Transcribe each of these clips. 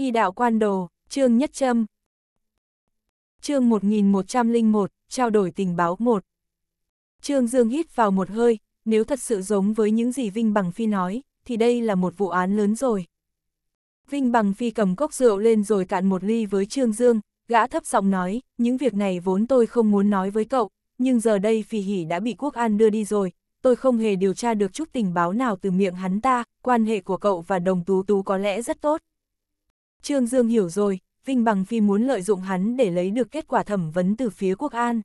Y đạo quan đồ, chương nhất châm. Chương 1101, trao đổi tình báo 1. Trương Dương hít vào một hơi, nếu thật sự giống với những gì Vinh Bằng Phi nói, thì đây là một vụ án lớn rồi. Vinh Bằng Phi cầm cốc rượu lên rồi cạn một ly với Trương Dương, gã thấp giọng nói, những việc này vốn tôi không muốn nói với cậu, nhưng giờ đây Phi Hỷ đã bị Quốc An đưa đi rồi, tôi không hề điều tra được chút tình báo nào từ miệng hắn ta, quan hệ của cậu và đồng tú tú có lẽ rất tốt. Trương Dương hiểu rồi, Vinh Bằng Phi muốn lợi dụng hắn để lấy được kết quả thẩm vấn từ phía quốc an.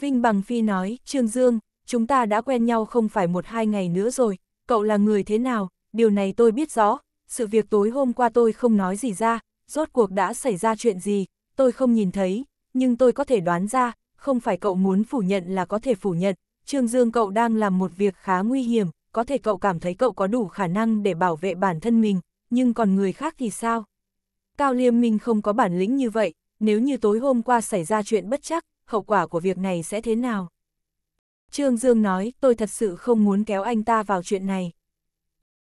Vinh Bằng Phi nói, Trương Dương, chúng ta đã quen nhau không phải một hai ngày nữa rồi, cậu là người thế nào, điều này tôi biết rõ, sự việc tối hôm qua tôi không nói gì ra, rốt cuộc đã xảy ra chuyện gì, tôi không nhìn thấy, nhưng tôi có thể đoán ra, không phải cậu muốn phủ nhận là có thể phủ nhận, Trương Dương cậu đang làm một việc khá nguy hiểm, có thể cậu cảm thấy cậu có đủ khả năng để bảo vệ bản thân mình, nhưng còn người khác thì sao? Cao Liêm Minh không có bản lĩnh như vậy, nếu như tối hôm qua xảy ra chuyện bất chắc, hậu quả của việc này sẽ thế nào? Trương Dương nói, tôi thật sự không muốn kéo anh ta vào chuyện này.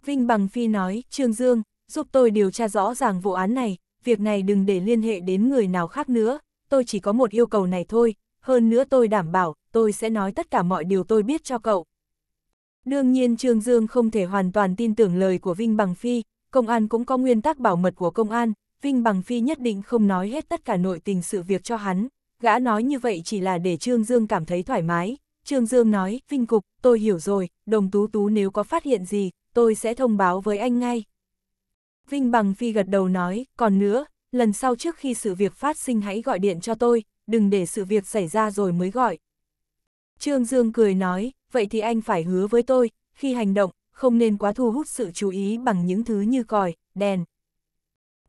Vinh Bằng Phi nói, Trương Dương, giúp tôi điều tra rõ ràng vụ án này, việc này đừng để liên hệ đến người nào khác nữa, tôi chỉ có một yêu cầu này thôi, hơn nữa tôi đảm bảo, tôi sẽ nói tất cả mọi điều tôi biết cho cậu. Đương nhiên Trương Dương không thể hoàn toàn tin tưởng lời của Vinh Bằng Phi, công an cũng có nguyên tắc bảo mật của công an, Vinh Bằng Phi nhất định không nói hết tất cả nội tình sự việc cho hắn, gã nói như vậy chỉ là để Trương Dương cảm thấy thoải mái. Trương Dương nói, Vinh Cục, tôi hiểu rồi, đồng tú tú nếu có phát hiện gì, tôi sẽ thông báo với anh ngay. Vinh Bằng Phi gật đầu nói, còn nữa, lần sau trước khi sự việc phát sinh hãy gọi điện cho tôi, đừng để sự việc xảy ra rồi mới gọi. Trương Dương cười nói, vậy thì anh phải hứa với tôi, khi hành động, không nên quá thu hút sự chú ý bằng những thứ như còi, đèn.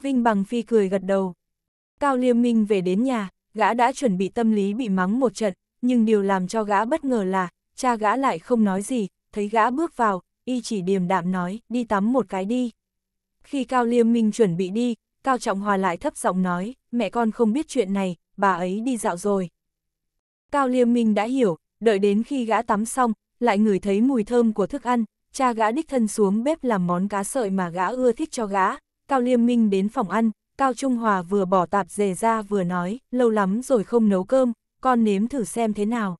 Vinh Bằng Phi cười gật đầu. Cao Liêm Minh về đến nhà, gã đã chuẩn bị tâm lý bị mắng một trận, nhưng điều làm cho gã bất ngờ là, cha gã lại không nói gì, thấy gã bước vào, y chỉ điềm đạm nói, đi tắm một cái đi. Khi Cao Liêm Minh chuẩn bị đi, Cao Trọng Hòa lại thấp giọng nói, mẹ con không biết chuyện này, bà ấy đi dạo rồi. Cao Liêm Minh đã hiểu, đợi đến khi gã tắm xong, lại ngửi thấy mùi thơm của thức ăn, cha gã đích thân xuống bếp làm món cá sợi mà gã ưa thích cho gã, Cao Liêm Minh đến phòng ăn, Cao Trung Hòa vừa bỏ tạp dề ra vừa nói, lâu lắm rồi không nấu cơm, con nếm thử xem thế nào.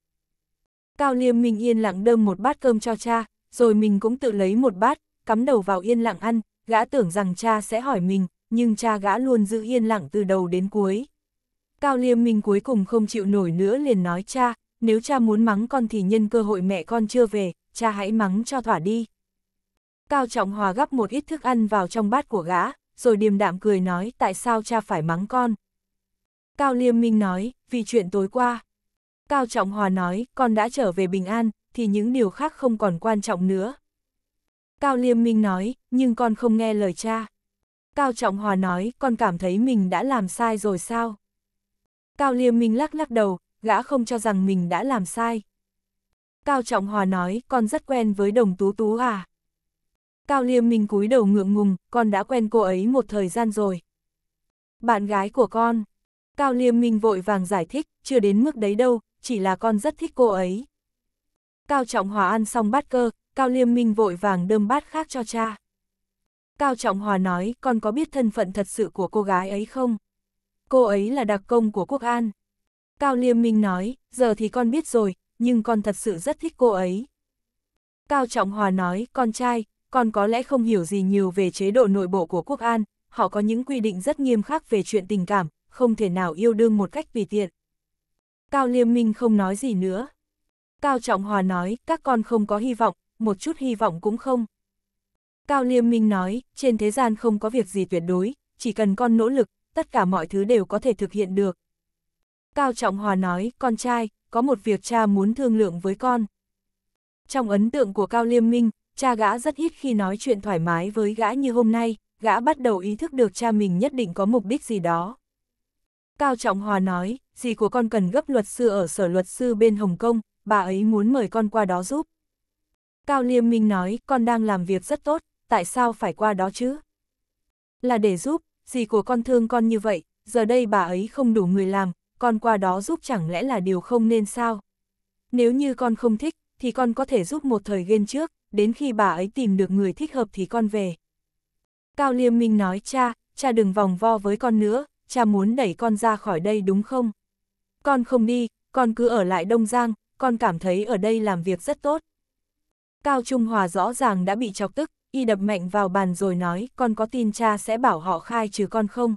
Cao Liêm Minh yên lặng đơm một bát cơm cho cha, rồi mình cũng tự lấy một bát, cắm đầu vào yên lặng ăn, gã tưởng rằng cha sẽ hỏi mình, nhưng cha gã luôn giữ yên lặng từ đầu đến cuối. Cao Liêm Minh cuối cùng không chịu nổi nữa liền nói cha, nếu cha muốn mắng con thì nhân cơ hội mẹ con chưa về, cha hãy mắng cho thỏa đi. Cao Trọng Hòa gắp một ít thức ăn vào trong bát của gã, rồi điềm đạm cười nói tại sao cha phải mắng con. Cao Liêm Minh nói, vì chuyện tối qua. Cao Trọng Hòa nói, con đã trở về bình an, thì những điều khác không còn quan trọng nữa. Cao Liêm Minh nói, nhưng con không nghe lời cha. Cao Trọng Hòa nói, con cảm thấy mình đã làm sai rồi sao? Cao Liêm Minh lắc lắc đầu, gã không cho rằng mình đã làm sai. Cao Trọng Hòa nói, con rất quen với đồng tú tú à. Cao Liêm Minh cúi đầu ngượng ngùng, con đã quen cô ấy một thời gian rồi. Bạn gái của con. Cao Liêm Minh vội vàng giải thích, chưa đến mức đấy đâu, chỉ là con rất thích cô ấy. Cao Trọng Hòa ăn xong bát cơ, Cao Liêm Minh vội vàng đơm bát khác cho cha. Cao Trọng Hòa nói, con có biết thân phận thật sự của cô gái ấy không? Cô ấy là đặc công của Quốc An. Cao Liêm Minh nói, giờ thì con biết rồi, nhưng con thật sự rất thích cô ấy. Cao Trọng Hòa nói, con trai, con có lẽ không hiểu gì nhiều về chế độ nội bộ của quốc an, họ có những quy định rất nghiêm khắc về chuyện tình cảm, không thể nào yêu đương một cách tùy tiện. Cao Liêm Minh không nói gì nữa. Cao Trọng Hòa nói, các con không có hy vọng, một chút hy vọng cũng không. Cao Liêm Minh nói, trên thế gian không có việc gì tuyệt đối, chỉ cần con nỗ lực, tất cả mọi thứ đều có thể thực hiện được. Cao Trọng Hòa nói, con trai, có một việc cha muốn thương lượng với con. Trong ấn tượng của Cao Liêm Minh, cha gã rất ít khi nói chuyện thoải mái với gã như hôm nay, gã bắt đầu ý thức được cha mình nhất định có mục đích gì đó. Cao Trọng Hòa nói, gì của con cần gấp luật sư ở sở luật sư bên Hồng Kông, bà ấy muốn mời con qua đó giúp. Cao Liêm Minh nói, con đang làm việc rất tốt, tại sao phải qua đó chứ? Là để giúp, gì của con thương con như vậy, giờ đây bà ấy không đủ người làm, con qua đó giúp chẳng lẽ là điều không nên sao? Nếu như con không thích, thì con có thể giúp một thời ghen trước, đến khi bà ấy tìm được người thích hợp thì con về. Cao Liêm Minh nói cha, cha đừng vòng vo với con nữa, cha muốn đẩy con ra khỏi đây đúng không? Con không đi, con cứ ở lại Đông Giang, con cảm thấy ở đây làm việc rất tốt. Cao Trung Hòa rõ ràng đã bị chọc tức, y đập mạnh vào bàn rồi nói con có tin cha sẽ bảo họ khai trừ con không?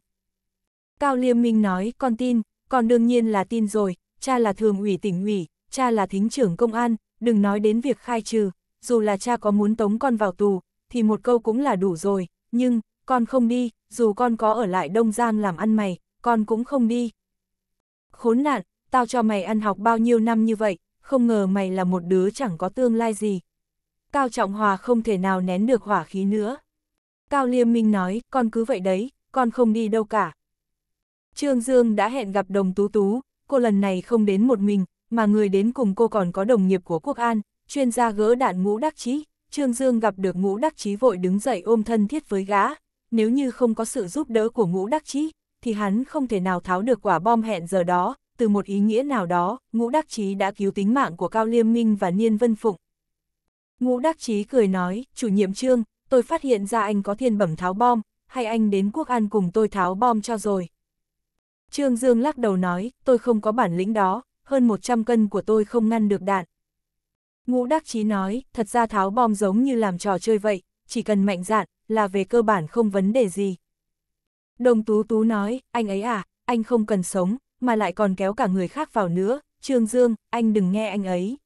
Cao Liêm Minh nói con tin, còn đương nhiên là tin rồi, cha là thường ủy tỉnh ủy, cha là thính trưởng công an, đừng nói đến việc khai trừ, dù là cha có muốn tống con vào tù, thì một câu cũng là đủ rồi, nhưng, con không đi, dù con có ở lại Đông Giang làm ăn mày, con cũng không đi. Khốn nạn, tao cho mày ăn học bao nhiêu năm như vậy, không ngờ mày là một đứa chẳng có tương lai gì. Cao Trọng Hòa không thể nào nén được hỏa khí nữa. Cao Liêm Minh nói, con cứ vậy đấy, con không đi đâu cả, Trương Dương đã hẹn gặp đồng tú tú, cô lần này không đến một mình, mà người đến cùng cô còn có đồng nghiệp của Quốc An, chuyên gia gỡ đạn ngũ đắc chí. Trương Dương gặp được ngũ đắc chí vội đứng dậy ôm thân thiết với gã, nếu như không có sự giúp đỡ của ngũ đắc chí, thì hắn không thể nào tháo được quả bom hẹn giờ đó, từ một ý nghĩa nào đó, ngũ đắc chí đã cứu tính mạng của Cao Liêm Minh và Niên Vân Phụng. Ngũ đắc chí cười nói, chủ nhiệm Trương, tôi phát hiện ra anh có thiên bẩm tháo bom, hay anh đến quốc an cùng tôi tháo bom cho rồi. Trương Dương lắc đầu nói, tôi không có bản lĩnh đó, hơn 100 cân của tôi không ngăn được đạn. Ngũ Đắc Chí nói, thật ra tháo bom giống như làm trò chơi vậy, chỉ cần mạnh dạn, là về cơ bản không vấn đề gì. Đồng Tú Tú nói, anh ấy à, anh không cần sống, mà lại còn kéo cả người khác vào nữa, Trương Dương, anh đừng nghe anh ấy.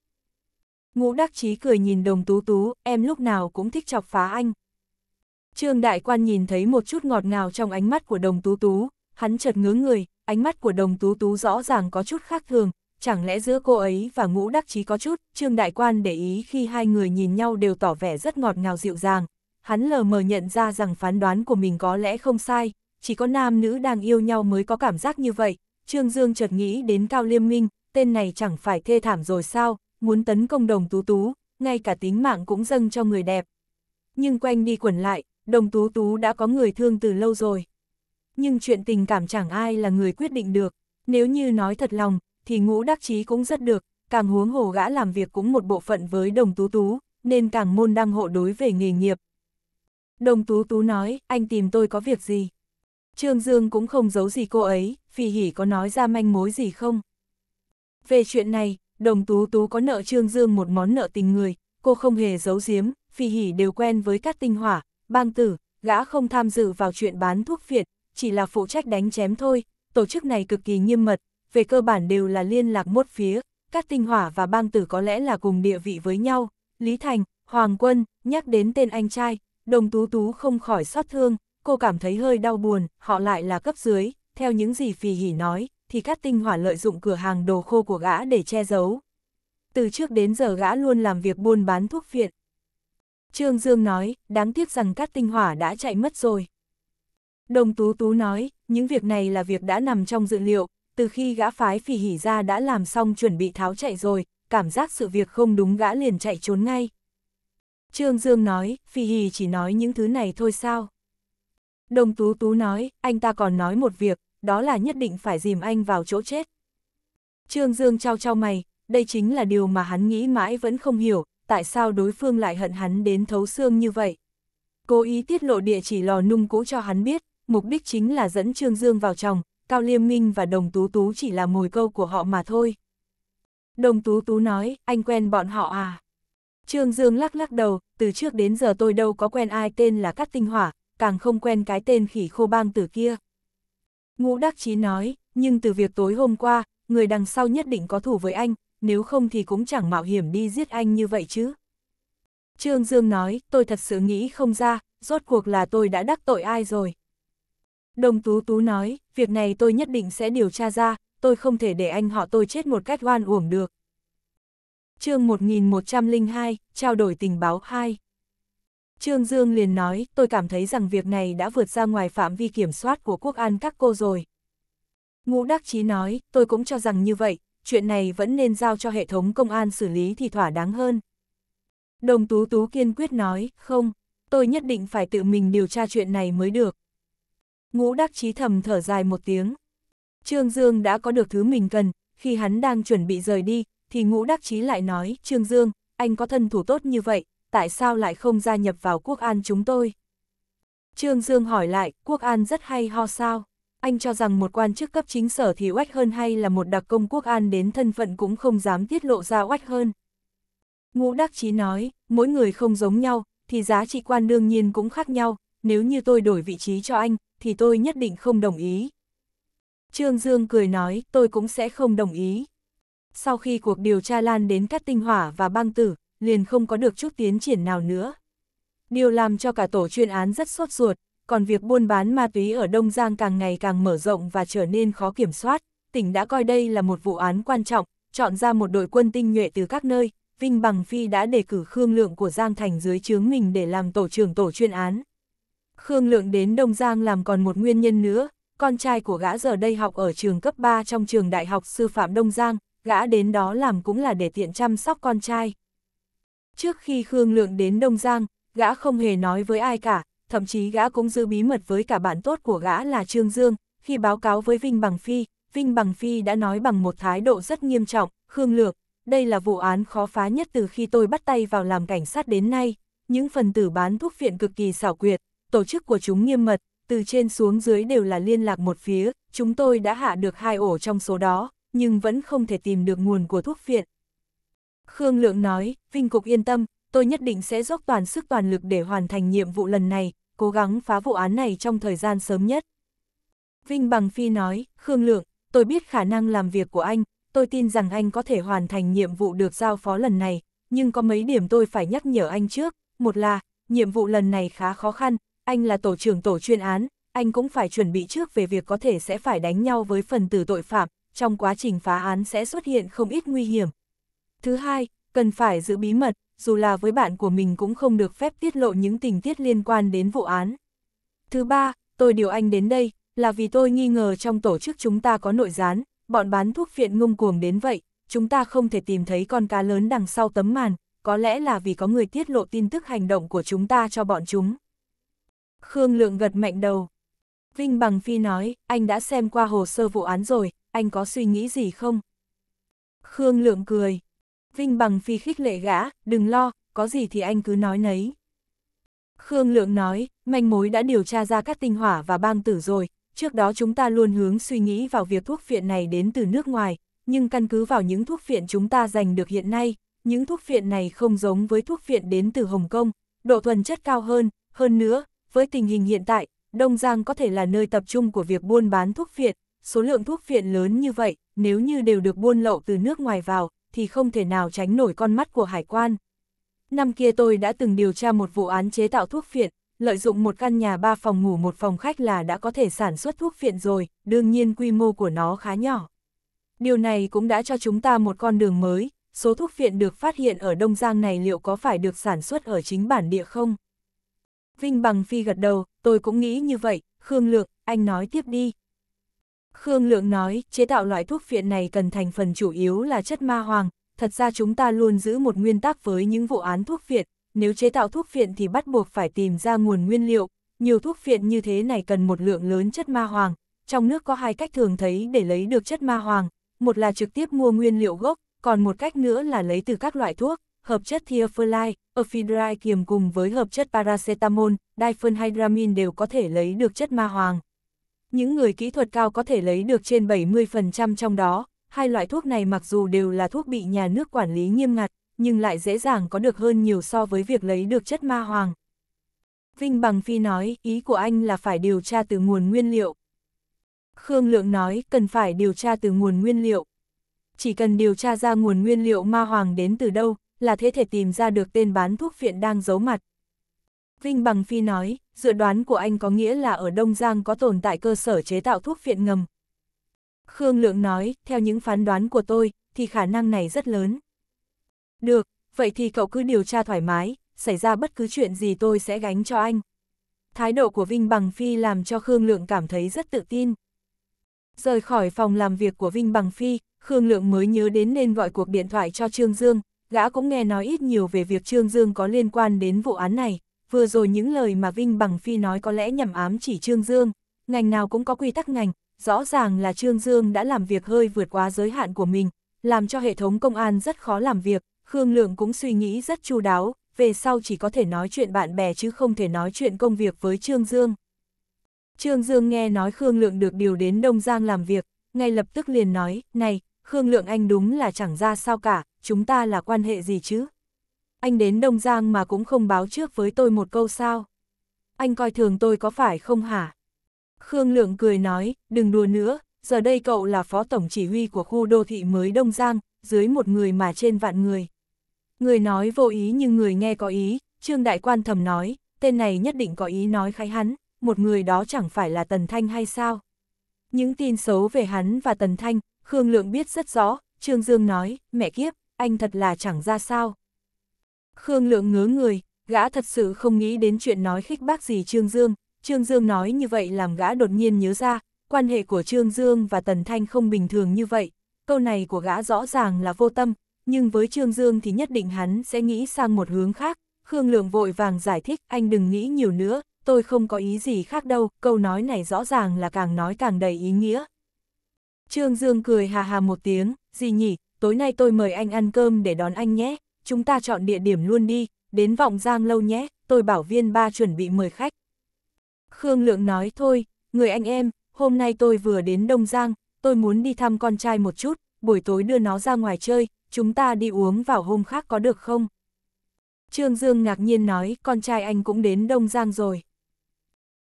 Ngũ Đắc Chí cười nhìn Đồng Tú Tú, em lúc nào cũng thích chọc phá anh. Trương Đại Quan nhìn thấy một chút ngọt ngào trong ánh mắt của Đồng Tú Tú, hắn chợt ngớ người, ánh mắt của đồng tú tú rõ ràng có chút khác thường, chẳng lẽ giữa cô ấy và ngũ đắc chí có chút, trương đại quan để ý khi hai người nhìn nhau đều tỏ vẻ rất ngọt ngào dịu dàng. Hắn lờ mờ nhận ra rằng phán đoán của mình có lẽ không sai, chỉ có nam nữ đang yêu nhau mới có cảm giác như vậy. Trương Dương chợt nghĩ đến Cao Liêm Minh, tên này chẳng phải thê thảm rồi sao, muốn tấn công đồng tú tú, ngay cả tính mạng cũng dâng cho người đẹp. Nhưng quanh đi quẩn lại, đồng tú tú đã có người thương từ lâu rồi nhưng chuyện tình cảm chẳng ai là người quyết định được. Nếu như nói thật lòng, thì ngũ đắc chí cũng rất được, càng huống hồ gã làm việc cũng một bộ phận với đồng tú tú, nên càng môn đăng hộ đối về nghề nghiệp. Đồng tú tú nói, anh tìm tôi có việc gì? Trương Dương cũng không giấu gì cô ấy, Phi hỉ có nói ra manh mối gì không? Về chuyện này, đồng tú tú có nợ Trương Dương một món nợ tình người, cô không hề giấu giếm, Phi hỉ đều quen với các tinh hỏa, bang tử, gã không tham dự vào chuyện bán thuốc Việt, chỉ là phụ trách đánh chém thôi, tổ chức này cực kỳ nghiêm mật, về cơ bản đều là liên lạc một phía, các tinh hỏa và bang tử có lẽ là cùng địa vị với nhau, Lý Thành, Hoàng Quân, nhắc đến tên anh trai, đồng tú tú không khỏi xót thương, cô cảm thấy hơi đau buồn, họ lại là cấp dưới, theo những gì Phì Hỉ nói, thì các tinh hỏa lợi dụng cửa hàng đồ khô của gã để che giấu. Từ trước đến giờ gã luôn làm việc buôn bán thuốc phiện. Trương Dương nói, đáng tiếc rằng các tinh hỏa đã chạy mất rồi. Đồng Tú Tú nói, những việc này là việc đã nằm trong dự liệu, từ khi gã phái phỉ hỉ ra đã làm xong chuẩn bị tháo chạy rồi, cảm giác sự việc không đúng gã liền chạy trốn ngay. Trương Dương nói, phỉ hỉ chỉ nói những thứ này thôi sao? Đồng Tú Tú nói, anh ta còn nói một việc, đó là nhất định phải dìm anh vào chỗ chết. Trương Dương trao trao mày, đây chính là điều mà hắn nghĩ mãi vẫn không hiểu, tại sao đối phương lại hận hắn đến thấu xương như vậy. Cố ý tiết lộ địa chỉ lò nung cũ cho hắn biết, mục đích chính là dẫn Trương Dương vào chồng, Cao Liêm Minh và Đồng Tú Tú chỉ là mồi câu của họ mà thôi. Đồng Tú Tú nói, anh quen bọn họ à? Trương Dương lắc lắc đầu, từ trước đến giờ tôi đâu có quen ai tên là Cát Tinh Hỏa, càng không quen cái tên khỉ khô bang tử kia. Ngũ Đắc Chí nói, nhưng từ việc tối hôm qua, người đằng sau nhất định có thủ với anh, nếu không thì cũng chẳng mạo hiểm đi giết anh như vậy chứ. Trương Dương nói, tôi thật sự nghĩ không ra, rốt cuộc là tôi đã đắc tội ai rồi. Đồng Tú Tú nói, việc này tôi nhất định sẽ điều tra ra, tôi không thể để anh họ tôi chết một cách oan uổng được. chương 1102, trao đổi tình báo 2 Trương Dương liền nói, tôi cảm thấy rằng việc này đã vượt ra ngoài phạm vi kiểm soát của quốc an các cô rồi. Ngũ Đắc Chí nói, tôi cũng cho rằng như vậy, chuyện này vẫn nên giao cho hệ thống công an xử lý thì thỏa đáng hơn. Đồng Tú Tú kiên quyết nói, không, tôi nhất định phải tự mình điều tra chuyện này mới được. Ngũ đắc chí thầm thở dài một tiếng. Trương Dương đã có được thứ mình cần, khi hắn đang chuẩn bị rời đi, thì ngũ đắc chí lại nói, Trương Dương, anh có thân thủ tốt như vậy, tại sao lại không gia nhập vào quốc an chúng tôi? Trương Dương hỏi lại, quốc an rất hay ho sao? Anh cho rằng một quan chức cấp chính sở thì oách hơn hay là một đặc công quốc an đến thân phận cũng không dám tiết lộ ra oách hơn? Ngũ Đắc Chí nói, mỗi người không giống nhau, thì giá trị quan đương nhiên cũng khác nhau, nếu như tôi đổi vị trí cho anh, thì tôi nhất định không đồng ý. Trương Dương cười nói, tôi cũng sẽ không đồng ý. Sau khi cuộc điều tra lan đến các tinh hỏa và băng tử, liền không có được chút tiến triển nào nữa. Điều làm cho cả tổ chuyên án rất sốt ruột, còn việc buôn bán ma túy ở Đông Giang càng ngày càng mở rộng và trở nên khó kiểm soát, tỉnh đã coi đây là một vụ án quan trọng, chọn ra một đội quân tinh nhuệ từ các nơi, Vinh Bằng Phi đã đề cử Khương Lượng của Giang Thành dưới chướng mình để làm tổ trưởng tổ chuyên án. Khương Lượng đến Đông Giang làm còn một nguyên nhân nữa, con trai của gã giờ đây học ở trường cấp 3 trong trường Đại học Sư phạm Đông Giang, gã đến đó làm cũng là để tiện chăm sóc con trai. Trước khi Khương Lượng đến Đông Giang, gã không hề nói với ai cả, thậm chí gã cũng giữ bí mật với cả bạn tốt của gã là Trương Dương, khi báo cáo với Vinh Bằng Phi, Vinh Bằng Phi đã nói bằng một thái độ rất nghiêm trọng, Khương Lượng, đây là vụ án khó phá nhất từ khi tôi bắt tay vào làm cảnh sát đến nay, những phần tử bán thuốc viện cực kỳ xảo quyệt, tổ chức của chúng nghiêm mật, từ trên xuống dưới đều là liên lạc một phía, chúng tôi đã hạ được hai ổ trong số đó, nhưng vẫn không thể tìm được nguồn của thuốc viện. Khương Lượng nói, Vinh Cục yên tâm, tôi nhất định sẽ dốc toàn sức toàn lực để hoàn thành nhiệm vụ lần này, cố gắng phá vụ án này trong thời gian sớm nhất. Vinh Bằng Phi nói, Khương Lượng, tôi biết khả năng làm việc của anh, tôi tin rằng anh có thể hoàn thành nhiệm vụ được giao phó lần này, nhưng có mấy điểm tôi phải nhắc nhở anh trước, một là, nhiệm vụ lần này khá khó khăn, anh là tổ trưởng tổ chuyên án, anh cũng phải chuẩn bị trước về việc có thể sẽ phải đánh nhau với phần tử tội phạm, trong quá trình phá án sẽ xuất hiện không ít nguy hiểm. Thứ hai, cần phải giữ bí mật, dù là với bạn của mình cũng không được phép tiết lộ những tình tiết liên quan đến vụ án. Thứ ba, tôi điều anh đến đây, là vì tôi nghi ngờ trong tổ chức chúng ta có nội gián, bọn bán thuốc phiện ngông cuồng đến vậy, chúng ta không thể tìm thấy con cá lớn đằng sau tấm màn, có lẽ là vì có người tiết lộ tin tức hành động của chúng ta cho bọn chúng. Khương Lượng gật mạnh đầu. Vinh Bằng Phi nói, anh đã xem qua hồ sơ vụ án rồi, anh có suy nghĩ gì không? Khương Lượng cười. Vinh Bằng Phi khích lệ gã, đừng lo, có gì thì anh cứ nói nấy. Khương Lượng nói, manh mối đã điều tra ra các tinh hỏa và bang tử rồi, trước đó chúng ta luôn hướng suy nghĩ vào việc thuốc phiện này đến từ nước ngoài, nhưng căn cứ vào những thuốc phiện chúng ta giành được hiện nay, những thuốc phiện này không giống với thuốc phiện đến từ Hồng Kông, độ thuần chất cao hơn, hơn nữa, với tình hình hiện tại, Đông Giang có thể là nơi tập trung của việc buôn bán thuốc viện, số lượng thuốc viện lớn như vậy, nếu như đều được buôn lậu từ nước ngoài vào, thì không thể nào tránh nổi con mắt của hải quan. Năm kia tôi đã từng điều tra một vụ án chế tạo thuốc viện, lợi dụng một căn nhà ba phòng ngủ một phòng khách là đã có thể sản xuất thuốc viện rồi, đương nhiên quy mô của nó khá nhỏ. Điều này cũng đã cho chúng ta một con đường mới, số thuốc viện được phát hiện ở Đông Giang này liệu có phải được sản xuất ở chính bản địa không? Vinh Bằng Phi gật đầu, tôi cũng nghĩ như vậy, Khương Lượng, anh nói tiếp đi. Khương Lượng nói, chế tạo loại thuốc phiện này cần thành phần chủ yếu là chất ma hoàng, thật ra chúng ta luôn giữ một nguyên tắc với những vụ án thuốc phiện, nếu chế tạo thuốc phiện thì bắt buộc phải tìm ra nguồn nguyên liệu, nhiều thuốc phiện như thế này cần một lượng lớn chất ma hoàng, trong nước có hai cách thường thấy để lấy được chất ma hoàng, một là trực tiếp mua nguyên liệu gốc, còn một cách nữa là lấy từ các loại thuốc, hợp chất theophylline, ophidrae kiềm cùng với hợp chất paracetamol, diphenhydramine đều có thể lấy được chất ma hoàng. Những người kỹ thuật cao có thể lấy được trên 70% trong đó, hai loại thuốc này mặc dù đều là thuốc bị nhà nước quản lý nghiêm ngặt, nhưng lại dễ dàng có được hơn nhiều so với việc lấy được chất ma hoàng. Vinh Bằng Phi nói, ý của anh là phải điều tra từ nguồn nguyên liệu. Khương Lượng nói, cần phải điều tra từ nguồn nguyên liệu. Chỉ cần điều tra ra nguồn nguyên liệu ma hoàng đến từ đâu, là thế thể tìm ra được tên bán thuốc phiện đang giấu mặt. Vinh Bằng Phi nói, dự đoán của anh có nghĩa là ở Đông Giang có tồn tại cơ sở chế tạo thuốc phiện ngầm. Khương Lượng nói, theo những phán đoán của tôi, thì khả năng này rất lớn. Được, vậy thì cậu cứ điều tra thoải mái, xảy ra bất cứ chuyện gì tôi sẽ gánh cho anh. Thái độ của Vinh Bằng Phi làm cho Khương Lượng cảm thấy rất tự tin. Rời khỏi phòng làm việc của Vinh Bằng Phi, Khương Lượng mới nhớ đến nên gọi cuộc điện thoại cho Trương Dương, gã cũng nghe nói ít nhiều về việc Trương Dương có liên quan đến vụ án này, vừa rồi những lời mà Vinh Bằng Phi nói có lẽ nhằm ám chỉ Trương Dương, ngành nào cũng có quy tắc ngành, rõ ràng là Trương Dương đã làm việc hơi vượt quá giới hạn của mình, làm cho hệ thống công an rất khó làm việc, Khương Lượng cũng suy nghĩ rất chu đáo, về sau chỉ có thể nói chuyện bạn bè chứ không thể nói chuyện công việc với Trương Dương. Trương Dương nghe nói Khương Lượng được điều đến Đông Giang làm việc, ngay lập tức liền nói, này, Khương Lượng anh đúng là chẳng ra sao cả, chúng ta là quan hệ gì chứ? Anh đến Đông Giang mà cũng không báo trước với tôi một câu sao? Anh coi thường tôi có phải không hả? Khương Lượng cười nói, đừng đùa nữa, giờ đây cậu là phó tổng chỉ huy của khu đô thị mới Đông Giang, dưới một người mà trên vạn người. Người nói vô ý nhưng người nghe có ý, Trương Đại Quan thầm nói, tên này nhất định có ý nói khai hắn, một người đó chẳng phải là Tần Thanh hay sao? Những tin xấu về hắn và Tần Thanh, Khương Lượng biết rất rõ, Trương Dương nói, mẹ kiếp, anh thật là chẳng ra sao. Khương Lượng ngớ người, gã thật sự không nghĩ đến chuyện nói khích bác gì Trương Dương, Trương Dương nói như vậy làm gã đột nhiên nhớ ra, quan hệ của Trương Dương và Tần Thanh không bình thường như vậy, câu này của gã rõ ràng là vô tâm, nhưng với Trương Dương thì nhất định hắn sẽ nghĩ sang một hướng khác, Khương Lượng vội vàng giải thích anh đừng nghĩ nhiều nữa, tôi không có ý gì khác đâu, câu nói này rõ ràng là càng nói càng đầy ý nghĩa. Trương Dương cười hà hà một tiếng, gì nhỉ, tối nay tôi mời anh ăn cơm để đón anh nhé, chúng ta chọn địa điểm luôn đi, đến vọng giang lâu nhé, tôi bảo viên ba chuẩn bị mời khách. Khương Lượng nói thôi, người anh em, hôm nay tôi vừa đến Đông Giang, tôi muốn đi thăm con trai một chút, buổi tối đưa nó ra ngoài chơi, chúng ta đi uống vào hôm khác có được không? Trương Dương ngạc nhiên nói, con trai anh cũng đến Đông Giang rồi.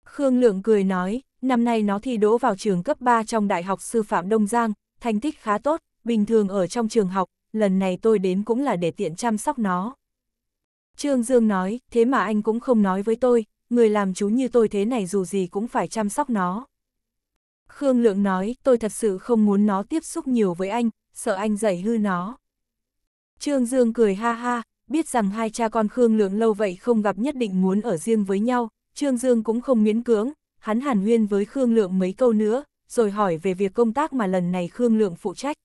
Khương Lượng cười nói, năm nay nó thi đỗ vào trường cấp 3 trong Đại học Sư phạm Đông Giang, thành tích khá tốt, bình thường ở trong trường học, lần này tôi đến cũng là để tiện chăm sóc nó. Trương Dương nói, thế mà anh cũng không nói với tôi, người làm chú như tôi thế này dù gì cũng phải chăm sóc nó. Khương Lượng nói, tôi thật sự không muốn nó tiếp xúc nhiều với anh, sợ anh dạy hư nó. Trương Dương cười ha ha, biết rằng hai cha con Khương Lượng lâu vậy không gặp nhất định muốn ở riêng với nhau, Trương Dương cũng không miễn cưỡng, hắn hàn huyên với Khương Lượng mấy câu nữa, rồi hỏi về việc công tác mà lần này Khương Lượng phụ trách.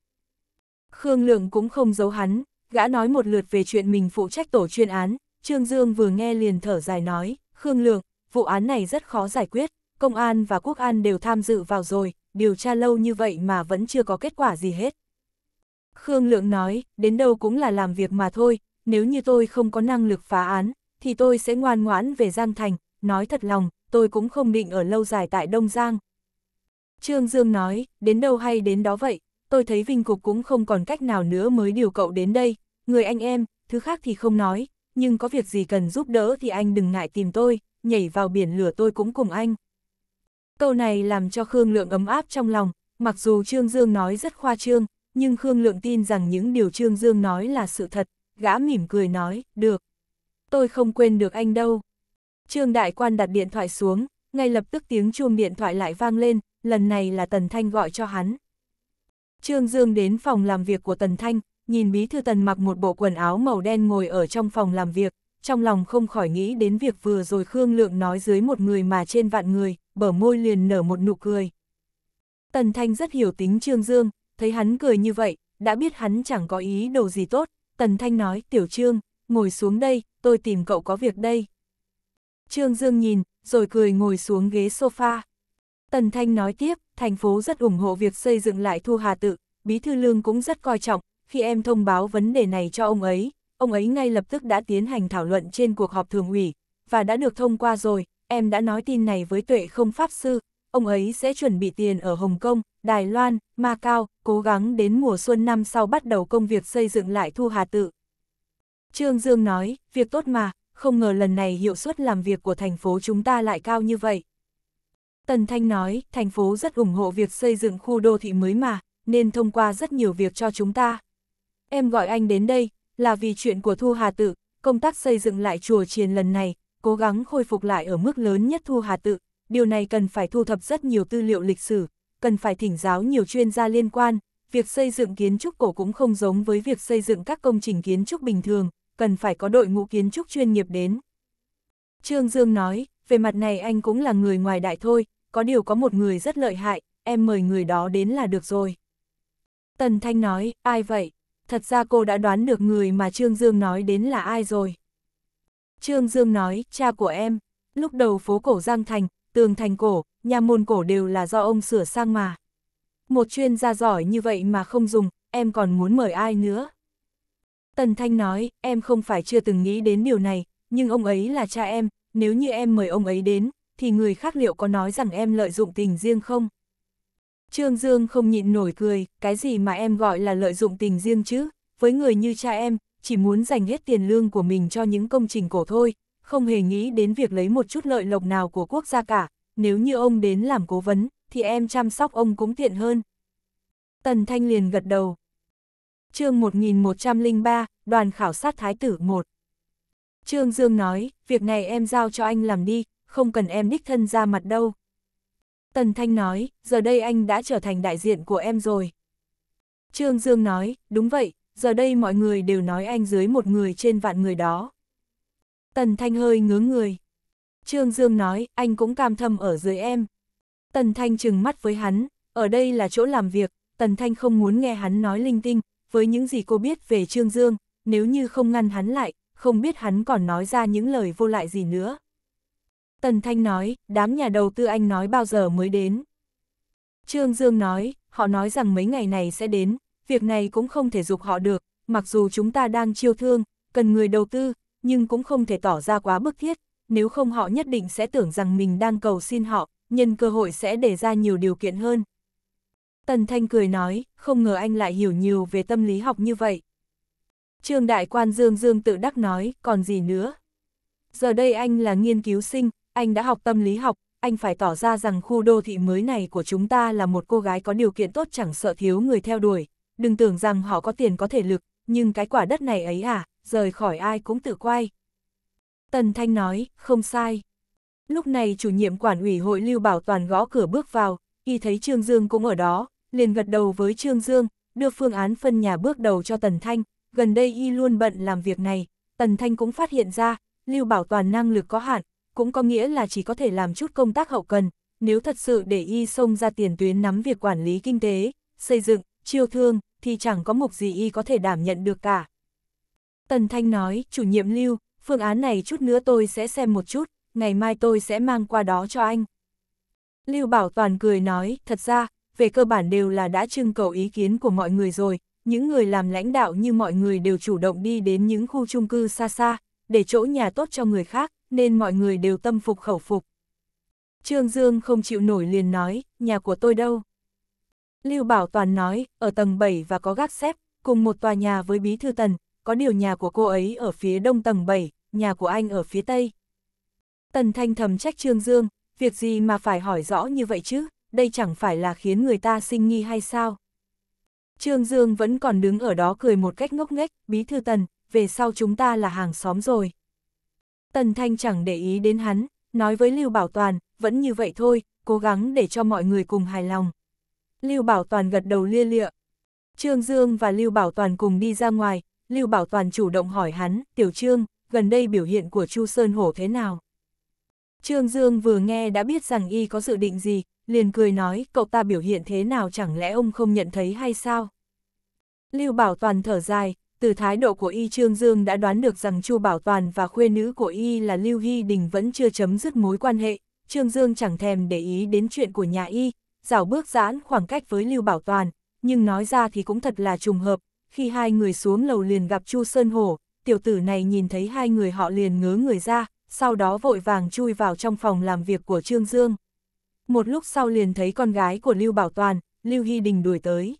Khương Lượng cũng không giấu hắn, gã nói một lượt về chuyện mình phụ trách tổ chuyên án, Trương Dương vừa nghe liền thở dài nói, Khương Lượng, vụ án này rất khó giải quyết, công an và quốc an đều tham dự vào rồi, điều tra lâu như vậy mà vẫn chưa có kết quả gì hết. Khương Lượng nói, đến đâu cũng là làm việc mà thôi, nếu như tôi không có năng lực phá án, thì tôi sẽ ngoan ngoãn về Giang Thành, nói thật lòng, tôi cũng không định ở lâu dài tại Đông Giang. Trương Dương nói, đến đâu hay đến đó vậy, tôi thấy Vinh Cục cũng không còn cách nào nữa mới điều cậu đến đây, người anh em, thứ khác thì không nói, nhưng có việc gì cần giúp đỡ thì anh đừng ngại tìm tôi, nhảy vào biển lửa tôi cũng cùng anh. Câu này làm cho Khương Lượng ấm áp trong lòng, mặc dù Trương Dương nói rất khoa trương, nhưng Khương Lượng tin rằng những điều Trương Dương nói là sự thật, gã mỉm cười nói, được. Tôi không quên được anh đâu. Trương Đại Quan đặt điện thoại xuống, ngay lập tức tiếng chuông điện thoại lại vang lên, lần này là Tần Thanh gọi cho hắn. Trương Dương đến phòng làm việc của Tần Thanh, nhìn bí thư Tần mặc một bộ quần áo màu đen ngồi ở trong phòng làm việc, trong lòng không khỏi nghĩ đến việc vừa rồi Khương Lượng nói dưới một người mà trên vạn người, bở môi liền nở một nụ cười. Tần Thanh rất hiểu tính Trương Dương, thấy hắn cười như vậy, đã biết hắn chẳng có ý đồ gì tốt, Tần Thanh nói tiểu Trương, ngồi xuống đây, tôi tìm cậu có việc đây. Trương Dương nhìn, rồi cười ngồi xuống ghế sofa. Tần Thanh nói tiếp, thành phố rất ủng hộ việc xây dựng lại Thu Hà Tự, Bí Thư Lương cũng rất coi trọng, khi em thông báo vấn đề này cho ông ấy, ông ấy ngay lập tức đã tiến hành thảo luận trên cuộc họp thường ủy, và đã được thông qua rồi, em đã nói tin này với tuệ không pháp sư, ông ấy sẽ chuẩn bị tiền ở Hồng Kông, Đài Loan, Macau, cố gắng đến mùa xuân năm sau bắt đầu công việc xây dựng lại Thu Hà Tự. Trương Dương nói, việc tốt mà, không ngờ lần này hiệu suất làm việc của thành phố chúng ta lại cao như vậy. Tần Thanh nói, thành phố rất ủng hộ việc xây dựng khu đô thị mới mà, nên thông qua rất nhiều việc cho chúng ta. Em gọi anh đến đây, là vì chuyện của Thu Hà Tự, công tác xây dựng lại chùa triền lần này, cố gắng khôi phục lại ở mức lớn nhất Thu Hà Tự, điều này cần phải thu thập rất nhiều tư liệu lịch sử, cần phải thỉnh giáo nhiều chuyên gia liên quan, việc xây dựng kiến trúc cổ cũng không giống với việc xây dựng các công trình kiến trúc bình thường, cần phải có đội ngũ kiến trúc chuyên nghiệp đến. Trương Dương nói, về mặt này anh cũng là người ngoài đại thôi, có điều có một người rất lợi hại, em mời người đó đến là được rồi. Tần Thanh nói, ai vậy? Thật ra cô đã đoán được người mà Trương Dương nói đến là ai rồi. Trương Dương nói, cha của em, lúc đầu phố cổ Giang Thành, tường thành cổ, nhà môn cổ đều là do ông sửa sang mà. Một chuyên gia giỏi như vậy mà không dùng, em còn muốn mời ai nữa? Tần Thanh nói, em không phải chưa từng nghĩ đến điều này, nhưng ông ấy là cha em, nếu như em mời ông ấy đến, thì người khác liệu có nói rằng em lợi dụng tình riêng không? Trương Dương không nhịn nổi cười, cái gì mà em gọi là lợi dụng tình riêng chứ, với người như cha em, chỉ muốn dành hết tiền lương của mình cho những công trình cổ thôi, không hề nghĩ đến việc lấy một chút lợi lộc nào của quốc gia cả, nếu như ông đến làm cố vấn, thì em chăm sóc ông cũng tiện hơn. Tần Thanh liền gật đầu. chương 1103, đoàn khảo sát Thái tử 1 Trương Dương nói, việc này em giao cho anh làm đi, không cần em đích thân ra mặt đâu. Tần Thanh nói, giờ đây anh đã trở thành đại diện của em rồi. Trương Dương nói, đúng vậy, giờ đây mọi người đều nói anh dưới một người trên vạn người đó. Tần Thanh hơi ngớ người. Trương Dương nói, anh cũng cam thâm ở dưới em. Tần Thanh trừng mắt với hắn, ở đây là chỗ làm việc, Tần Thanh không muốn nghe hắn nói linh tinh, với những gì cô biết về Trương Dương, nếu như không ngăn hắn lại, không biết hắn còn nói ra những lời vô lại gì nữa. Tần Thanh nói, đám nhà đầu tư anh nói bao giờ mới đến. Trương Dương nói, họ nói rằng mấy ngày này sẽ đến, việc này cũng không thể dục họ được, mặc dù chúng ta đang chiêu thương, cần người đầu tư, nhưng cũng không thể tỏ ra quá bức thiết, nếu không họ nhất định sẽ tưởng rằng mình đang cầu xin họ, nhân cơ hội sẽ để ra nhiều điều kiện hơn. Tần Thanh cười nói, không ngờ anh lại hiểu nhiều về tâm lý học như vậy. Trương Đại Quan Dương Dương tự đắc nói, còn gì nữa. Giờ đây anh là nghiên cứu sinh, anh đã học tâm lý học, anh phải tỏ ra rằng khu đô thị mới này của chúng ta là một cô gái có điều kiện tốt chẳng sợ thiếu người theo đuổi. Đừng tưởng rằng họ có tiền có thể lực, nhưng cái quả đất này ấy à, rời khỏi ai cũng tự quay. Tần Thanh nói, không sai. Lúc này chủ nhiệm quản ủy hội Lưu Bảo Toàn gõ cửa bước vào, y thấy Trương Dương cũng ở đó, liền gật đầu với Trương Dương, đưa phương án phân nhà bước đầu cho Tần Thanh, gần đây y luôn bận làm việc này, Tần Thanh cũng phát hiện ra, Lưu Bảo Toàn năng lực có hạn, cũng có nghĩa là chỉ có thể làm chút công tác hậu cần, nếu thật sự để y xông ra tiền tuyến nắm việc quản lý kinh tế, xây dựng, chiêu thương, thì chẳng có mục gì y có thể đảm nhận được cả. Tần Thanh nói, chủ nhiệm Lưu, phương án này chút nữa tôi sẽ xem một chút, ngày mai tôi sẽ mang qua đó cho anh. Lưu Bảo Toàn cười nói, thật ra, về cơ bản đều là đã trưng cầu ý kiến của mọi người rồi, những người làm lãnh đạo như mọi người đều chủ động đi đến những khu chung cư xa xa, để chỗ nhà tốt cho người khác, nên mọi người đều tâm phục khẩu phục. Trương Dương không chịu nổi liền nói, nhà của tôi đâu? Lưu Bảo Toàn nói, ở tầng 7 và có gác xếp, cùng một tòa nhà với Bí Thư Tần, có điều nhà của cô ấy ở phía đông tầng 7, nhà của anh ở phía tây. Tần Thanh thầm trách Trương Dương, việc gì mà phải hỏi rõ như vậy chứ, đây chẳng phải là khiến người ta sinh nghi hay sao? Trương Dương vẫn còn đứng ở đó cười một cách ngốc nghếch, bí thư tần, về sau chúng ta là hàng xóm rồi. Tần Thanh chẳng để ý đến hắn, nói với Lưu Bảo Toàn, vẫn như vậy thôi, cố gắng để cho mọi người cùng hài lòng. Lưu Bảo Toàn gật đầu lia lịa. Trương Dương và Lưu Bảo Toàn cùng đi ra ngoài, Lưu Bảo Toàn chủ động hỏi hắn, Tiểu Trương, gần đây biểu hiện của Chu Sơn Hổ thế nào? Trương Dương vừa nghe đã biết rằng y có dự định gì, liền cười nói cậu ta biểu hiện thế nào chẳng lẽ ông không nhận thấy hay sao? Lưu Bảo Toàn thở dài, từ thái độ của Y Trương Dương đã đoán được rằng Chu Bảo Toàn và khuê nữ của Y là Lưu Hy Đình vẫn chưa chấm dứt mối quan hệ, Trương Dương chẳng thèm để ý đến chuyện của nhà Y, dảo bước giãn khoảng cách với Lưu Bảo Toàn, nhưng nói ra thì cũng thật là trùng hợp, khi hai người xuống lầu liền gặp Chu Sơn Hổ, tiểu tử này nhìn thấy hai người họ liền ngớ người ra, sau đó vội vàng chui vào trong phòng làm việc của Trương Dương một lúc sau liền thấy con gái của Lưu Bảo Toàn, Lưu Hy Đình đuổi tới.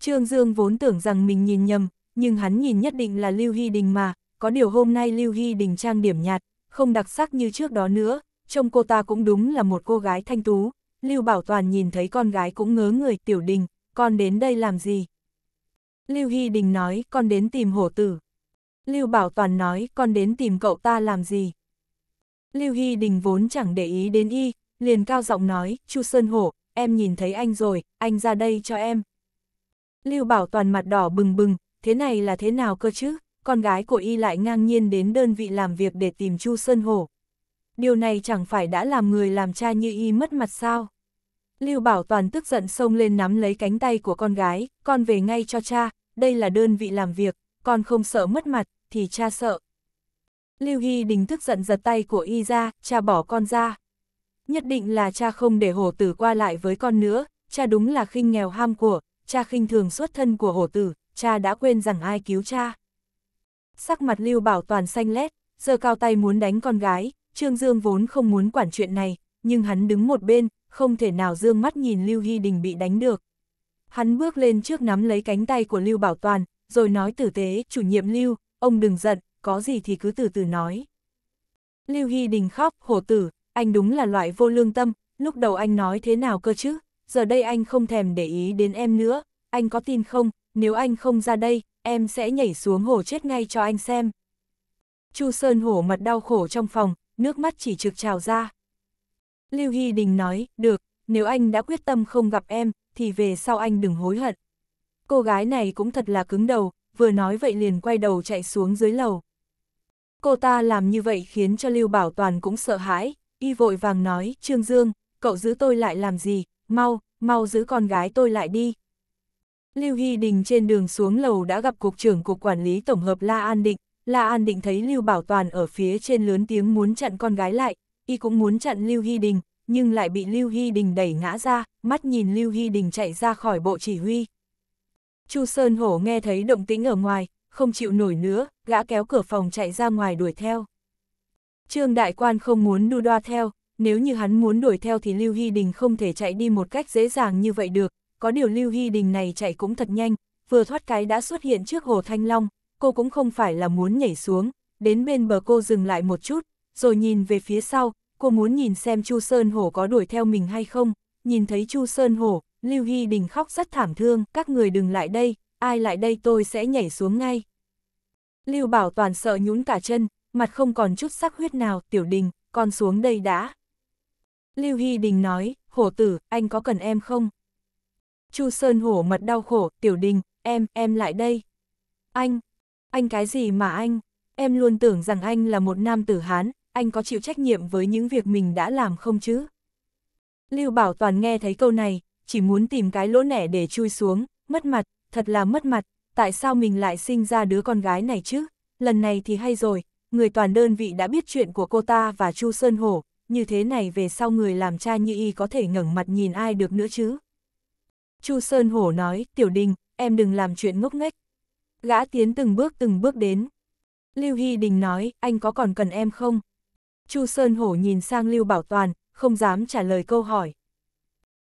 Trương Dương vốn tưởng rằng mình nhìn nhầm, nhưng hắn nhìn nhất định là Lưu Hy Đình mà, có điều hôm nay Lưu Hy Đình trang điểm nhạt, không đặc sắc như trước đó nữa, trông cô ta cũng đúng là một cô gái thanh tú. Lưu Bảo Toàn nhìn thấy con gái cũng ngớ người, Tiểu Đình, con đến đây làm gì? Lưu Hy Đình nói, con đến tìm hổ tử. Lưu Bảo Toàn nói, con đến tìm cậu ta làm gì? Lưu Hy Đình vốn chẳng để ý đến y, liền cao giọng nói, Chu Sơn Hổ, em nhìn thấy anh rồi, anh ra đây cho em. Lưu Bảo Toàn mặt đỏ bừng bừng, thế này là thế nào cơ chứ, con gái của y lại ngang nhiên đến đơn vị làm việc để tìm Chu Sơn Hổ. Điều này chẳng phải đã làm người làm cha như y mất mặt sao. Lưu Bảo Toàn tức giận xông lên nắm lấy cánh tay của con gái, con về ngay cho cha, đây là đơn vị làm việc, con không sợ mất mặt, thì cha sợ. Lưu Hy Đình tức giận giật tay của y ra, cha bỏ con ra. Nhất định là cha không để hổ tử qua lại với con nữa, cha đúng là khinh nghèo ham của, cha khinh thường xuất thân của hổ tử, cha đã quên rằng ai cứu cha. Sắc mặt Lưu Bảo Toàn xanh lét, giơ cao tay muốn đánh con gái, Trương Dương vốn không muốn quản chuyện này, nhưng hắn đứng một bên, không thể nào dương mắt nhìn Lưu Hy Đình bị đánh được. Hắn bước lên trước nắm lấy cánh tay của Lưu Bảo Toàn, rồi nói tử tế, chủ nhiệm Lưu, ông đừng giận, có gì thì cứ từ từ nói. Lưu Hy Đình khóc, hổ tử, anh đúng là loại vô lương tâm, lúc đầu anh nói thế nào cơ chứ, giờ đây anh không thèm để ý đến em nữa, anh có tin không, nếu anh không ra đây, em sẽ nhảy xuống hồ chết ngay cho anh xem. Chu Sơn hổ mặt đau khổ trong phòng, nước mắt chỉ trực trào ra. Lưu Hy Đình nói, được, nếu anh đã quyết tâm không gặp em, thì về sau anh đừng hối hận. Cô gái này cũng thật là cứng đầu, vừa nói vậy liền quay đầu chạy xuống dưới lầu. Cô ta làm như vậy khiến cho Lưu Bảo Toàn cũng sợ hãi, y vội vàng nói, Trương Dương, cậu giữ tôi lại làm gì, mau, mau giữ con gái tôi lại đi. Lưu Hy Đình trên đường xuống lầu đã gặp Cục trưởng Cục Quản lý Tổng hợp La An Định, La An Định thấy Lưu Bảo Toàn ở phía trên lớn tiếng muốn chặn con gái lại, y cũng muốn chặn Lưu Hy Đình, nhưng lại bị Lưu Hy Đình đẩy ngã ra, mắt nhìn Lưu Hy Đình chạy ra khỏi bộ chỉ huy. Chu Sơn Hổ nghe thấy động tĩnh ở ngoài, không chịu nổi nữa, gã kéo cửa phòng chạy ra ngoài đuổi theo. Trương Đại Quan không muốn đu đoa theo, nếu như hắn muốn đuổi theo thì Lưu Hy Đình không thể chạy đi một cách dễ dàng như vậy được, có điều Lưu Hy Đình này chạy cũng thật nhanh, vừa thoát cái đã xuất hiện trước Hồ Thanh Long, cô cũng không phải là muốn nhảy xuống, đến bên bờ cô dừng lại một chút, rồi nhìn về phía sau, cô muốn nhìn xem Chu Sơn Hổ có đuổi theo mình hay không, nhìn thấy Chu Sơn Hổ, Lưu Hy Đình khóc rất thảm thương, các người đừng lại đây, ai lại đây tôi sẽ nhảy xuống ngay. Lưu Bảo Toàn sợ nhún cả chân, mặt không còn chút sắc huyết nào, tiểu đình, con xuống đây đã. Lưu Hy Đình nói, hổ tử, anh có cần em không? Chu Sơn hổ mật đau khổ, tiểu đình, em, em lại đây. Anh, anh cái gì mà anh? Em luôn tưởng rằng anh là một nam tử Hán, anh có chịu trách nhiệm với những việc mình đã làm không chứ? Lưu Bảo Toàn nghe thấy câu này, chỉ muốn tìm cái lỗ nẻ để chui xuống, mất mặt, thật là mất mặt, tại sao mình lại sinh ra đứa con gái này chứ? Lần này thì hay rồi, người toàn đơn vị đã biết chuyện của cô ta và Chu Sơn Hổ, như thế này về sau người làm cha như y có thể ngẩng mặt nhìn ai được nữa chứ. Chu Sơn Hổ nói, tiểu đình, em đừng làm chuyện ngốc nghếch. Gã tiến từng bước từng bước đến. Lưu Hy Đình nói, anh có còn cần em không? Chu Sơn Hổ nhìn sang Lưu Bảo Toàn, không dám trả lời câu hỏi.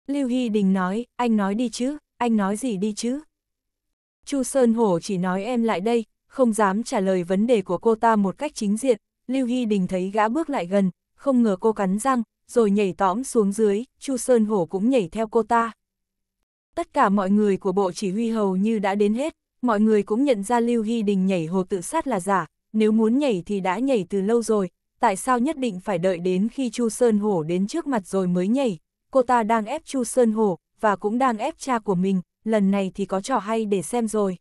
Lưu Hy Đình nói, anh nói đi chứ, anh nói gì đi chứ? Chu Sơn Hổ chỉ nói em lại đây, không dám trả lời vấn đề của cô ta một cách chính diện, Lưu Hy Đình thấy gã bước lại gần, không ngờ cô cắn răng, rồi nhảy tõm xuống dưới, Chu Sơn Hổ cũng nhảy theo cô ta. Tất cả mọi người của bộ chỉ huy hầu như đã đến hết, mọi người cũng nhận ra Lưu Hy Đình nhảy hồ tự sát là giả, nếu muốn nhảy thì đã nhảy từ lâu rồi, tại sao nhất định phải đợi đến khi Chu Sơn Hổ đến trước mặt rồi mới nhảy, cô ta đang ép Chu Sơn Hổ, và cũng đang ép cha của mình, lần này thì có trò hay để xem rồi.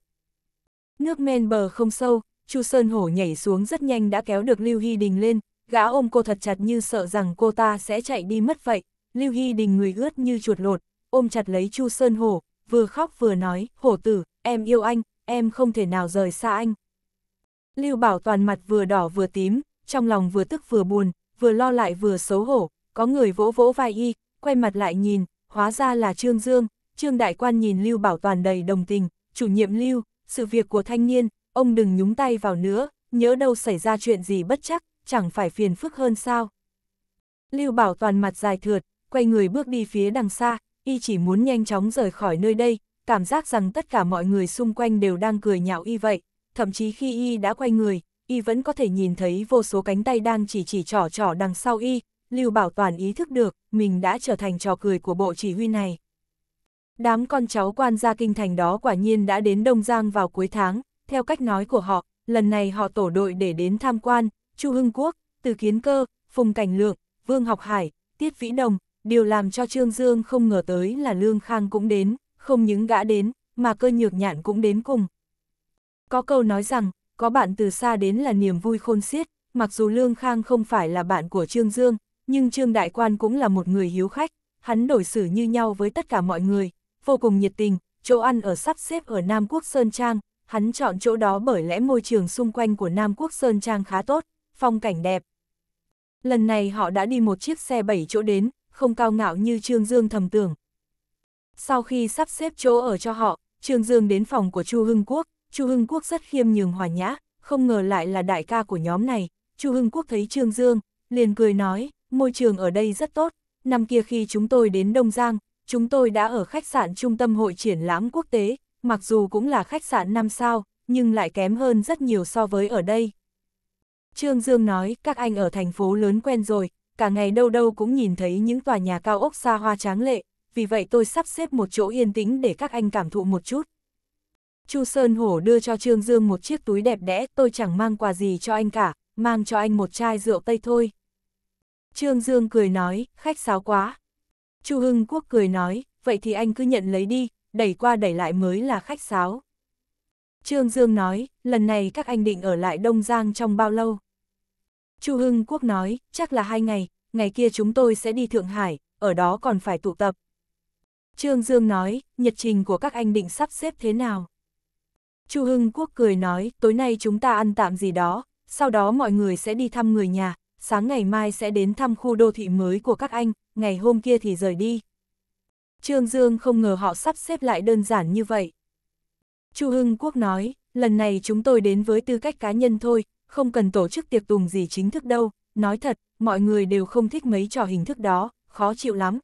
Nước men bờ không sâu, Chu Sơn Hổ nhảy xuống rất nhanh đã kéo được Lưu Hy Đình lên, gã ôm cô thật chặt như sợ rằng cô ta sẽ chạy đi mất vậy. Lưu Hy Đình người ướt như chuột lột, ôm chặt lấy Chu Sơn Hổ, vừa khóc vừa nói, hổ tử, em yêu anh, em không thể nào rời xa anh. Lưu Bảo toàn mặt vừa đỏ vừa tím, trong lòng vừa tức vừa buồn, vừa lo lại vừa xấu hổ, có người vỗ vỗ vai y, quay mặt lại nhìn, hóa ra là Trương Dương, Trương Đại Quan nhìn Lưu Bảo toàn đầy đồng tình, chủ nhiệm Lưu, sự việc của thanh niên, ông đừng nhúng tay vào nữa, nhớ đâu xảy ra chuyện gì bất chắc, chẳng phải phiền phức hơn sao. Lưu Bảo toàn mặt dài thượt, quay người bước đi phía đằng xa, y chỉ muốn nhanh chóng rời khỏi nơi đây, cảm giác rằng tất cả mọi người xung quanh đều đang cười nhạo y vậy, thậm chí khi y đã quay người, y vẫn có thể nhìn thấy vô số cánh tay đang chỉ chỉ trỏ trỏ đằng sau y, Lưu Bảo toàn ý thức được, mình đã trở thành trò cười của bộ chỉ huy này. Đám con cháu quan gia kinh thành đó quả nhiên đã đến Đông Giang vào cuối tháng, theo cách nói của họ, lần này họ tổ đội để đến tham quan, Chu Hưng Quốc, Từ Kiến Cơ, Phùng Cảnh Lượng, Vương Học Hải, Tiết Vĩ Đồng, điều làm cho Trương Dương không ngờ tới là Lương Khang cũng đến, không những gã đến, mà cơ nhược nhạn cũng đến cùng. Có câu nói rằng, có bạn từ xa đến là niềm vui khôn xiết, mặc dù Lương Khang không phải là bạn của Trương Dương, nhưng Trương Đại Quan cũng là một người hiếu khách, hắn đổi xử như nhau với tất cả mọi người, vô cùng nhiệt tình, chỗ ăn ở sắp xếp ở Nam Quốc Sơn Trang, hắn chọn chỗ đó bởi lẽ môi trường xung quanh của Nam Quốc Sơn Trang khá tốt, phong cảnh đẹp. Lần này họ đã đi một chiếc xe 7 chỗ đến, không cao ngạo như Trương Dương thầm tưởng. Sau khi sắp xếp chỗ ở cho họ, Trương Dương đến phòng của Chu Hưng Quốc, Chu Hưng Quốc rất khiêm nhường hòa nhã, không ngờ lại là đại ca của nhóm này. Chu Hưng Quốc thấy Trương Dương, liền cười nói, môi trường ở đây rất tốt, năm kia khi chúng tôi đến Đông Giang, chúng tôi đã ở khách sạn trung tâm hội triển lãm quốc tế, mặc dù cũng là khách sạn 5 sao, nhưng lại kém hơn rất nhiều so với ở đây. Trương Dương nói, các anh ở thành phố lớn quen rồi, cả ngày đâu đâu cũng nhìn thấy những tòa nhà cao ốc xa hoa tráng lệ, vì vậy tôi sắp xếp một chỗ yên tĩnh để các anh cảm thụ một chút. Chu Sơn Hổ đưa cho Trương Dương một chiếc túi đẹp đẽ, tôi chẳng mang quà gì cho anh cả, mang cho anh một chai rượu Tây thôi. Trương Dương cười nói, khách sáo quá, Chu Hưng Quốc cười nói, vậy thì anh cứ nhận lấy đi, đẩy qua đẩy lại mới là khách sáo. Trương Dương nói, lần này các anh định ở lại Đông Giang trong bao lâu? Chu Hưng Quốc nói, chắc là hai ngày, ngày kia chúng tôi sẽ đi Thượng Hải, ở đó còn phải tụ tập. Trương Dương nói, nhật trình của các anh định sắp xếp thế nào? Chu Hưng Quốc cười nói, tối nay chúng ta ăn tạm gì đó, sau đó mọi người sẽ đi thăm người nhà, sáng ngày mai sẽ đến thăm khu đô thị mới của các anh, ngày hôm kia thì rời đi. Trương Dương không ngờ họ sắp xếp lại đơn giản như vậy. Chu Hưng Quốc nói, lần này chúng tôi đến với tư cách cá nhân thôi, không cần tổ chức tiệc tùng gì chính thức đâu, nói thật, mọi người đều không thích mấy trò hình thức đó, khó chịu lắm.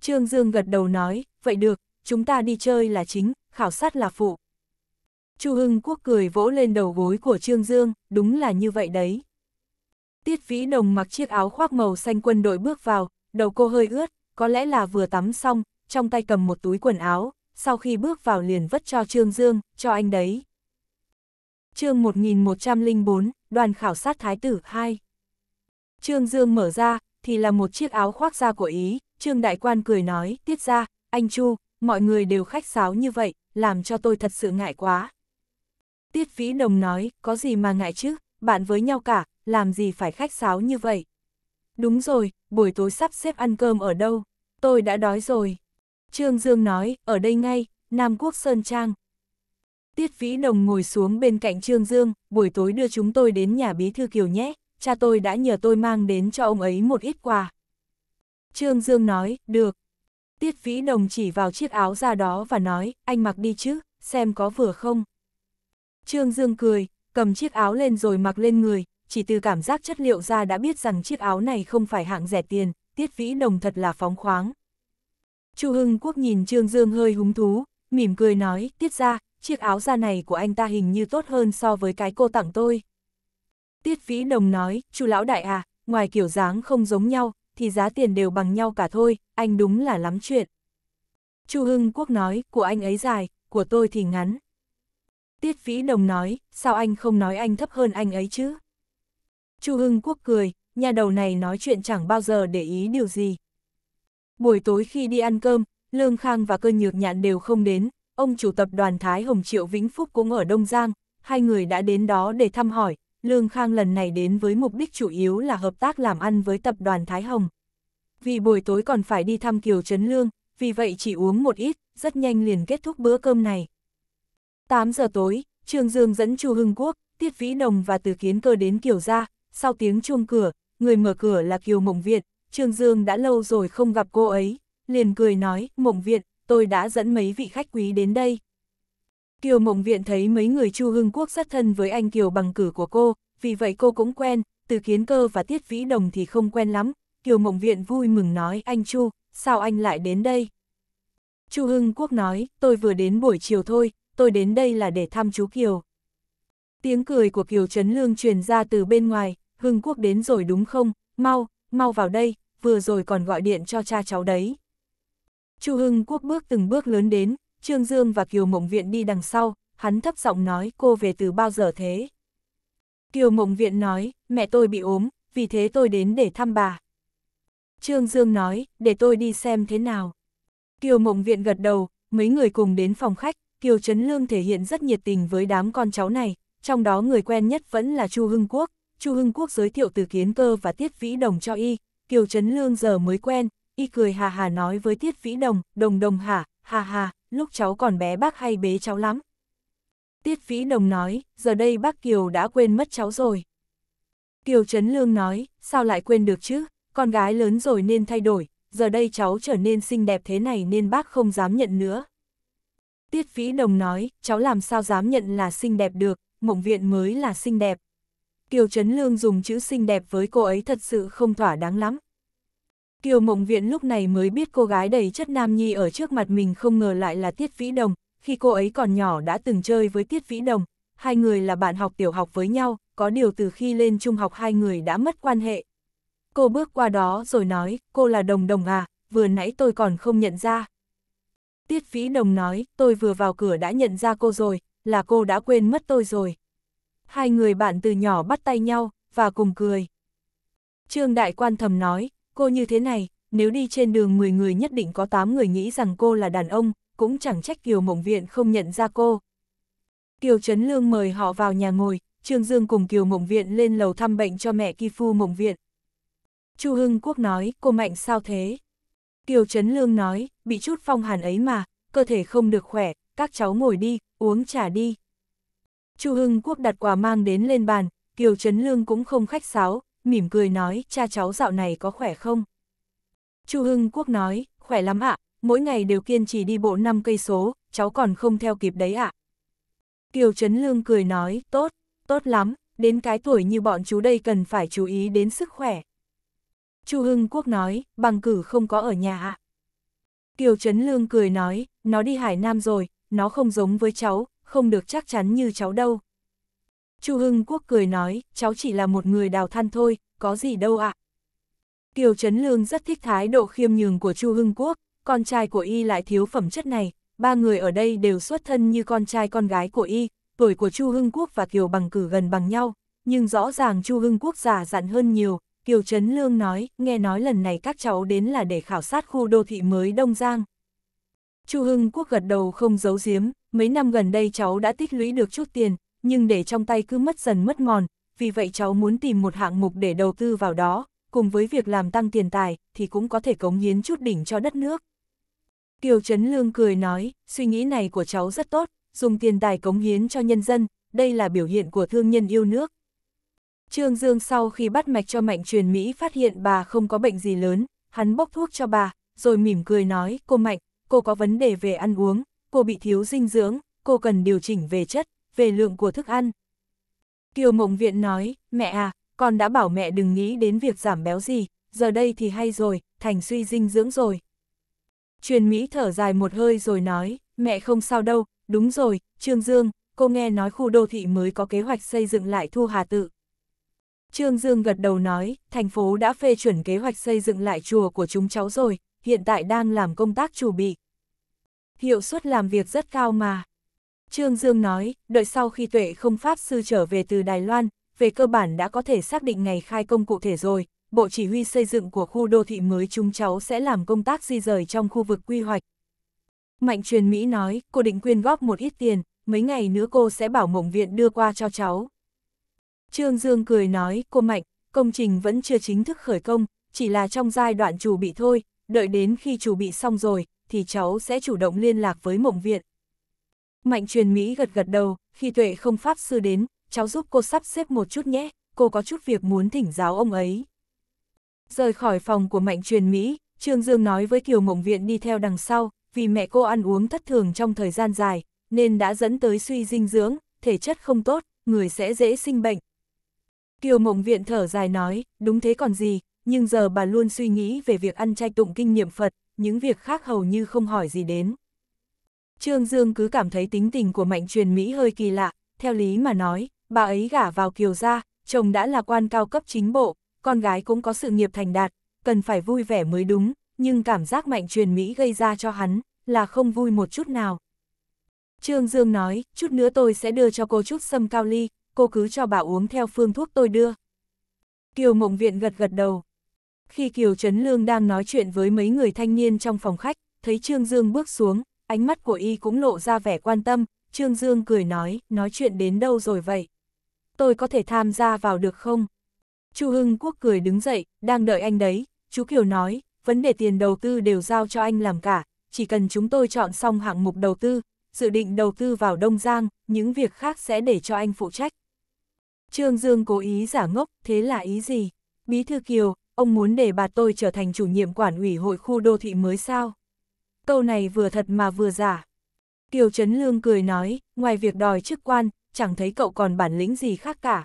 Trương Dương gật đầu nói, vậy được, chúng ta đi chơi là chính, khảo sát là phụ. Chu Hưng Quốc cười vỗ lên đầu gối của Trương Dương, đúng là như vậy đấy. Tiết Vĩ Đồng mặc chiếc áo khoác màu xanh quân đội bước vào, đầu cô hơi ướt, có lẽ là vừa tắm xong, trong tay cầm một túi quần áo, sau khi bước vào liền vất cho Trương Dương, cho anh đấy. chương 1104, đoàn khảo sát Thái tử 2. Trương Dương mở ra, thì là một chiếc áo khoác da của Ý, Trương Đại Quan cười nói, tiết ra, anh Chu, mọi người đều khách sáo như vậy, làm cho tôi thật sự ngại quá. Tiết Vĩ Đồng nói, có gì mà ngại chứ, bạn với nhau cả, làm gì phải khách sáo như vậy. Đúng rồi, buổi tối sắp xếp ăn cơm ở đâu? Tôi đã đói rồi. Trương Dương nói, ở đây ngay, Nam Quốc Sơn Trang. Tiết Vĩ Đồng ngồi xuống bên cạnh Trương Dương, buổi tối đưa chúng tôi đến nhà bí thư Kiều nhé, cha tôi đã nhờ tôi mang đến cho ông ấy một ít quà. Trương Dương nói, được. Tiết Vĩ Đồng chỉ vào chiếc áo ra đó và nói, anh mặc đi chứ, xem có vừa không. Trương Dương cười, cầm chiếc áo lên rồi mặc lên người, chỉ từ cảm giác chất liệu ra đã biết rằng chiếc áo này không phải hạng rẻ tiền, tiết vĩ đồng thật là phóng khoáng. Chu Hưng Quốc nhìn Trương Dương hơi húng thú, mỉm cười nói, tiết ra, chiếc áo da này của anh ta hình như tốt hơn so với cái cô tặng tôi. Tiết vĩ đồng nói, chu lão đại à, ngoài kiểu dáng không giống nhau, thì giá tiền đều bằng nhau cả thôi, anh đúng là lắm chuyện. Chu Hưng Quốc nói, của anh ấy dài, của tôi thì ngắn. Tiết Vĩ Đồng nói, sao anh không nói anh thấp hơn anh ấy chứ? Chu Hưng Quốc cười, nhà đầu này nói chuyện chẳng bao giờ để ý điều gì. Buổi tối khi đi ăn cơm, Lương Khang và cơ nhược nhạn đều không đến, ông chủ tập đoàn Thái Hồng Triệu Vĩnh Phúc cũng ở Đông Giang, hai người đã đến đó để thăm hỏi, Lương Khang lần này đến với mục đích chủ yếu là hợp tác làm ăn với tập đoàn Thái Hồng. Vì buổi tối còn phải đi thăm Kiều Trấn Lương, vì vậy chỉ uống một ít, rất nhanh liền kết thúc bữa cơm này. 8 giờ tối, Trương Dương dẫn Chu Hưng Quốc, Tiết Vĩ Đồng và Từ Kiến Cơ đến Kiều Gia, sau tiếng chuông cửa, người mở cửa là Kiều Mộng Viện, Trương Dương đã lâu rồi không gặp cô ấy, liền cười nói, Mộng Viện, tôi đã dẫn mấy vị khách quý đến đây. Kiều Mộng Viện thấy mấy người Chu Hưng Quốc sát thân với anh Kiều bằng cử của cô, vì vậy cô cũng quen, từ kiến cơ và tiết vĩ đồng thì không quen lắm. Kiều Mộng Viện vui mừng nói, anh Chu, sao anh lại đến đây? Chu Hưng Quốc nói, tôi vừa đến buổi chiều thôi, tôi đến đây là để thăm chú Kiều. Tiếng cười của Kiều Trấn Lương truyền ra từ bên ngoài, Hưng Quốc đến rồi đúng không, mau, mau vào đây, vừa rồi còn gọi điện cho cha cháu đấy. Chu Hưng Quốc bước từng bước lớn đến, Trương Dương và Kiều Mộng Viện đi đằng sau, hắn thấp giọng nói cô về từ bao giờ thế. Kiều Mộng Viện nói, mẹ tôi bị ốm, vì thế tôi đến để thăm bà. Trương Dương nói, để tôi đi xem thế nào. Kiều Mộng Viện gật đầu, mấy người cùng đến phòng khách, Kiều Trấn Lương thể hiện rất nhiệt tình với đám con cháu này, trong đó người quen nhất vẫn là Chu Hưng Quốc. Chu Hưng Quốc giới thiệu từ kiến cơ và Tiết Vĩ Đồng cho y, Kiều Trấn Lương giờ mới quen, y cười hà hà nói với Tiết Vĩ Đồng, đồng đồng hả, hà hà, lúc cháu còn bé bác hay bế cháu lắm. Tiết Vĩ Đồng nói, giờ đây bác Kiều đã quên mất cháu rồi. Kiều Trấn Lương nói, sao lại quên được chứ, con gái lớn rồi nên thay đổi, giờ đây cháu trở nên xinh đẹp thế này nên bác không dám nhận nữa. Tiết Vĩ Đồng nói, cháu làm sao dám nhận là xinh đẹp được, mộng viện mới là xinh đẹp. Kiều Trấn Lương dùng chữ xinh đẹp với cô ấy thật sự không thỏa đáng lắm. Kiều Mộng Viện lúc này mới biết cô gái đầy chất nam nhi ở trước mặt mình không ngờ lại là Tiết Vĩ Đồng, khi cô ấy còn nhỏ đã từng chơi với Tiết Vĩ Đồng, hai người là bạn học tiểu học với nhau, có điều từ khi lên trung học hai người đã mất quan hệ. Cô bước qua đó rồi nói, cô là Đồng Đồng à, vừa nãy tôi còn không nhận ra. Tiết Vĩ Đồng nói, tôi vừa vào cửa đã nhận ra cô rồi, là cô đã quên mất tôi rồi hai người bạn từ nhỏ bắt tay nhau, và cùng cười. Trương Đại Quan thầm nói, cô như thế này, nếu đi trên đường 10 người nhất định có 8 người nghĩ rằng cô là đàn ông, cũng chẳng trách Kiều Mộng Viện không nhận ra cô. Kiều Trấn Lương mời họ vào nhà ngồi, Trương Dương cùng Kiều Mộng Viện lên lầu thăm bệnh cho mẹ Ki Phu Mộng Viện. Chu Hưng Quốc nói, cô mạnh sao thế? Kiều Trấn Lương nói, bị chút phong hàn ấy mà, cơ thể không được khỏe, các cháu ngồi đi, uống trà đi. Chu Hưng Quốc đặt quà mang đến lên bàn, Kiều Trấn Lương cũng không khách sáo, mỉm cười nói cha cháu dạo này có khỏe không? Chu Hưng Quốc nói, khỏe lắm ạ, mỗi ngày đều kiên trì đi bộ 5 cây số, cháu còn không theo kịp đấy ạ. Kiều Trấn Lương cười nói, tốt, tốt lắm, đến cái tuổi như bọn chú đây cần phải chú ý đến sức khỏe. Chu Hưng Quốc nói, bằng cử không có ở nhà ạ. Kiều Trấn Lương cười nói, nó đi Hải Nam rồi, nó không giống với cháu, không được chắc chắn như cháu đâu. Chu Hưng Quốc cười nói, cháu chỉ là một người đào than thôi, có gì đâu ạ. À. Kiều Trấn Lương rất thích thái độ khiêm nhường của Chu Hưng Quốc, con trai của y lại thiếu phẩm chất này, ba người ở đây đều xuất thân như con trai con gái của y, tuổi của Chu Hưng Quốc và Kiều Bằng cử gần bằng nhau, nhưng rõ ràng Chu Hưng Quốc già dặn hơn nhiều. Kiều Trấn Lương nói, nghe nói lần này các cháu đến là để khảo sát khu đô thị mới Đông Giang. Chu Hưng Quốc gật đầu không giấu giếm, mấy năm gần đây cháu đã tích lũy được chút tiền, nhưng để trong tay cứ mất dần mất mòn, vì vậy cháu muốn tìm một hạng mục để đầu tư vào đó, cùng với việc làm tăng tiền tài, thì cũng có thể cống hiến chút đỉnh cho đất nước. Kiều Trấn Lương cười nói, suy nghĩ này của cháu rất tốt, dùng tiền tài cống hiến cho nhân dân, đây là biểu hiện của thương nhân yêu nước. Trương Dương sau khi bắt mạch cho mạnh truyền Mỹ phát hiện bà không có bệnh gì lớn, hắn bốc thuốc cho bà, rồi mỉm cười nói, cô mạnh, cô có vấn đề về ăn uống, cô bị thiếu dinh dưỡng, cô cần điều chỉnh về chất, về lượng của thức ăn. Kiều Mộng Viện nói, mẹ à, con đã bảo mẹ đừng nghĩ đến việc giảm béo gì, giờ đây thì hay rồi, thành suy dinh dưỡng rồi. Truyền Mỹ thở dài một hơi rồi nói, mẹ không sao đâu, đúng rồi, Trương Dương, cô nghe nói khu đô thị mới có kế hoạch xây dựng lại Thu Hà Tự. Trương Dương gật đầu nói, thành phố đã phê chuẩn kế hoạch xây dựng lại chùa của chúng cháu rồi, hiện tại đang làm công tác chủ bị. Hiệu suất làm việc rất cao mà. Trương Dương nói, đợi sau khi tuệ không Pháp Sư trở về từ Đài Loan, về cơ bản đã có thể xác định ngày khai công cụ thể rồi, Bộ Chỉ huy xây dựng của khu đô thị mới chúng cháu sẽ làm công tác di rời trong khu vực quy hoạch. Mạnh truyền Mỹ nói, cô định quyên góp một ít tiền, mấy ngày nữa cô sẽ bảo mộng viện đưa qua cho cháu. Trương Dương cười nói, cô Mạnh, công trình vẫn chưa chính thức khởi công, chỉ là trong giai đoạn chủ bị thôi, đợi đến khi chủ bị xong rồi, thì cháu sẽ chủ động liên lạc với mộng viện. Mạnh truyền Mỹ gật gật đầu, khi tuệ không pháp sư đến, cháu giúp cô sắp xếp một chút nhé, cô có chút việc muốn thỉnh giáo ông ấy. Rời khỏi phòng của mạnh truyền Mỹ, Trương Dương nói với Kiều Mộng Viện đi theo đằng sau, vì mẹ cô ăn uống thất thường trong thời gian dài, nên đã dẫn tới suy dinh dưỡng, thể chất không tốt, người sẽ dễ sinh bệnh. Kiều Mộng Viện thở dài nói, đúng thế còn gì, nhưng giờ bà luôn suy nghĩ về việc ăn chay tụng kinh niệm Phật, những việc khác hầu như không hỏi gì đến. Trương Dương cứ cảm thấy tính tình của mạnh truyền Mỹ hơi kỳ lạ, theo lý mà nói, bà ấy gả vào kiều gia, chồng đã là quan cao cấp chính bộ, con gái cũng có sự nghiệp thành đạt, cần phải vui vẻ mới đúng, nhưng cảm giác mạnh truyền Mỹ gây ra cho hắn là không vui một chút nào. Trương Dương nói, chút nữa tôi sẽ đưa cho cô chút sâm cao ly, cô cứ cho bà uống theo phương thuốc tôi đưa. Kiều Mộng Viện gật gật đầu, khi Kiều Trấn Lương đang nói chuyện với mấy người thanh niên trong phòng khách, thấy Trương Dương bước xuống, ánh mắt của y cũng lộ ra vẻ quan tâm, Trương Dương cười nói, nói chuyện đến đâu rồi vậy? Tôi có thể tham gia vào được không? Chu Hưng Quốc cười đứng dậy, đang đợi anh đấy, chú Kiều nói, vấn đề tiền đầu tư đều giao cho anh làm cả, chỉ cần chúng tôi chọn xong hạng mục đầu tư, dự định đầu tư vào Đông Giang, những việc khác sẽ để cho anh phụ trách. Trương Dương cố ý giả ngốc, thế là ý gì? Bí thư Kiều, ông muốn để bà tôi trở thành chủ nhiệm quản ủy hội khu đô thị mới sao? Câu này vừa thật mà vừa giả. Kiều Trấn Lương cười nói, ngoài việc đòi chức quan, chẳng thấy cậu còn bản lĩnh gì khác cả.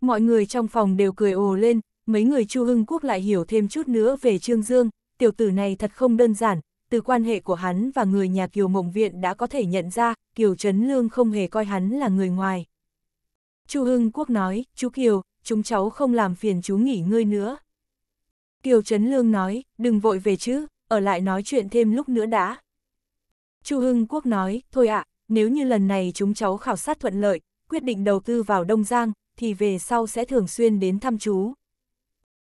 Mọi người trong phòng đều cười ồ lên, mấy người Chu Hưng Quốc lại hiểu thêm chút nữa về Trương Dương, tiểu tử này thật không đơn giản, từ quan hệ của hắn và người nhà Kiều Mộng Viện đã có thể nhận ra, Kiều Trấn Lương không hề coi hắn là người ngoài. Chu Hưng Quốc nói, chú Kiều, chúng cháu không làm phiền chú nghỉ ngơi nữa. Kiều Trấn Lương nói, đừng vội về chứ, ở lại nói chuyện thêm lúc nữa đã. Chu Hưng Quốc nói, thôi ạ, nếu như lần này chúng cháu khảo sát thuận lợi, quyết định đầu tư vào Đông Giang, thì về sau sẽ thường xuyên đến thăm chú.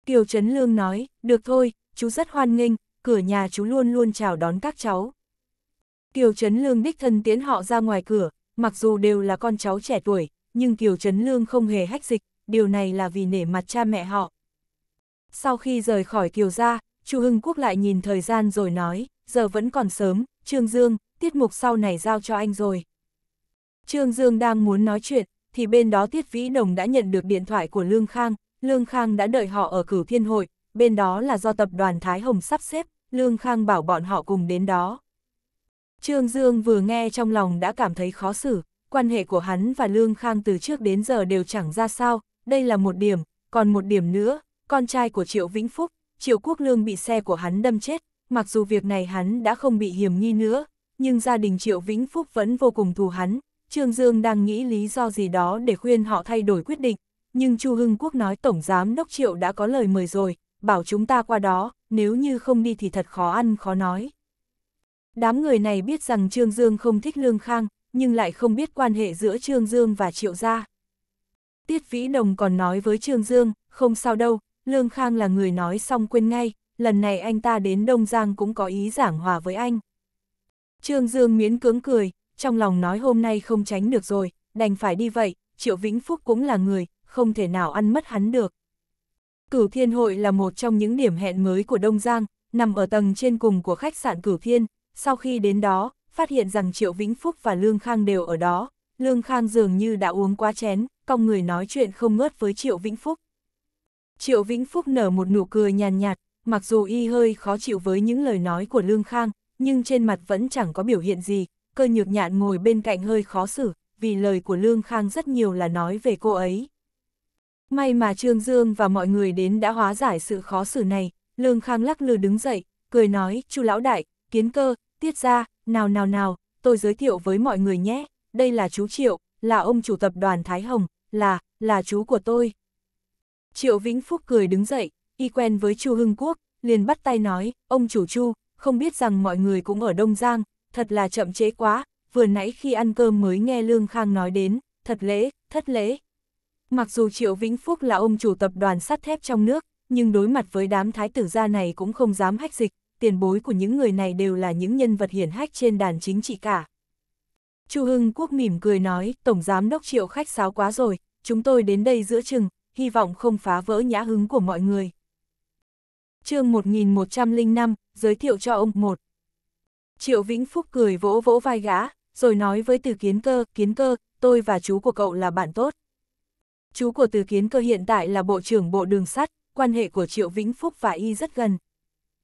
Kiều Trấn Lương nói, được thôi, chú rất hoan nghênh, cửa nhà chú luôn luôn chào đón các cháu. Kiều Trấn Lương đích thân tiến họ ra ngoài cửa, mặc dù đều là con cháu trẻ tuổi, nhưng Kiều Trấn Lương không hề hách dịch, điều này là vì nể mặt cha mẹ họ. Sau khi rời khỏi Kiều Gia, Chu Hưng Quốc lại nhìn thời gian rồi nói, giờ vẫn còn sớm, Trương Dương, tiết mục sau này giao cho anh rồi. Trương Dương đang muốn nói chuyện, thì bên đó Tiết Vĩ Đồng đã nhận được điện thoại của Lương Khang, Lương Khang đã đợi họ ở Cử thiên hội, bên đó là do tập đoàn Thái Hồng sắp xếp, Lương Khang bảo bọn họ cùng đến đó. Trương Dương vừa nghe trong lòng đã cảm thấy khó xử, quan hệ của hắn và Lương Khang từ trước đến giờ đều chẳng ra sao, đây là một điểm, còn một điểm nữa, con trai của Triệu Vĩnh Phúc, Triệu Quốc Lương bị xe của hắn đâm chết, mặc dù việc này hắn đã không bị hiểm nghi nữa, nhưng gia đình Triệu Vĩnh Phúc vẫn vô cùng thù hắn, Trương Dương đang nghĩ lý do gì đó để khuyên họ thay đổi quyết định, nhưng Chu Hưng Quốc nói Tổng Giám Đốc Triệu đã có lời mời rồi, bảo chúng ta qua đó, nếu như không đi thì thật khó ăn khó nói. Đám người này biết rằng Trương Dương không thích Lương Khang, nhưng lại không biết quan hệ giữa Trương Dương và Triệu Gia. Tiết Vĩ Đồng còn nói với Trương Dương, không sao đâu, Lương Khang là người nói xong quên ngay, lần này anh ta đến Đông Giang cũng có ý giảng hòa với anh. Trương Dương miễn cưỡng cười, trong lòng nói hôm nay không tránh được rồi, đành phải đi vậy, Triệu Vĩnh Phúc cũng là người, không thể nào ăn mất hắn được. Cửu Thiên Hội là một trong những điểm hẹn mới của Đông Giang, nằm ở tầng trên cùng của khách sạn Cửu Thiên, sau khi đến đó, phát hiện rằng Triệu Vĩnh Phúc và Lương Khang đều ở đó, Lương Khang dường như đã uống quá chén, cong người nói chuyện không ngớt với Triệu Vĩnh Phúc. Triệu Vĩnh Phúc nở một nụ cười nhàn nhạt, nhạt, mặc dù y hơi khó chịu với những lời nói của Lương Khang, nhưng trên mặt vẫn chẳng có biểu hiện gì, cơ nhược nhạn ngồi bên cạnh hơi khó xử, vì lời của Lương Khang rất nhiều là nói về cô ấy. May mà Trương Dương và mọi người đến đã hóa giải sự khó xử này, Lương Khang lắc lư đứng dậy, cười nói, chu lão đại, kiến cơ, tiết ra, nào nào nào, tôi giới thiệu với mọi người nhé, đây là chú Triệu, là ông chủ tập đoàn Thái Hồng, là, là chú của tôi. Triệu Vĩnh Phúc cười đứng dậy, y quen với Chu Hưng Quốc, liền bắt tay nói, ông chủ Chu, không biết rằng mọi người cũng ở Đông Giang, thật là chậm chế quá, vừa nãy khi ăn cơm mới nghe Lương Khang nói đến, thật lễ, thất lễ. Mặc dù Triệu Vĩnh Phúc là ông chủ tập đoàn sắt thép trong nước, nhưng đối mặt với đám thái tử gia này cũng không dám hách dịch, tiền bối của những người này đều là những nhân vật hiển hách trên đàn chính trị cả. Chu Hưng Quốc mỉm cười nói, Tổng Giám Đốc Triệu khách sáo quá rồi, chúng tôi đến đây giữa chừng, hy vọng không phá vỡ nhã hứng của mọi người. chương 1105, giới thiệu cho ông một. Triệu Vĩnh Phúc cười vỗ vỗ vai gã, rồi nói với từ kiến cơ, kiến cơ, tôi và chú của cậu là bạn tốt. Chú của từ kiến cơ hiện tại là Bộ trưởng Bộ Đường Sắt, quan hệ của Triệu Vĩnh Phúc và y rất gần.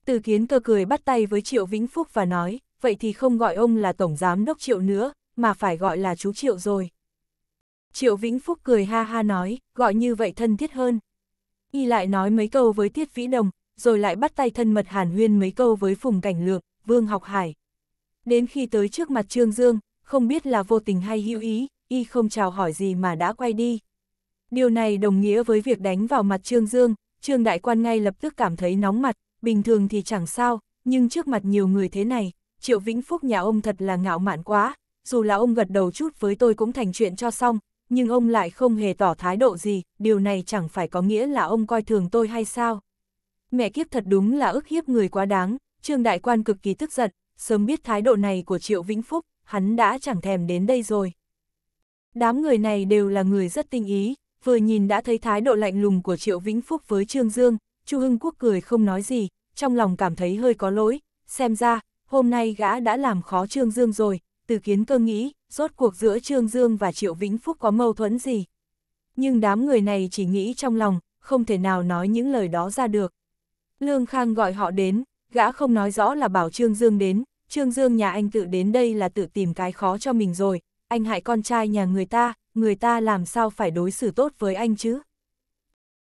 Từ kiến cơ cười bắt tay với Triệu Vĩnh Phúc và nói, vậy thì không gọi ông là Tổng Giám Đốc Triệu nữa, mà phải gọi là chú Triệu rồi. Triệu Vĩnh Phúc cười ha ha nói, gọi như vậy thân thiết hơn. Y lại nói mấy câu với Tiết Vĩ Đồng, rồi lại bắt tay thân mật Hàn Huyên mấy câu với Phùng Cảnh lược, Vương Học Hải. Đến khi tới trước mặt Trương Dương, không biết là vô tình hay hữu ý, Y không chào hỏi gì mà đã quay đi. Điều này đồng nghĩa với việc đánh vào mặt Trương Dương, Trương Đại Quan ngay lập tức cảm thấy nóng mặt, bình thường thì chẳng sao, nhưng trước mặt nhiều người thế này, Triệu Vĩnh Phúc nhà ông thật là ngạo mạn quá, dù là ông gật đầu chút với tôi cũng thành chuyện cho xong, nhưng ông lại không hề tỏ thái độ gì, điều này chẳng phải có nghĩa là ông coi thường tôi hay sao. Mẹ kiếp thật đúng là ức hiếp người quá đáng, Trương Đại Quan cực kỳ tức giận, sớm biết thái độ này của Triệu Vĩnh Phúc, hắn đã chẳng thèm đến đây rồi. Đám người này đều là người rất tinh ý, vừa nhìn đã thấy thái độ lạnh lùng của Triệu Vĩnh Phúc với Trương Dương, Chu Hưng Quốc cười không nói gì, trong lòng cảm thấy hơi có lỗi, xem ra, hôm nay gã đã làm khó Trương Dương rồi, từ kiến cơ nghĩ, rốt cuộc giữa Trương Dương và Triệu Vĩnh Phúc có mâu thuẫn gì. Nhưng đám người này chỉ nghĩ trong lòng, không thể nào nói những lời đó ra được. Lương Khang gọi họ đến, gã không nói rõ là bảo Trương Dương đến, Trương Dương nhà anh tự đến đây là tự tìm cái khó cho mình rồi, anh hại con trai nhà người ta, người ta làm sao phải đối xử tốt với anh chứ?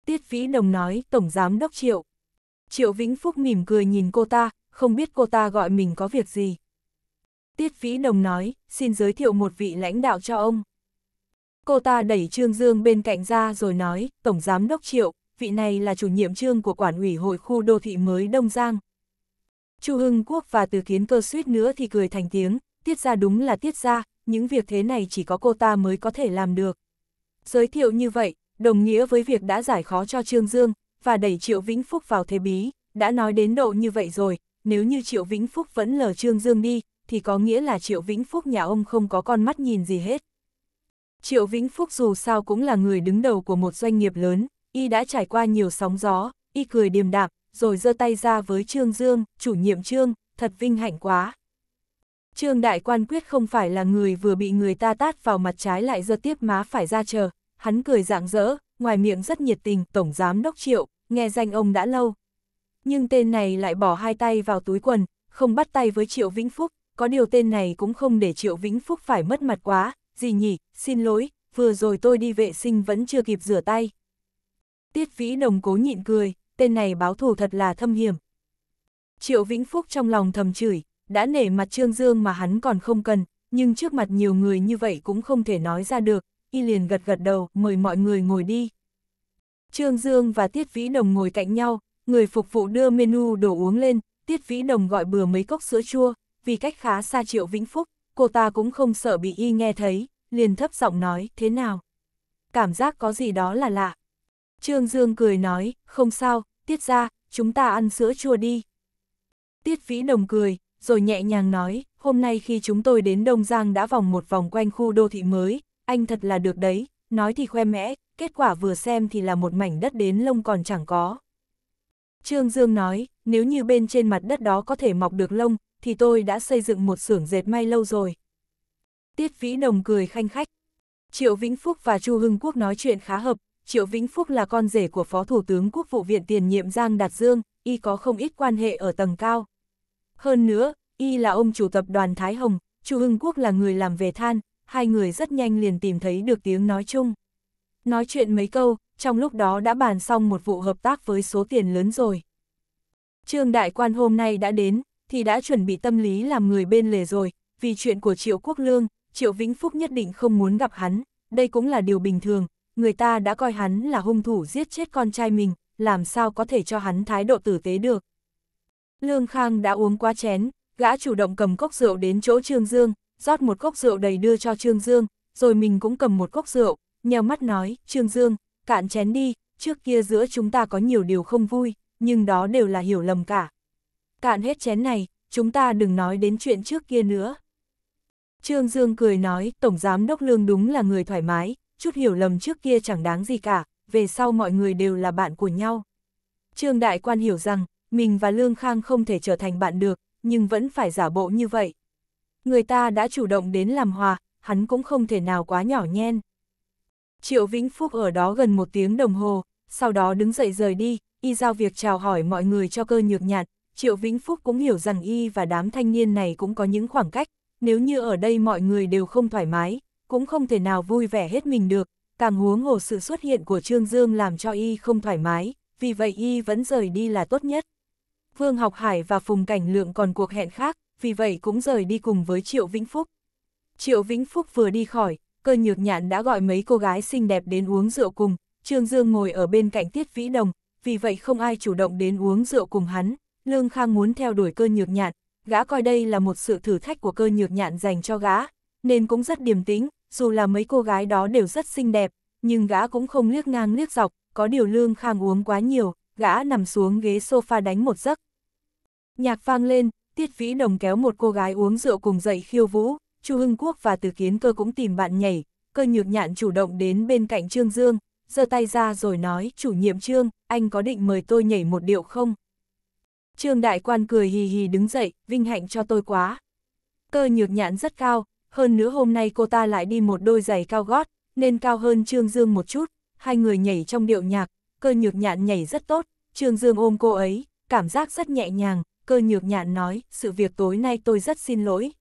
Tiết Vĩ Đồng nói, Tổng Giám Đốc Triệu. Triệu Vĩnh Phúc mỉm cười nhìn cô ta, không biết cô ta gọi mình có việc gì. Tiết Vĩ Đồng nói, xin giới thiệu một vị lãnh đạo cho ông. Cô ta đẩy Trương Dương bên cạnh ra rồi nói, Tổng Giám Đốc Triệu, vị này là chủ nhiệm trương của Quản ủy Hội khu đô thị mới Đông Giang. Chu Hưng Quốc và Từ Kiến Cơ suýt nữa thì cười thành tiếng, tiết ra đúng là tiết ra, những việc thế này chỉ có cô ta mới có thể làm được. Giới thiệu như vậy, đồng nghĩa với việc đã giải khó cho Trương Dương, và đẩy Triệu Vĩnh Phúc vào thế bí, đã nói đến độ như vậy rồi, nếu như Triệu Vĩnh Phúc vẫn lờ Trương Dương đi, thì có nghĩa là Triệu Vĩnh Phúc nhà ông không có con mắt nhìn gì hết. Triệu Vĩnh Phúc dù sao cũng là người đứng đầu của một doanh nghiệp lớn, y đã trải qua nhiều sóng gió, y cười điềm đạm, rồi giơ tay ra với Trương Dương, chủ nhiệm Trương, thật vinh hạnh quá. Trương Đại Quan Quyết không phải là người vừa bị người ta tát vào mặt trái lại giơ tiếp má phải ra chờ, hắn cười rạng rỡ, ngoài miệng rất nhiệt tình, Tổng Giám Đốc Triệu, nghe danh ông đã lâu. Nhưng tên này lại bỏ hai tay vào túi quần, không bắt tay với Triệu Vĩnh Phúc, có điều tên này cũng không để Triệu Vĩnh Phúc phải mất mặt quá, gì nhỉ, xin lỗi, vừa rồi tôi đi vệ sinh vẫn chưa kịp rửa tay. Tiết Vĩ Đồng cố nhịn cười, tên này báo thù thật là thâm hiểm. Triệu Vĩnh Phúc trong lòng thầm chửi, đã nể mặt Trương Dương mà hắn còn không cần, nhưng trước mặt nhiều người như vậy cũng không thể nói ra được, y liền gật gật đầu, mời mọi người ngồi đi. Trương Dương và Tiết Vĩ Đồng ngồi cạnh nhau, người phục vụ đưa menu đồ uống lên, Tiết Vĩ Đồng gọi bừa mấy cốc sữa chua, vì cách khá xa Triệu Vĩnh Phúc, cô ta cũng không sợ bị y nghe thấy, liền thấp giọng nói, thế nào? Cảm giác có gì đó là lạ. Trương Dương cười nói, không sao, tiết ra, chúng ta ăn sữa chua đi. Tiết Vĩ Đồng cười, rồi nhẹ nhàng nói, hôm nay khi chúng tôi đến Đông Giang đã vòng một vòng quanh khu đô thị mới, anh thật là được đấy, nói thì khoe mẽ, kết quả vừa xem thì là một mảnh đất đến lông còn chẳng có. Trương Dương nói, nếu như bên trên mặt đất đó có thể mọc được lông, thì tôi đã xây dựng một xưởng dệt may lâu rồi. Tiết Vĩ Đồng cười khanh khách. Triệu Vĩnh Phúc và Chu Hưng Quốc nói chuyện khá hợp, Triệu Vĩnh Phúc là con rể của Phó Thủ tướng Quốc vụ Viện tiền nhiệm Giang Đạt Dương, y có không ít quan hệ ở tầng cao. Hơn nữa, y là ông chủ tập đoàn Thái Hồng, Chu Hưng Quốc là người làm về than, hai người rất nhanh liền tìm thấy được tiếng nói chung. Nói chuyện mấy câu, trong lúc đó đã bàn xong một vụ hợp tác với số tiền lớn rồi. Trương Đại Quan hôm nay đã đến, thì đã chuẩn bị tâm lý làm người bên lề rồi, vì chuyện của Triệu Quốc Lương, Triệu Vĩnh Phúc nhất định không muốn gặp hắn, đây cũng là điều bình thường, người ta đã coi hắn là hung thủ giết chết con trai mình, làm sao có thể cho hắn thái độ tử tế được. Lương Khang đã uống quá chén, gã chủ động cầm cốc rượu đến chỗ Trương Dương, rót một cốc rượu đầy đưa cho Trương Dương, rồi mình cũng cầm một cốc rượu, nheo mắt nói, Trương Dương, cạn chén đi, trước kia giữa chúng ta có nhiều điều không vui, nhưng đó đều là hiểu lầm cả. Cạn hết chén này, chúng ta đừng nói đến chuyện trước kia nữa. Trương Dương cười nói, Tổng Giám Đốc Lương đúng là người thoải mái, chút hiểu lầm trước kia chẳng đáng gì cả, về sau mọi người đều là bạn của nhau. Trương Đại Quan hiểu rằng, mình và Lương Khang không thể trở thành bạn được, nhưng vẫn phải giả bộ như vậy. Người ta đã chủ động đến làm hòa, hắn cũng không thể nào quá nhỏ nhen. Triệu Vĩnh Phúc ở đó gần một tiếng đồng hồ, sau đó đứng dậy rời đi, y giao việc chào hỏi mọi người cho cơ nhược nhạt, Triệu Vĩnh Phúc cũng hiểu rằng y và đám thanh niên này cũng có những khoảng cách, nếu như ở đây mọi người đều không thoải mái, cũng không thể nào vui vẻ hết mình được, càng huống hồ sự xuất hiện của Trương Dương làm cho y không thoải mái, vì vậy y vẫn rời đi là tốt nhất. Vương Học Hải và Phùng Cảnh Lượng còn cuộc hẹn khác, vì vậy cũng rời đi cùng với Triệu Vĩnh Phúc. Triệu Vĩnh Phúc vừa đi khỏi, cơ nhược nhạn đã gọi mấy cô gái xinh đẹp đến uống rượu cùng, Trương Dương ngồi ở bên cạnh Tiết Vĩ Đồng, vì vậy không ai chủ động đến uống rượu cùng hắn, Lương Khang muốn theo đuổi cơ nhược nhạn, gã coi đây là một sự thử thách của cơ nhược nhạn dành cho gã, nên cũng rất điềm tĩnh, dù là mấy cô gái đó đều rất xinh đẹp, nhưng gã cũng không liếc ngang liếc dọc, có điều Lương Khang uống quá nhiều, gã nằm xuống ghế sofa đánh một giấc. Nhạc vang lên, Tiết Vĩ Đồng kéo một cô gái uống rượu cùng dậy khiêu vũ, Chu Hưng Quốc và Từ Kiến Cơ cũng tìm bạn nhảy, cơ nhược nhạn chủ động đến bên cạnh Trương Dương, giơ tay ra rồi nói, chủ nhiệm trương, anh có định mời tôi nhảy một điệu không? Trương đại quan cười hì hì đứng dậy, vinh hạnh cho tôi quá. Cơ nhược nhãn rất cao, hơn nữa hôm nay cô ta lại đi một đôi giày cao gót, nên cao hơn Trương Dương một chút, hai người nhảy trong điệu nhạc, cơ nhược nhạn nhảy rất tốt, Trương Dương ôm cô ấy, cảm giác rất nhẹ nhàng, cơ nhược nhạn nói, sự việc tối nay tôi rất xin lỗi.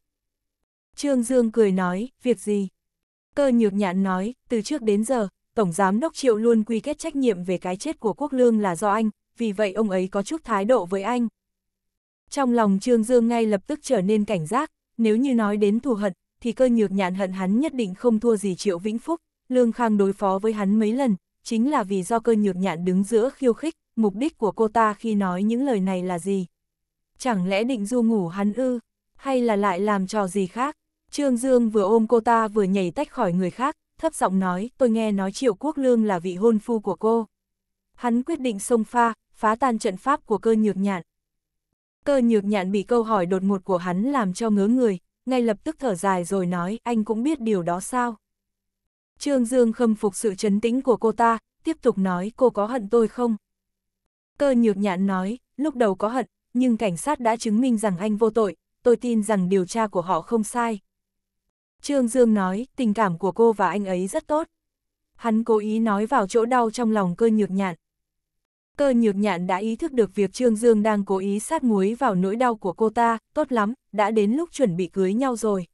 Trương Dương cười nói, việc gì? Cơ nhược nhạn nói, từ trước đến giờ, Tổng Giám Đốc Triệu luôn quy kết trách nhiệm về cái chết của Quốc Lương là do anh, vì vậy ông ấy có chút thái độ với anh. Trong lòng Trương Dương ngay lập tức trở nên cảnh giác, nếu như nói đến thù hận, thì cơ nhược nhạn hận hắn nhất định không thua gì Triệu Vĩnh Phúc, Lương Khang đối phó với hắn mấy lần, chính là vì do cơ nhược nhạn đứng giữa khiêu khích, mục đích của cô ta khi nói những lời này là gì. Chẳng lẽ định du ngủ hắn ư, hay là lại làm trò gì khác? Trương Dương vừa ôm cô ta vừa nhảy tách khỏi người khác, thấp giọng nói, tôi nghe nói Triệu Quốc Lương là vị hôn phu của cô. Hắn quyết định xông pha, phá tan trận pháp của cơ nhược nhạn. Cơ nhược nhạn bị câu hỏi đột ngột của hắn làm cho ngớ người, ngay lập tức thở dài rồi nói, anh cũng biết điều đó sao. Trương Dương khâm phục sự chấn tĩnh của cô ta, tiếp tục nói cô có hận tôi không? Cơ nhược nhạn nói, lúc đầu có hận, nhưng cảnh sát đã chứng minh rằng anh vô tội, tôi tin rằng điều tra của họ không sai. Trương Dương nói, tình cảm của cô và anh ấy rất tốt. Hắn cố ý nói vào chỗ đau trong lòng cơ nhược nhạn. Cơ nhược nhạn đã ý thức được việc Trương Dương đang cố ý sát muối vào nỗi đau của cô ta, tốt lắm, đã đến lúc chuẩn bị cưới nhau rồi.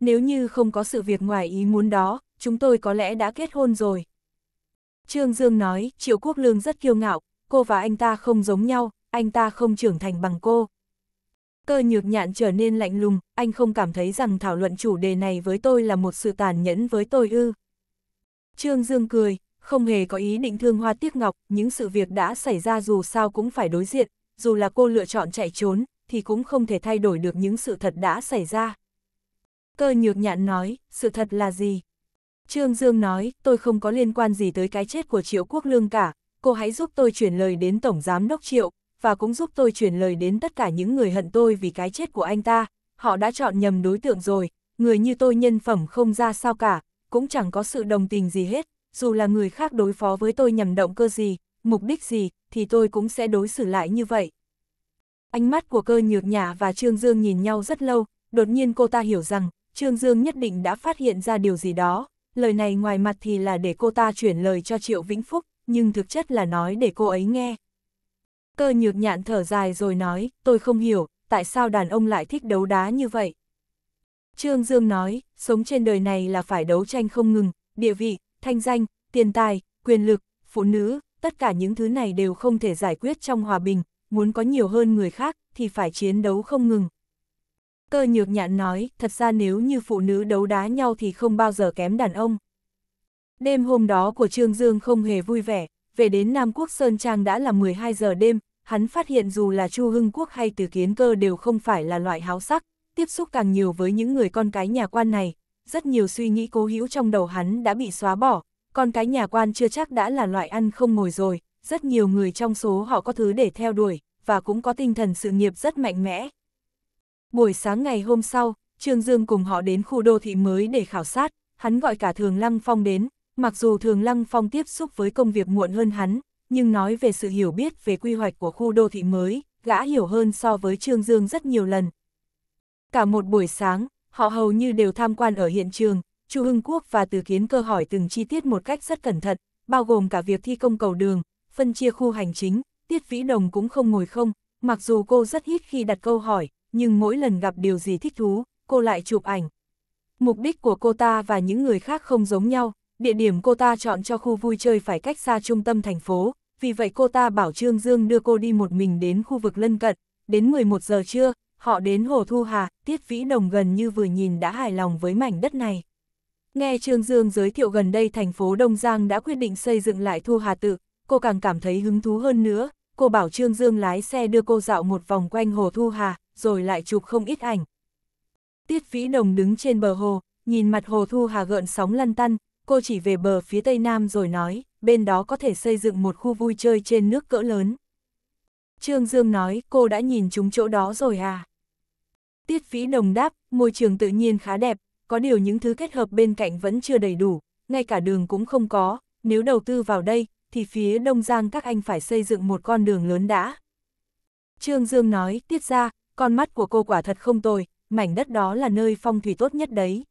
Nếu như không có sự việc ngoài ý muốn đó, chúng tôi có lẽ đã kết hôn rồi. Trương Dương nói, Triệu Quốc Lương rất kiêu ngạo, cô và anh ta không giống nhau, anh ta không trưởng thành bằng cô, Cơ nhược nhạn trở nên lạnh lùng, anh không cảm thấy rằng thảo luận chủ đề này với tôi là một sự tàn nhẫn với tôi ư. Trương Dương cười, không hề có ý định thương hoa tiếc ngọc, những sự việc đã xảy ra dù sao cũng phải đối diện, dù là cô lựa chọn chạy trốn, thì cũng không thể thay đổi được những sự thật đã xảy ra. Cơ nhược nhạn nói, sự thật là gì? Trương Dương nói, tôi không có liên quan gì tới cái chết của Triệu Quốc Lương cả, cô hãy giúp tôi chuyển lời đến Tổng Giám Đốc Triệu, và cũng giúp tôi chuyển lời đến tất cả những người hận tôi vì cái chết của anh ta, họ đã chọn nhầm đối tượng rồi, người như tôi nhân phẩm không ra sao cả, cũng chẳng có sự đồng tình gì hết, dù là người khác đối phó với tôi nhầm động cơ gì, mục đích gì, thì tôi cũng sẽ đối xử lại như vậy. Ánh mắt của cơ nhược nhã và Trương Dương nhìn nhau rất lâu, đột nhiên cô ta hiểu rằng, Trương Dương nhất định đã phát hiện ra điều gì đó, lời này ngoài mặt thì là để cô ta chuyển lời cho Triệu Vĩnh Phúc, nhưng thực chất là nói để cô ấy nghe. Cơ nhược nhạn thở dài rồi nói, tôi không hiểu, tại sao đàn ông lại thích đấu đá như vậy. Trương Dương nói, sống trên đời này là phải đấu tranh không ngừng, địa vị, thanh danh, tiền tài, quyền lực, phụ nữ, tất cả những thứ này đều không thể giải quyết trong hòa bình, muốn có nhiều hơn người khác thì phải chiến đấu không ngừng. Cơ nhược nhạn nói, thật ra nếu như phụ nữ đấu đá nhau thì không bao giờ kém đàn ông. Đêm hôm đó của Trương Dương không hề vui vẻ, về đến Nam Quốc Sơn Trang đã là 12 giờ đêm, hắn phát hiện dù là Chu Hưng Quốc hay Từ Kiến Cơ đều không phải là loại háo sắc, tiếp xúc càng nhiều với những người con cái nhà quan này, rất nhiều suy nghĩ cố hữu trong đầu hắn đã bị xóa bỏ, con cái nhà quan chưa chắc đã là loại ăn không ngồi rồi, rất nhiều người trong số họ có thứ để theo đuổi, và cũng có tinh thần sự nghiệp rất mạnh mẽ. Buổi sáng ngày hôm sau, Trương Dương cùng họ đến khu đô thị mới để khảo sát, hắn gọi cả Thường Lăng Phong đến, mặc dù Thường Lăng Phong tiếp xúc với công việc muộn hơn hắn, nhưng nói về sự hiểu biết về quy hoạch của khu đô thị mới, gã hiểu hơn so với Trương Dương rất nhiều lần. Cả một buổi sáng, họ hầu như đều tham quan ở hiện trường, Chu Hưng Quốc và Từ Kiến cơ hỏi từng chi tiết một cách rất cẩn thận, bao gồm cả việc thi công cầu đường, phân chia khu hành chính, Tiết Vĩ Đồng cũng không ngồi không, mặc dù cô rất hít khi đặt câu hỏi, nhưng mỗi lần gặp điều gì thích thú, cô lại chụp ảnh. Mục đích của cô ta và những người khác không giống nhau, địa điểm cô ta chọn cho khu vui chơi phải cách xa trung tâm thành phố, vì vậy cô ta bảo Trương Dương đưa cô đi một mình đến khu vực lân cận, đến 11 giờ trưa, họ đến Hồ Thu Hà, Tiết Vĩ Đồng gần như vừa nhìn đã hài lòng với mảnh đất này. Nghe Trương Dương giới thiệu gần đây thành phố Đông Giang đã quyết định xây dựng lại Thu Hà Tự, cô càng cảm thấy hứng thú hơn nữa, cô bảo Trương Dương lái xe đưa cô dạo một vòng quanh Hồ Thu Hà, rồi lại chụp không ít ảnh. Tiết Vĩ Đồng đứng trên bờ hồ, nhìn mặt Hồ Thu Hà gợn sóng lăn tăn, cô chỉ về bờ phía tây nam rồi nói, bên đó có thể xây dựng một khu vui chơi trên nước cỡ lớn. Trương Dương nói, cô đã nhìn chúng chỗ đó rồi à? Tiết Vĩ Đồng đáp, môi trường tự nhiên khá đẹp, có điều những thứ kết hợp bên cạnh vẫn chưa đầy đủ, ngay cả đường cũng không có, nếu đầu tư vào đây, thì phía Đông Giang các anh phải xây dựng một con đường lớn đã. Trương Dương nói, tiết ra, con mắt của cô quả thật không tồi, mảnh đất đó là nơi phong thủy tốt nhất đấy.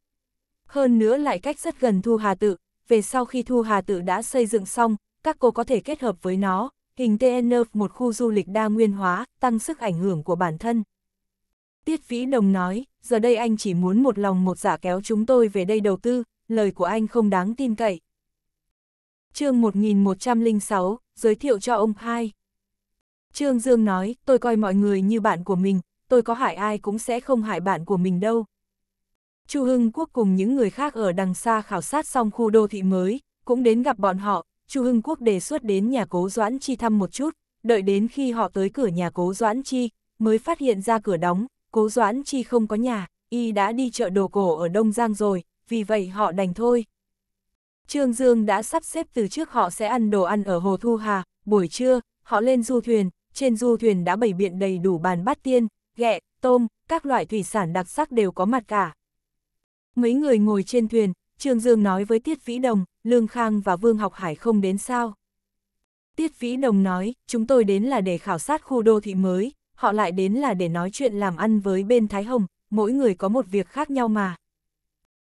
Hơn nữa lại cách rất gần Thu Hà Tự, về sau khi Thu Hà Tự đã xây dựng xong, các cô có thể kết hợp với nó, hình TN một khu du lịch đa nguyên hóa, tăng sức ảnh hưởng của bản thân. Tiết Vĩ Đồng nói, giờ đây anh chỉ muốn một lòng một giả dạ kéo chúng tôi về đây đầu tư, lời của anh không đáng tin cậy. chương 1106, giới thiệu cho ông hai. Trương Dương nói, tôi coi mọi người như bạn của mình, tôi có hại ai cũng sẽ không hại bạn của mình đâu. Chu Hưng Quốc cùng những người khác ở đằng xa khảo sát xong khu đô thị mới, cũng đến gặp bọn họ, Chu Hưng Quốc đề xuất đến nhà cố Doãn Chi thăm một chút, đợi đến khi họ tới cửa nhà cố Doãn Chi, mới phát hiện ra cửa đóng, cố Doãn Chi không có nhà, y đã đi chợ đồ cổ ở Đông Giang rồi, vì vậy họ đành thôi. Trương Dương đã sắp xếp từ trước họ sẽ ăn đồ ăn ở Hồ Thu Hà, buổi trưa, họ lên du thuyền, trên du thuyền đã bày biện đầy đủ bàn bát tiên, ghẹ, tôm, các loại thủy sản đặc sắc đều có mặt cả. Mấy người ngồi trên thuyền, Trương Dương nói với Tiết Vĩ Đồng, Lương Khang và Vương Học Hải không đến sao. Tiết Vĩ Đồng nói, chúng tôi đến là để khảo sát khu đô thị mới, họ lại đến là để nói chuyện làm ăn với bên Thái Hồng, mỗi người có một việc khác nhau mà.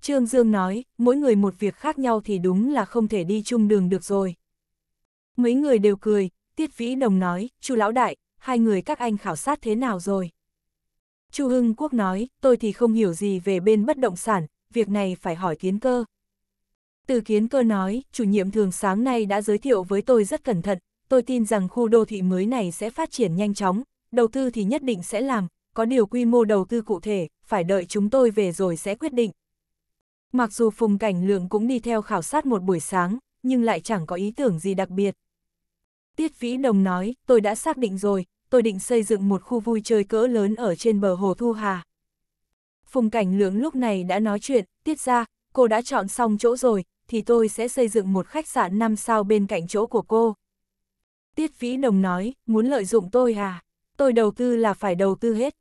Trương Dương nói, mỗi người một việc khác nhau thì đúng là không thể đi chung đường được rồi. Mấy người đều cười, Tiết Vĩ Đồng nói, chu lão đại, hai người các anh khảo sát thế nào rồi? Chu Hưng Quốc nói, tôi thì không hiểu gì về bên bất động sản, việc này phải hỏi kiến cơ. Từ kiến cơ nói, chủ nhiệm thường sáng nay đã giới thiệu với tôi rất cẩn thận, tôi tin rằng khu đô thị mới này sẽ phát triển nhanh chóng, đầu tư thì nhất định sẽ làm, có điều quy mô đầu tư cụ thể, phải đợi chúng tôi về rồi sẽ quyết định. Mặc dù Phùng Cảnh Lượng cũng đi theo khảo sát một buổi sáng, nhưng lại chẳng có ý tưởng gì đặc biệt. Tiết Vĩ Đồng nói, tôi đã xác định rồi, tôi định xây dựng một khu vui chơi cỡ lớn ở trên bờ hồ Thu Hà. Phùng Cảnh Lưỡng lúc này đã nói chuyện, tiết ra, cô đã chọn xong chỗ rồi, thì tôi sẽ xây dựng một khách sạn 5 sao bên cạnh chỗ của cô. Tiết Vĩ Đồng nói, muốn lợi dụng tôi à? Tôi đầu tư là phải đầu tư hết.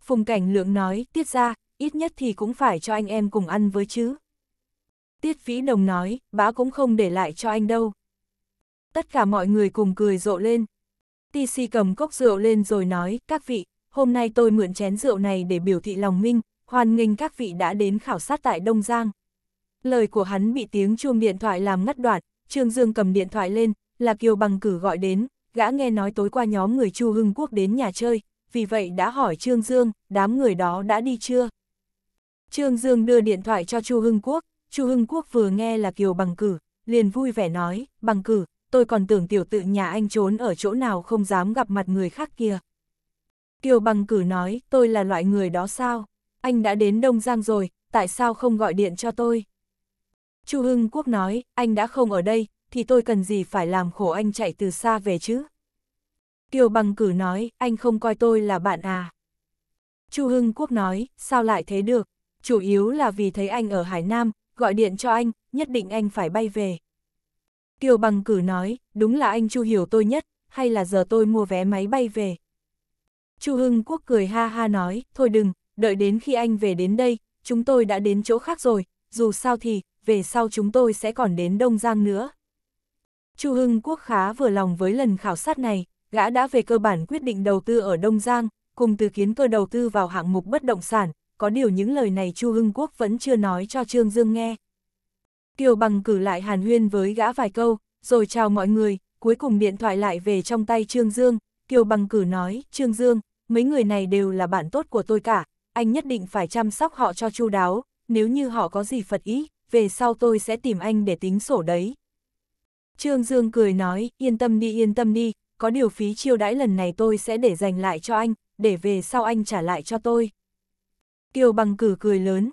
Phùng Cảnh Lượng nói, tiết ra, ít nhất thì cũng phải cho anh em cùng ăn với chứ. Tiết Vĩ Đồng nói, bá cũng không để lại cho anh đâu. Tất cả mọi người cùng cười rộ lên, TC cầm cốc rượu lên rồi nói, các vị, hôm nay tôi mượn chén rượu này để biểu thị lòng minh, hoan nghênh các vị đã đến khảo sát tại Đông Giang. Lời của hắn bị tiếng chuông điện thoại làm ngắt đoạn, Trương Dương cầm điện thoại lên, là Kiều Bằng Cử gọi đến, gã nghe nói tối qua nhóm người Chu Hưng Quốc đến nhà chơi, vì vậy đã hỏi Trương Dương, đám người đó đã đi chưa? Trương Dương đưa điện thoại cho Chu Hưng Quốc, Chu Hưng Quốc vừa nghe là Kiều Bằng Cử, liền vui vẻ nói, Bằng Cử, tôi còn tưởng tiểu tự nhà anh trốn ở chỗ nào không dám gặp mặt người khác kia. Kiều bằng cử nói, tôi là loại người đó sao? Anh đã đến Đông Giang rồi, tại sao không gọi điện cho tôi? Chu Hưng Quốc nói, anh đã không ở đây, thì tôi cần gì phải làm khổ anh chạy từ xa về chứ? Kiều bằng cử nói, anh không coi tôi là bạn à? Chu Hưng Quốc nói, sao lại thế được? Chủ yếu là vì thấy anh ở Hải Nam, gọi điện cho anh, nhất định anh phải bay về. Kiều bằng cử nói, đúng là anh Chu hiểu tôi nhất, hay là giờ tôi mua vé máy bay về. Chu Hưng Quốc cười ha ha nói, thôi đừng, đợi đến khi anh về đến đây, chúng tôi đã đến chỗ khác rồi, dù sao thì, về sau chúng tôi sẽ còn đến Đông Giang nữa. Chu Hưng Quốc khá vừa lòng với lần khảo sát này, gã đã về cơ bản quyết định đầu tư ở Đông Giang, cùng từ kiến cơ đầu tư vào hạng mục bất động sản, có điều những lời này Chu Hưng Quốc vẫn chưa nói cho Trương Dương nghe. Kiều bằng cử lại hàn huyên với gã vài câu, rồi chào mọi người, cuối cùng điện thoại lại về trong tay Trương Dương. Kiều bằng cử nói, Trương Dương, mấy người này đều là bạn tốt của tôi cả, anh nhất định phải chăm sóc họ cho chu đáo, nếu như họ có gì phật ý, về sau tôi sẽ tìm anh để tính sổ đấy. Trương Dương cười nói, yên tâm đi yên tâm đi, có điều phí chiêu đãi lần này tôi sẽ để dành lại cho anh, để về sau anh trả lại cho tôi. Kiều bằng cử cười lớn.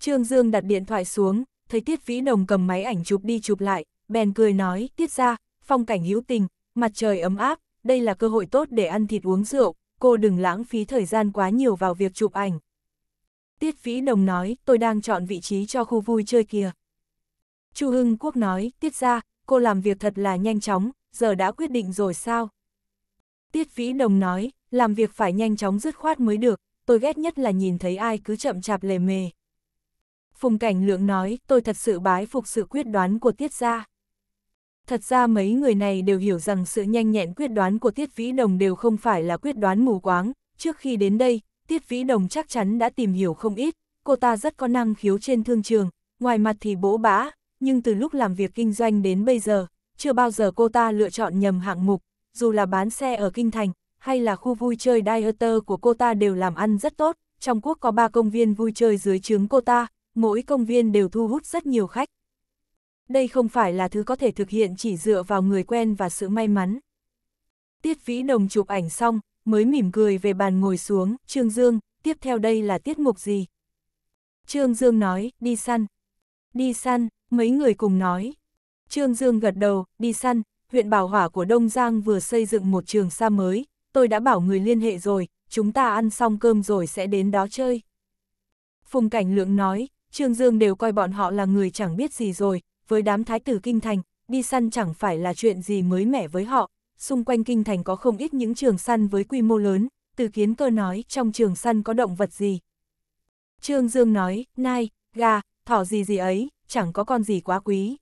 Trương Dương đặt điện thoại xuống, thấy Tiết Vĩ Đồng cầm máy ảnh chụp đi chụp lại, bèn cười nói, Tiết ra, phong cảnh hữu tình, mặt trời ấm áp, đây là cơ hội tốt để ăn thịt uống rượu, cô đừng lãng phí thời gian quá nhiều vào việc chụp ảnh. Tiết Vĩ Đồng nói, tôi đang chọn vị trí cho khu vui chơi kìa. Chu Hưng Quốc nói, Tiết ra, cô làm việc thật là nhanh chóng, giờ đã quyết định rồi sao? Tiết Vĩ Đồng nói, làm việc phải nhanh chóng dứt khoát mới được, tôi ghét nhất là nhìn thấy ai cứ chậm chạp lề mề. Phùng Cảnh Lượng nói, tôi thật sự bái phục sự quyết đoán của Tiết Gia. Thật ra mấy người này đều hiểu rằng sự nhanh nhẹn quyết đoán của Tiết Vĩ Đồng đều không phải là quyết đoán mù quáng. Trước khi đến đây, Tiết Vĩ Đồng chắc chắn đã tìm hiểu không ít, cô ta rất có năng khiếu trên thương trường, ngoài mặt thì bỗ bã, nhưng từ lúc làm việc kinh doanh đến bây giờ, chưa bao giờ cô ta lựa chọn nhầm hạng mục, dù là bán xe ở Kinh Thành, hay là khu vui chơi Dieter của cô ta đều làm ăn rất tốt, trong quốc có ba công viên vui chơi dưới trướng cô ta, mỗi công viên đều thu hút rất nhiều khách. Đây không phải là thứ có thể thực hiện chỉ dựa vào người quen và sự may mắn. Tiết Vĩ Đồng chụp ảnh xong, mới mỉm cười về bàn ngồi xuống, Trương Dương, tiếp theo đây là tiết mục gì? Trương Dương nói, đi săn. Đi săn, mấy người cùng nói. Trương Dương gật đầu, đi săn, huyện Bảo Hỏa của Đông Giang vừa xây dựng một trường xa mới, tôi đã bảo người liên hệ rồi, chúng ta ăn xong cơm rồi sẽ đến đó chơi. Phùng Cảnh Lượng nói, Trương Dương đều coi bọn họ là người chẳng biết gì rồi, với đám thái tử kinh thành, đi săn chẳng phải là chuyện gì mới mẻ với họ. Xung quanh kinh thành có không ít những trường săn với quy mô lớn, từ kiến cơ nói trong trường săn có động vật gì. Trương Dương nói, nai, gà, thỏ gì gì ấy, chẳng có con gì quá quý.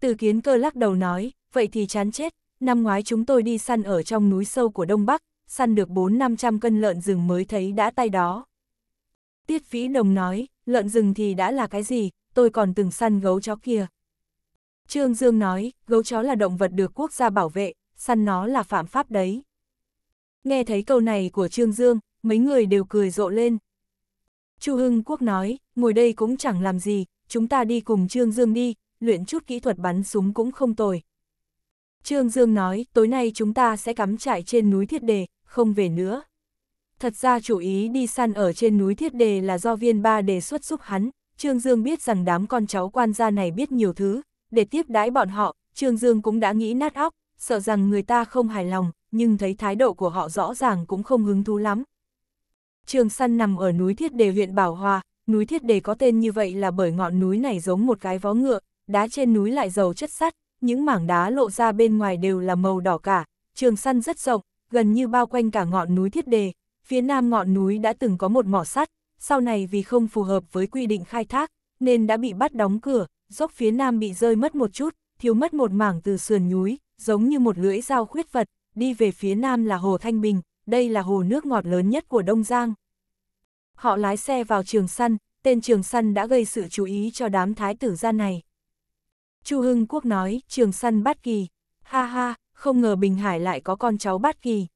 Từ kiến cơ lắc đầu nói, vậy thì chán chết, năm ngoái chúng tôi đi săn ở trong núi sâu của Đông Bắc, săn được 4-500 cân lợn rừng mới thấy đã tay đó. Tiết Vĩ Đồng nói, lợn rừng thì đã là cái gì, tôi còn từng săn gấu chó kia. Trương Dương nói, gấu chó là động vật được quốc gia bảo vệ, săn nó là phạm pháp đấy. Nghe thấy câu này của Trương Dương, mấy người đều cười rộ lên. Chu Hưng Quốc nói, ngồi đây cũng chẳng làm gì, chúng ta đi cùng Trương Dương đi, luyện chút kỹ thuật bắn súng cũng không tồi. Trương Dương nói, tối nay chúng ta sẽ cắm trại trên núi thiết đề, không về nữa. Thật ra chủ ý đi săn ở trên núi thiết đề là do viên ba đề xuất giúp hắn, Trương Dương biết rằng đám con cháu quan gia này biết nhiều thứ, để tiếp đãi bọn họ, Trương Dương cũng đã nghĩ nát óc, sợ rằng người ta không hài lòng, nhưng thấy thái độ của họ rõ ràng cũng không hứng thú lắm. Trường săn nằm ở núi Thiết Đề huyện Bảo Hòa, núi Thiết Đề có tên như vậy là bởi ngọn núi này giống một cái vó ngựa, đá trên núi lại giàu chất sắt, những mảng đá lộ ra bên ngoài đều là màu đỏ cả, trường săn rất rộng, gần như bao quanh cả ngọn núi Thiết Đề, phía nam ngọn núi đã từng có một mỏ sắt, sau này vì không phù hợp với quy định khai thác, nên đã bị bắt đóng cửa, dốc phía nam bị rơi mất một chút, thiếu mất một mảng từ sườn núi, giống như một lưỡi dao khuyết vật, đi về phía nam là Hồ Thanh Bình, đây là hồ nước ngọt lớn nhất của Đông Giang. Họ lái xe vào Trường Săn, tên Trường Săn đã gây sự chú ý cho đám thái tử gia này. Chu Hưng Quốc nói, Trường Săn Bát Kỳ, ha ha, không ngờ Bình Hải lại có con cháu Bát Kỳ,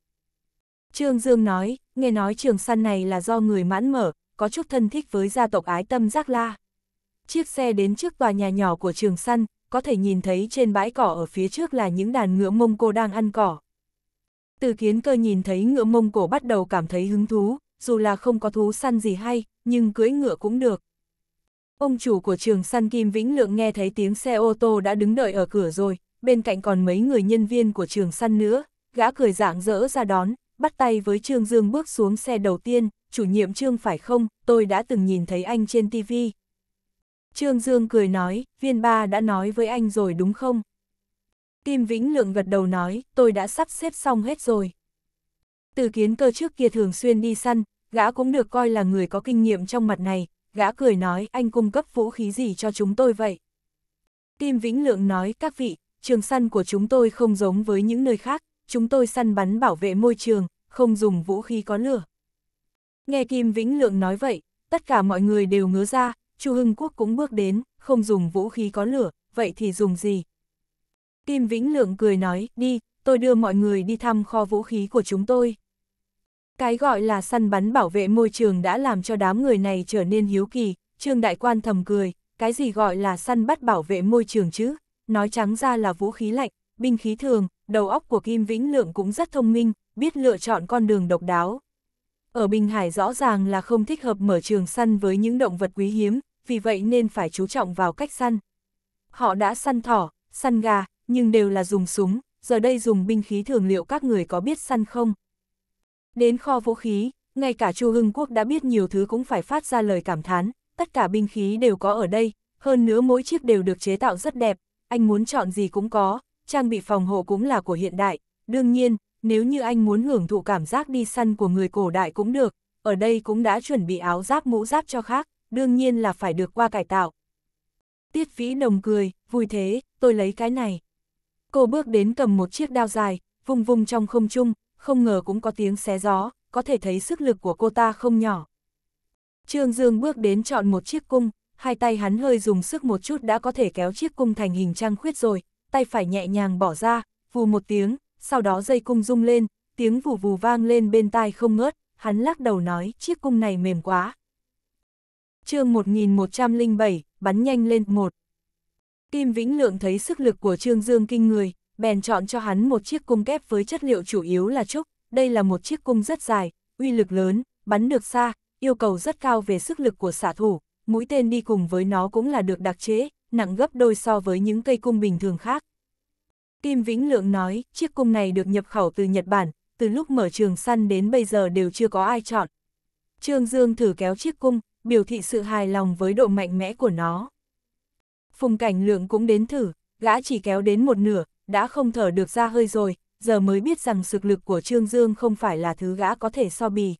Trương Dương nói, nghe nói trường săn này là do người mãn mở, có chút thân thích với gia tộc ái tâm Giác La. Chiếc xe đến trước tòa nhà nhỏ của trường săn, có thể nhìn thấy trên bãi cỏ ở phía trước là những đàn ngựa mông cô đang ăn cỏ. Từ kiến cơ nhìn thấy ngựa mông cổ bắt đầu cảm thấy hứng thú, dù là không có thú săn gì hay, nhưng cưỡi ngựa cũng được. Ông chủ của trường săn Kim Vĩnh Lượng nghe thấy tiếng xe ô tô đã đứng đợi ở cửa rồi, bên cạnh còn mấy người nhân viên của trường săn nữa, gã cười dạng dỡ ra đón, bắt tay với Trương Dương bước xuống xe đầu tiên, chủ nhiệm Trương phải không, tôi đã từng nhìn thấy anh trên TV. Trương Dương cười nói, viên ba đã nói với anh rồi đúng không? kim Vĩnh Lượng gật đầu nói, tôi đã sắp xếp xong hết rồi. Từ kiến cơ trước kia thường xuyên đi săn, gã cũng được coi là người có kinh nghiệm trong mặt này, gã cười nói anh cung cấp vũ khí gì cho chúng tôi vậy. kim Vĩnh Lượng nói các vị, trường săn của chúng tôi không giống với những nơi khác, chúng tôi săn bắn bảo vệ môi trường, không dùng vũ khí có lửa. Nghe Kim Vĩnh Lượng nói vậy, tất cả mọi người đều ngứa ra, Chu Hưng Quốc cũng bước đến, không dùng vũ khí có lửa, vậy thì dùng gì? Kim Vĩnh Lượng cười nói, đi, tôi đưa mọi người đi thăm kho vũ khí của chúng tôi. Cái gọi là săn bắn bảo vệ môi trường đã làm cho đám người này trở nên hiếu kỳ, Trương Đại Quan thầm cười, cái gì gọi là săn bắt bảo vệ môi trường chứ, nói trắng ra là vũ khí lạnh, binh khí thường, đầu óc của Kim Vĩnh Lượng cũng rất thông minh, biết lựa chọn con đường độc đáo. Ở Bình Hải rõ ràng là không thích hợp mở trường săn với những động vật quý hiếm, vì vậy nên phải chú trọng vào cách săn. Họ đã săn thỏ, săn gà, nhưng đều là dùng súng, giờ đây dùng binh khí thường liệu các người có biết săn không? Đến kho vũ khí, ngay cả Chu Hưng Quốc đã biết nhiều thứ cũng phải phát ra lời cảm thán, tất cả binh khí đều có ở đây, hơn nữa mỗi chiếc đều được chế tạo rất đẹp, anh muốn chọn gì cũng có, trang bị phòng hộ cũng là của hiện đại, đương nhiên, nếu như anh muốn hưởng thụ cảm giác đi săn của người cổ đại cũng được, ở đây cũng đã chuẩn bị áo giáp mũ giáp cho khác, đương nhiên là phải được qua cải tạo. Tiết vĩ đồng cười, vui thế, tôi lấy cái này. Cô bước đến cầm một chiếc đao dài, vùng vùng trong không trung, không ngờ cũng có tiếng xé gió, có thể thấy sức lực của cô ta không nhỏ. Trương Dương bước đến chọn một chiếc cung, hai tay hắn hơi dùng sức một chút đã có thể kéo chiếc cung thành hình trăng khuyết rồi, tay phải nhẹ nhàng bỏ ra, vù một tiếng, sau đó dây cung rung lên, tiếng vù vù vang lên bên tai không ngớt, hắn lắc đầu nói chiếc cung này mềm quá. chương 1107, bắn nhanh lên một. Kim Vĩnh Lượng thấy sức lực của Trương Dương kinh người, bèn chọn cho hắn một chiếc cung kép với chất liệu chủ yếu là trúc, đây là một chiếc cung rất dài, uy lực lớn, bắn được xa, yêu cầu rất cao về sức lực của xạ thủ, mũi tên đi cùng với nó cũng là được đặc chế, nặng gấp đôi so với những cây cung bình thường khác. Kim Vĩnh Lượng nói, chiếc cung này được nhập khẩu từ Nhật Bản, từ lúc mở trường săn đến bây giờ đều chưa có ai chọn. Trương Dương thử kéo chiếc cung, biểu thị sự hài lòng với độ mạnh mẽ của nó. Phùng Cảnh Lượng cũng đến thử, gã chỉ kéo đến một nửa, đã không thở được ra hơi rồi, giờ mới biết rằng thực lực của Trương Dương không phải là thứ gã có thể so bì.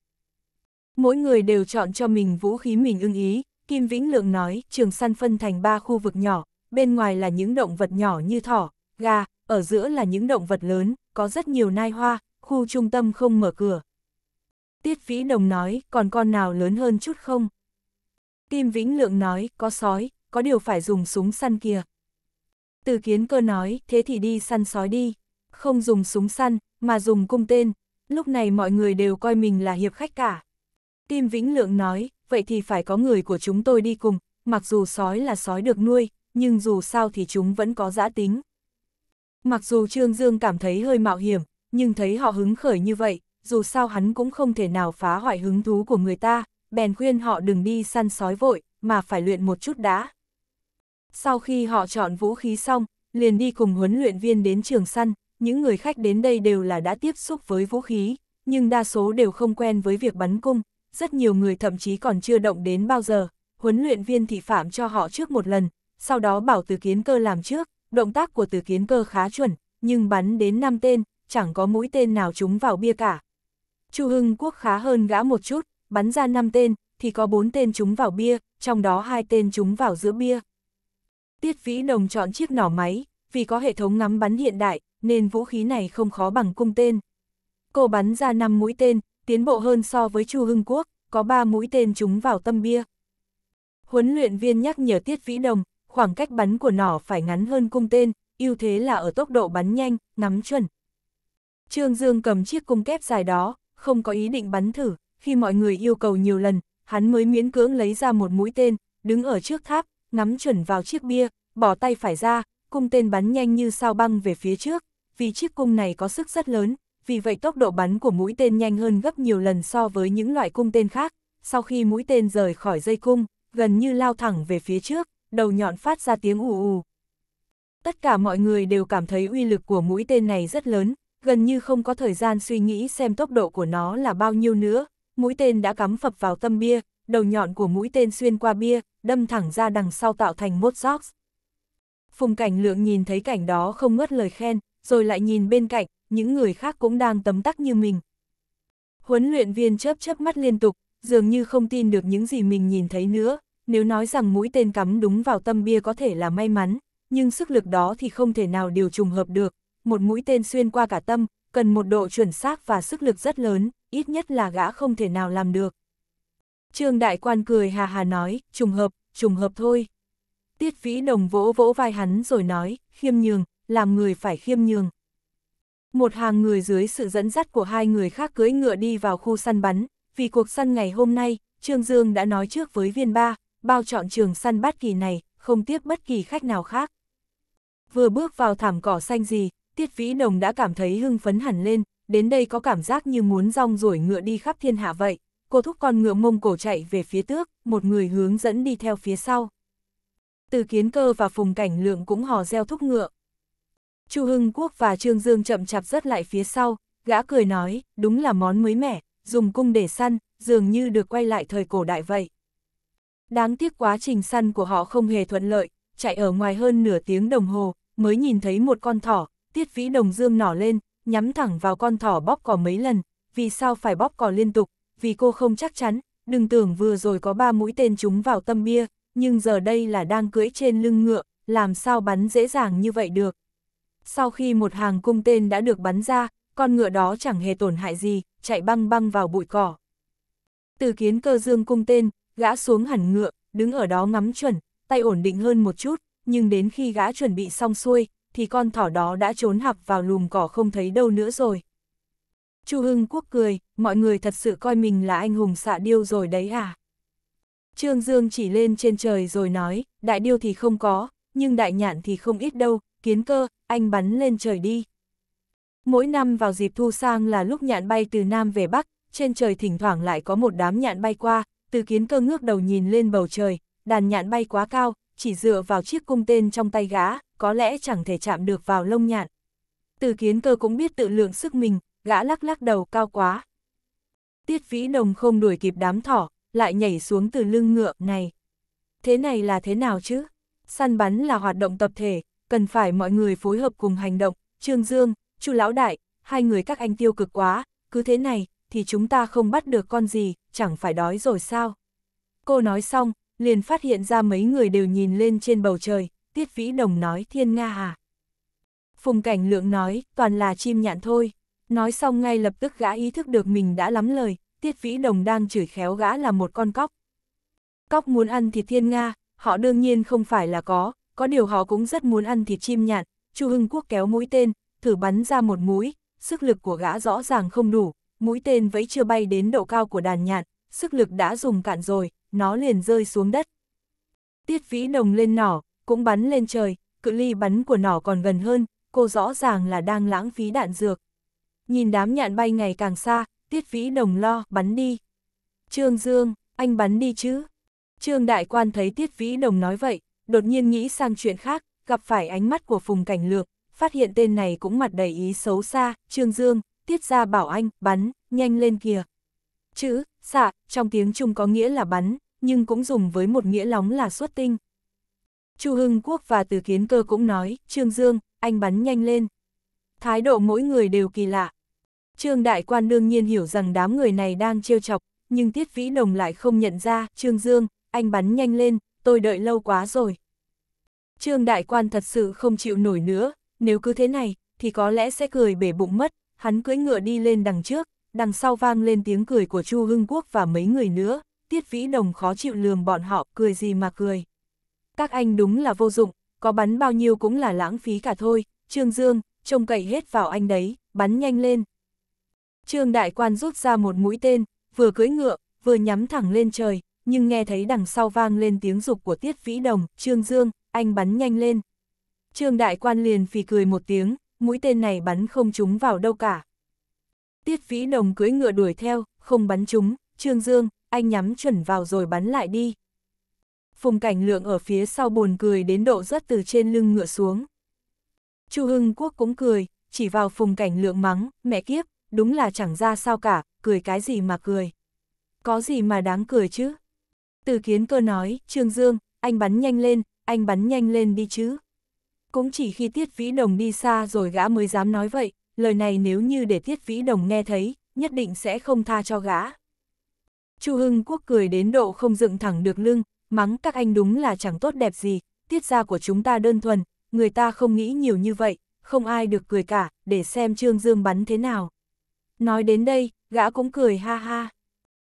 Mỗi người đều chọn cho mình vũ khí mình ưng ý, Kim Vĩnh Lượng nói, trường săn phân thành ba khu vực nhỏ, bên ngoài là những động vật nhỏ như thỏ, gà, ở giữa là những động vật lớn, có rất nhiều nai hoa, khu trung tâm không mở cửa. Tiết Vĩ Đồng nói, còn con nào lớn hơn chút không? Kim Vĩnh Lượng nói, có sói, có điều phải dùng súng săn kìa. Từ kiến cơ nói, thế thì đi săn sói đi, không dùng súng săn, mà dùng cung tên, lúc này mọi người đều coi mình là hiệp khách cả. Kim Vĩnh Lượng nói, vậy thì phải có người của chúng tôi đi cùng, mặc dù sói là sói được nuôi, nhưng dù sao thì chúng vẫn có giã tính. Mặc dù Trương Dương cảm thấy hơi mạo hiểm, nhưng thấy họ hứng khởi như vậy, dù sao hắn cũng không thể nào phá hoại hứng thú của người ta, bèn khuyên họ đừng đi săn sói vội, mà phải luyện một chút đã. Sau khi họ chọn vũ khí xong, liền đi cùng huấn luyện viên đến trường săn, những người khách đến đây đều là đã tiếp xúc với vũ khí, nhưng đa số đều không quen với việc bắn cung, rất nhiều người thậm chí còn chưa động đến bao giờ, huấn luyện viên thị phạm cho họ trước một lần, sau đó bảo từ kiến cơ làm trước, động tác của từ kiến cơ khá chuẩn, nhưng bắn đến 5 tên, chẳng có mũi tên nào trúng vào bia cả. Chu Hưng Quốc khá hơn gã một chút, bắn ra 5 tên, thì có 4 tên trúng vào bia, trong đó hai tên trúng vào giữa bia. Tiết Vĩ Đồng chọn chiếc nỏ máy, vì có hệ thống ngắm bắn hiện đại, nên vũ khí này không khó bằng cung tên. Cô bắn ra 5 mũi tên, tiến bộ hơn so với Chu Hưng Quốc, có 3 mũi tên trúng vào tâm bia. Huấn luyện viên nhắc nhở Tiết Vĩ Đồng, khoảng cách bắn của nỏ phải ngắn hơn cung tên, ưu thế là ở tốc độ bắn nhanh, ngắm chuẩn. Trương Dương cầm chiếc cung kép dài đó, không có ý định bắn thử, khi mọi người yêu cầu nhiều lần, hắn mới miễn cưỡng lấy ra một mũi tên, đứng ở trước tháp, ngắm chuẩn vào chiếc bia, bỏ tay phải ra, cung tên bắn nhanh như sao băng về phía trước, vì chiếc cung này có sức rất lớn, vì vậy tốc độ bắn của mũi tên nhanh hơn gấp nhiều lần so với những loại cung tên khác. Sau khi mũi tên rời khỏi dây cung, gần như lao thẳng về phía trước, đầu nhọn phát ra tiếng ù ù. Tất cả mọi người đều cảm thấy uy lực của mũi tên này rất lớn, gần như không có thời gian suy nghĩ xem tốc độ của nó là bao nhiêu nữa. Mũi tên đã cắm phập vào tâm bia, đầu nhọn của mũi tên xuyên qua bia, đâm thẳng ra đằng sau tạo thành một gióc. Phùng cảnh lượng nhìn thấy cảnh đó không ngớt lời khen, rồi lại nhìn bên cạnh, những người khác cũng đang tấm tắc như mình. Huấn luyện viên chớp chớp mắt liên tục, dường như không tin được những gì mình nhìn thấy nữa, nếu nói rằng mũi tên cắm đúng vào tâm bia có thể là may mắn, nhưng sức lực đó thì không thể nào điều trùng hợp được, một mũi tên xuyên qua cả tâm, cần một độ chuẩn xác và sức lực rất lớn, ít nhất là gã không thể nào làm được. Trương Đại Quan cười hà hà nói, trùng hợp, trùng hợp thôi. Tiết Vĩ Đồng vỗ vỗ vai hắn rồi nói, khiêm nhường, làm người phải khiêm nhường. Một hàng người dưới sự dẫn dắt của hai người khác cưỡi ngựa đi vào khu săn bắn, vì cuộc săn ngày hôm nay, Trương Dương đã nói trước với viên ba, bao chọn trường săn bát kỳ này, không tiếp bất kỳ khách nào khác. Vừa bước vào thảm cỏ xanh gì, Tiết Vĩ Đồng đã cảm thấy hưng phấn hẳn lên, đến đây có cảm giác như muốn rong ruổi ngựa đi khắp thiên hạ vậy. Cô thúc con ngựa mông cổ chạy về phía tước, một người hướng dẫn đi theo phía sau. Từ kiến cơ và phùng cảnh lượng cũng hò reo thúc ngựa, Chu Hưng Quốc và Trương Dương chậm chạp rất lại phía sau, gã cười nói, đúng là món mới mẻ, dùng cung để săn, dường như được quay lại thời cổ đại vậy. Đáng tiếc quá trình săn của họ không hề thuận lợi, chạy ở ngoài hơn nửa tiếng đồng hồ, mới nhìn thấy một con thỏ, tiết vĩ đồng dương nỏ lên, nhắm thẳng vào con thỏ bóp cỏ mấy lần, vì sao phải bóp cỏ liên tục, vì cô không chắc chắn, đừng tưởng vừa rồi có ba mũi tên chúng vào tâm bia, nhưng giờ đây là đang cưỡi trên lưng ngựa, làm sao bắn dễ dàng như vậy được sau khi một hàng cung tên đã được bắn ra, con ngựa đó chẳng hề tổn hại gì, chạy băng băng vào bụi cỏ. Từ kiến cơ dương cung tên, gã xuống hẳn ngựa, đứng ở đó ngắm chuẩn, tay ổn định hơn một chút, nhưng đến khi gã chuẩn bị xong xuôi, thì con thỏ đó đã trốn hặc vào lùm cỏ không thấy đâu nữa rồi. Chu Hưng Quốc cười, mọi người thật sự coi mình là anh hùng xạ điêu rồi đấy à. Trương Dương chỉ lên trên trời rồi nói, đại điêu thì không có, nhưng đại nhạn thì không ít đâu, kiến cơ, anh bắn lên trời đi. Mỗi năm vào dịp thu sang là lúc nhạn bay từ Nam về Bắc, trên trời thỉnh thoảng lại có một đám nhạn bay qua, từ kiến cơ ngước đầu nhìn lên bầu trời, đàn nhạn bay quá cao, chỉ dựa vào chiếc cung tên trong tay gã, có lẽ chẳng thể chạm được vào lông nhạn. Từ kiến cơ cũng biết tự lượng sức mình, gã lắc lắc đầu cao quá. Tiết vĩ đồng không đuổi kịp đám thỏ, lại nhảy xuống từ lưng ngựa này. Thế này là thế nào chứ? Săn bắn là hoạt động tập thể, cần phải mọi người phối hợp cùng hành động, Trương Dương, Chu lão đại, hai người các anh tiêu cực quá, cứ thế này thì chúng ta không bắt được con gì, chẳng phải đói rồi sao? Cô nói xong, liền phát hiện ra mấy người đều nhìn lên trên bầu trời, Tiết Vĩ Đồng nói thiên nga à? Phùng Cảnh Lượng nói, toàn là chim nhạn thôi. Nói xong ngay lập tức gã ý thức được mình đã lắm lời, Tiết Vĩ Đồng đang chửi khéo gã là một con cóc. Cóc muốn ăn thịt thiên nga, họ đương nhiên không phải là có, có điều họ cũng rất muốn ăn thịt chim nhạn, Chu Hưng Quốc kéo mũi tên, thử bắn ra một mũi, sức lực của gã rõ ràng không đủ, mũi tên vẫy chưa bay đến độ cao của đàn nhạn, sức lực đã dùng cạn rồi, nó liền rơi xuống đất. Tiết vĩ đồng lên nỏ, cũng bắn lên trời, cự ly bắn của nỏ còn gần hơn, cô rõ ràng là đang lãng phí đạn dược. Nhìn đám nhạn bay ngày càng xa, tiết vĩ đồng lo, bắn đi. Trương Dương, anh bắn đi chứ. Trương Đại Quan thấy tiết vĩ đồng nói vậy, đột nhiên nghĩ sang chuyện khác, gặp phải ánh mắt của Phùng Cảnh Lược, phát hiện tên này cũng mặt đầy ý xấu xa, Trương Dương, tiết ra bảo anh, bắn, nhanh lên kìa. Chữ, xạ, trong tiếng Trung có nghĩa là bắn, nhưng cũng dùng với một nghĩa lóng là xuất tinh. Chu Hưng Quốc và Từ Kiến Cơ cũng nói, Trương Dương, anh bắn nhanh lên. Thái độ mỗi người đều kỳ lạ. Trương Đại Quan đương nhiên hiểu rằng đám người này đang trêu chọc, nhưng Tiết Vĩ Đồng lại không nhận ra, Trương Dương, anh bắn nhanh lên, tôi đợi lâu quá rồi. Trương Đại Quan thật sự không chịu nổi nữa, nếu cứ thế này, thì có lẽ sẽ cười bể bụng mất, hắn cưỡi ngựa đi lên đằng trước, đằng sau vang lên tiếng cười của Chu Hưng Quốc và mấy người nữa, Tiết Vĩ Đồng khó chịu lường bọn họ, cười gì mà cười. Các anh đúng là vô dụng, có bắn bao nhiêu cũng là lãng phí cả thôi, Trương Dương, trông cậy hết vào anh đấy, bắn nhanh lên. Trương Đại Quan rút ra một mũi tên, vừa cưỡi ngựa, vừa nhắm thẳng lên trời, nhưng nghe thấy đằng sau vang lên tiếng dục của Tiết Vĩ Đồng, Trương Dương, anh bắn nhanh lên. Trương Đại Quan liền phì cười một tiếng, mũi tên này bắn không trúng vào đâu cả. Tiết Vĩ Đồng cưỡi ngựa đuổi theo, không bắn trúng, Trương Dương, anh nhắm chuẩn vào rồi bắn lại đi. Phùng cảnh lượng ở phía sau buồn cười đến độ rất từ trên lưng ngựa xuống. Chu Hưng Quốc cũng cười, chỉ vào phùng cảnh lượng mắng, mẹ kiếp, đúng là chẳng ra sao cả, cười cái gì mà cười. Có gì mà đáng cười chứ? Từ kiến cơ nói, Trương Dương, anh bắn nhanh lên, anh bắn nhanh lên đi chứ. Cũng chỉ khi Tiết Vĩ Đồng đi xa rồi gã mới dám nói vậy, lời này nếu như để Tiết Vĩ Đồng nghe thấy, nhất định sẽ không tha cho gã. Chu Hưng Quốc cười đến độ không dựng thẳng được lưng, mắng các anh đúng là chẳng tốt đẹp gì, tiết ra của chúng ta đơn thuần, người ta không nghĩ nhiều như vậy, không ai được cười cả, để xem Trương Dương bắn thế nào. Nói đến đây, gã cũng cười ha ha.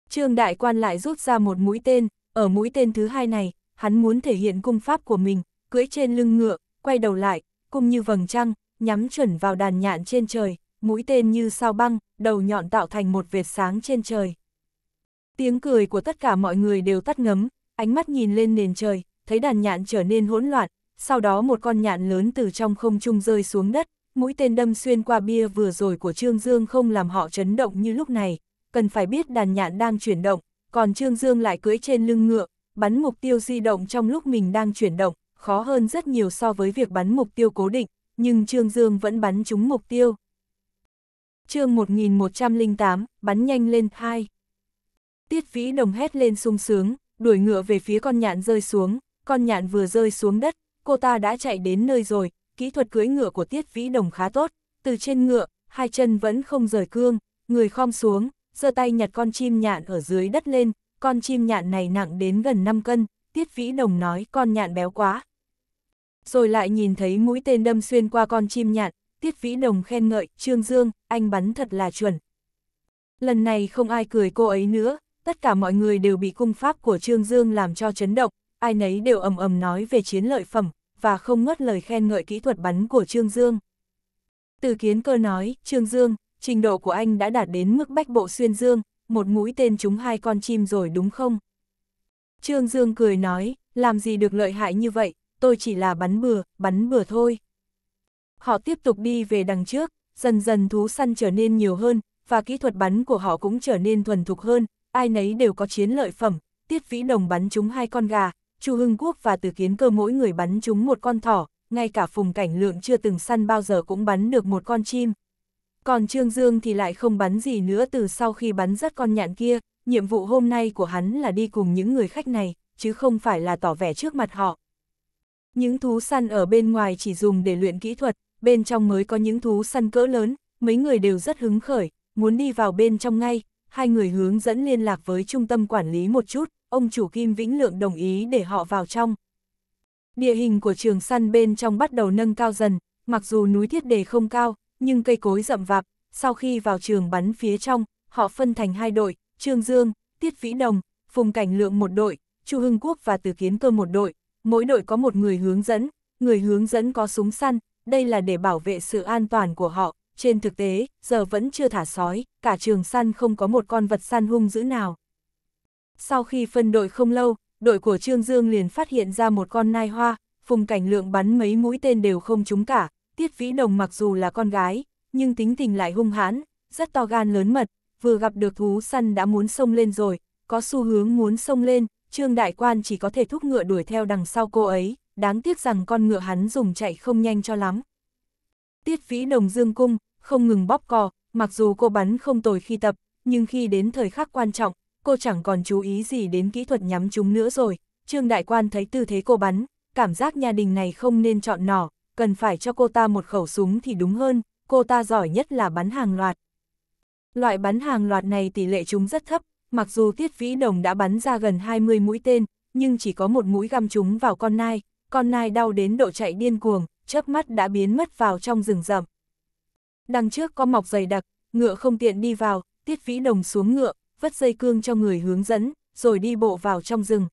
Trương Đại Quan lại rút ra một mũi tên, ở mũi tên thứ hai này, hắn muốn thể hiện cung pháp của mình, cưỡi trên lưng ngựa, quay đầu lại, cung như vầng trăng, nhắm chuẩn vào đàn nhạn trên trời, mũi tên như sao băng, đầu nhọn tạo thành một vệt sáng trên trời. Tiếng cười của tất cả mọi người đều tắt ngấm, ánh mắt nhìn lên nền trời, thấy đàn nhạn trở nên hỗn loạn, sau đó một con nhạn lớn từ trong không trung rơi xuống đất, mũi tên đâm xuyên qua bia vừa rồi của Trương Dương không làm họ chấn động như lúc này, cần phải biết đàn nhạn đang chuyển động, còn Trương Dương lại cưỡi trên lưng ngựa, bắn mục tiêu di động trong lúc mình đang chuyển động, khó hơn rất nhiều so với việc bắn mục tiêu cố định, nhưng Trương Dương vẫn bắn trúng mục tiêu. chương 1108, bắn nhanh lên 2. Tiết vĩ đồng hét lên sung sướng, đuổi ngựa về phía con nhạn rơi xuống, con nhạn vừa rơi xuống đất, cô ta đã chạy đến nơi rồi, kỹ thuật cưỡi ngựa của tiết vĩ đồng khá tốt, từ trên ngựa, hai chân vẫn không rời cương, người khom xuống, giơ tay nhặt con chim nhạn ở dưới đất lên, con chim nhạn này nặng đến gần 5 cân, tiết vĩ đồng nói con nhạn béo quá. Rồi lại nhìn thấy mũi tên đâm xuyên qua con chim nhạn, tiết vĩ đồng khen ngợi, trương dương, anh bắn thật là chuẩn. Lần này không ai cười cô ấy nữa, tất cả mọi người đều bị cung pháp của trương dương làm cho chấn động, ai nấy đều ầm ầm nói về chiến lợi phẩm, và không ngớt lời khen ngợi kỹ thuật bắn của Trương Dương. Từ kiến cơ nói, Trương Dương, trình độ của anh đã đạt đến mức bách bộ xuyên dương, một mũi tên trúng hai con chim rồi đúng không? Trương Dương cười nói, làm gì được lợi hại như vậy, tôi chỉ là bắn bừa, bắn bừa thôi. Họ tiếp tục đi về đằng trước, dần dần thú săn trở nên nhiều hơn, và kỹ thuật bắn của họ cũng trở nên thuần thục hơn, ai nấy đều có chiến lợi phẩm, tiết vĩ đồng bắn trúng hai con gà, Chu Hưng Quốc và Từ Kiến Cơ mỗi người bắn trúng một con thỏ, ngay cả Phùng Cảnh Lượng chưa từng săn bao giờ cũng bắn được một con chim. Còn Trương Dương thì lại không bắn gì nữa từ sau khi bắn rắt con nhạn kia, nhiệm vụ hôm nay của hắn là đi cùng những người khách này, chứ không phải là tỏ vẻ trước mặt họ. Những thú săn ở bên ngoài chỉ dùng để luyện kỹ thuật, bên trong mới có những thú săn cỡ lớn, mấy người đều rất hứng khởi, muốn đi vào bên trong ngay, hai người hướng dẫn liên lạc với trung tâm quản lý một chút, ông chủ Kim Vĩnh Lượng đồng ý để họ vào trong. Địa hình của trường săn bên trong bắt đầu nâng cao dần, mặc dù núi thiết đề không cao, nhưng cây cối rậm vạp, sau khi vào trường bắn phía trong, họ phân thành hai đội, Trương Dương, Tiết Vĩ Đồng, Phùng Cảnh Lượng một đội, Chu Hưng Quốc và Từ Kiến Cơ một đội, mỗi đội có một người hướng dẫn, người hướng dẫn có súng săn, đây là để bảo vệ sự an toàn của họ. Trên thực tế, giờ vẫn chưa thả sói, cả trường săn không có một con vật săn hung dữ nào. Sau khi phân đội không lâu, đội của Trương Dương liền phát hiện ra một con nai hoa, Phùng Cảnh Lượng bắn mấy mũi tên đều không trúng cả, Tiết Vĩ Đồng mặc dù là con gái, nhưng tính tình lại hung hãn, rất to gan lớn mật, vừa gặp được thú săn đã muốn xông lên rồi, có xu hướng muốn xông lên, Trương Đại Quan chỉ có thể thúc ngựa đuổi theo đằng sau cô ấy, đáng tiếc rằng con ngựa hắn dùng chạy không nhanh cho lắm. Tiết Vĩ Đồng dương cung, không ngừng bóp cò, mặc dù cô bắn không tồi khi tập, nhưng khi đến thời khắc quan trọng, cô chẳng còn chú ý gì đến kỹ thuật nhắm chúng nữa rồi. Trương Đại Quan thấy tư thế cô bắn, cảm giác nhà đình này không nên chọn nỏ, cần phải cho cô ta một khẩu súng thì đúng hơn, cô ta giỏi nhất là bắn hàng loạt. Loại bắn hàng loạt này tỷ lệ chúng rất thấp, mặc dù Tiết Vĩ Đồng đã bắn ra gần 20 mũi tên, nhưng chỉ có một mũi găm chúng vào con nai, con nai đau đến độ chạy điên cuồng, chớp mắt đã biến mất vào trong rừng rậm. Đằng trước có mọc dày đặc, ngựa không tiện đi vào, Tiết Vĩ Đồng xuống ngựa, vất dây cương cho người hướng dẫn, rồi đi bộ vào trong rừng.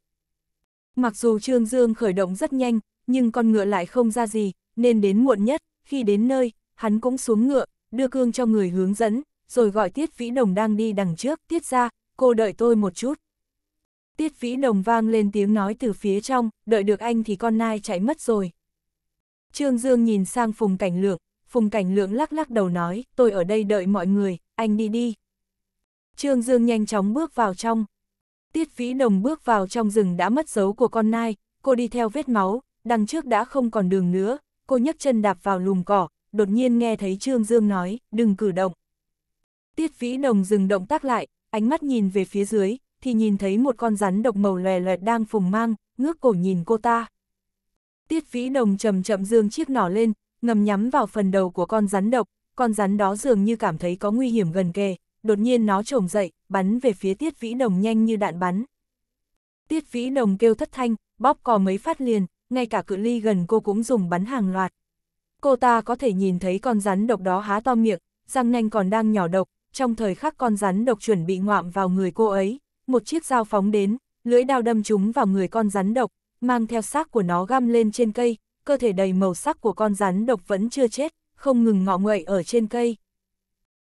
Mặc dù Trương Dương khởi động rất nhanh, nhưng con ngựa lại không ra gì, nên đến muộn nhất, khi đến nơi, hắn cũng xuống ngựa, đưa cương cho người hướng dẫn, rồi gọi Tiết Vĩ Đồng đang đi đằng trước, Tiết ra, cô đợi tôi một chút. Tiết Vĩ Đồng vang lên tiếng nói từ phía trong, đợi được anh thì con nai chạy mất rồi. Trương Dương nhìn sang Phùng Cảnh Lượng, Phùng Cảnh Lượng lắc lắc đầu nói, tôi ở đây đợi mọi người, anh đi đi. Trương Dương nhanh chóng bước vào trong. Tiết Vĩ Đồng bước vào trong rừng đã mất dấu của con nai, cô đi theo vết máu, đằng trước đã không còn đường nữa, cô nhấc chân đạp vào lùm cỏ, đột nhiên nghe thấy Trương Dương nói, đừng cử động. Tiết Vĩ Đồng dừng động tác lại, ánh mắt nhìn về phía dưới, thì nhìn thấy một con rắn độc màu lòe loẹt đang phùng mang, ngước cổ nhìn cô ta. Tiết Vĩ Đồng chậm chậm dương chiếc nỏ lên, ngầm nhắm vào phần đầu của con rắn độc, con rắn đó dường như cảm thấy có nguy hiểm gần kề, đột nhiên nó trồm dậy, bắn về phía Tiết Vĩ Đồng nhanh như đạn bắn. Tiết Vĩ Đồng kêu thất thanh, bóp cò mấy phát liền, ngay cả cự ly gần cô cũng dùng bắn hàng loạt. Cô ta có thể nhìn thấy con rắn độc đó há to miệng, răng nanh còn đang nhỏ độc, trong thời khắc con rắn độc chuẩn bị ngoạm vào người cô ấy, một chiếc dao phóng đến, lưỡi đao đâm trúng vào người con rắn độc, mang theo xác của nó găm lên trên cây, cơ thể đầy màu sắc của con rắn độc vẫn chưa chết, không ngừng ngọ nguậy ở trên cây.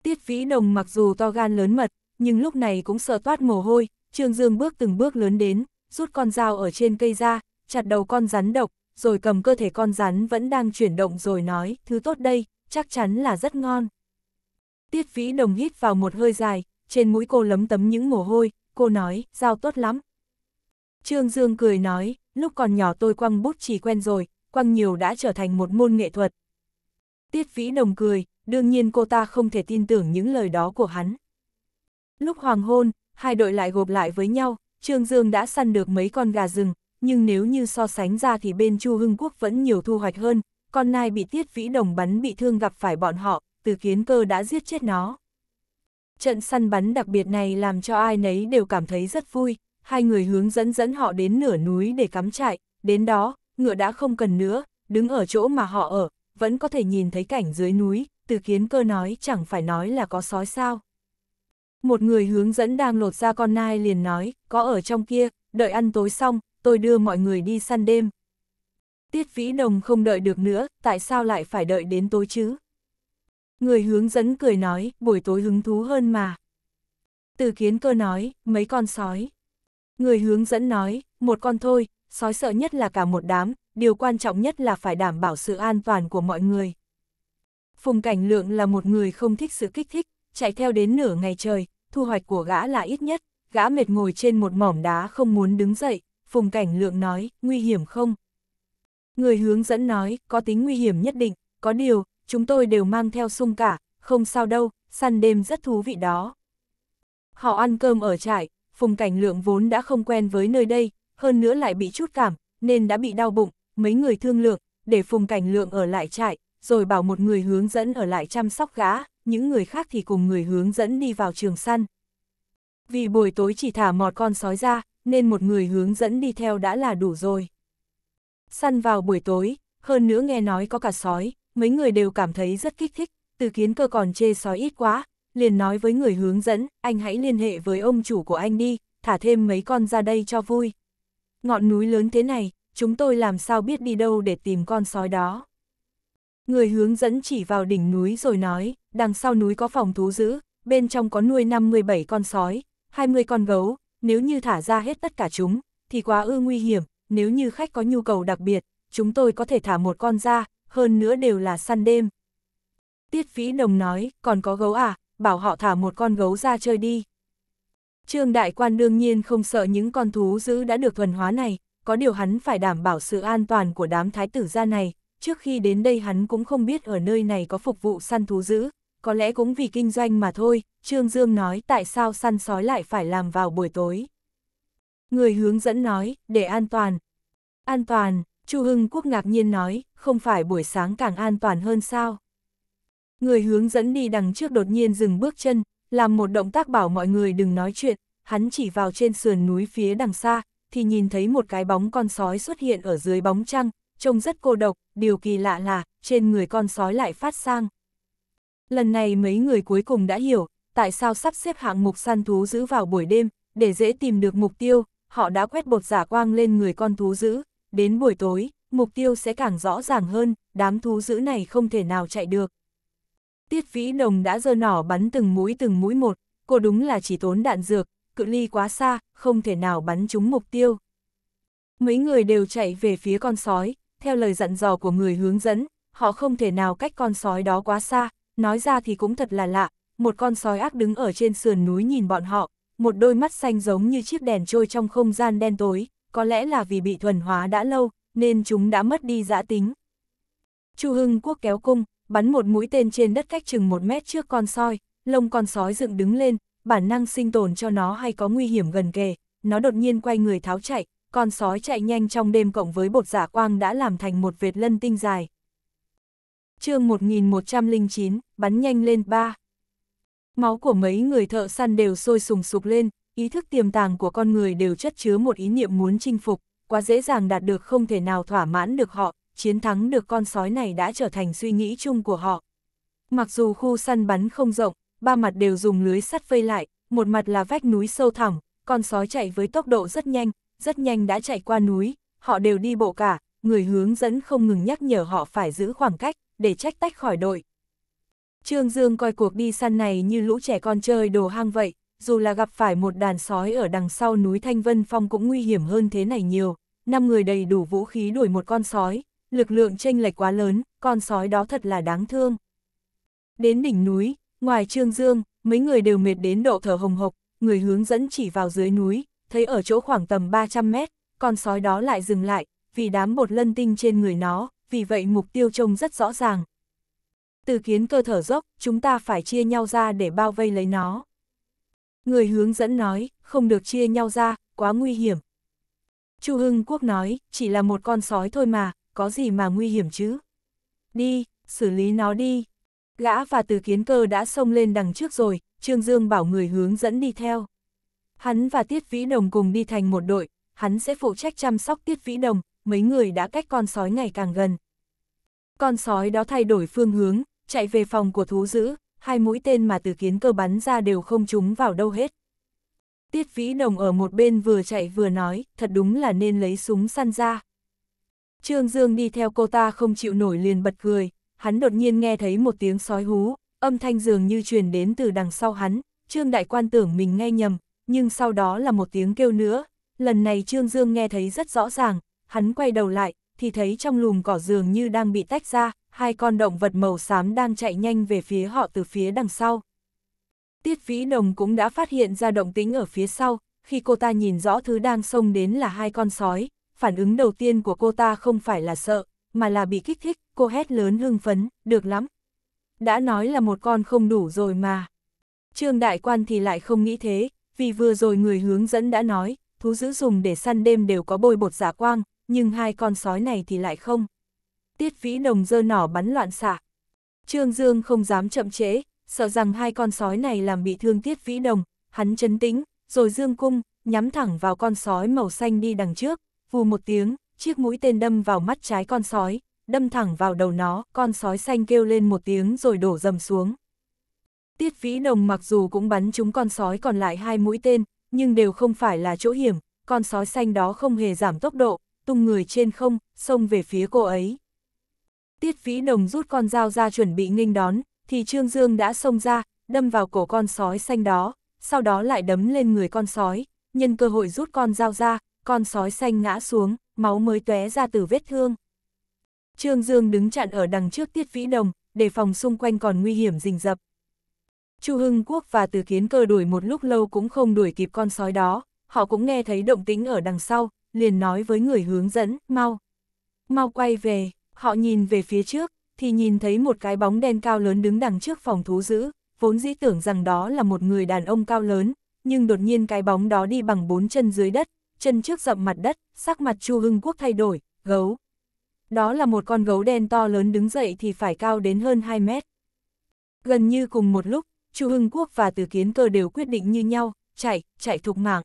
Tiết vĩ đồng mặc dù to gan lớn mật, nhưng lúc này cũng sợ toát mồ hôi, Trương Dương bước từng bước lớn đến, rút con dao ở trên cây ra, chặt đầu con rắn độc, rồi cầm cơ thể con rắn vẫn đang chuyển động rồi nói, thứ tốt đây, chắc chắn là rất ngon. Tiết vĩ đồng hít vào một hơi dài, trên mũi cô lấm tấm những mồ hôi, cô nói, dao tốt lắm. Trương Dương cười nói, lúc còn nhỏ tôi quăng bút chỉ quen rồi, quăng nhiều đã trở thành một môn nghệ thuật. Tiết vĩ đồng cười, đương nhiên cô ta không thể tin tưởng những lời đó của hắn. Lúc hoàng hôn, hai đội lại gộp lại với nhau, Trương Dương đã săn được mấy con gà rừng, nhưng nếu như so sánh ra thì bên Chu Hưng Quốc vẫn nhiều thu hoạch hơn, con nai bị tiết vĩ đồng bắn bị thương gặp phải bọn họ, từ kiến cơ đã giết chết nó. Trận săn bắn đặc biệt này làm cho ai nấy đều cảm thấy rất vui, hai người hướng dẫn dẫn họ đến nửa núi để cắm trại, đến đó, ngựa đã không cần nữa, đứng ở chỗ mà họ ở, vẫn có thể nhìn thấy cảnh dưới núi, từ kiến cơ nói chẳng phải nói là có sói sao. Một người hướng dẫn đang lột ra con nai liền nói, có ở trong kia, đợi ăn tối xong, tôi đưa mọi người đi săn đêm. Tiết Vĩ Đồng không đợi được nữa, tại sao lại phải đợi đến tối chứ? Người hướng dẫn cười nói, buổi tối hứng thú hơn mà. Từ kiến cơ nói, mấy con sói. Người hướng dẫn nói, một con thôi, sói sợ nhất là cả một đám, điều quan trọng nhất là phải đảm bảo sự an toàn của mọi người. Phùng Cảnh Lượng là một người không thích sự kích thích, chạy theo đến nửa ngày trời, thu hoạch của gã là ít nhất, gã mệt ngồi trên một mỏm đá không muốn đứng dậy, Phùng Cảnh Lượng nói, nguy hiểm không? Người hướng dẫn nói, có tính nguy hiểm nhất định, có điều, chúng tôi đều mang theo sung cả, không sao đâu, săn đêm rất thú vị đó. Họ ăn cơm ở trại, Phùng Cảnh Lượng vốn đã không quen với nơi đây, hơn nữa lại bị chút cảm, nên đã bị đau bụng, mấy người thương lượng, để Phùng Cảnh Lượng ở lại trại, rồi bảo một người hướng dẫn ở lại chăm sóc gã, những người khác thì cùng người hướng dẫn đi vào trường săn. Vì buổi tối chỉ thả mọt con sói ra, nên một người hướng dẫn đi theo đã là đủ rồi. Săn vào buổi tối, hơn nữa nghe nói có cả sói, mấy người đều cảm thấy rất kích thích, từ kiến cơ còn chê sói ít quá, liền nói với người hướng dẫn, anh hãy liên hệ với ông chủ của anh đi, thả thêm mấy con ra đây cho vui. Ngọn núi lớn thế này, chúng tôi làm sao biết đi đâu để tìm con sói đó. Người hướng dẫn chỉ vào đỉnh núi rồi nói, đằng sau núi có phòng thú giữ, bên trong có nuôi 57 con sói, 20 con gấu, nếu như thả ra hết tất cả chúng, thì quá ư nguy hiểm, nếu như khách có nhu cầu đặc biệt, chúng tôi có thể thả một con ra, hơn nữa đều là săn đêm. Tiết Phí Đồng nói, còn có gấu à, bảo họ thả một con gấu ra chơi đi. Trương Đại Quan đương nhiên không sợ những con thú dữ đã được thuần hóa này, có điều hắn phải đảm bảo sự an toàn của đám thái tử gia này, trước khi đến đây hắn cũng không biết ở nơi này có phục vụ săn thú dữ, có lẽ cũng vì kinh doanh mà thôi, Trương Dương nói tại sao săn sói lại phải làm vào buổi tối. Người hướng dẫn nói, để an toàn. An toàn, Chu Hưng Quốc ngạc nhiên nói, không phải buổi sáng càng an toàn hơn sao. Người hướng dẫn đi đằng trước đột nhiên dừng bước chân, làm một động tác bảo mọi người đừng nói chuyện, hắn chỉ vào trên sườn núi phía đằng xa, thì nhìn thấy một cái bóng con sói xuất hiện ở dưới bóng trăng, trông rất cô độc, điều kỳ lạ là, trên người con sói lại phát sang. Lần này mấy người cuối cùng đã hiểu, tại sao sắp xếp hạng mục săn thú giữ vào buổi đêm, để dễ tìm được mục tiêu, họ đã quét bột giả quang lên người con thú giữ, đến buổi tối, mục tiêu sẽ càng rõ ràng hơn, đám thú giữ này không thể nào chạy được. Tiết vĩ đồng đã dơ nỏ bắn từng mũi từng mũi một, cô đúng là chỉ tốn đạn dược, cự ly quá xa, không thể nào bắn trúng mục tiêu. Mấy người đều chạy về phía con sói, theo lời dặn dò của người hướng dẫn, họ không thể nào cách con sói đó quá xa, nói ra thì cũng thật là lạ, một con sói ác đứng ở trên sườn núi nhìn bọn họ, một đôi mắt xanh giống như chiếc đèn trôi trong không gian đen tối, có lẽ là vì bị thuần hóa đã lâu, nên chúng đã mất đi giã tính. Chu Hưng Quốc kéo cung, bắn một mũi tên trên đất cách chừng một mét trước con sói, lông con sói dựng đứng lên, bản năng sinh tồn cho nó hay có nguy hiểm gần kề, nó đột nhiên quay người tháo chạy, con sói chạy nhanh trong đêm cộng với bột giả dạ quang đã làm thành một vệt lân tinh dài chương 1109, bắn nhanh lên ba. Máu của mấy người thợ săn đều sôi sùng sục lên, ý thức tiềm tàng của con người đều chất chứa một ý niệm muốn chinh phục, quá dễ dàng đạt được không thể nào thỏa mãn được họ, chiến thắng được con sói này đã trở thành suy nghĩ chung của họ. Mặc dù khu săn bắn không rộng, ba mặt đều dùng lưới sắt vây lại, một mặt là vách núi sâu thẳm, con sói chạy với tốc độ rất nhanh, rất nhanh đã chạy qua núi, họ đều đi bộ cả, người hướng dẫn không ngừng nhắc nhở họ phải giữ khoảng cách, để trách tách khỏi đội. Trương Dương coi cuộc đi săn này như lũ trẻ con chơi đồ hang vậy, dù là gặp phải một đàn sói ở đằng sau núi Thanh Vân Phong cũng nguy hiểm hơn thế này nhiều, năm người đầy đủ vũ khí đuổi một con sói, lực lượng chênh lệch quá lớn, con sói đó thật là đáng thương. Đến đỉnh núi, ngoài Trương Dương, mấy người đều mệt đến độ thở hồng hộc, người hướng dẫn chỉ vào dưới núi, thấy ở chỗ khoảng tầm 300 mét, con sói đó lại dừng lại, vì đám bột lân tinh trên người nó, vì vậy mục tiêu trông rất rõ ràng. Từ kiến cơ thở dốc, chúng ta phải chia nhau ra để bao vây lấy nó. Người hướng dẫn nói, không được chia nhau ra, quá nguy hiểm. Chu Hưng Quốc nói, chỉ là một con sói thôi mà, có gì mà nguy hiểm chứ. Đi, xử lý nó đi. Gã và từ kiến cơ đã xông lên đằng trước rồi, Trương Dương bảo người hướng dẫn đi theo. Hắn và Tiết Vĩ Đồng cùng đi thành một đội, hắn sẽ phụ trách chăm sóc Tiết Vĩ Đồng, mấy người đã cách con sói ngày càng gần. Con sói đó thay đổi phương hướng, chạy về phòng của thú dữ, hai mũi tên mà từ kiến cơ bắn ra đều không trúng vào đâu hết. Tiết Vĩ Đồng ở một bên vừa chạy vừa nói, thật đúng là nên lấy súng săn ra. Trương Dương đi theo cô ta không chịu nổi liền bật cười, hắn đột nhiên nghe thấy một tiếng sói hú, âm thanh dường như truyền đến từ đằng sau hắn, Trương Đại Quan tưởng mình nghe nhầm, nhưng sau đó là một tiếng kêu nữa, lần này Trương Dương nghe thấy rất rõ ràng, hắn quay đầu lại, thì thấy trong lùm cỏ dường như đang bị tách ra, hai con động vật màu xám đang chạy nhanh về phía họ từ phía đằng sau. Tiết Vĩ Đồng cũng đã phát hiện ra động tính ở phía sau, khi cô ta nhìn rõ thứ đang xông đến là hai con sói, phản ứng đầu tiên của cô ta không phải là sợ, mà là bị kích thích, cô hét lớn hưng phấn, được lắm. Đã nói là một con không đủ rồi mà. Trương Đại Quan thì lại không nghĩ thế, vì vừa rồi người hướng dẫn đã nói, thú dữ dùng để săn đêm đều có bôi bột giả quang, nhưng hai con sói này thì lại không. Tiết vĩ đồng dơ nỏ bắn loạn xạ. Trương Dương không dám chậm chế, sợ rằng hai con sói này làm bị thương tiết vĩ đồng, hắn chấn tĩnh, rồi dương cung, nhắm thẳng vào con sói màu xanh đi đằng trước, vù một tiếng, chiếc mũi tên đâm vào mắt trái con sói, đâm thẳng vào đầu nó, con sói xanh kêu lên một tiếng rồi đổ dầm xuống. Tiết vĩ đồng mặc dù cũng bắn chúng con sói còn lại hai mũi tên, nhưng đều không phải là chỗ hiểm, con sói xanh đó không hề giảm tốc độ, tung người trên không, xông về phía cô ấy. Tiết Vĩ Đồng rút con dao ra chuẩn bị nghênh đón, thì Trương Dương đã xông ra, đâm vào cổ con sói xanh đó, sau đó lại đấm lên người con sói, nhân cơ hội rút con dao ra, con sói xanh ngã xuống, máu mới tóe ra từ vết thương. Trương Dương đứng chặn ở đằng trước Tiết Vĩ Đồng, để phòng xung quanh còn nguy hiểm rình rập. Chu Hưng Quốc và Từ Kiến Cơ đuổi một lúc lâu cũng không đuổi kịp con sói đó, họ cũng nghe thấy động tĩnh ở đằng sau, liền nói với người hướng dẫn, mau. Mau quay về, họ nhìn về phía trước, thì nhìn thấy một cái bóng đen cao lớn đứng đằng trước phòng thú giữ, vốn dĩ tưởng rằng đó là một người đàn ông cao lớn, nhưng đột nhiên cái bóng đó đi bằng bốn chân dưới đất, chân trước dậm mặt đất, sắc mặt Chu Hưng Quốc thay đổi, gấu. Đó là một con gấu đen to lớn đứng dậy thì phải cao đến hơn 2 mét. Gần như cùng một lúc, Chu Hưng Quốc và Từ Kiến Cơ đều quyết định như nhau, chạy, chạy thục mạng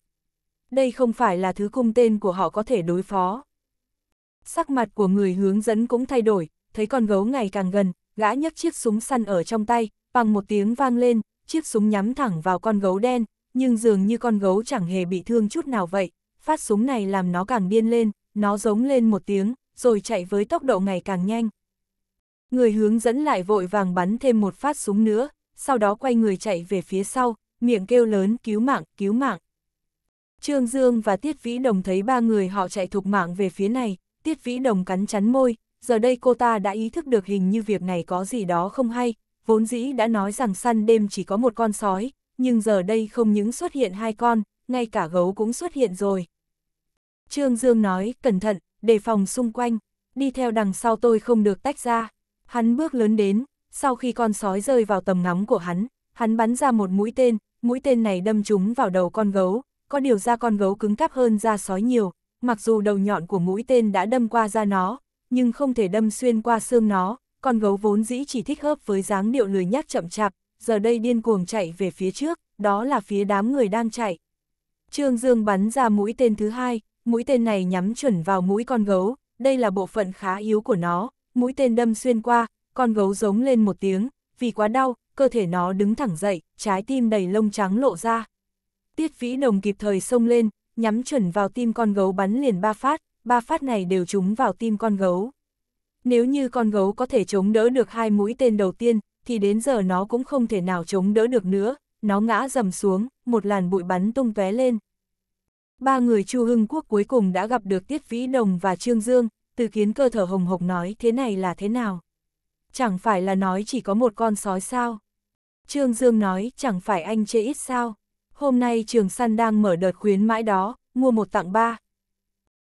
đây không phải là thứ cung tên của họ có thể đối phó. Sắc mặt của người hướng dẫn cũng thay đổi, thấy con gấu ngày càng gần, gã nhấc chiếc súng săn ở trong tay, bằng một tiếng vang lên, chiếc súng nhắm thẳng vào con gấu đen, nhưng dường như con gấu chẳng hề bị thương chút nào vậy, phát súng này làm nó càng điên lên, nó giống lên một tiếng, rồi chạy với tốc độ ngày càng nhanh. Người hướng dẫn lại vội vàng bắn thêm một phát súng nữa, sau đó quay người chạy về phía sau, miệng kêu lớn cứu mạng, cứu mạng. Trương Dương và Tiết Vĩ Đồng thấy ba người họ chạy thục mạng về phía này, Tiết Vĩ Đồng cắn chắn môi, giờ đây cô ta đã ý thức được hình như việc này có gì đó không hay, vốn dĩ đã nói rằng săn đêm chỉ có một con sói, nhưng giờ đây không những xuất hiện hai con, ngay cả gấu cũng xuất hiện rồi. Trương Dương nói, cẩn thận, đề phòng xung quanh, đi theo đằng sau tôi không được tách ra. Hắn bước lớn đến, sau khi con sói rơi vào tầm ngắm của hắn, hắn bắn ra một mũi tên, mũi tên này đâm trúng vào đầu con gấu, có điều da con gấu cứng cáp hơn da sói nhiều, mặc dù đầu nhọn của mũi tên đã đâm qua da nó, nhưng không thể đâm xuyên qua xương nó, con gấu vốn dĩ chỉ thích hợp với dáng điệu lười nhác chậm chạp, giờ đây điên cuồng chạy về phía trước, đó là phía đám người đang chạy. Trương Dương bắn ra mũi tên thứ hai, mũi tên này nhắm chuẩn vào mũi con gấu, đây là bộ phận khá yếu của nó, mũi tên đâm xuyên qua, con gấu giống lên một tiếng, vì quá đau, cơ thể nó đứng thẳng dậy, trái tim đầy lông trắng lộ ra. Tiết Vĩ Đồng kịp thời xông lên, nhắm chuẩn vào tim con gấu bắn liền ba phát, ba phát này đều trúng vào tim con gấu. Nếu như con gấu có thể chống đỡ được hai mũi tên đầu tiên, thì đến giờ nó cũng không thể nào chống đỡ được nữa, nó ngã dầm xuống, một làn bụi bắn tung tóe lên. Ba người Chu Hưng Quốc cuối cùng đã gặp được Tiết Vĩ Đồng và Trương Dương, từ kiến cơ thở hồng hộc nói thế này là thế nào? Chẳng phải là nói chỉ có một con sói sao? Trương Dương nói chẳng phải anh chê ít sao? hôm nay Trường Săn đang mở đợt khuyến mãi đó, mua một tặng ba.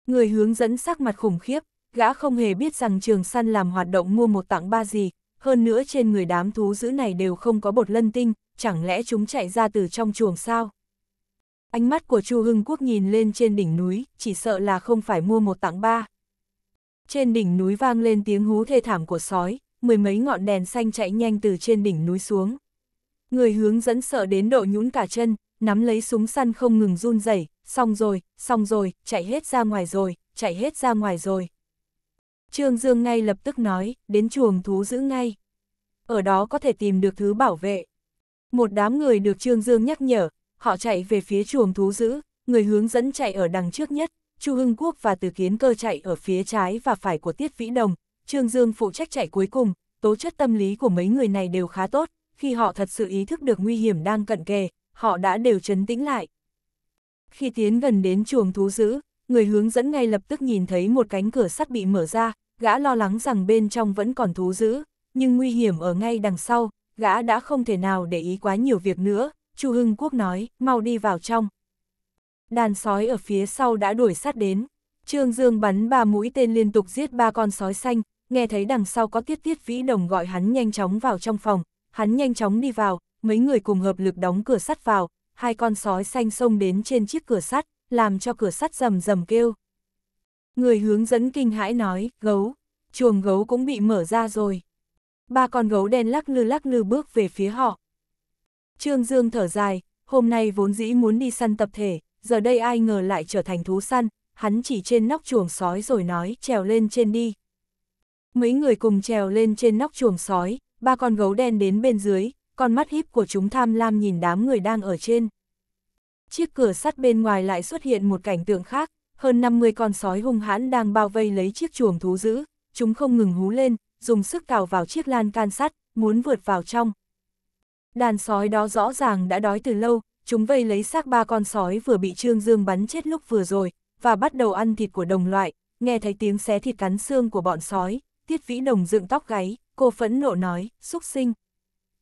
Người hướng dẫn sắc mặt khủng khiếp, gã không hề biết rằng Trường Săn làm hoạt động mua một tặng ba gì, hơn nữa trên người đám thú dữ này đều không có bột lân tinh, chẳng lẽ chúng chạy ra từ trong chuồng sao? Ánh mắt của Chu Hưng Quốc nhìn lên trên đỉnh núi, chỉ sợ là không phải mua một tặng ba. Trên đỉnh núi vang lên tiếng hú thê thảm của sói, mười mấy ngọn đèn xanh chạy nhanh từ trên đỉnh núi xuống. Người hướng dẫn sợ đến độ nhũn cả chân, nắm lấy súng săn không ngừng run rẩy, xong rồi, xong rồi, chạy hết ra ngoài rồi, chạy hết ra ngoài rồi. Trương Dương ngay lập tức nói, đến chuồng thú giữ ngay. Ở đó có thể tìm được thứ bảo vệ. Một đám người được Trương Dương nhắc nhở, họ chạy về phía chuồng thú giữ, người hướng dẫn chạy ở đằng trước nhất, Chu Hưng Quốc và Từ Kiến Cơ chạy ở phía trái và phải của Tiết Vĩ Đồng, Trương Dương phụ trách chạy cuối cùng, tố chất tâm lý của mấy người này đều khá tốt, khi họ thật sự ý thức được nguy hiểm đang cận kề, họ đã đều chấn tĩnh lại. Khi tiến gần đến chuồng thú dữ, người hướng dẫn ngay lập tức nhìn thấy một cánh cửa sắt bị mở ra, gã lo lắng rằng bên trong vẫn còn thú dữ, nhưng nguy hiểm ở ngay đằng sau, gã đã không thể nào để ý quá nhiều việc nữa, Chu Hưng Quốc nói, mau đi vào trong. Đàn sói ở phía sau đã đuổi sát đến, Trương Dương bắn ba mũi tên liên tục giết ba con sói xanh, nghe thấy đằng sau có tiết tiết vĩ đồng gọi hắn nhanh chóng vào trong phòng, hắn nhanh chóng đi vào, mấy người cùng hợp lực đóng cửa sắt vào, hai con sói xanh xông đến trên chiếc cửa sắt, làm cho cửa sắt rầm rầm kêu. Người hướng dẫn kinh hãi nói, gấu, chuồng gấu cũng bị mở ra rồi. Ba con gấu đen lắc lư lắc lư bước về phía họ. Trương Dương thở dài, hôm nay vốn dĩ muốn đi săn tập thể, giờ đây ai ngờ lại trở thành thú săn, hắn chỉ trên nóc chuồng sói rồi nói trèo lên trên đi. Mấy người cùng trèo lên trên nóc chuồng sói, ba con gấu đen đến bên dưới, con mắt híp của chúng tham lam nhìn đám người đang ở trên. Chiếc cửa sắt bên ngoài lại xuất hiện một cảnh tượng khác, hơn 50 con sói hung hãn đang bao vây lấy chiếc chuồng thú dữ. chúng không ngừng hú lên, dùng sức cào vào chiếc lan can sắt, muốn vượt vào trong. Đàn sói đó rõ ràng đã đói từ lâu, chúng vây lấy xác ba con sói vừa bị Trương Dương bắn chết lúc vừa rồi, và bắt đầu ăn thịt của đồng loại, nghe thấy tiếng xé thịt cắn xương của bọn sói, tiết vĩ đồng dựng tóc gáy, cô phẫn nộ nói, xúc sinh,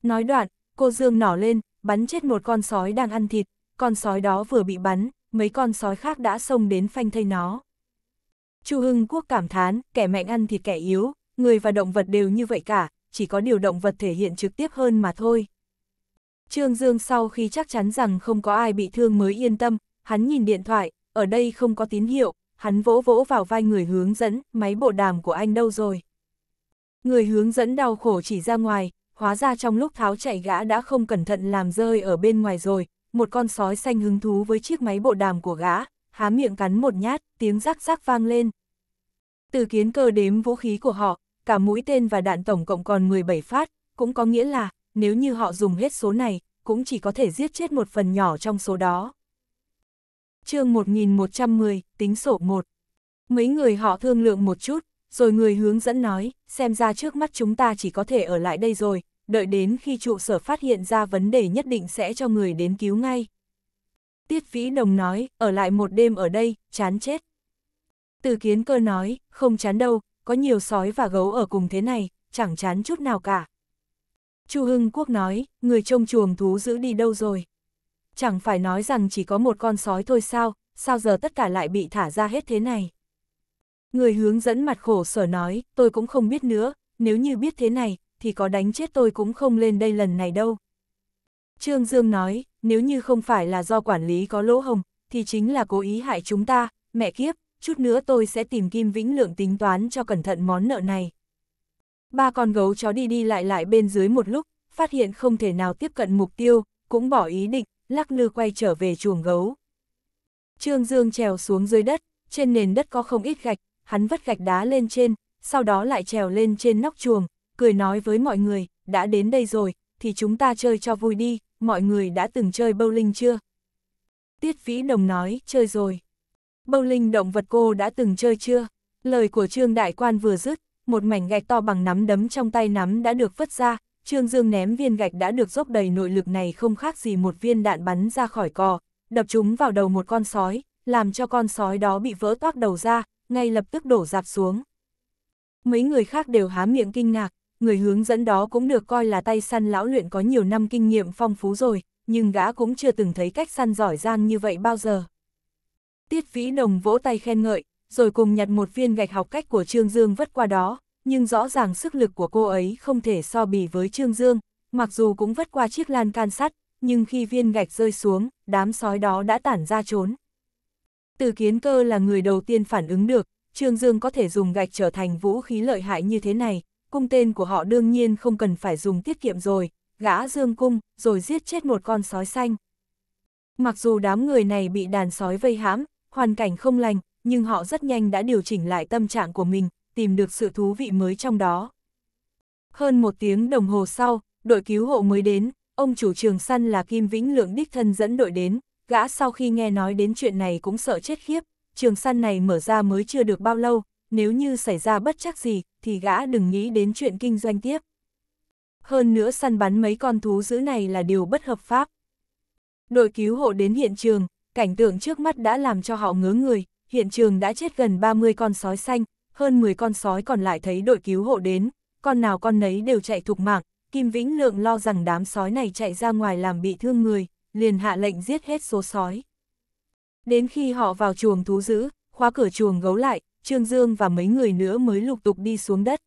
Nói đoạn, cô Dương nỏ lên, bắn chết một con sói đang ăn thịt, con sói đó vừa bị bắn, mấy con sói khác đã xông đến phanh thây nó. Chu Hưng Quốc cảm thán, kẻ mạnh ăn thịt kẻ yếu, người và động vật đều như vậy cả, chỉ có điều động vật thể hiện trực tiếp hơn mà thôi. Trương Dương sau khi chắc chắn rằng không có ai bị thương mới yên tâm, hắn nhìn điện thoại, ở đây không có tín hiệu, hắn vỗ vỗ vào vai người hướng dẫn, máy bộ đàm của anh đâu rồi. Người hướng dẫn đau khổ chỉ ra ngoài, hóa ra trong lúc tháo chạy gã đã không cẩn thận làm rơi ở bên ngoài rồi, một con sói xanh hứng thú với chiếc máy bộ đàm của gã, há miệng cắn một nhát, tiếng rắc rắc vang lên. Từ kiến cơ đếm vũ khí của họ, cả mũi tên và đạn tổng cộng còn 17 phát, cũng có nghĩa là, nếu như họ dùng hết số này, cũng chỉ có thể giết chết một phần nhỏ trong số đó. chương 1110, tính sổ 1 Mấy người họ thương lượng một chút, rồi người hướng dẫn nói, xem ra trước mắt chúng ta chỉ có thể ở lại đây rồi, đợi đến khi trụ sở phát hiện ra vấn đề nhất định sẽ cho người đến cứu ngay. Tiết Vĩ Đồng nói, ở lại một đêm ở đây, chán chết. Từ kiến cơ nói, không chán đâu, có nhiều sói và gấu ở cùng thế này, chẳng chán chút nào cả. Chu Hưng Quốc nói, người trông chuồng thú giữ đi đâu rồi? Chẳng phải nói rằng chỉ có một con sói thôi sao, sao giờ tất cả lại bị thả ra hết thế này? Người hướng dẫn mặt khổ sở nói, tôi cũng không biết nữa, nếu như biết thế này, thì có đánh chết tôi cũng không lên đây lần này đâu. Trương Dương nói, nếu như không phải là do quản lý có lỗ hồng, thì chính là cố ý hại chúng ta, mẹ kiếp, chút nữa tôi sẽ tìm Kim Vĩnh Lượng tính toán cho cẩn thận món nợ này. Ba con gấu chó đi đi lại lại bên dưới một lúc, phát hiện không thể nào tiếp cận mục tiêu, cũng bỏ ý định, lắc lư quay trở về chuồng gấu. Trương Dương trèo xuống dưới đất, trên nền đất có không ít gạch, hắn vắt gạch đá lên trên, sau đó lại trèo lên trên nóc chuồng, cười nói với mọi người, đã đến đây rồi, thì chúng ta chơi cho vui đi, mọi người đã từng chơi bowling chưa? Tiết Vĩ Đồng nói, chơi rồi. Bowling động vật cô đã từng chơi chưa? Lời của Trương Đại Quan vừa dứt, một mảnh gạch to bằng nắm đấm trong tay nắm đã được vứt ra, Trương Dương ném viên gạch đã được dốc đầy nội lực này không khác gì một viên đạn bắn ra khỏi cò, đập chúng vào đầu một con sói, làm cho con sói đó bị vỡ toác đầu ra, ngay lập tức đổ dạp xuống. Mấy người khác đều há miệng kinh ngạc, người hướng dẫn đó cũng được coi là tay săn lão luyện có nhiều năm kinh nghiệm phong phú rồi, nhưng gã cũng chưa từng thấy cách săn giỏi giang như vậy bao giờ. Tiết vĩ đồng vỗ tay khen ngợi, rồi cùng nhặt một viên gạch học cách của Trương Dương vất qua đó, nhưng rõ ràng sức lực của cô ấy không thể so bì với Trương Dương, mặc dù cũng vất qua chiếc lan can sắt, nhưng khi viên gạch rơi xuống, đám sói đó đã tản ra trốn. Từ kiến cơ là người đầu tiên phản ứng được, Trương Dương có thể dùng gạch trở thành vũ khí lợi hại như thế này, cung tên của họ đương nhiên không cần phải dùng tiết kiệm rồi, gã Dương cung, rồi giết chết một con sói xanh. Mặc dù đám người này bị đàn sói vây hãm, hoàn cảnh không lành, nhưng họ rất nhanh đã điều chỉnh lại tâm trạng của mình, tìm được sự thú vị mới trong đó. Hơn một tiếng đồng hồ sau, đội cứu hộ mới đến, ông chủ trường săn là Kim Vĩnh Lượng đích thân dẫn đội đến, Gã sau khi nghe nói đến chuyện này cũng sợ chết khiếp, trường săn này mở ra mới chưa được bao lâu, nếu như xảy ra bất chắc gì, thì gã đừng nghĩ đến chuyện kinh doanh tiếp. Hơn nữa săn bắn mấy con thú dữ này là điều bất hợp pháp. Đội cứu hộ đến hiện trường, cảnh tượng trước mắt đã làm cho họ ngớ người, hiện trường đã chết gần 30 con sói xanh, hơn 10 con sói còn lại thấy đội cứu hộ đến, con nào con nấy đều chạy thục mạng, Kim Vĩnh Lượng lo rằng đám sói này chạy ra ngoài làm bị thương người liền hạ lệnh giết hết số sói. Đến khi họ vào chuồng thú giữ, khóa cửa chuồng gấu lại, Trương Dương và mấy người nữa mới lục tục đi xuống đất.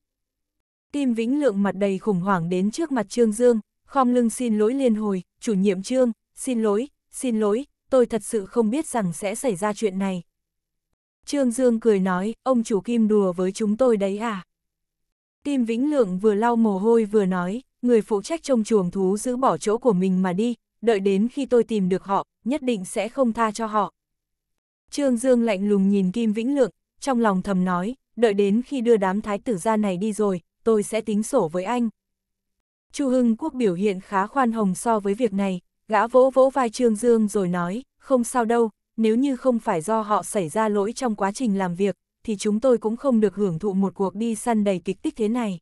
Kim Vĩnh Lượng mặt đầy khủng hoảng đến trước mặt Trương Dương, khom lưng xin lỗi liên hồi, chủ nhiệm Trương, xin lỗi, xin lỗi, tôi thật sự không biết rằng sẽ xảy ra chuyện này. Trương Dương cười nói, ông chủ Kim đùa với chúng tôi đấy à? Kim Vĩnh Lượng vừa lau mồ hôi vừa nói, người phụ trách trong chuồng thú giữ bỏ chỗ của mình mà đi, đợi đến khi tôi tìm được họ, nhất định sẽ không tha cho họ. Trương Dương lạnh lùng nhìn Kim Vĩnh Lượng, trong lòng thầm nói, đợi đến khi đưa đám thái tử gia này đi rồi, tôi sẽ tính sổ với anh. Chu Hưng Quốc biểu hiện khá khoan hồng so với việc này, gã vỗ vỗ vai Trương Dương rồi nói, không sao đâu, nếu như không phải do họ xảy ra lỗi trong quá trình làm việc, thì chúng tôi cũng không được hưởng thụ một cuộc đi săn đầy kịch tích thế này.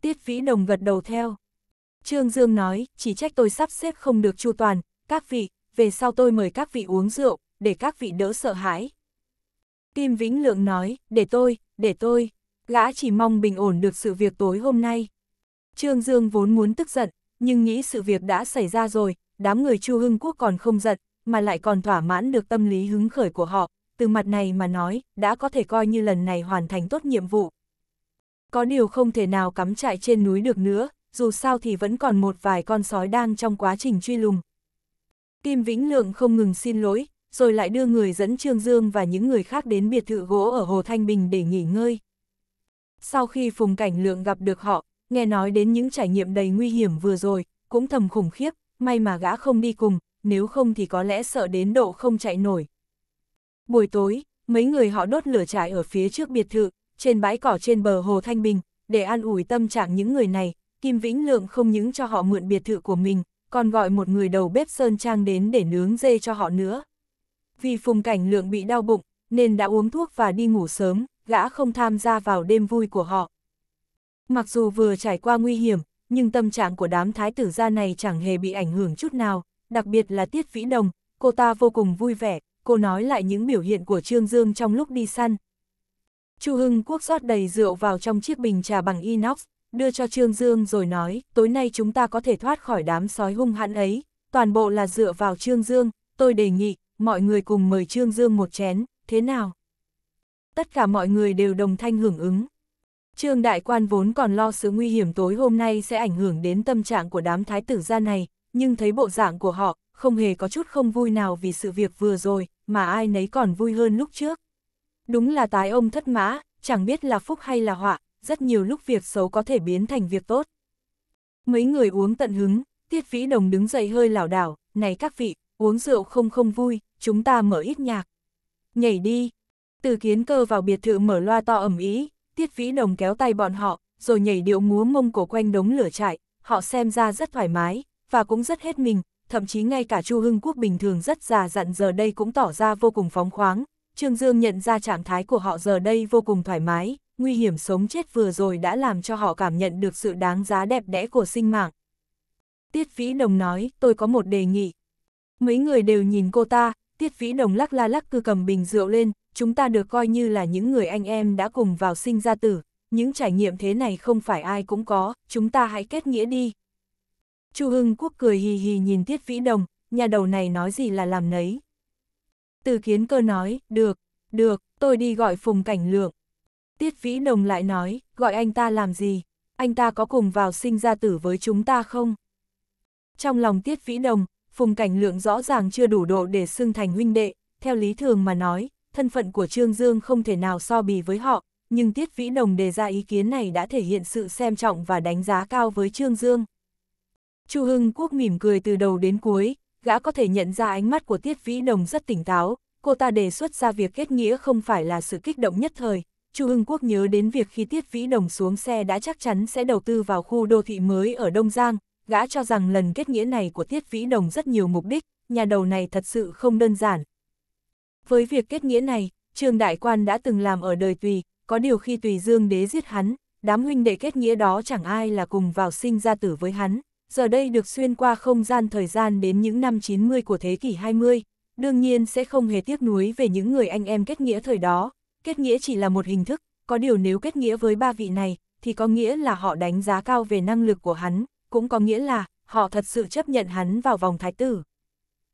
Tiết Vĩ Đồng gật đầu theo. Trương Dương nói, chỉ trách tôi sắp xếp không được chu toàn, các vị, về sau tôi mời các vị uống rượu, để các vị đỡ sợ hãi. Kim Vĩnh Lượng nói, để tôi, để tôi, gã chỉ mong bình ổn được sự việc tối hôm nay. Trương Dương vốn muốn tức giận, nhưng nghĩ sự việc đã xảy ra rồi, đám người Chu Hưng Quốc còn không giận, mà lại còn thỏa mãn được tâm lý hứng khởi của họ, từ mặt này mà nói, đã có thể coi như lần này hoàn thành tốt nhiệm vụ. Có điều không thể nào cắm trại trên núi được nữa, dù sao thì vẫn còn một vài con sói đang trong quá trình truy lùng. Kim Vĩnh Lượng không ngừng xin lỗi, rồi lại đưa người dẫn Trương Dương và những người khác đến biệt thự gỗ ở Hồ Thanh Bình để nghỉ ngơi. Sau khi Phùng Cảnh Lượng gặp được họ, nghe nói đến những trải nghiệm đầy nguy hiểm vừa rồi, cũng thầm khủng khiếp, may mà gã không đi cùng, nếu không thì có lẽ sợ đến độ không chạy nổi. Buổi tối, mấy người họ đốt lửa trại ở phía trước biệt thự, trên bãi cỏ trên bờ Hồ Thanh Bình, để an ủi tâm trạng những người này, Kim Vĩnh Lượng không những cho họ mượn biệt thự của mình, còn gọi một người đầu bếp sơn trang đến để nướng dê cho họ nữa. Vì Phùng Cảnh Lượng bị đau bụng, nên đã uống thuốc và đi ngủ sớm, gã không tham gia vào đêm vui của họ. Mặc dù vừa trải qua nguy hiểm, nhưng tâm trạng của đám thái tử gia này chẳng hề bị ảnh hưởng chút nào, đặc biệt là Tiết Vĩ Đồng, cô ta vô cùng vui vẻ, cô nói lại những biểu hiện của Trương Dương trong lúc đi săn. Chu Hưng Quốc rót đầy rượu vào trong chiếc bình trà bằng inox, đưa cho Trương Dương rồi nói, tối nay chúng ta có thể thoát khỏi đám sói hung hãn ấy, toàn bộ là dựa vào Trương Dương, tôi đề nghị, mọi người cùng mời Trương Dương một chén, thế nào? Tất cả mọi người đều đồng thanh hưởng ứng. Trương Đại Quan vốn còn lo sự nguy hiểm tối hôm nay sẽ ảnh hưởng đến tâm trạng của đám thái tử gia này, nhưng thấy bộ dạng của họ, không hề có chút không vui nào vì sự việc vừa rồi, mà ai nấy còn vui hơn lúc trước. Đúng là tái ông thất mã, chẳng biết là phúc hay là họa, rất nhiều lúc việc xấu có thể biến thành việc tốt. Mấy người uống tận hứng, Tiết Vĩ Đồng đứng dậy hơi lảo đảo, này các vị, uống rượu không không vui, chúng ta mở ít nhạc. Nhảy đi. Từ kiến cơ vào biệt thự mở loa to ẩm ý, Tiết Vĩ Đồng kéo tay bọn họ, rồi nhảy điệu múa mông cổ quanh đống lửa trại, họ xem ra rất thoải mái, và cũng rất hết mình, thậm chí ngay cả Chu Hưng Quốc bình thường rất già dặn giờ đây cũng tỏ ra vô cùng phóng khoáng. Trương Dương nhận ra trạng thái của họ giờ đây vô cùng thoải mái, nguy hiểm sống chết vừa rồi đã làm cho họ cảm nhận được sự đáng giá đẹp đẽ của sinh mạng. Tiết Vĩ Đồng nói, tôi có một đề nghị. Mấy người đều nhìn cô ta, Tiết Vĩ Đồng lắc la lắc cứ cầm bình rượu lên, chúng ta được coi như là những người anh em đã cùng vào sinh ra tử, những trải nghiệm thế này không phải ai cũng có, chúng ta hãy kết nghĩa đi. Chu Hưng Quốc cười hì hì nhìn Tiết Vĩ Đồng, nhà đầu này nói gì là làm nấy. Từ kiến cơ nói, được, được, tôi đi gọi Phùng Cảnh Lượng. Tiết Vĩ Đồng lại nói, gọi anh ta làm gì? Anh ta có cùng vào sinh ra tử với chúng ta không? Trong lòng Tiết Vĩ Đồng, Phùng Cảnh Lượng rõ ràng chưa đủ độ để xưng thành huynh đệ, theo lý thường mà nói, thân phận của Trương Dương không thể nào so bì với họ, nhưng Tiết Vĩ Đồng đề ra ý kiến này đã thể hiện sự xem trọng và đánh giá cao với Trương Dương. Chu Hưng Quốc mỉm cười từ đầu đến cuối, gã có thể nhận ra ánh mắt của Tiết Vĩ Đồng rất tỉnh táo, cô ta đề xuất ra việc kết nghĩa không phải là sự kích động nhất thời, Chu Hưng Quốc nhớ đến việc khi Tiết Vĩ Đồng xuống xe đã chắc chắn sẽ đầu tư vào khu đô thị mới ở Đông Giang, gã cho rằng lần kết nghĩa này của Tiết Vĩ Đồng rất nhiều mục đích, nhà đầu này thật sự không đơn giản. Với việc kết nghĩa này, Trương Đại Quan đã từng làm ở đời Tùy, có điều khi Tùy Dương Đế giết hắn, đám huynh đệ kết nghĩa đó chẳng ai là cùng vào sinh ra tử với hắn, giờ đây được xuyên qua không gian thời gian đến những năm 90 của thế kỷ 20, đương nhiên sẽ không hề tiếc nuối về những người anh em kết nghĩa thời đó, kết nghĩa chỉ là một hình thức, có điều nếu kết nghĩa với ba vị này, thì có nghĩa là họ đánh giá cao về năng lực của hắn, cũng có nghĩa là họ thật sự chấp nhận hắn vào vòng thái tử.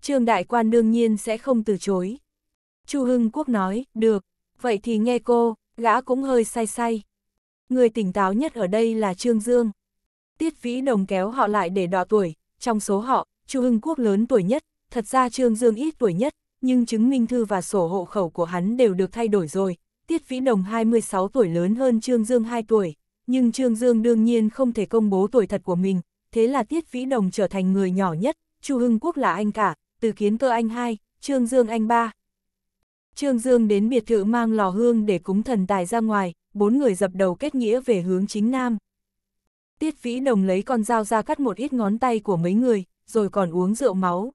Trương Đại Quan đương nhiên sẽ không từ chối. Chu Hưng Quốc nói, được, vậy thì nghe cô, gã cũng hơi say say. Người tỉnh táo nhất ở đây là Trương Dương. Tiết Vĩ Đồng kéo họ lại để đọ tuổi, trong số họ, Chu Hưng Quốc lớn tuổi nhất, thật ra Trương Dương ít tuổi nhất, nhưng chứng minh thư và sổ hộ khẩu của hắn đều được thay đổi rồi. Tiết Vĩ Đồng 26 tuổi lớn hơn Trương Dương 2 tuổi, nhưng Trương Dương đương nhiên không thể công bố tuổi thật của mình, thế là Tiết Vĩ Đồng trở thành người nhỏ nhất, Chu Hưng Quốc là anh cả, từ kiến cơ anh hai, Trương Dương anh ba. Trương Dương đến biệt thự mang lò hương để cúng thần tài ra ngoài, bốn người dập đầu kết nghĩa về hướng chính nam. Tiết Vĩ Đồng lấy con dao ra cắt một ít ngón tay của mấy người, rồi còn uống rượu máu.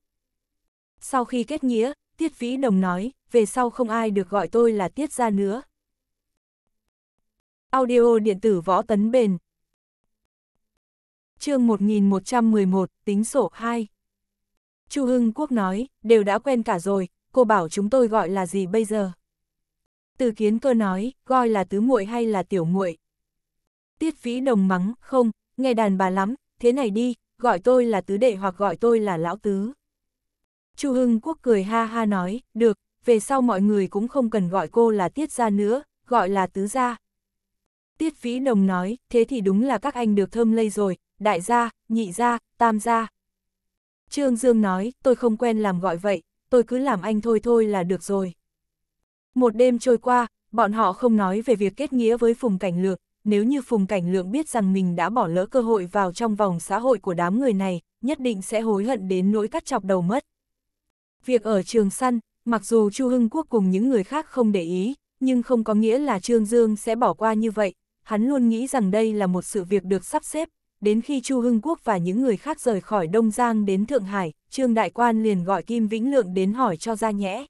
Sau khi kết nghĩa, Tiết Vĩ Đồng nói, về sau không ai được gọi tôi là Tiết gia nữa. Audio điện tử võ tấn bền. chương 1111, tính sổ 2. Chu Hưng Quốc nói, đều đã quen cả rồi, cô bảo chúng tôi gọi là gì bây giờ? Từ kiến cơ nói, gọi là tứ muội hay là tiểu muội Tiết vĩ đồng mắng, không, nghe đàn bà lắm, thế này đi, gọi tôi là tứ đệ hoặc gọi tôi là lão tứ. Chu Hưng Quốc cười ha ha nói, được, về sau mọi người cũng không cần gọi cô là Tiết Gia nữa, gọi là Tứ Gia. Tiết Vĩ Đồng nói, thế thì đúng là các anh được thơm lây rồi, đại gia, nhị gia, tam gia. Trương Dương nói, tôi không quen làm gọi vậy, tôi cứ làm anh thôi thôi là được rồi. Một đêm trôi qua, bọn họ không nói về việc kết nghĩa với Phùng Cảnh Lượng, nếu như Phùng Cảnh Lượng biết rằng mình đã bỏ lỡ cơ hội vào trong vòng xã hội của đám người này, nhất định sẽ hối hận đến nỗi cắt chọc đầu mất. Việc ở trường săn, mặc dù Chu Hưng Quốc cùng những người khác không để ý, nhưng không có nghĩa là Trương Dương sẽ bỏ qua như vậy, hắn luôn nghĩ rằng đây là một sự việc được sắp xếp, đến khi Chu Hưng Quốc và những người khác rời khỏi Đông Giang đến Thượng Hải, Trương Đại Quan liền gọi Kim Vĩnh Lượng đến hỏi cho ra nhẽ.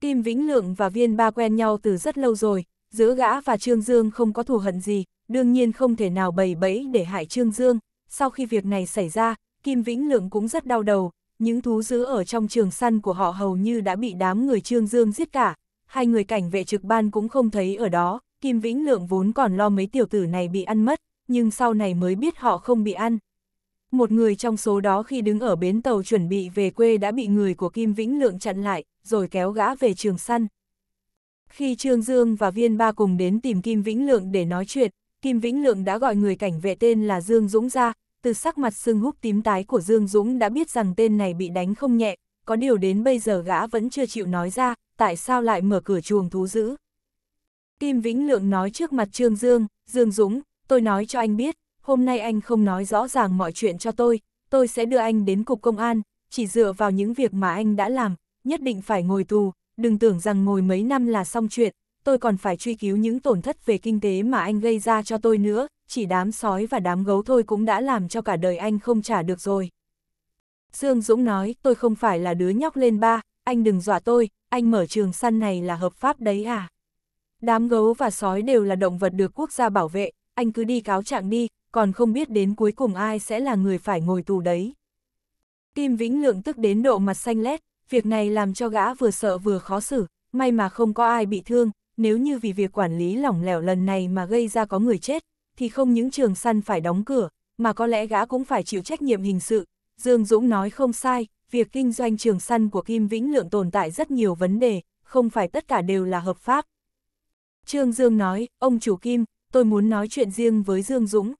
Kim Vĩnh Lượng và Viên Ba quen nhau từ rất lâu rồi, giữa gã và Trương Dương không có thù hận gì, đương nhiên không thể nào bày bẫy để hại Trương Dương. Sau khi việc này xảy ra, Kim Vĩnh Lượng cũng rất đau đầu, những thú dữ ở trong trường săn của họ hầu như đã bị đám người Trương Dương giết cả, hai người cảnh vệ trực ban cũng không thấy ở đó, Kim Vĩnh Lượng vốn còn lo mấy tiểu tử này bị ăn mất, nhưng sau này mới biết họ không bị ăn. Một người trong số đó khi đứng ở bến tàu chuẩn bị về quê đã bị người của Kim Vĩnh Lượng chặn lại, rồi kéo gã về trường săn. Khi Trương Dương và Viên Ba cùng đến tìm Kim Vĩnh Lượng để nói chuyện, Kim Vĩnh Lượng đã gọi người cảnh vệ tên là Dương Dũng ra, từ sắc mặt sưng húp tím tái của Dương Dũng đã biết rằng tên này bị đánh không nhẹ, có điều đến bây giờ gã vẫn chưa chịu nói ra, tại sao lại mở cửa chuồng thú giữ? Kim Vĩnh Lượng nói trước mặt Trương Dương, Dương Dũng, tôi nói cho anh biết, hôm nay anh không nói rõ ràng mọi chuyện cho tôi, tôi sẽ đưa anh đến cục công an, chỉ dựa vào những việc mà anh đã làm, nhất định phải ngồi tù, đừng tưởng rằng ngồi mấy năm là xong chuyện, tôi còn phải truy cứu những tổn thất về kinh tế mà anh gây ra cho tôi nữa, chỉ đám sói và đám gấu thôi cũng đã làm cho cả đời anh không trả được rồi. Dương Dũng nói, tôi không phải là đứa nhóc lên ba, anh đừng dọa tôi, anh mở trường săn này là hợp pháp đấy à. Đám gấu và sói đều là động vật được quốc gia bảo vệ, anh cứ đi cáo trạng đi, còn không biết đến cuối cùng ai sẽ là người phải ngồi tù đấy. Kim Vĩnh Lượng tức đến độ mặt xanh lét, việc này làm cho gã vừa sợ vừa khó xử, may mà không có ai bị thương, nếu như vì việc quản lý lỏng lẻo lần này mà gây ra có người chết, thì không những trường săn phải đóng cửa, mà có lẽ gã cũng phải chịu trách nhiệm hình sự. Dương Dũng nói không sai, việc kinh doanh trường săn của Kim Vĩnh Lượng tồn tại rất nhiều vấn đề, không phải tất cả đều là hợp pháp. Trương Dương nói, ông chủ Kim, tôi muốn nói chuyện riêng với Dương Dũng.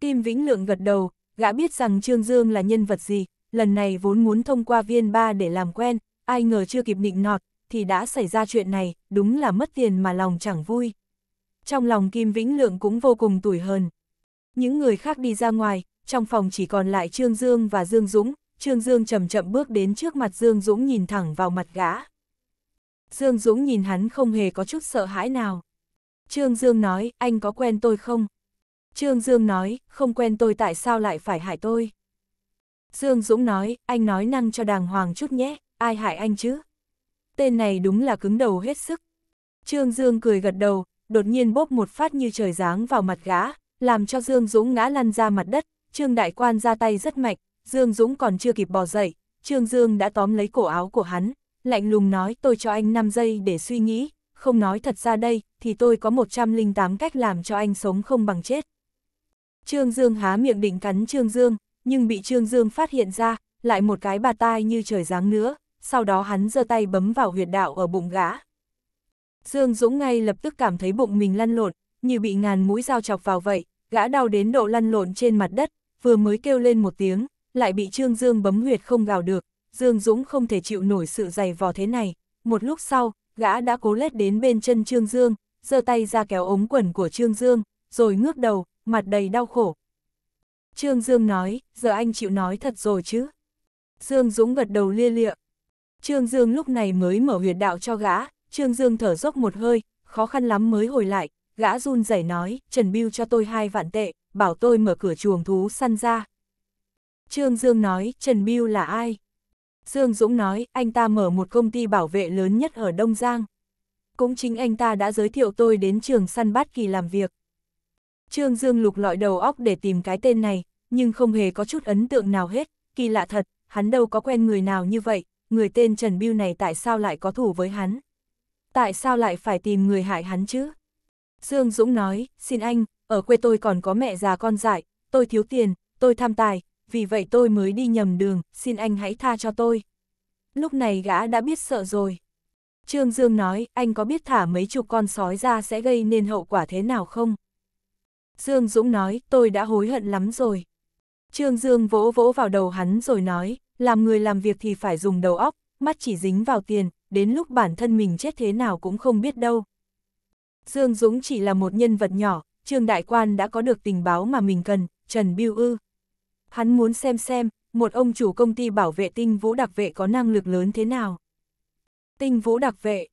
Kim Vĩnh Lượng gật đầu, gã biết rằng Trương Dương là nhân vật gì, lần này vốn muốn thông qua viên ba để làm quen, ai ngờ chưa kịp nịnh nọt, thì đã xảy ra chuyện này, đúng là mất tiền mà lòng chẳng vui trong lòng Kim Vĩnh Lượng cũng vô cùng tủi hờn. Những người khác đi ra ngoài, trong phòng chỉ còn lại Trương Dương và Dương Dũng, Trương Dương chậm chậm bước đến trước mặt Dương Dũng nhìn thẳng vào mặt gã. Dương Dũng nhìn hắn không hề có chút sợ hãi nào. Trương Dương nói, anh có quen tôi không? Trương Dương nói, không quen tôi tại sao lại phải hại tôi? Dương Dũng nói, anh nói năng cho đàng hoàng chút nhé, ai hại anh chứ? Tên này đúng là cứng đầu hết sức. Trương Dương cười gật đầu, đột nhiên bốp một phát như trời giáng vào mặt gã, làm cho Dương Dũng ngã lăn ra mặt đất, Trương Đại Quan ra tay rất mạnh, Dương Dũng còn chưa kịp bò dậy, Trương Dương đã tóm lấy cổ áo của hắn, lạnh lùng nói tôi cho anh 5 giây để suy nghĩ, không nói thật ra đây, thì tôi có 108 cách làm cho anh sống không bằng chết. Trương Dương há miệng định cắn Trương Dương, nhưng bị Trương Dương phát hiện ra, lại một cái bà tai như trời giáng nữa, sau đó hắn giơ tay bấm vào huyệt đạo ở bụng gã. Dương Dũng ngay lập tức cảm thấy bụng mình lăn lộn, như bị ngàn mũi dao chọc vào vậy, gã đau đến độ lăn lộn trên mặt đất, vừa mới kêu lên một tiếng, lại bị Trương Dương bấm huyệt không gào được, Dương Dũng không thể chịu nổi sự dày vò thế này, một lúc sau, gã đã cố lết đến bên chân Trương Dương, giơ tay ra kéo ống quần của Trương Dương, rồi ngước đầu, mặt đầy đau khổ. Trương Dương nói, giờ anh chịu nói thật rồi chứ. Dương Dũng gật đầu lia lịa. Trương Dương lúc này mới mở huyệt đạo cho gã, Trương Dương thở dốc một hơi, khó khăn lắm mới hồi lại, gã run rẩy nói, Trần Biêu cho tôi hai vạn tệ, bảo tôi mở cửa chuồng thú săn ra. Trương Dương nói, Trần Biêu là ai? Dương Dũng nói, anh ta mở một công ty bảo vệ lớn nhất ở Đông Giang. Cũng chính anh ta đã giới thiệu tôi đến trường săn bát kỳ làm việc. Trương Dương lục lọi đầu óc để tìm cái tên này, nhưng không hề có chút ấn tượng nào hết, kỳ lạ thật, hắn đâu có quen người nào như vậy, người tên Trần Biêu này tại sao lại có thủ với hắn tại sao lại phải tìm người hại hắn chứ? Dương Dũng nói, xin anh, ở quê tôi còn có mẹ già con dại, tôi thiếu tiền, tôi tham tài, vì vậy tôi mới đi nhầm đường, xin anh hãy tha cho tôi. Lúc này gã đã biết sợ rồi. Trương Dương nói, anh có biết thả mấy chục con sói ra sẽ gây nên hậu quả thế nào không? Dương Dũng nói, tôi đã hối hận lắm rồi. Trương Dương vỗ vỗ vào đầu hắn rồi nói, làm người làm việc thì phải dùng đầu óc, mắt chỉ dính vào tiền, đến lúc bản thân mình chết thế nào cũng không biết đâu. Dương Dũng chỉ là một nhân vật nhỏ, Trương Đại Quan đã có được tình báo mà mình cần, Trần Biêu Ư. Hắn muốn xem xem, một ông chủ công ty bảo vệ tinh vũ đặc vệ có năng lực lớn thế nào. Tinh vũ đặc vệ.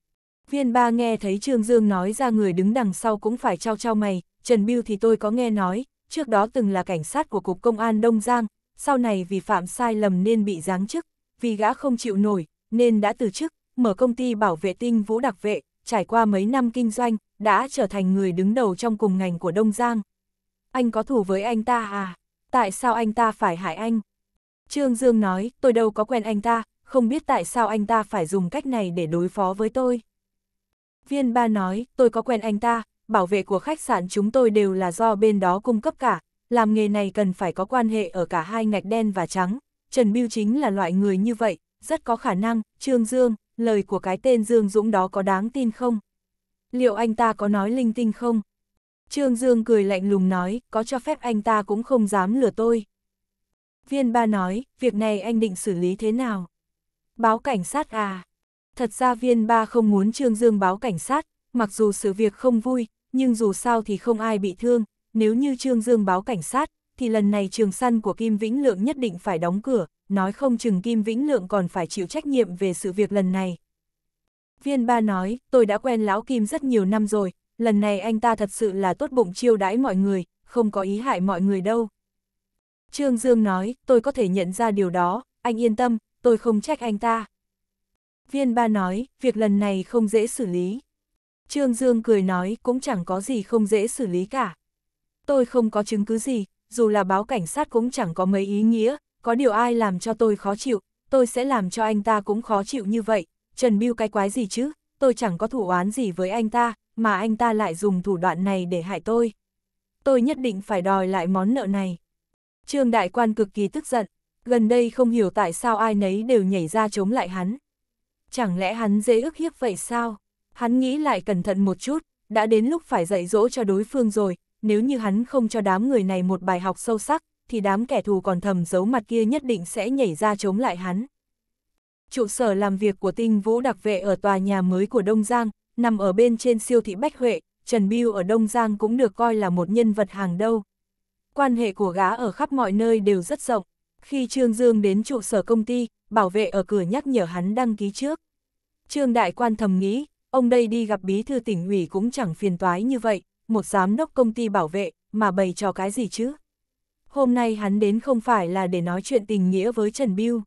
Viên ba nghe thấy Trương Dương nói ra người đứng đằng sau cũng phải trao trao mày, Trần Biêu thì tôi có nghe nói, trước đó từng là cảnh sát của Cục Công an Đông Giang, sau này vì phạm sai lầm nên bị giáng chức, vì gã không chịu nổi, nên đã từ chức, mở công ty bảo vệ tinh vũ đặc vệ, trải qua mấy năm kinh doanh, đã trở thành người đứng đầu trong cùng ngành của Đông Giang. Anh có thù với anh ta à? Tại sao anh ta phải hại anh? Trương Dương nói, tôi đâu có quen anh ta, không biết tại sao anh ta phải dùng cách này để đối phó với tôi. Viên ba nói, tôi có quen anh ta, bảo vệ của khách sạn chúng tôi đều là do bên đó cung cấp cả, làm nghề này cần phải có quan hệ ở cả hai ngạch đen và trắng. Trần Biêu chính là loại người như vậy, rất có khả năng, Trương Dương lời của cái tên Dương Dũng đó có đáng tin không? Liệu anh ta có nói linh tinh không? Trương Dương cười lạnh lùng nói, có cho phép anh ta cũng không dám lừa tôi. Viên ba nói, việc này anh định xử lý thế nào? Báo cảnh sát à? Thật ra viên ba không muốn Trương Dương báo cảnh sát, mặc dù sự việc không vui, nhưng dù sao thì không ai bị thương, nếu như Trương Dương báo cảnh sát, thì lần này trường săn của Kim Vĩnh Lượng nhất định phải đóng cửa, nói không chừng Kim Vĩnh Lượng còn phải chịu trách nhiệm về sự việc lần này. Viên ba nói, tôi đã quen lão Kim rất nhiều năm rồi, lần này anh ta thật sự là tốt bụng chiêu đãi mọi người, không có ý hại mọi người đâu. Trương Dương nói, tôi có thể nhận ra điều đó, anh yên tâm, tôi không trách anh ta. Viên ba nói, việc lần này không dễ xử lý. Trương Dương cười nói, cũng chẳng có gì không dễ xử lý cả. Tôi không có chứng cứ gì, dù là báo cảnh sát cũng chẳng có mấy ý nghĩa, có điều ai làm cho tôi khó chịu, tôi sẽ làm cho anh ta cũng khó chịu như vậy, Trần Biêu cái quái gì chứ, tôi chẳng có thủ oán gì với anh ta, mà anh ta lại dùng thủ đoạn này để hại tôi. Tôi nhất định phải đòi lại món nợ này. Trương Đại Quan cực kỳ tức giận, gần đây không hiểu tại sao ai nấy đều nhảy ra chống lại hắn. Chẳng lẽ hắn dễ ức hiếp vậy sao? Hắn nghĩ lại cẩn thận một chút, đã đến lúc phải dạy dỗ cho đối phương rồi, nếu như hắn không cho đám người này một bài học sâu sắc, thì đám kẻ thù còn thầm giấu mặt kia nhất định sẽ nhảy ra chống lại hắn. Trụ sở làm việc của tinh vũ đặc vệ ở tòa nhà mới của Đông Giang, nằm ở bên trên siêu thị Bách Huệ, Trần Biêu ở Đông Giang cũng được coi là một nhân vật hàng đầu. Quan hệ của gã ở khắp mọi nơi đều rất rộng. Khi Trương Dương đến trụ sở công ty, bảo vệ ở cửa nhắc nhở hắn đăng ký trước. Trương Đại Quan thầm nghĩ, ông đây đi gặp bí thư tỉnh ủy cũng chẳng phiền toái như vậy, một giám đốc công ty bảo vệ, mà bày trò cái gì chứ? hôm nay hắn đến không phải là để nói chuyện tình nghĩa với Trần Biêu.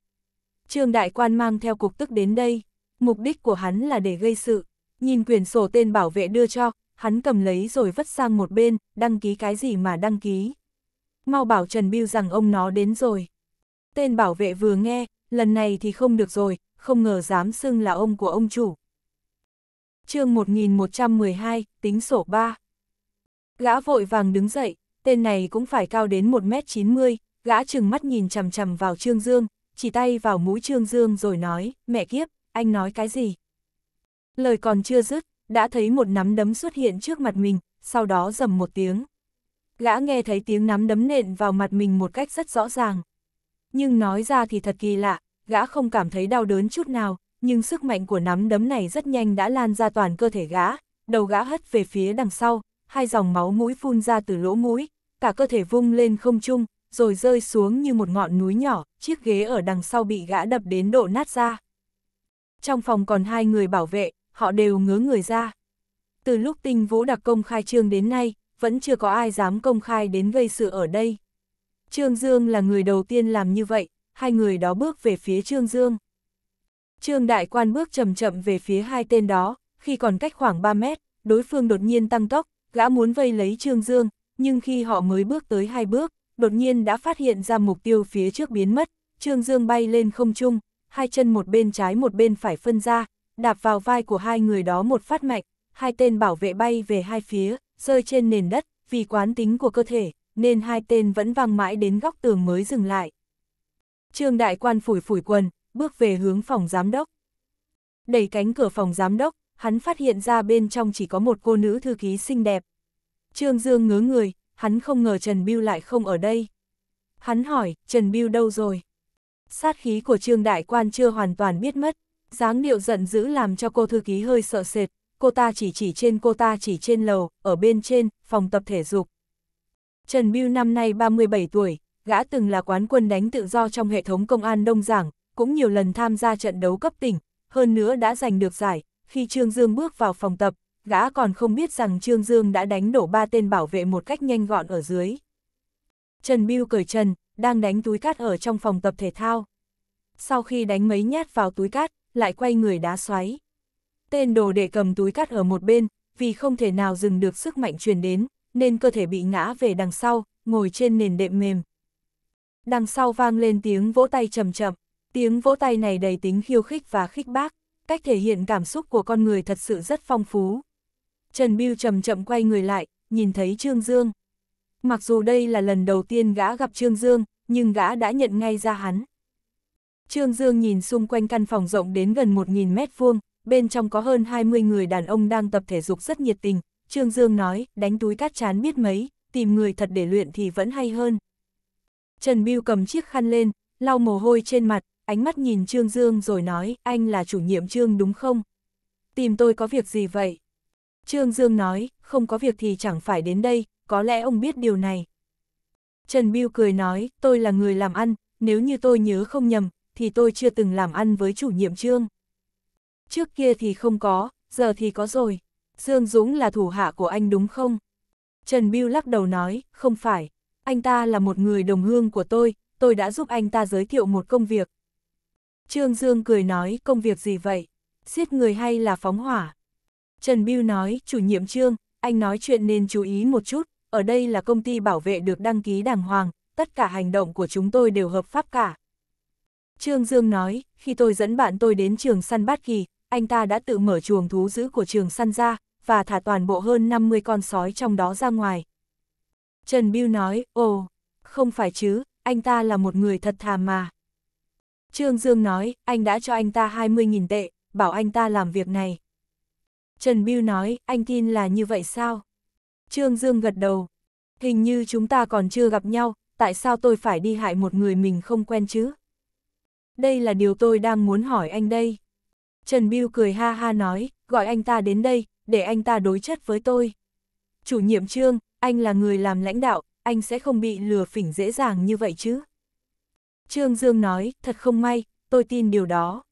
Trương Đại Quan mang theo cục tức đến đây, mục đích của hắn là để gây sự, nhìn quyển sổ tên bảo vệ đưa cho, hắn cầm lấy rồi vất sang một bên, đăng ký cái gì mà đăng ký. Mau bảo Trần Biêu rằng ông nó đến rồi. Tên bảo vệ vừa nghe, lần này thì không được rồi, không ngờ dám xưng là ông của ông chủ. chương 1112, tính sổ 3. Gã vội vàng đứng dậy, tên này cũng phải cao đến 1m90, gã chừng mắt nhìn chằm chằm vào Trương Dương, chỉ tay vào mũi Trương Dương rồi nói, mẹ kiếp, anh nói cái gì? Lời còn chưa dứt, đã thấy một nắm đấm xuất hiện trước mặt mình, sau đó rầm một tiếng. Gã nghe thấy tiếng nắm đấm nện vào mặt mình một cách rất rõ ràng. Nhưng nói ra thì thật kỳ lạ, gã không cảm thấy đau đớn chút nào, nhưng sức mạnh của nắm đấm này rất nhanh đã lan ra toàn cơ thể gã, đầu gã hất về phía đằng sau, hai dòng máu mũi phun ra từ lỗ mũi, cả cơ thể vung lên không trung, rồi rơi xuống như một ngọn núi nhỏ, chiếc ghế ở đằng sau bị gã đập đến độ nát ra. Trong phòng còn hai người bảo vệ, họ đều ngứa người ra. Từ lúc tinh vũ đặc công khai trương đến nay, vẫn chưa có ai dám công khai đến gây sự ở đây. Trương Dương là người đầu tiên làm như vậy, hai người đó bước về phía Trương Dương. Trương Đại Quan bước chậm chậm về phía hai tên đó, khi còn cách khoảng 3 mét, đối phương đột nhiên tăng tốc, gã muốn vây lấy Trương Dương, nhưng khi họ mới bước tới hai bước, đột nhiên đã phát hiện ra mục tiêu phía trước biến mất, Trương Dương bay lên không trung, hai chân một bên trái một bên phải phân ra, đạp vào vai của hai người đó một phát mạnh, hai tên bảo vệ bay về hai phía, rơi trên nền đất, vì quán tính của cơ thể, nên hai tên vẫn vang mãi đến góc tường mới dừng lại. Trương đại quan phủi phủi quần, bước về hướng phòng giám đốc. Đẩy cánh cửa phòng giám đốc, hắn phát hiện ra bên trong chỉ có một cô nữ thư ký xinh đẹp, Trương Dương ngớ người, hắn không ngờ Trần Biêu lại không ở đây. Hắn hỏi, Trần Biêu đâu rồi? Sát khí của Trương Đại Quan chưa hoàn toàn biết mất, dáng điệu giận dữ làm cho cô thư ký hơi sợ sệt, cô ta chỉ chỉ trên cô ta chỉ trên lầu, ở bên trên, phòng tập thể dục. Trần Biêu năm nay 37 tuổi, gã từng là quán quân đánh tự do trong hệ thống công an Đông Giảng, cũng nhiều lần tham gia trận đấu cấp tỉnh, hơn nữa đã giành được giải, khi Trương Dương bước vào phòng tập, gã còn không biết rằng Trương Dương đã đánh đổ ba tên bảo vệ một cách nhanh gọn ở dưới. Trần Biêu cởi trần, đang đánh túi cát ở trong phòng tập thể thao. Sau khi đánh mấy nhát vào túi cát, lại quay người đá xoáy. Tên đồ để cầm túi cát ở một bên, vì không thể nào dừng được sức mạnh truyền đến, nên cơ thể bị ngã về đằng sau, ngồi trên nền đệm mềm. Đằng sau vang lên tiếng vỗ tay chậm chậm, tiếng vỗ tay này đầy tính khiêu khích và khích bác, cách thể hiện cảm xúc của con người thật sự rất phong phú. Trần Biêu chậm chậm quay người lại, nhìn thấy Trương Dương. Mặc dù đây là lần đầu tiên gã gặp Trương Dương, nhưng gã đã nhận ngay ra hắn. Trương Dương nhìn xung quanh căn phòng rộng đến gần 1.000 mét vuông, bên trong có hơn 20 người đàn ông đang tập thể dục rất nhiệt tình. Trương Dương nói, đánh túi cát chán biết mấy, tìm người thật để luyện thì vẫn hay hơn. Trần Biêu cầm chiếc khăn lên, lau mồ hôi trên mặt, ánh mắt nhìn Trương Dương rồi nói, anh là chủ nhiệm Trương đúng không? Tìm tôi có việc gì vậy? Trương Dương nói, không có việc thì chẳng phải đến đây, có lẽ ông biết điều này. Trần Biêu cười nói, tôi là người làm ăn, nếu như tôi nhớ không nhầm, thì tôi chưa từng làm ăn với chủ nhiệm Trương. Trước kia thì không có, giờ thì có rồi. Dương Dũng là thủ hạ của anh đúng không? Trần Biêu lắc đầu nói, không phải. Anh ta là một người đồng hương của tôi, tôi đã giúp anh ta giới thiệu một công việc. Trương Dương cười nói, công việc gì vậy? Giết người hay là phóng hỏa? Trần Biêu nói, chủ nhiệm trương, anh nói chuyện nên chú ý một chút, ở đây là công ty bảo vệ được đăng ký đàng hoàng, tất cả hành động của chúng tôi đều hợp pháp cả. Trương Dương nói, khi tôi dẫn bạn tôi đến trường săn bát kỳ, anh ta đã tự mở chuồng thú giữ của trường săn ra, và thả toàn bộ hơn 50 con sói trong đó ra ngoài. Trần Biêu nói, ồ, không phải chứ, anh ta là một người thật thà mà. Trương Dương nói, anh đã cho anh ta 20.000 tệ, bảo anh ta làm việc này. Trần Biêu nói, anh tin là như vậy sao? Trương Dương gật đầu. Hình như chúng ta còn chưa gặp nhau, tại sao tôi phải đi hại một người mình không quen chứ? Đây là điều tôi đang muốn hỏi anh đây. Trần Biêu cười ha ha nói, gọi anh ta đến đây, để anh ta đối chất với tôi. Chủ nhiệm Trương, anh là người làm lãnh đạo, anh sẽ không bị lừa phỉnh dễ dàng như vậy chứ? Trương Dương nói, thật không may, tôi tin điều đó.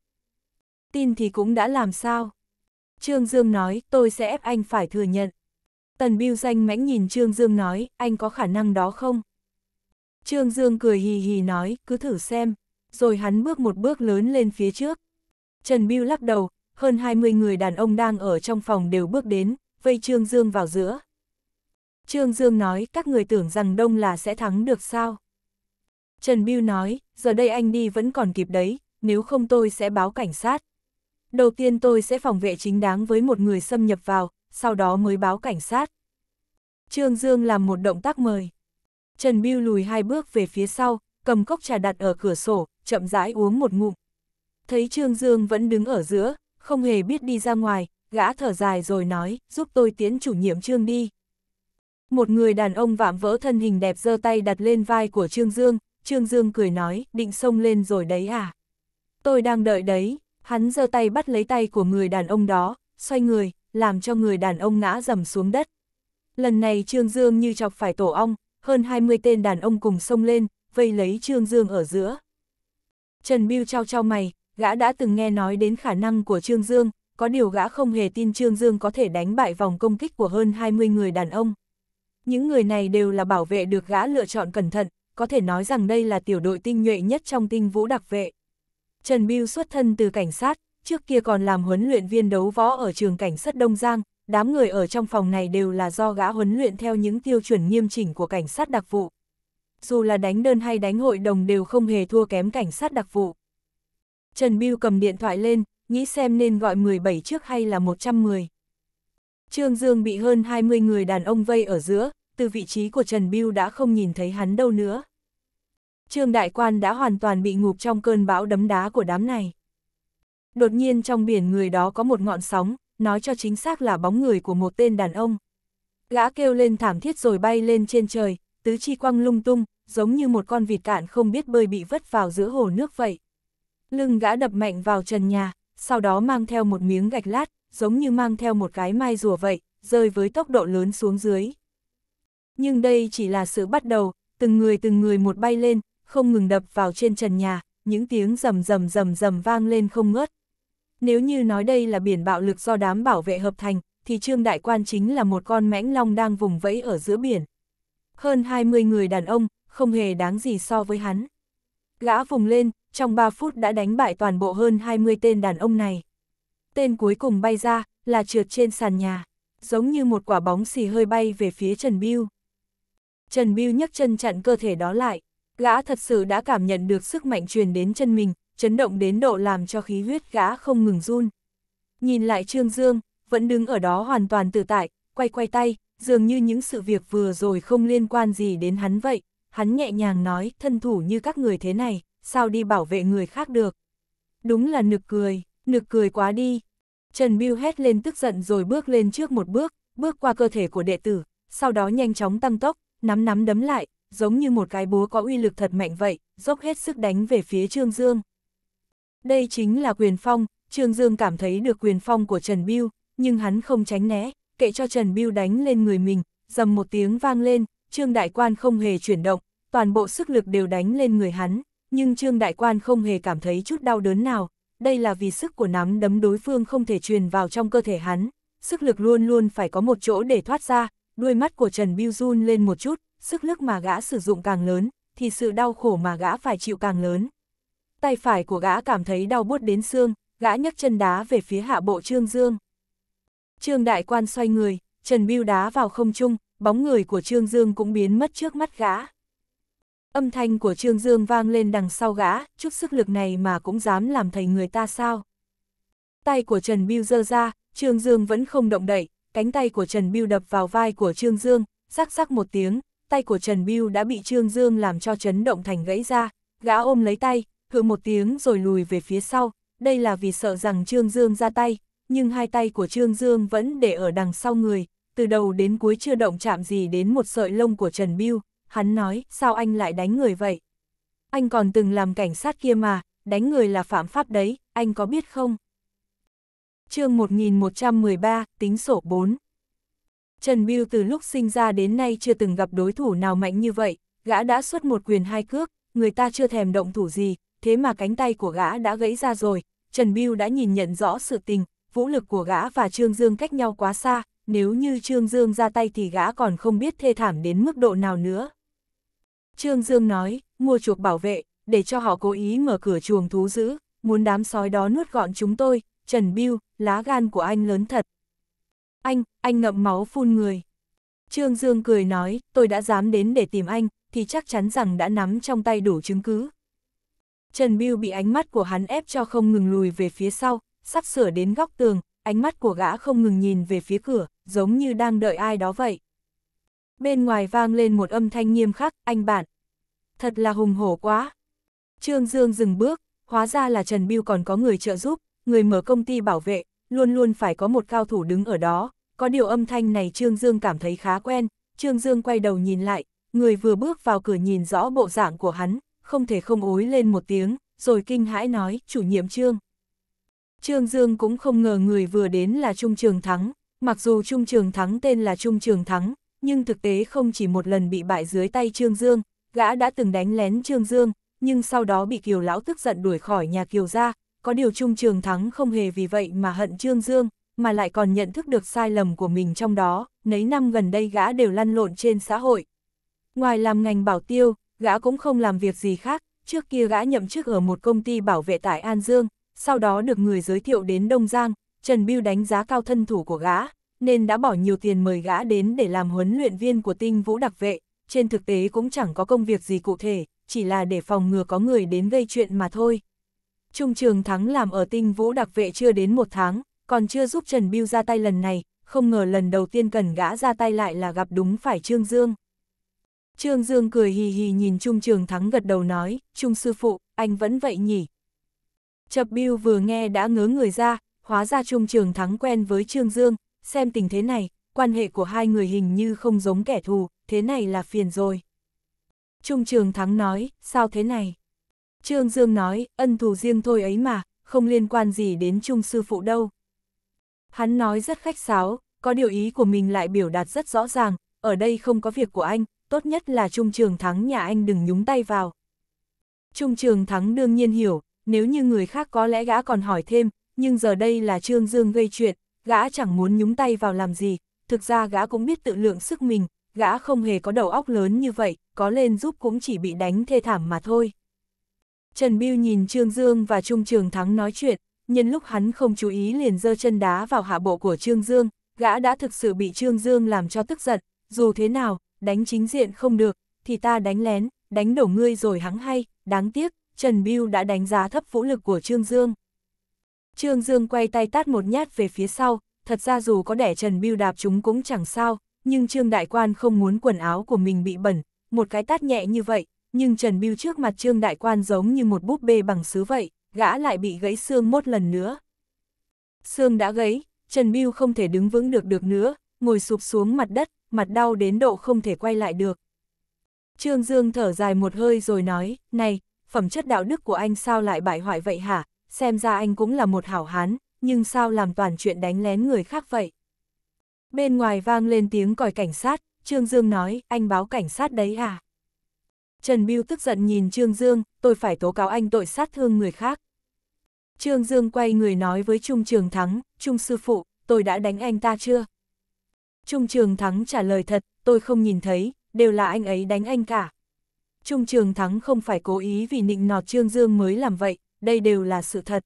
Tin thì cũng đã làm sao? Trương Dương nói, tôi sẽ ép anh phải thừa nhận. Tần Biêu danh mãnh nhìn Trương Dương nói, anh có khả năng đó không? Trương Dương cười hì hì nói, cứ thử xem. Rồi hắn bước một bước lớn lên phía trước. Trần Biêu lắc đầu, hơn 20 người đàn ông đang ở trong phòng đều bước đến, vây Trương Dương vào giữa. Trương Dương nói, các người tưởng rằng đông là sẽ thắng được sao? Trần Biêu nói, giờ đây anh đi vẫn còn kịp đấy, nếu không tôi sẽ báo cảnh sát. Đầu tiên tôi sẽ phòng vệ chính đáng với một người xâm nhập vào, sau đó mới báo cảnh sát. Trương Dương làm một động tác mời. Trần Biêu lùi hai bước về phía sau, cầm cốc trà đặt ở cửa sổ, chậm rãi uống một ngụm. Thấy Trương Dương vẫn đứng ở giữa, không hề biết đi ra ngoài, gã thở dài rồi nói, giúp tôi tiến chủ nhiệm Trương đi. Một người đàn ông vạm vỡ thân hình đẹp giơ tay đặt lên vai của Trương Dương, Trương Dương cười nói, định xông lên rồi đấy à? Tôi đang đợi đấy, Hắn giơ tay bắt lấy tay của người đàn ông đó, xoay người, làm cho người đàn ông ngã rầm xuống đất. Lần này Trương Dương như chọc phải tổ ong, hơn 20 tên đàn ông cùng xông lên, vây lấy Trương Dương ở giữa. Trần Biêu trao trao mày, gã đã từng nghe nói đến khả năng của Trương Dương, có điều gã không hề tin Trương Dương có thể đánh bại vòng công kích của hơn 20 người đàn ông. Những người này đều là bảo vệ được gã lựa chọn cẩn thận, có thể nói rằng đây là tiểu đội tinh nhuệ nhất trong tinh vũ đặc vệ. Trần Biêu xuất thân từ cảnh sát, trước kia còn làm huấn luyện viên đấu võ ở trường cảnh sát Đông Giang, đám người ở trong phòng này đều là do gã huấn luyện theo những tiêu chuẩn nghiêm chỉnh của cảnh sát đặc vụ. Dù là đánh đơn hay đánh hội đồng đều không hề thua kém cảnh sát đặc vụ. Trần Biêu cầm điện thoại lên, nghĩ xem nên gọi 17 trước hay là 110. Trương Dương bị hơn 20 người đàn ông vây ở giữa, từ vị trí của Trần Biêu đã không nhìn thấy hắn đâu nữa. Trương Đại Quan đã hoàn toàn bị ngụp trong cơn bão đấm đá của đám này. Đột nhiên trong biển người đó có một ngọn sóng, nói cho chính xác là bóng người của một tên đàn ông. Gã kêu lên thảm thiết rồi bay lên trên trời, tứ chi quăng lung tung, giống như một con vịt cạn không biết bơi bị vất vào giữa hồ nước vậy. Lưng gã đập mạnh vào trần nhà, sau đó mang theo một miếng gạch lát, giống như mang theo một cái mai rùa vậy, rơi với tốc độ lớn xuống dưới. Nhưng đây chỉ là sự bắt đầu, từng người từng người một bay lên, không ngừng đập vào trên trần nhà, những tiếng rầm rầm rầm rầm vang lên không ngớt. Nếu như nói đây là biển bạo lực do đám bảo vệ hợp thành, thì Trương Đại Quan chính là một con mãnh long đang vùng vẫy ở giữa biển. Hơn 20 người đàn ông, không hề đáng gì so với hắn. Gã vùng lên, trong 3 phút đã đánh bại toàn bộ hơn 20 tên đàn ông này. Tên cuối cùng bay ra, là trượt trên sàn nhà, giống như một quả bóng xì hơi bay về phía Trần Biêu. Trần Biêu nhấc chân chặn cơ thể đó lại. Gã thật sự đã cảm nhận được sức mạnh truyền đến chân mình, chấn động đến độ làm cho khí huyết gã không ngừng run. Nhìn lại Trương Dương, vẫn đứng ở đó hoàn toàn tự tại, quay quay tay, dường như những sự việc vừa rồi không liên quan gì đến hắn vậy. Hắn nhẹ nhàng nói, thân thủ như các người thế này, sao đi bảo vệ người khác được. Đúng là nực cười, nực cười quá đi. Trần Biêu hét lên tức giận rồi bước lên trước một bước, bước qua cơ thể của đệ tử, sau đó nhanh chóng tăng tốc, nắm nắm đấm lại, giống như một cái búa có uy lực thật mạnh vậy, dốc hết sức đánh về phía Trương Dương. Đây chính là quyền phong, Trương Dương cảm thấy được quyền phong của Trần Biêu, nhưng hắn không tránh né, kệ cho Trần Biêu đánh lên người mình, dầm một tiếng vang lên, Trương Đại Quan không hề chuyển động, toàn bộ sức lực đều đánh lên người hắn, nhưng Trương Đại Quan không hề cảm thấy chút đau đớn nào, đây là vì sức của nắm đấm đối phương không thể truyền vào trong cơ thể hắn, sức lực luôn luôn phải có một chỗ để thoát ra, đuôi mắt của Trần Biêu run lên một chút, sức lực mà gã sử dụng càng lớn, thì sự đau khổ mà gã phải chịu càng lớn. Tay phải của gã cảm thấy đau buốt đến xương, gã nhấc chân đá về phía hạ bộ Trương Dương. Trương Đại Quan xoay người, Trần Biêu đá vào không trung, bóng người của Trương Dương cũng biến mất trước mắt gã. Âm thanh của Trương Dương vang lên đằng sau gã, chút sức lực này mà cũng dám làm thầy người ta sao. Tay của Trần Biêu dơ ra, Trương Dương vẫn không động đậy, cánh tay của Trần Biêu đập vào vai của Trương Dương, rắc rắc một tiếng, tay của Trần Biêu đã bị Trương Dương làm cho chấn động thành gãy ra, gã ôm lấy tay, hự một tiếng rồi lùi về phía sau, đây là vì sợ rằng Trương Dương ra tay, nhưng hai tay của Trương Dương vẫn để ở đằng sau người, từ đầu đến cuối chưa động chạm gì đến một sợi lông của Trần Biêu, hắn nói, sao anh lại đánh người vậy? Anh còn từng làm cảnh sát kia mà, đánh người là phạm pháp đấy, anh có biết không? chương 1113, tính sổ 4 Trần Biêu từ lúc sinh ra đến nay chưa từng gặp đối thủ nào mạnh như vậy, gã đã xuất một quyền hai cước, người ta chưa thèm động thủ gì, thế mà cánh tay của gã đã gãy ra rồi. Trần Biêu đã nhìn nhận rõ sự tình, vũ lực của gã và Trương Dương cách nhau quá xa, nếu như Trương Dương ra tay thì gã còn không biết thê thảm đến mức độ nào nữa. Trương Dương nói, mua chuộc bảo vệ, để cho họ cố ý mở cửa chuồng thú giữ, muốn đám sói đó nuốt gọn chúng tôi, Trần Biêu, lá gan của anh lớn thật. Anh, anh ngậm máu phun người. Trương Dương cười nói, tôi đã dám đến để tìm anh, thì chắc chắn rằng đã nắm trong tay đủ chứng cứ. Trần Biêu bị ánh mắt của hắn ép cho không ngừng lùi về phía sau, sắp sửa đến góc tường, ánh mắt của gã không ngừng nhìn về phía cửa, giống như đang đợi ai đó vậy. Bên ngoài vang lên một âm thanh nghiêm khắc, anh bạn. Thật là hùng hổ quá. Trương Dương dừng bước, hóa ra là Trần Biêu còn có người trợ giúp, người mở công ty bảo vệ, luôn luôn phải có một cao thủ đứng ở đó, có điều âm thanh này Trương Dương cảm thấy khá quen, Trương Dương quay đầu nhìn lại, người vừa bước vào cửa nhìn rõ bộ dạng của hắn, không thể không ối lên một tiếng, rồi kinh hãi nói, chủ nhiệm Trương. Trương Dương cũng không ngờ người vừa đến là Trung Trường Thắng, mặc dù Trung Trường Thắng tên là Trung Trường Thắng, nhưng thực tế không chỉ một lần bị bại dưới tay Trương Dương, gã đã từng đánh lén Trương Dương, nhưng sau đó bị Kiều Lão tức giận đuổi khỏi nhà Kiều ra, có điều Trung Trường Thắng không hề vì vậy mà hận Trương Dương, mà lại còn nhận thức được sai lầm của mình trong đó, nấy năm gần đây gã đều lăn lộn trên xã hội. Ngoài làm ngành bảo tiêu, gã cũng không làm việc gì khác, trước kia gã nhậm chức ở một công ty bảo vệ tại An Dương, sau đó được người giới thiệu đến Đông Giang, Trần Biêu đánh giá cao thân thủ của gã, nên đã bỏ nhiều tiền mời gã đến để làm huấn luyện viên của tinh vũ đặc vệ, trên thực tế cũng chẳng có công việc gì cụ thể, chỉ là để phòng ngừa có người đến gây chuyện mà thôi. Trung Trường Thắng làm ở tinh vũ đặc vệ chưa đến một tháng, còn chưa giúp Trần Biêu ra tay lần này, không ngờ lần đầu tiên cần gã ra tay lại là gặp đúng phải Trương Dương. Trương Dương cười hì hì nhìn Trung Trường Thắng gật đầu nói, Trung sư phụ, anh vẫn vậy nhỉ? Chập Biêu vừa nghe đã ngớ người ra, hóa ra Trung Trường Thắng quen với Trương Dương, xem tình thế này, quan hệ của hai người hình như không giống kẻ thù, thế này là phiền rồi. Trung Trường Thắng nói, sao thế này? Trương Dương nói, ân thù riêng thôi ấy mà, không liên quan gì đến Trung sư phụ đâu. Hắn nói rất khách sáo, có điều ý của mình lại biểu đạt rất rõ ràng, ở đây không có việc của anh, tốt nhất là Trung Trường Thắng nhà anh đừng nhúng tay vào. Trung Trường Thắng đương nhiên hiểu, nếu như người khác có lẽ gã còn hỏi thêm, nhưng giờ đây là Trương Dương gây chuyện, gã chẳng muốn nhúng tay vào làm gì, thực ra gã cũng biết tự lượng sức mình, gã không hề có đầu óc lớn như vậy, có lên giúp cũng chỉ bị đánh thê thảm mà thôi. Trần Biêu nhìn Trương Dương và Trung Trường Thắng nói chuyện, nhân lúc hắn không chú ý liền giơ chân đá vào hạ bộ của Trương Dương, gã đã thực sự bị Trương Dương làm cho tức giận, dù thế nào, đánh chính diện không được, thì ta đánh lén, đánh đổ ngươi rồi hắng hay, đáng tiếc, Trần Biêu đã đánh giá thấp vũ lực của Trương Dương. Trương Dương quay tay tát một nhát về phía sau, thật ra dù có đẻ Trần Biêu đạp chúng cũng chẳng sao, nhưng Trương Đại Quan không muốn quần áo của mình bị bẩn, một cái tát nhẹ như vậy, nhưng Trần Biêu trước mặt Trương Đại Quan giống như một búp bê bằng sứ vậy, gã lại bị gãy xương mốt lần nữa. Xương đã gãy, Trần Mưu không thể đứng vững được được nữa, ngồi sụp xuống mặt đất, mặt đau đến độ không thể quay lại được. Trương Dương thở dài một hơi rồi nói, này, phẩm chất đạo đức của anh sao lại bại hoại vậy hả, xem ra anh cũng là một hảo hán, nhưng sao làm toàn chuyện đánh lén người khác vậy? Bên ngoài vang lên tiếng còi cảnh sát, Trương Dương nói, anh báo cảnh sát đấy à? Trần Biêu tức giận nhìn Trương Dương, tôi phải tố cáo anh tội sát thương người khác. Trương Dương quay người nói với Trung Trường Thắng, Trung Sư Phụ, tôi đã đánh anh ta chưa? Trung Trường Thắng trả lời thật, tôi không nhìn thấy, đều là anh ấy đánh anh cả. Trung Trường Thắng không phải cố ý vì nịnh nọt Trương Dương mới làm vậy, đây đều là sự thật.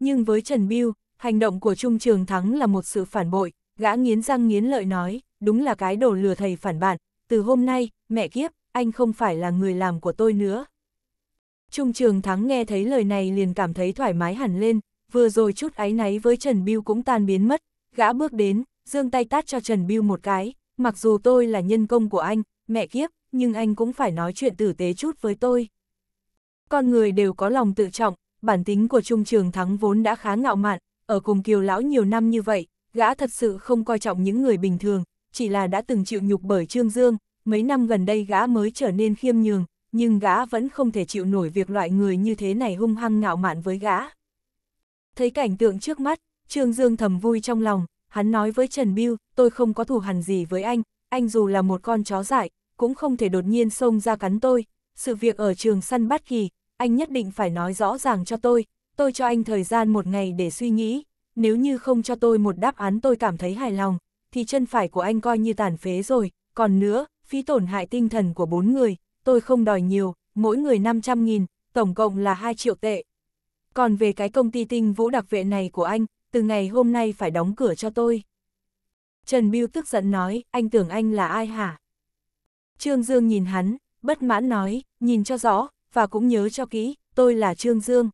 Nhưng với Trần Biêu, hành động của Trung Trường Thắng là một sự phản bội, gã nghiến răng nghiến lợi nói, đúng là cái đồ lừa thầy phản bạn. từ hôm nay, mẹ kiếp, anh không phải là người làm của tôi nữa. Trung Trường Thắng nghe thấy lời này liền cảm thấy thoải mái hẳn lên, vừa rồi chút áy náy với Trần Biêu cũng tan biến mất, gã bước đến, dương tay tát cho Trần Biêu một cái, mặc dù tôi là nhân công của anh, mẹ kiếp, nhưng anh cũng phải nói chuyện tử tế chút với tôi. Con người đều có lòng tự trọng, bản tính của Trung Trường Thắng vốn đã khá ngạo mạn, ở cùng kiều lão nhiều năm như vậy, gã thật sự không coi trọng những người bình thường, chỉ là đã từng chịu nhục bởi Trương Dương, mấy năm gần đây gã mới trở nên khiêm nhường, nhưng gã vẫn không thể chịu nổi việc loại người như thế này hung hăng ngạo mạn với gã. Thấy cảnh tượng trước mắt, Trương Dương thầm vui trong lòng, hắn nói với Trần Biêu, tôi không có thù hằn gì với anh, anh dù là một con chó dại, cũng không thể đột nhiên xông ra cắn tôi, sự việc ở trường săn bắt kỳ, anh nhất định phải nói rõ ràng cho tôi, tôi cho anh thời gian một ngày để suy nghĩ, nếu như không cho tôi một đáp án tôi cảm thấy hài lòng, thì chân phải của anh coi như tàn phế rồi, còn nữa, phí tổn hại tinh thần của bốn người, tôi không đòi nhiều, mỗi người 500.000, tổng cộng là 2 triệu tệ. Còn về cái công ty tinh vũ đặc vệ này của anh, từ ngày hôm nay phải đóng cửa cho tôi. Trần Biêu tức giận nói, anh tưởng anh là ai hả? Trương Dương nhìn hắn, bất mãn nói, nhìn cho rõ, và cũng nhớ cho kỹ, tôi là Trương Dương.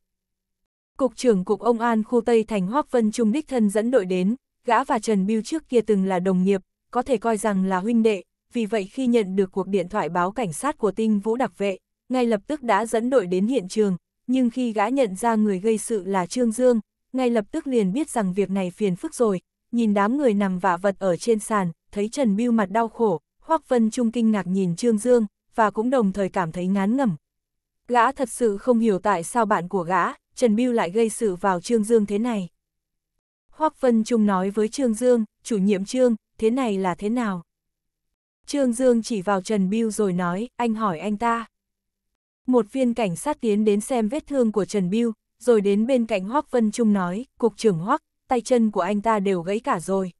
Cục trưởng Cục Ông An khu Tây Thành Hoác Vân Trung Đích Thân dẫn đội đến, gã và Trần Biêu trước kia từng là đồng nghiệp, có thể coi rằng là huynh đệ, vì vậy khi nhận được cuộc điện thoại báo cảnh sát của tinh vũ đặc vệ, ngay lập tức đã dẫn đội đến hiện trường, nhưng khi gã nhận ra người gây sự là Trương Dương, ngay lập tức liền biết rằng việc này phiền phức rồi, nhìn đám người nằm vạ vật ở trên sàn, thấy Trần Biêu mặt đau khổ, Hoác Vân Trung kinh ngạc nhìn Trương Dương, và cũng đồng thời cảm thấy ngán ngẩm. Gã thật sự không hiểu tại sao bạn của gã, Trần Biêu lại gây sự vào Trương Dương thế này. Hoác Vân Trung nói với Trương Dương, chủ nhiệm Trương, thế này là thế nào? Trương Dương chỉ vào Trần Biêu rồi nói, anh hỏi anh ta. Một viên cảnh sát tiến đến xem vết thương của Trần Biêu, rồi đến bên cạnh Hoác Vân Trung nói, cục trưởng Hoác, tay chân của anh ta đều gãy cả rồi.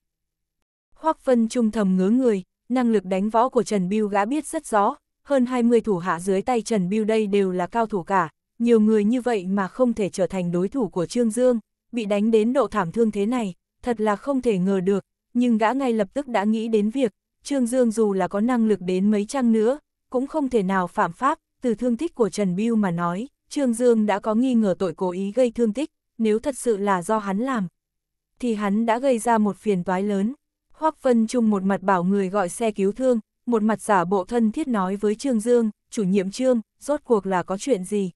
Hoác Vân Trung thầm ngớ người, năng lực đánh võ của Trần Biêu gã biết rất rõ, hơn 20 thủ hạ dưới tay Trần Biêu đây đều là cao thủ cả, nhiều người như vậy mà không thể trở thành đối thủ của Trương Dương, bị đánh đến độ thảm thương thế này, thật là không thể ngờ được, nhưng gã ngay lập tức đã nghĩ đến việc, Trương Dương dù là có năng lực đến mấy chăng nữa, cũng không thể nào phạm pháp, từ thương tích của Trần Biêu mà nói, Trương Dương đã có nghi ngờ tội cố ý gây thương tích, nếu thật sự là do hắn làm, thì hắn đã gây ra một phiền toái lớn. Hoác Vân Trung một mặt bảo người gọi xe cứu thương, một mặt giả bộ thân thiết nói với Trương Dương, chủ nhiệm Trương, rốt cuộc là có chuyện gì?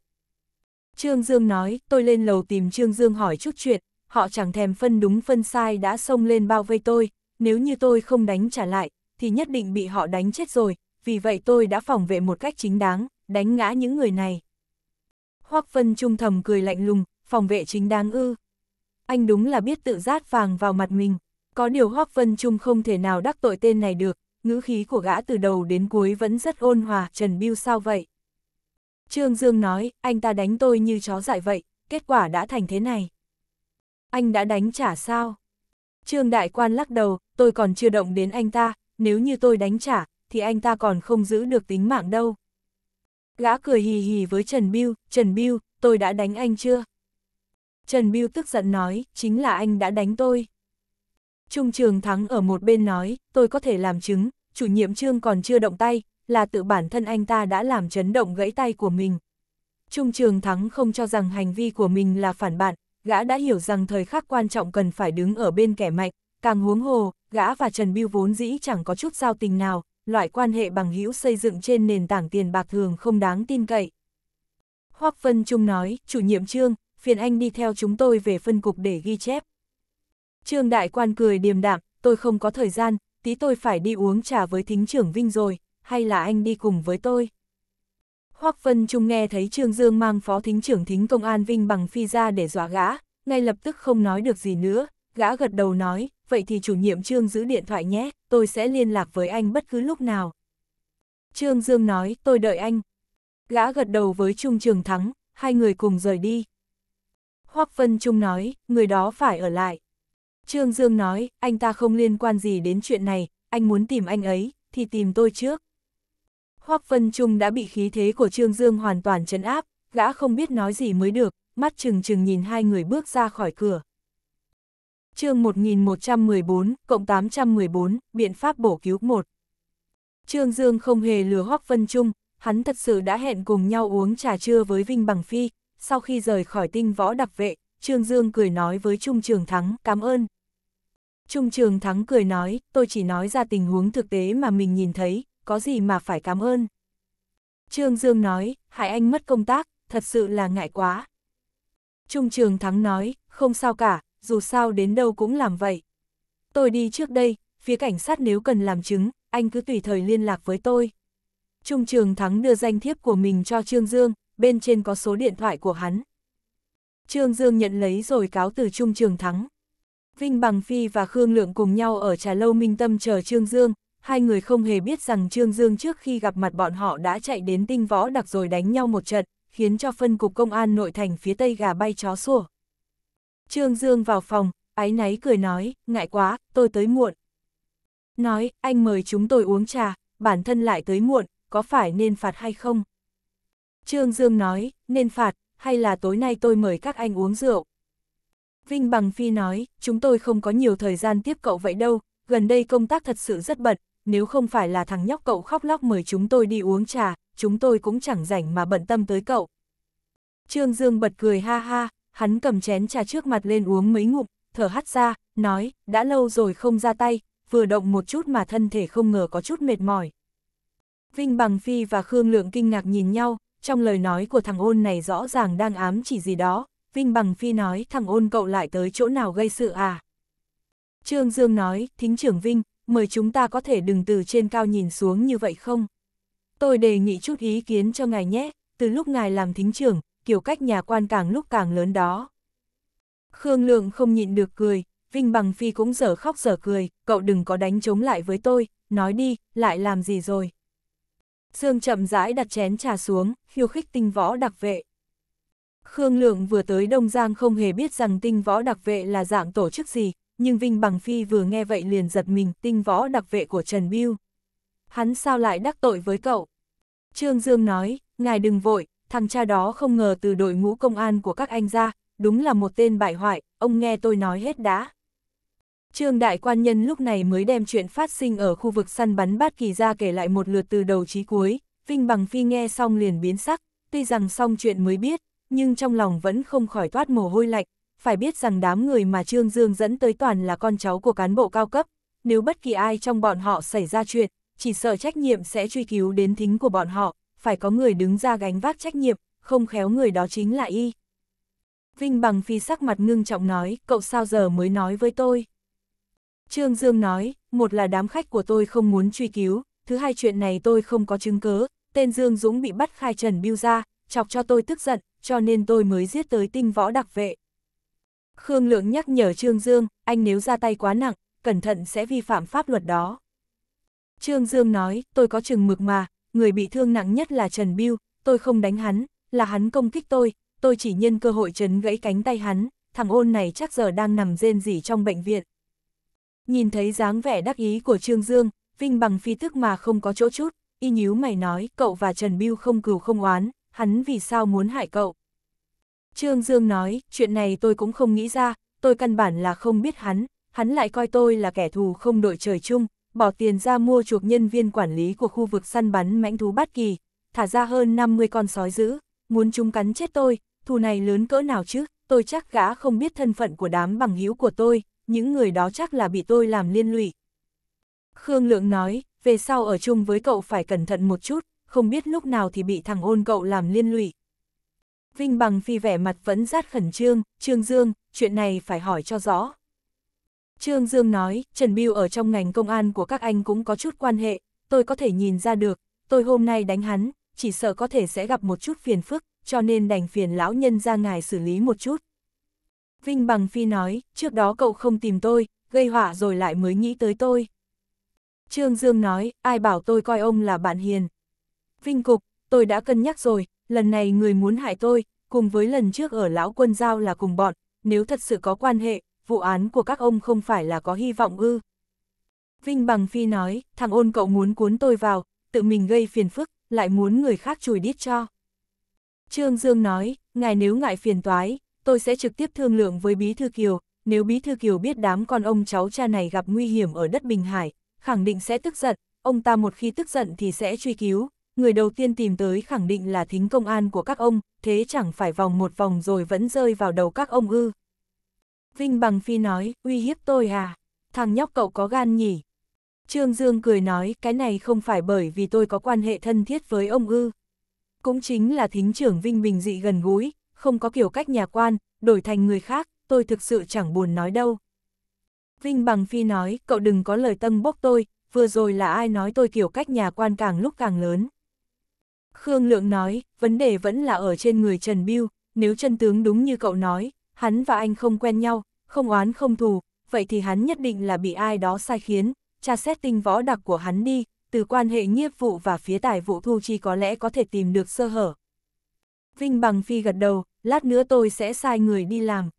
Trương Dương nói, tôi lên lầu tìm Trương Dương hỏi chút chuyện, họ chẳng thèm phân đúng phân sai đã xông lên bao vây tôi, nếu như tôi không đánh trả lại, thì nhất định bị họ đánh chết rồi, vì vậy tôi đã phòng vệ một cách chính đáng, đánh ngã những người này. Hoác Vân Trung thầm cười lạnh lùng, phòng vệ chính đáng ư. Anh đúng là biết tự rát vàng vào mặt mình, có điều Hoác Vân Trung không thể nào đắc tội tên này được, ngữ khí của gã từ đầu đến cuối vẫn rất ôn hòa, Trần Biêu sao vậy? Trương Dương nói, anh ta đánh tôi như chó dại vậy, kết quả đã thành thế này. Anh đã đánh trả sao? Trương Đại Quan lắc đầu, tôi còn chưa động đến anh ta, nếu như tôi đánh trả, thì anh ta còn không giữ được tính mạng đâu. Gã cười hì hì với Trần Biêu, Trần Biêu, tôi đã đánh anh chưa? Trần Biêu tức giận nói, chính là anh đã đánh tôi. Trung Trường Thắng ở một bên nói, tôi có thể làm chứng, chủ nhiệm Trương còn chưa động tay, là tự bản thân anh ta đã làm chấn động gãy tay của mình. Trung Trường Thắng không cho rằng hành vi của mình là phản bạn, gã đã hiểu rằng thời khắc quan trọng cần phải đứng ở bên kẻ mạnh, càng huống hồ, gã và Trần Biêu vốn dĩ chẳng có chút giao tình nào, loại quan hệ bằng hữu xây dựng trên nền tảng tiền bạc thường không đáng tin cậy. Hoác Vân Trung nói, chủ nhiệm trương, phiền anh đi theo chúng tôi về phân cục để ghi chép. Trương Đại Quan cười điềm đạm, tôi không có thời gian, tí tôi phải đi uống trà với thính trưởng Vinh rồi, hay là anh đi cùng với tôi? Hoác Vân Trung nghe thấy Trương Dương mang phó thính trưởng thính công an Vinh bằng phi ra để dọa gã, ngay lập tức không nói được gì nữa, gã gật đầu nói, vậy thì chủ nhiệm Trương giữ điện thoại nhé, tôi sẽ liên lạc với anh bất cứ lúc nào. Trương Dương nói, tôi đợi anh. Gã gật đầu với Trung Trường Thắng, hai người cùng rời đi. Hoác Vân Trung nói, người đó phải ở lại. Trương Dương nói, anh ta không liên quan gì đến chuyện này, anh muốn tìm anh ấy, thì tìm tôi trước. Hoác Vân Trung đã bị khí thế của Trương Dương hoàn toàn chấn áp, gã không biết nói gì mới được, mắt trừng trừng nhìn hai người bước ra khỏi cửa chương 1114, cộng 814, biện pháp bổ cứu 1. Trương Dương không hề lừa Hoắc Vân Trung, hắn thật sự đã hẹn cùng nhau uống trà trưa với Vinh Bằng Phi, sau khi rời khỏi tinh võ đặc vệ, Trương Dương cười nói với Trung Trường Thắng, cảm ơn. Trung Trường Thắng cười nói, tôi chỉ nói ra tình huống thực tế mà mình nhìn thấy, có gì mà phải cảm ơn. Trương Dương nói, Hải Anh mất công tác, thật sự là ngại quá. Trung Trường Thắng nói, không sao cả, dù sao đến đâu cũng làm vậy. Tôi đi trước đây, phía cảnh sát nếu cần làm chứng, anh cứ tùy thời liên lạc với tôi. Trung Trường Thắng đưa danh thiếp của mình cho Trương Dương, bên trên có số điện thoại của hắn. Trương Dương nhận lấy rồi cáo từ Trung Trường Thắng. Vinh Bằng Phi và Khương Lượng cùng nhau ở trà lâu Minh Tâm chờ Trương Dương, hai người không hề biết rằng Trương Dương trước khi gặp mặt bọn họ đã chạy đến tinh võ đặc rồi đánh nhau một trận, khiến cho phân cục công an nội thành phía Tây gà bay chó sủa. Trương Dương vào phòng, ái náy cười nói, ngại quá, tôi tới muộn. Nói, anh mời chúng tôi uống trà, bản thân lại tới muộn, có phải nên phạt hay không? Trương Dương nói, nên phạt, hay là tối nay tôi mời các anh uống rượu? Vinh Bằng Phi nói, chúng tôi không có nhiều thời gian tiếp cậu vậy đâu, gần đây công tác thật sự rất bận, nếu không phải là thằng nhóc cậu khóc lóc mời chúng tôi đi uống trà, chúng tôi cũng chẳng rảnh mà bận tâm tới cậu. Trương Dương bật cười ha ha, hắn cầm chén trà trước mặt lên uống mấy ngụm, thở hắt ra, nói, đã lâu rồi không ra tay, vừa động một chút mà thân thể không ngờ có chút mệt mỏi. Vinh Bằng Phi và Khương Lượng kinh ngạc nhìn nhau, trong lời nói của thằng ôn này rõ ràng đang ám chỉ gì đó, Vinh Bằng Phi nói thằng ôn cậu lại tới chỗ nào gây sự à. Trương Dương nói, thính trưởng Vinh, mời chúng ta có thể đừng từ trên cao nhìn xuống như vậy không? Tôi đề nghị chút ý kiến cho ngài nhé, từ lúc ngài làm thính trưởng, kiểu cách nhà quan càng lúc càng lớn đó. Khương Lượng không nhịn được cười, Vinh Bằng Phi cũng dở khóc dở cười, cậu đừng có đánh chống lại với tôi, nói đi, lại làm gì rồi. Dương chậm rãi đặt chén trà xuống, khiêu khích tinh võ đặc vệ. Khương Lượng vừa tới Đông Giang không hề biết rằng tinh võ đặc vệ là dạng tổ chức gì, nhưng Vinh Bằng Phi vừa nghe vậy liền giật mình tinh võ đặc vệ của Trần Biêu. Hắn sao lại đắc tội với cậu? Trương Dương nói, ngài đừng vội, thằng cha đó không ngờ từ đội ngũ công an của các anh ra, đúng là một tên bại hoại, ông nghe tôi nói hết đã. Trương Đại Quan Nhân lúc này mới đem chuyện phát sinh ở khu vực săn bắn bát kỳ ra kể lại một lượt từ đầu chí cuối, Vinh Bằng Phi nghe xong liền biến sắc, tuy rằng xong chuyện mới biết, nhưng trong lòng vẫn không khỏi toát mồ hôi lạnh, phải biết rằng đám người mà Trương Dương dẫn tới toàn là con cháu của cán bộ cao cấp, nếu bất kỳ ai trong bọn họ xảy ra chuyện, chỉ sợ trách nhiệm sẽ truy cứu đến thính của bọn họ, phải có người đứng ra gánh vác trách nhiệm, không khéo người đó chính là y. Vinh Bằng Phi sắc mặt ngưng trọng nói, cậu sao giờ mới nói với tôi? Trương Dương nói, một là đám khách của tôi không muốn truy cứu, thứ hai chuyện này tôi không có chứng cứ tên Dương Dũng bị bắt khai trần biêu ra, chọc cho tôi tức giận, cho nên tôi mới giết tới tinh võ đặc vệ. Khương Lượng nhắc nhở Trương Dương, anh nếu ra tay quá nặng, cẩn thận sẽ vi phạm pháp luật đó. Trương Dương nói, tôi có chừng mực mà, người bị thương nặng nhất là Trần Biêu, tôi không đánh hắn, là hắn công kích tôi, tôi chỉ nhân cơ hội chấn gãy cánh tay hắn, thằng ôn này chắc giờ đang nằm rên rỉ trong bệnh viện. Nhìn thấy dáng vẻ đắc ý của Trương Dương, Vinh bằng phi thức mà không có chỗ chút, y nhíu mày nói cậu và Trần Biêu không cừu không oán, hắn vì sao muốn hại cậu. Trương Dương nói, chuyện này tôi cũng không nghĩ ra, tôi căn bản là không biết hắn, hắn lại coi tôi là kẻ thù không đội trời chung, bỏ tiền ra mua chuộc nhân viên quản lý của khu vực săn bắn mãnh thú Bát Kỳ, thả ra hơn 50 con sói dữ, muốn chúng cắn chết tôi, thù này lớn cỡ nào chứ, tôi chắc gã không biết thân phận của đám bằng hữu của tôi, những người đó chắc là bị tôi làm liên lụy. Khương Lượng nói, về sau ở chung với cậu phải cẩn thận một chút, không biết lúc nào thì bị thằng ôn cậu làm liên lụy. Vinh Bằng Phi vẻ mặt vẫn rát khẩn trương, Trương Dương, chuyện này phải hỏi cho rõ. Trương Dương nói, Trần Biêu ở trong ngành công an của các anh cũng có chút quan hệ, tôi có thể nhìn ra được, tôi hôm nay đánh hắn, chỉ sợ có thể sẽ gặp một chút phiền phức, cho nên đành phiền lão nhân ra ngài xử lý một chút. Vinh Bằng Phi nói, trước đó cậu không tìm tôi, gây họa rồi lại mới nghĩ tới tôi. Trương Dương nói, ai bảo tôi coi ông là bạn hiền. Vinh Cục, tôi đã cân nhắc rồi, lần này người muốn hại tôi, cùng với lần trước ở Lão Quân Giao là cùng bọn, nếu thật sự có quan hệ, vụ án của các ông không phải là có hy vọng ư. Vinh Bằng Phi nói, thằng ôn cậu muốn cuốn tôi vào, tự mình gây phiền phức, lại muốn người khác chùi đít cho. Trương Dương nói, ngài nếu ngại phiền toái, tôi sẽ trực tiếp thương lượng với Bí Thư Kiều, nếu Bí Thư Kiều biết đám con ông cháu cha này gặp nguy hiểm ở đất Bình Hải, khẳng định sẽ tức giận, ông ta một khi tức giận thì sẽ truy cứu, người đầu tiên tìm tới khẳng định là thính công an của các ông, thế chẳng phải vòng một vòng rồi vẫn rơi vào đầu các ông ư. Vinh Bằng Phi nói, uy hiếp tôi à? Thằng nhóc cậu có gan nhỉ? Trương Dương cười nói, cái này không phải bởi vì tôi có quan hệ thân thiết với ông ư. Cũng chính là thính trưởng Vinh Bình dị gần gũi, không có kiểu cách nhà quan, đổi thành người khác, tôi thực sự chẳng buồn nói đâu. Vinh Bằng Phi nói, cậu đừng có lời tâm bốc tôi, vừa rồi là ai nói tôi kiểu cách nhà quan càng lúc càng lớn. Khương Lượng nói, vấn đề vẫn là ở trên người Trần Biêu, nếu chân tướng đúng như cậu nói, hắn và anh không quen nhau, không oán không thù, vậy thì hắn nhất định là bị ai đó sai khiến, tra xét tinh võ đặc của hắn đi, từ quan hệ nghiệp vụ và phía tài vụ thu chi có lẽ có thể tìm được sơ hở. Vinh Bằng Phi gật đầu, lát nữa tôi sẽ sai người đi làm.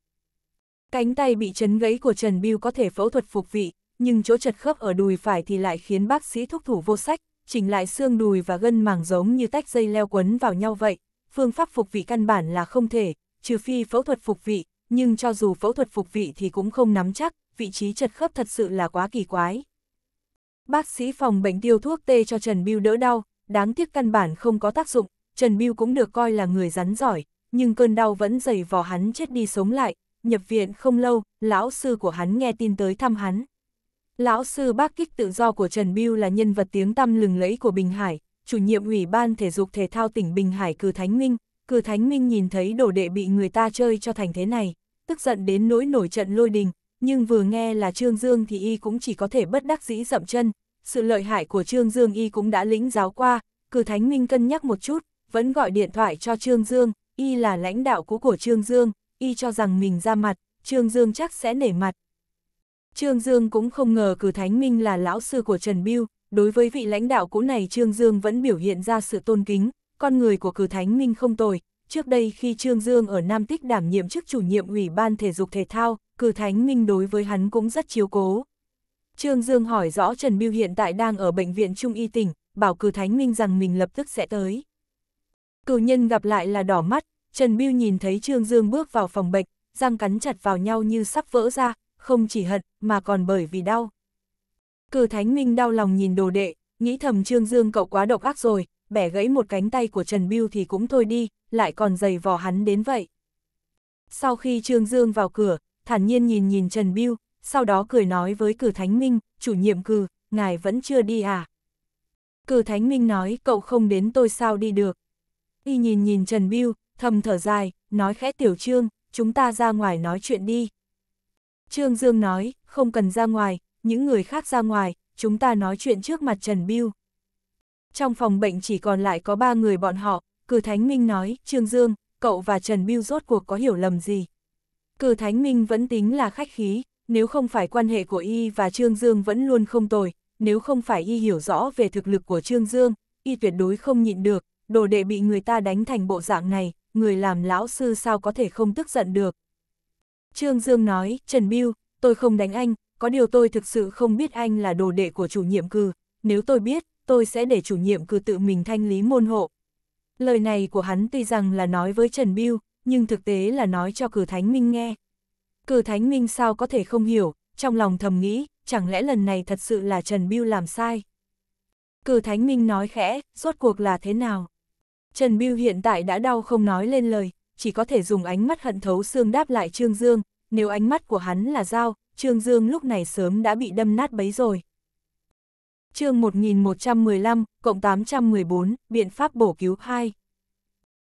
Cánh tay bị chấn gãy của Trần Biêu có thể phẫu thuật phục vị, nhưng chỗ chật khớp ở đùi phải thì lại khiến bác sĩ thúc thủ vô sách, chỉnh lại xương đùi và gân màng giống như tách dây leo quấn vào nhau vậy. Phương pháp phục vị căn bản là không thể, trừ phi phẫu thuật phục vị, nhưng cho dù phẫu thuật phục vị thì cũng không nắm chắc, vị trí chật khớp thật sự là quá kỳ quái. Bác sĩ phòng bệnh tiêu thuốc tê cho Trần Biêu đỡ đau, đáng tiếc căn bản không có tác dụng, Trần Biêu cũng được coi là người rắn giỏi, nhưng cơn đau vẫn dày vò hắn chết đi sống lại, nhập viện không lâu, lão sư của hắn nghe tin tới thăm hắn. Lão sư bác kích tự do của Trần Biêu là nhân vật tiếng tăm lừng lẫy của Bình Hải, chủ nhiệm ủy ban thể dục thể thao tỉnh Bình Hải Cư Thánh Minh, cử thánh minh nhìn thấy đồ đệ bị người ta chơi cho thành thế này, tức giận đến nỗi nổi trận lôi đình, nhưng vừa nghe là Trương Dương thì y cũng chỉ có thể bất đắc dĩ dậm chân, sự lợi hại của Trương Dương y cũng đã lĩnh giáo qua, cử thánh minh cân nhắc một chút, vẫn gọi điện thoại cho Trương Dương, y là lãnh đạo cũ của Trương Dương, y cho rằng mình ra mặt, Trương Dương chắc sẽ nể mặt. Trương Dương cũng không ngờ cử thánh minh là lão sư của Trần Biêu, đối với vị lãnh đạo cũ này Trương Dương vẫn biểu hiện ra sự tôn kính, con người của cử thánh minh không tồi, trước đây khi Trương Dương ở Nam Tích đảm nhiệm chức chủ nhiệm ủy ban thể dục thể thao, cử thánh minh đối với hắn cũng rất chiếu cố. Trương Dương hỏi rõ Trần Biêu hiện tại đang ở bệnh viện Trung Y tỉnh, bảo cử thánh minh rằng mình lập tức sẽ tới. Cử nhân gặp lại là đỏ mắt, Trần Biêu nhìn thấy Trương Dương bước vào phòng bệnh, răng cắn chặt vào nhau như sắp vỡ ra, không chỉ hận mà còn bởi vì đau. Cử thánh minh đau lòng nhìn đồ đệ, nghĩ thầm Trương Dương cậu quá độc ác rồi, bẻ gãy một cánh tay của Trần Biêu thì cũng thôi đi, lại còn giày vò hắn đến vậy. Sau khi Trương Dương vào cửa, thản nhiên nhìn nhìn Trần Biêu, sau đó cười nói với cử Thánh Minh, chủ nhiệm cử, ngài vẫn chưa đi à? Cử Thánh Minh nói cậu không đến tôi sao đi được. Y nhìn nhìn Trần Biêu, thầm thở dài, nói khẽ tiểu trương, chúng ta ra ngoài nói chuyện đi. Trương Dương nói, không cần ra ngoài, những người khác ra ngoài, chúng ta nói chuyện trước mặt Trần Biêu trong phòng bệnh chỉ còn lại có ba người bọn họ, cử Thánh Minh nói, Trương Dương, cậu và Trần Biêu rốt cuộc có hiểu lầm gì. Cử Thánh Minh vẫn tính là khách khí, nếu không phải quan hệ của y và Trương Dương vẫn luôn không tồi, nếu không phải y hiểu rõ về thực lực của Trương Dương, y tuyệt đối không nhịn được, đồ đệ bị người ta đánh thành bộ dạng này, người làm lão sư sao có thể không tức giận được. Trương Dương nói, Trần Biêu, tôi không đánh anh, có điều tôi thực sự không biết anh là đồ đệ của chủ nhiệm cư, nếu tôi biết, tôi sẽ để chủ nhiệm cứ tự mình thanh lý môn hộ. Lời này của hắn tuy rằng là nói với Trần Biêu, nhưng thực tế là nói cho cử Thánh Minh nghe. Cử Thánh Minh sao có thể không hiểu, trong lòng thầm nghĩ, chẳng lẽ lần này thật sự là Trần Biêu làm sai. Cử Thánh Minh nói khẽ, rốt cuộc là thế nào? Trần Biêu hiện tại đã đau không nói lên lời, chỉ có thể dùng ánh mắt hận thấu xương đáp lại Trương Dương, nếu ánh mắt của hắn là dao, Trương Dương lúc này sớm đã bị đâm nát bấy rồi chương 1115, cộng 814, biện pháp bổ cứu 2.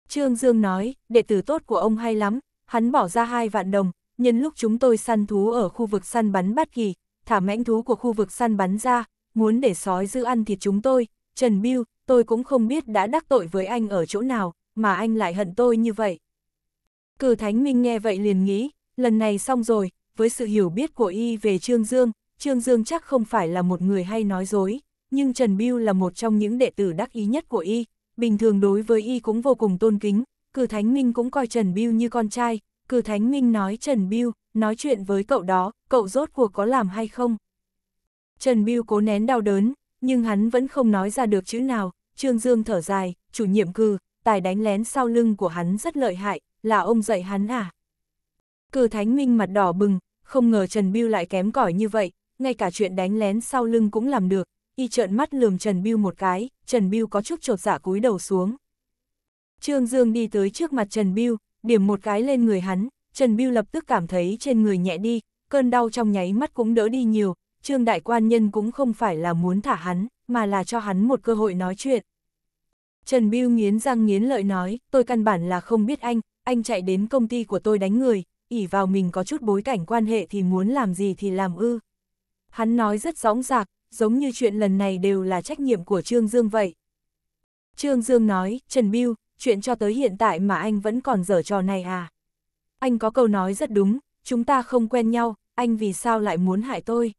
Trương Dương nói, đệ tử tốt của ông hay lắm, hắn bỏ ra hai vạn đồng, nhân lúc chúng tôi săn thú ở khu vực săn bắn bắt kỳ, thả mãnh thú của khu vực săn bắn ra, muốn để sói giữ ăn thịt chúng tôi, Trần Biêu, tôi cũng không biết đã đắc tội với anh ở chỗ nào, mà anh lại hận tôi như vậy. Cử Thánh Minh nghe vậy liền nghĩ, lần này xong rồi, với sự hiểu biết của y về Trương Dương, Trương Dương chắc không phải là một người hay nói dối, nhưng Trần Biêu là một trong những đệ tử đắc ý nhất của y, bình thường đối với y cũng vô cùng tôn kính, cử Thánh Minh cũng coi Trần Biêu như con trai, cử Thánh Minh nói Trần Biêu, nói chuyện với cậu đó, cậu rốt cuộc có làm hay không? Trần Biêu cố nén đau đớn, nhưng hắn vẫn không nói ra được chữ nào, Trương Dương thở dài, chủ nhiệm cư, tài đánh lén sau lưng của hắn rất lợi hại, là ông dạy hắn à? Cử Thánh Minh mặt đỏ bừng, không ngờ Trần Biêu lại kém cỏi như vậy, ngay cả chuyện đánh lén sau lưng cũng làm được, y trợn mắt lườm Trần Biêu một cái, Trần Biêu có chút trột dạ cúi đầu xuống. Trương Dương đi tới trước mặt Trần Biêu, điểm một cái lên người hắn, Trần Biêu lập tức cảm thấy trên người nhẹ đi, cơn đau trong nháy mắt cũng đỡ đi nhiều, Trương Đại Quan Nhân cũng không phải là muốn thả hắn, mà là cho hắn một cơ hội nói chuyện. Trần Biêu nghiến răng nghiến lợi nói, tôi căn bản là không biết anh, anh chạy đến công ty của tôi đánh người, ỉ vào mình có chút bối cảnh quan hệ thì muốn làm gì thì làm ư. Hắn nói rất rõ rạc, giống như chuyện lần này đều là trách nhiệm của Trương Dương vậy. Trương Dương nói, Trần Biêu, chuyện cho tới hiện tại mà anh vẫn còn dở trò này à? Anh có câu nói rất đúng, chúng ta không quen nhau, anh vì sao lại muốn hại tôi?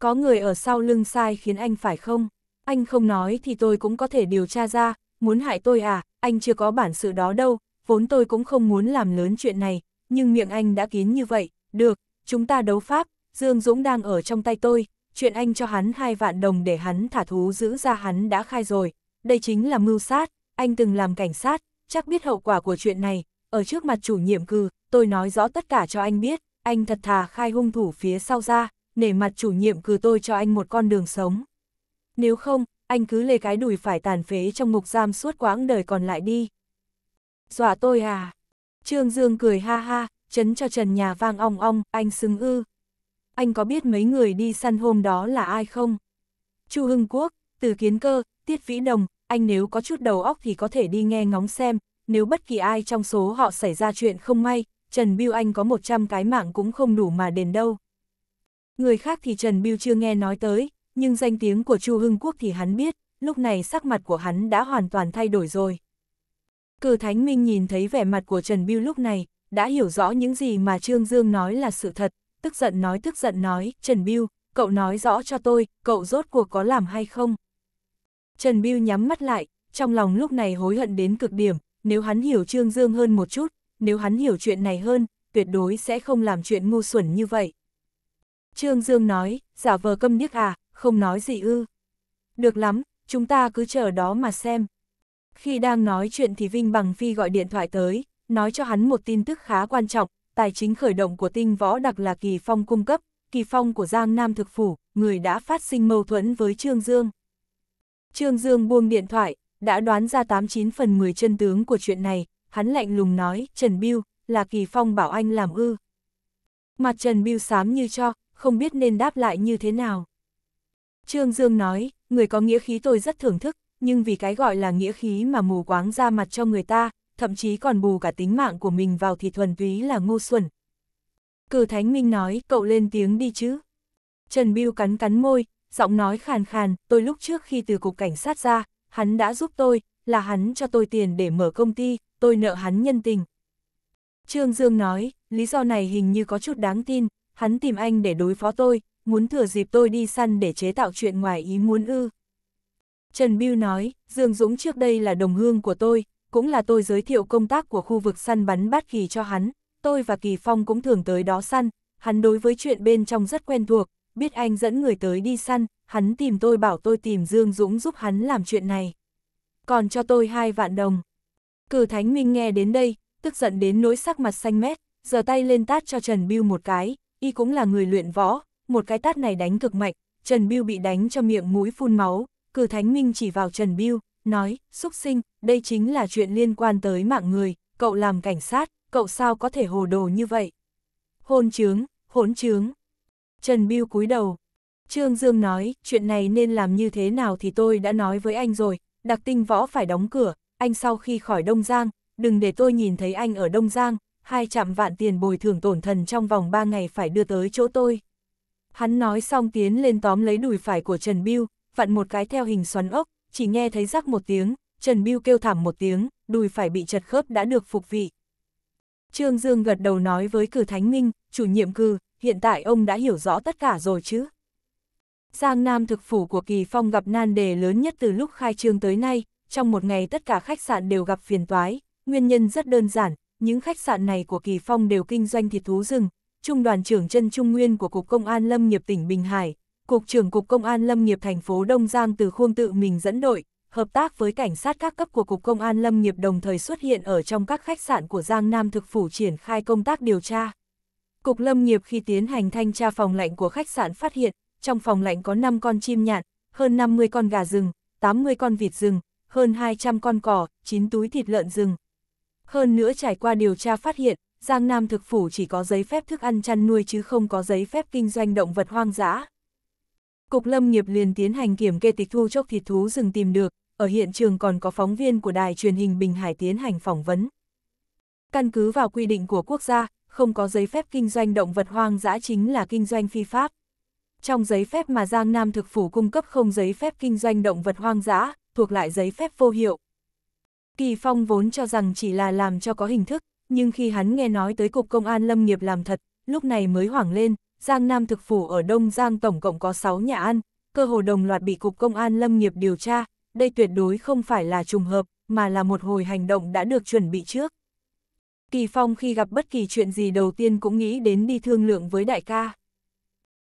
Có người ở sau lưng sai khiến anh phải không? Anh không nói thì tôi cũng có thể điều tra ra, muốn hại tôi à, anh chưa có bản sự đó đâu, vốn tôi cũng không muốn làm lớn chuyện này, nhưng miệng anh đã kín như vậy, được, chúng ta đấu pháp, Dương Dũng đang ở trong tay tôi, chuyện anh cho hắn hai vạn đồng để hắn thả thú giữ ra hắn đã khai rồi, đây chính là mưu sát, anh từng làm cảnh sát, chắc biết hậu quả của chuyện này, ở trước mặt chủ nhiệm cư, tôi nói rõ tất cả cho anh biết, anh thật thà khai hung thủ phía sau ra, nể mặt chủ nhiệm cư tôi cho anh một con đường sống. Nếu không, anh cứ lê cái đùi phải tàn phế trong ngục giam suốt quãng đời còn lại đi. Dọa tôi à? Trương Dương cười ha ha, chấn cho trần nhà vang ong ong, anh xứng ư anh có biết mấy người đi săn hôm đó là ai không? Chu Hưng Quốc, Từ Kiến Cơ, Tiết Vĩ Đồng, anh nếu có chút đầu óc thì có thể đi nghe ngóng xem, nếu bất kỳ ai trong số họ xảy ra chuyện không may, Trần Biêu anh có 100 cái mạng cũng không đủ mà đền đâu. Người khác thì Trần Biêu chưa nghe nói tới, nhưng danh tiếng của Chu Hưng Quốc thì hắn biết, lúc này sắc mặt của hắn đã hoàn toàn thay đổi rồi. Cử Thánh Minh nhìn thấy vẻ mặt của Trần Biêu lúc này, đã hiểu rõ những gì mà Trương Dương nói là sự thật, tức giận nói tức giận nói, Trần Biêu, cậu nói rõ cho tôi, cậu rốt cuộc có làm hay không? Trần Biêu nhắm mắt lại, trong lòng lúc này hối hận đến cực điểm, nếu hắn hiểu Trương Dương hơn một chút, nếu hắn hiểu chuyện này hơn, tuyệt đối sẽ không làm chuyện ngu xuẩn như vậy. Trương Dương nói, giả vờ câm niếc à, không nói gì ư. Được lắm, chúng ta cứ chờ đó mà xem. Khi đang nói chuyện thì Vinh Bằng Phi gọi điện thoại tới, nói cho hắn một tin tức khá quan trọng, tài chính khởi động của tinh võ đặc là kỳ phong cung cấp, kỳ phong của Giang Nam thực phủ, người đã phát sinh mâu thuẫn với Trương Dương. Trương Dương buông điện thoại, đã đoán ra 89 phần 10 chân tướng của chuyện này, hắn lạnh lùng nói, Trần Biêu, là kỳ phong bảo anh làm ư. Mặt Trần Biêu xám như cho, không biết nên đáp lại như thế nào. Trương Dương nói, người có nghĩa khí tôi rất thưởng thức, nhưng vì cái gọi là nghĩa khí mà mù quáng ra mặt cho người ta, thậm chí còn bù cả tính mạng của mình vào thì thuần túy là ngu xuẩn. Cử Thánh Minh nói, cậu lên tiếng đi chứ. Trần Biêu cắn cắn môi, giọng nói khàn khàn, tôi lúc trước khi từ cục cảnh sát ra, hắn đã giúp tôi, là hắn cho tôi tiền để mở công ty, tôi nợ hắn nhân tình. Trương Dương nói, lý do này hình như có chút đáng tin, hắn tìm anh để đối phó tôi, muốn thừa dịp tôi đi săn để chế tạo chuyện ngoài ý muốn ư. Trần Biêu nói, Dương Dũng trước đây là đồng hương của tôi, cũng là tôi giới thiệu công tác của khu vực săn bắn bát kỳ cho hắn, tôi và Kỳ Phong cũng thường tới đó săn, hắn đối với chuyện bên trong rất quen thuộc, biết anh dẫn người tới đi săn, hắn tìm tôi bảo tôi tìm Dương Dũng giúp hắn làm chuyện này. Còn cho tôi hai vạn đồng. Cử Thánh Minh nghe đến đây, tức giận đến nỗi sắc mặt xanh mét, giơ tay lên tát cho Trần Biêu một cái, y cũng là người luyện võ, một cái tát này đánh cực mạnh, Trần Biêu bị đánh cho miệng mũi phun máu, Cử Thánh Minh chỉ vào Trần Biêu, nói, xúc sinh, đây chính là chuyện liên quan tới mạng người, cậu làm cảnh sát, cậu sao có thể hồ đồ như vậy? Hôn trướng, hỗn trướng. Trần Biêu cúi đầu. Trương Dương nói, chuyện này nên làm như thế nào thì tôi đã nói với anh rồi, đặc tinh võ phải đóng cửa, anh sau khi khỏi Đông Giang, đừng để tôi nhìn thấy anh ở Đông Giang, hai chạm vạn tiền bồi thường tổn thần trong vòng ba ngày phải đưa tới chỗ tôi. Hắn nói xong tiến lên tóm lấy đùi phải của Trần Biêu, vặn một cái theo hình xoắn ốc, chỉ nghe thấy rắc một tiếng, Trần Biêu kêu thảm một tiếng, đùi phải bị chật khớp đã được phục vị. Trương Dương gật đầu nói với cử Thánh Minh, chủ nhiệm Cư, hiện tại ông đã hiểu rõ tất cả rồi chứ. Giang Nam thực phủ của Kỳ Phong gặp nan đề lớn nhất từ lúc khai trương tới nay, trong một ngày tất cả khách sạn đều gặp phiền toái, nguyên nhân rất đơn giản, những khách sạn này của Kỳ Phong đều kinh doanh thịt thú rừng. Trung đoàn trưởng chân Trung Nguyên của Cục Công an Lâm nghiệp tỉnh Bình Hải, Cục trưởng Cục Công an Lâm nghiệp thành phố Đông Giang từ khuôn tự mình dẫn đội, hợp tác với cảnh sát các cấp của Cục Công an Lâm nghiệp đồng thời xuất hiện ở trong các khách sạn của Giang Nam Thực Phủ triển khai công tác điều tra. Cục Lâm nghiệp khi tiến hành thanh tra phòng lạnh của khách sạn phát hiện, trong phòng lạnh có 5 con chim nhạn, hơn 50 con gà rừng, 80 con vịt rừng, hơn 200 con cỏ, 9 túi thịt lợn rừng. Hơn nữa trải qua điều tra phát hiện, Giang Nam thực phủ chỉ có giấy phép thức ăn chăn nuôi chứ không có giấy phép kinh doanh động vật hoang dã. Cục Lâm nghiệp liền tiến hành kiểm kê tịch thu chốc thịt thú rừng tìm được, ở hiện trường còn có phóng viên của đài truyền hình Bình Hải tiến hành phỏng vấn. Căn cứ vào quy định của quốc gia, không có giấy phép kinh doanh động vật hoang dã chính là kinh doanh phi pháp. Trong giấy phép mà Giang Nam Thực Phủ cung cấp không giấy phép kinh doanh động vật hoang dã, thuộc lại giấy phép vô hiệu. Kỳ Phong vốn cho rằng chỉ là làm cho có hình thức, nhưng khi hắn nghe nói tới Cục Công an Lâm nghiệp làm thật, lúc này mới hoảng lên, Giang Nam thực phủ ở Đông Giang tổng cộng có 6 nhà ăn, cơ hồ đồng loạt bị Cục Công an Lâm nghiệp điều tra, đây tuyệt đối không phải là trùng hợp, mà là một hồi hành động đã được chuẩn bị trước. Kỳ Phong khi gặp bất kỳ chuyện gì đầu tiên cũng nghĩ đến đi thương lượng với đại ca.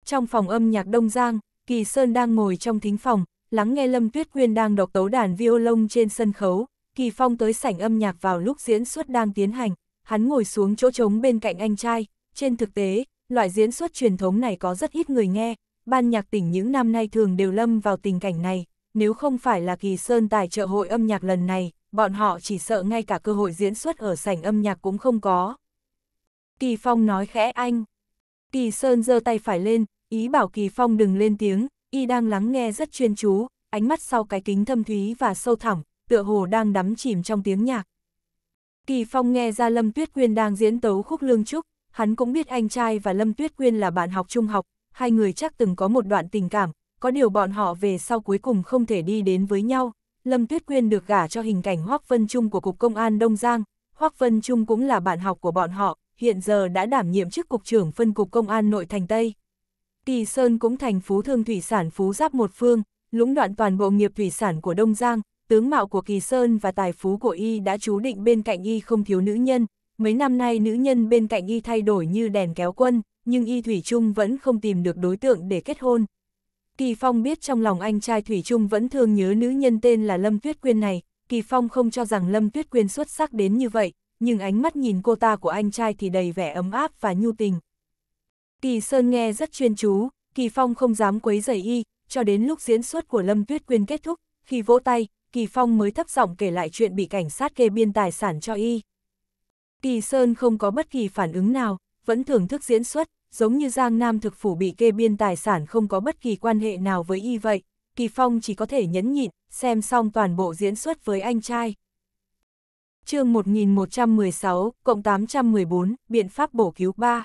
Trong phòng âm nhạc Đông Giang, Kỳ Sơn đang ngồi trong thính phòng, lắng nghe Lâm Tuyết Quyên đang độc tấu đàn violon trên sân khấu, Kỳ Phong tới sảnh âm nhạc vào lúc diễn xuất đang tiến hành, hắn ngồi xuống chỗ trống bên cạnh anh trai, trên thực tế, Loại diễn xuất truyền thống này có rất ít người nghe, ban nhạc tỉnh những năm nay thường đều lâm vào tình cảnh này, nếu không phải là kỳ sơn tài trợ hội âm nhạc lần này, bọn họ chỉ sợ ngay cả cơ hội diễn xuất ở sảnh âm nhạc cũng không có. Kỳ Phong nói khẽ anh. Kỳ Sơn giơ tay phải lên, ý bảo Kỳ Phong đừng lên tiếng, y đang lắng nghe rất chuyên chú, ánh mắt sau cái kính thâm thúy và sâu thẳm, tựa hồ đang đắm chìm trong tiếng nhạc. Kỳ Phong nghe ra Lâm Tuyết Quyên đang diễn tấu khúc lương trúc, hắn cũng biết anh trai và Lâm Tuyết Quyên là bạn học trung học, hai người chắc từng có một đoạn tình cảm, có điều bọn họ về sau cuối cùng không thể đi đến với nhau. Lâm Tuyết Quyên được gả cho hình cảnh Hoác Vân Trung của Cục Công an Đông Giang, Hoác Vân Trung cũng là bạn học của bọn họ, hiện giờ đã đảm nhiệm chức Cục trưởng Phân Cục Công an Nội Thành Tây. Kỳ Sơn cũng thành phú thương thủy sản phú giáp một phương, lũng đoạn toàn bộ nghiệp thủy sản của Đông Giang, tướng mạo của Kỳ Sơn và tài phú của y đã chú định bên cạnh y không thiếu nữ nhân, mấy năm nay nữ nhân bên cạnh y thay đổi như đèn kéo quân, nhưng y Thủy Trung vẫn không tìm được đối tượng để kết hôn. Kỳ Phong biết trong lòng anh trai Thủy Trung vẫn thường nhớ nữ nhân tên là Lâm Tuyết Quyên này, Kỳ Phong không cho rằng Lâm Tuyết Quyên xuất sắc đến như vậy, nhưng ánh mắt nhìn cô ta của anh trai thì đầy vẻ ấm áp và nhu tình. Kỳ Sơn nghe rất chuyên chú, Kỳ Phong không dám quấy rầy y, cho đến lúc diễn xuất của Lâm Tuyết Quyên kết thúc, khi vỗ tay, Kỳ Phong mới thấp giọng kể lại chuyện bị cảnh sát kê biên tài sản cho y. Kỳ Sơn không có bất kỳ phản ứng nào, vẫn thưởng thức diễn xuất, giống như Giang Nam thực phủ bị kê biên tài sản không có bất kỳ quan hệ nào với y vậy, Kỳ Phong chỉ có thể nhẫn nhịn, xem xong toàn bộ diễn xuất với anh trai. chương 1116, cộng 814, biện pháp bổ cứu 3.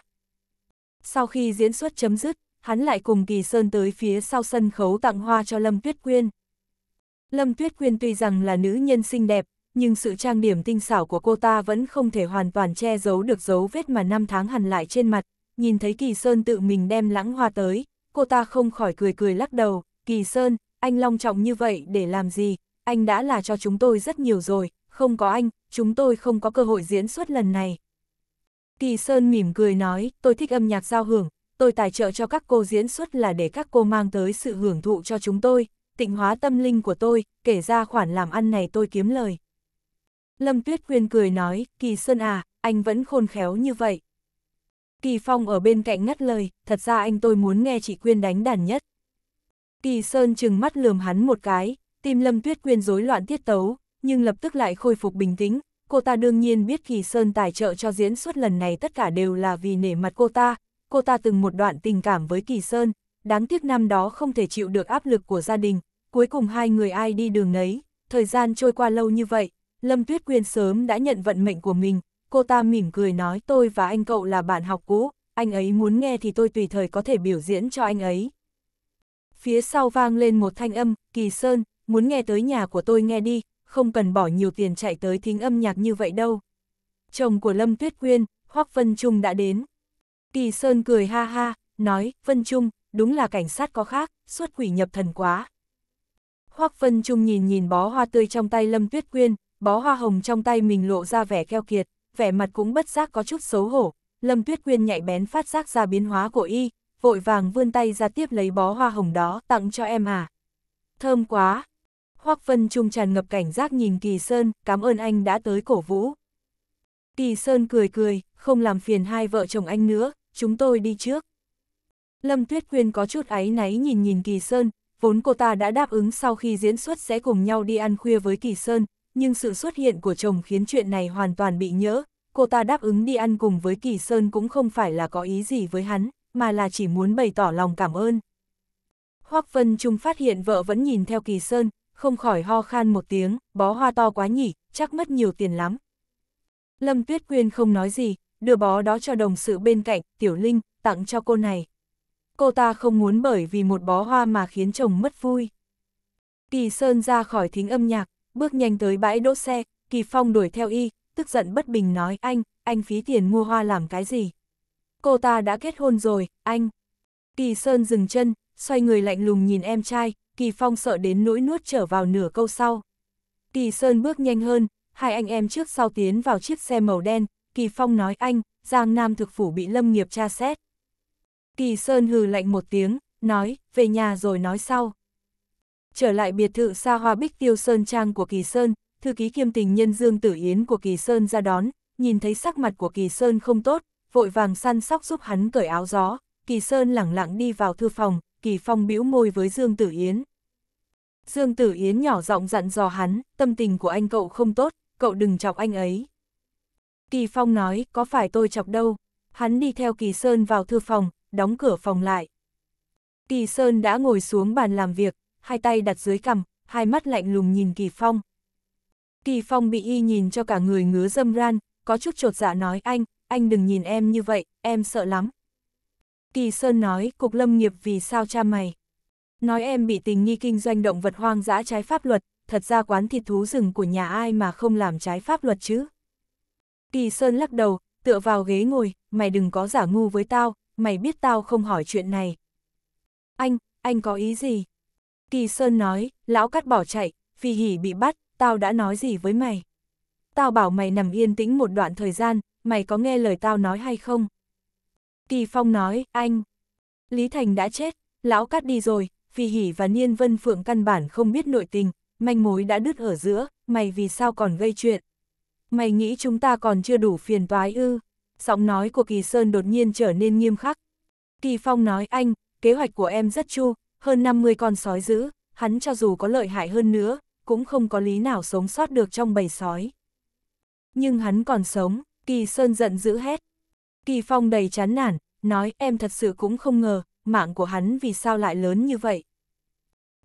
Sau khi diễn xuất chấm dứt, hắn lại cùng Kỳ Sơn tới phía sau sân khấu tặng hoa cho Lâm Tuyết Quyên. Lâm Tuyết Quyên tuy rằng là nữ nhân xinh đẹp, nhưng sự trang điểm tinh xảo của cô ta vẫn không thể hoàn toàn che giấu được dấu vết mà năm tháng hằn lại trên mặt, nhìn thấy Kỳ Sơn tự mình đem lãng hoa tới, cô ta không khỏi cười cười lắc đầu, Kỳ Sơn, anh long trọng như vậy để làm gì, anh đã là cho chúng tôi rất nhiều rồi, không có anh, chúng tôi không có cơ hội diễn xuất lần này. Kỳ Sơn mỉm cười nói, tôi thích âm nhạc giao hưởng, tôi tài trợ cho các cô diễn xuất là để các cô mang tới sự hưởng thụ cho chúng tôi, tịnh hóa tâm linh của tôi, kể ra khoản làm ăn này tôi kiếm lời. Lâm Tuyết Quyên cười nói, Kỳ Sơn à, anh vẫn khôn khéo như vậy. Kỳ Phong ở bên cạnh ngắt lời, thật ra anh tôi muốn nghe chị Quyên đánh đàn nhất. Kỳ Sơn chừng mắt lườm hắn một cái, tim Lâm Tuyết Quyên rối loạn tiết tấu, nhưng lập tức lại khôi phục bình tĩnh. Cô ta đương nhiên biết Kỳ Sơn tài trợ cho diễn xuất lần này tất cả đều là vì nể mặt cô ta. Cô ta từng một đoạn tình cảm với Kỳ Sơn, đáng tiếc năm đó không thể chịu được áp lực của gia đình. Cuối cùng hai người ai đi đường nấy, thời gian trôi qua lâu như vậy, Lâm Tuyết Quyên sớm đã nhận vận mệnh của mình, cô ta mỉm cười nói tôi và anh cậu là bạn học cũ, anh ấy muốn nghe thì tôi tùy thời có thể biểu diễn cho anh ấy. Phía sau vang lên một thanh âm, Kỳ Sơn, muốn nghe tới nhà của tôi nghe đi, không cần bỏ nhiều tiền chạy tới thính âm nhạc như vậy đâu. Chồng của Lâm Tuyết Quyên, Hoác Vân Trung đã đến. Kỳ Sơn cười ha ha, nói, Vân Trung, đúng là cảnh sát có khác, suốt quỷ nhập thần quá. Hoác Vân Trung nhìn nhìn bó hoa tươi trong tay Lâm Tuyết Quyên, bó hoa hồng trong tay mình lộ ra vẻ keo kiệt, vẻ mặt cũng bất giác có chút xấu hổ, Lâm Tuyết Quyên nhạy bén phát giác ra biến hóa của y, vội vàng vươn tay ra tiếp lấy bó hoa hồng đó tặng cho em à. Thơm quá! Hoác Vân Trung tràn ngập cảnh giác nhìn Kỳ Sơn, cảm ơn anh đã tới cổ vũ. Kỳ Sơn cười cười, không làm phiền hai vợ chồng anh nữa, chúng tôi đi trước. Lâm Tuyết Quyên có chút áy náy nhìn nhìn Kỳ Sơn, vốn cô ta đã đáp ứng sau khi diễn xuất sẽ cùng nhau đi ăn khuya với Kỳ Sơn, nhưng sự xuất hiện của chồng khiến chuyện này hoàn toàn bị nhỡ. Cô ta đáp ứng đi ăn cùng với Kỳ Sơn cũng không phải là có ý gì với hắn, mà là chỉ muốn bày tỏ lòng cảm ơn. Hoác Vân Trung phát hiện vợ vẫn nhìn theo Kỳ Sơn, không khỏi ho khan một tiếng, bó hoa to quá nhỉ, chắc mất nhiều tiền lắm. Lâm Tuyết Quyên không nói gì, đưa bó đó cho đồng sự bên cạnh, Tiểu Linh, tặng cho cô này. Cô ta không muốn bởi vì một bó hoa mà khiến chồng mất vui. Kỳ Sơn ra khỏi thính âm nhạc, Bước nhanh tới bãi đỗ xe, Kỳ Phong đuổi theo y, tức giận bất bình nói anh, anh phí tiền mua hoa làm cái gì? Cô ta đã kết hôn rồi, anh. Kỳ Sơn dừng chân, xoay người lạnh lùng nhìn em trai, Kỳ Phong sợ đến nỗi nuốt trở vào nửa câu sau. Kỳ Sơn bước nhanh hơn, hai anh em trước sau tiến vào chiếc xe màu đen, Kỳ Phong nói anh, Giang Nam thực phủ bị lâm nghiệp tra xét. Kỳ Sơn hừ lạnh một tiếng, nói, về nhà rồi nói sau trở lại biệt thự xa hoa bích tiêu sơn trang của Kỳ Sơn, thư ký kiêm tình nhân Dương Tử Yến của Kỳ Sơn ra đón, nhìn thấy sắc mặt của Kỳ Sơn không tốt, vội vàng săn sóc giúp hắn cởi áo gió, Kỳ Sơn lẳng lặng đi vào thư phòng, Kỳ Phong bĩu môi với Dương Tử Yến. Dương Tử Yến nhỏ giọng dặn dò hắn, tâm tình của anh cậu không tốt, cậu đừng chọc anh ấy. Kỳ Phong nói, có phải tôi chọc đâu, hắn đi theo Kỳ Sơn vào thư phòng, đóng cửa phòng lại. Kỳ Sơn đã ngồi xuống bàn làm việc, hai tay đặt dưới cằm, hai mắt lạnh lùng nhìn Kỳ Phong. Kỳ Phong bị y nhìn cho cả người ngứa dâm ran, có chút trột dạ nói anh, anh đừng nhìn em như vậy, em sợ lắm. Kỳ Sơn nói, cục lâm nghiệp vì sao cha mày? Nói em bị tình nghi kinh doanh động vật hoang dã trái pháp luật, thật ra quán thịt thú rừng của nhà ai mà không làm trái pháp luật chứ? Kỳ Sơn lắc đầu, tựa vào ghế ngồi, mày đừng có giả ngu với tao, mày biết tao không hỏi chuyện này. Anh, anh có ý gì? Kỳ Sơn nói, lão cắt bỏ chạy, Phi Hỉ bị bắt, tao đã nói gì với mày? Tao bảo mày nằm yên tĩnh một đoạn thời gian, mày có nghe lời tao nói hay không? Kỳ Phong nói, anh. Lý Thành đã chết, lão cắt đi rồi, Phi Hỉ và Niên Vân Phượng căn bản không biết nội tình, manh mối đã đứt ở giữa, mày vì sao còn gây chuyện? Mày nghĩ chúng ta còn chưa đủ phiền toái ư? Giọng nói của Kỳ Sơn đột nhiên trở nên nghiêm khắc. Kỳ Phong nói anh, kế hoạch của em rất chu, hơn 50 con sói dữ, hắn cho dù có lợi hại hơn nữa, cũng không có lý nào sống sót được trong bầy sói. Nhưng hắn còn sống, Kỳ Sơn giận dữ hết Kỳ Phong đầy chán nản, nói em thật sự cũng không ngờ, mạng của hắn vì sao lại lớn như vậy.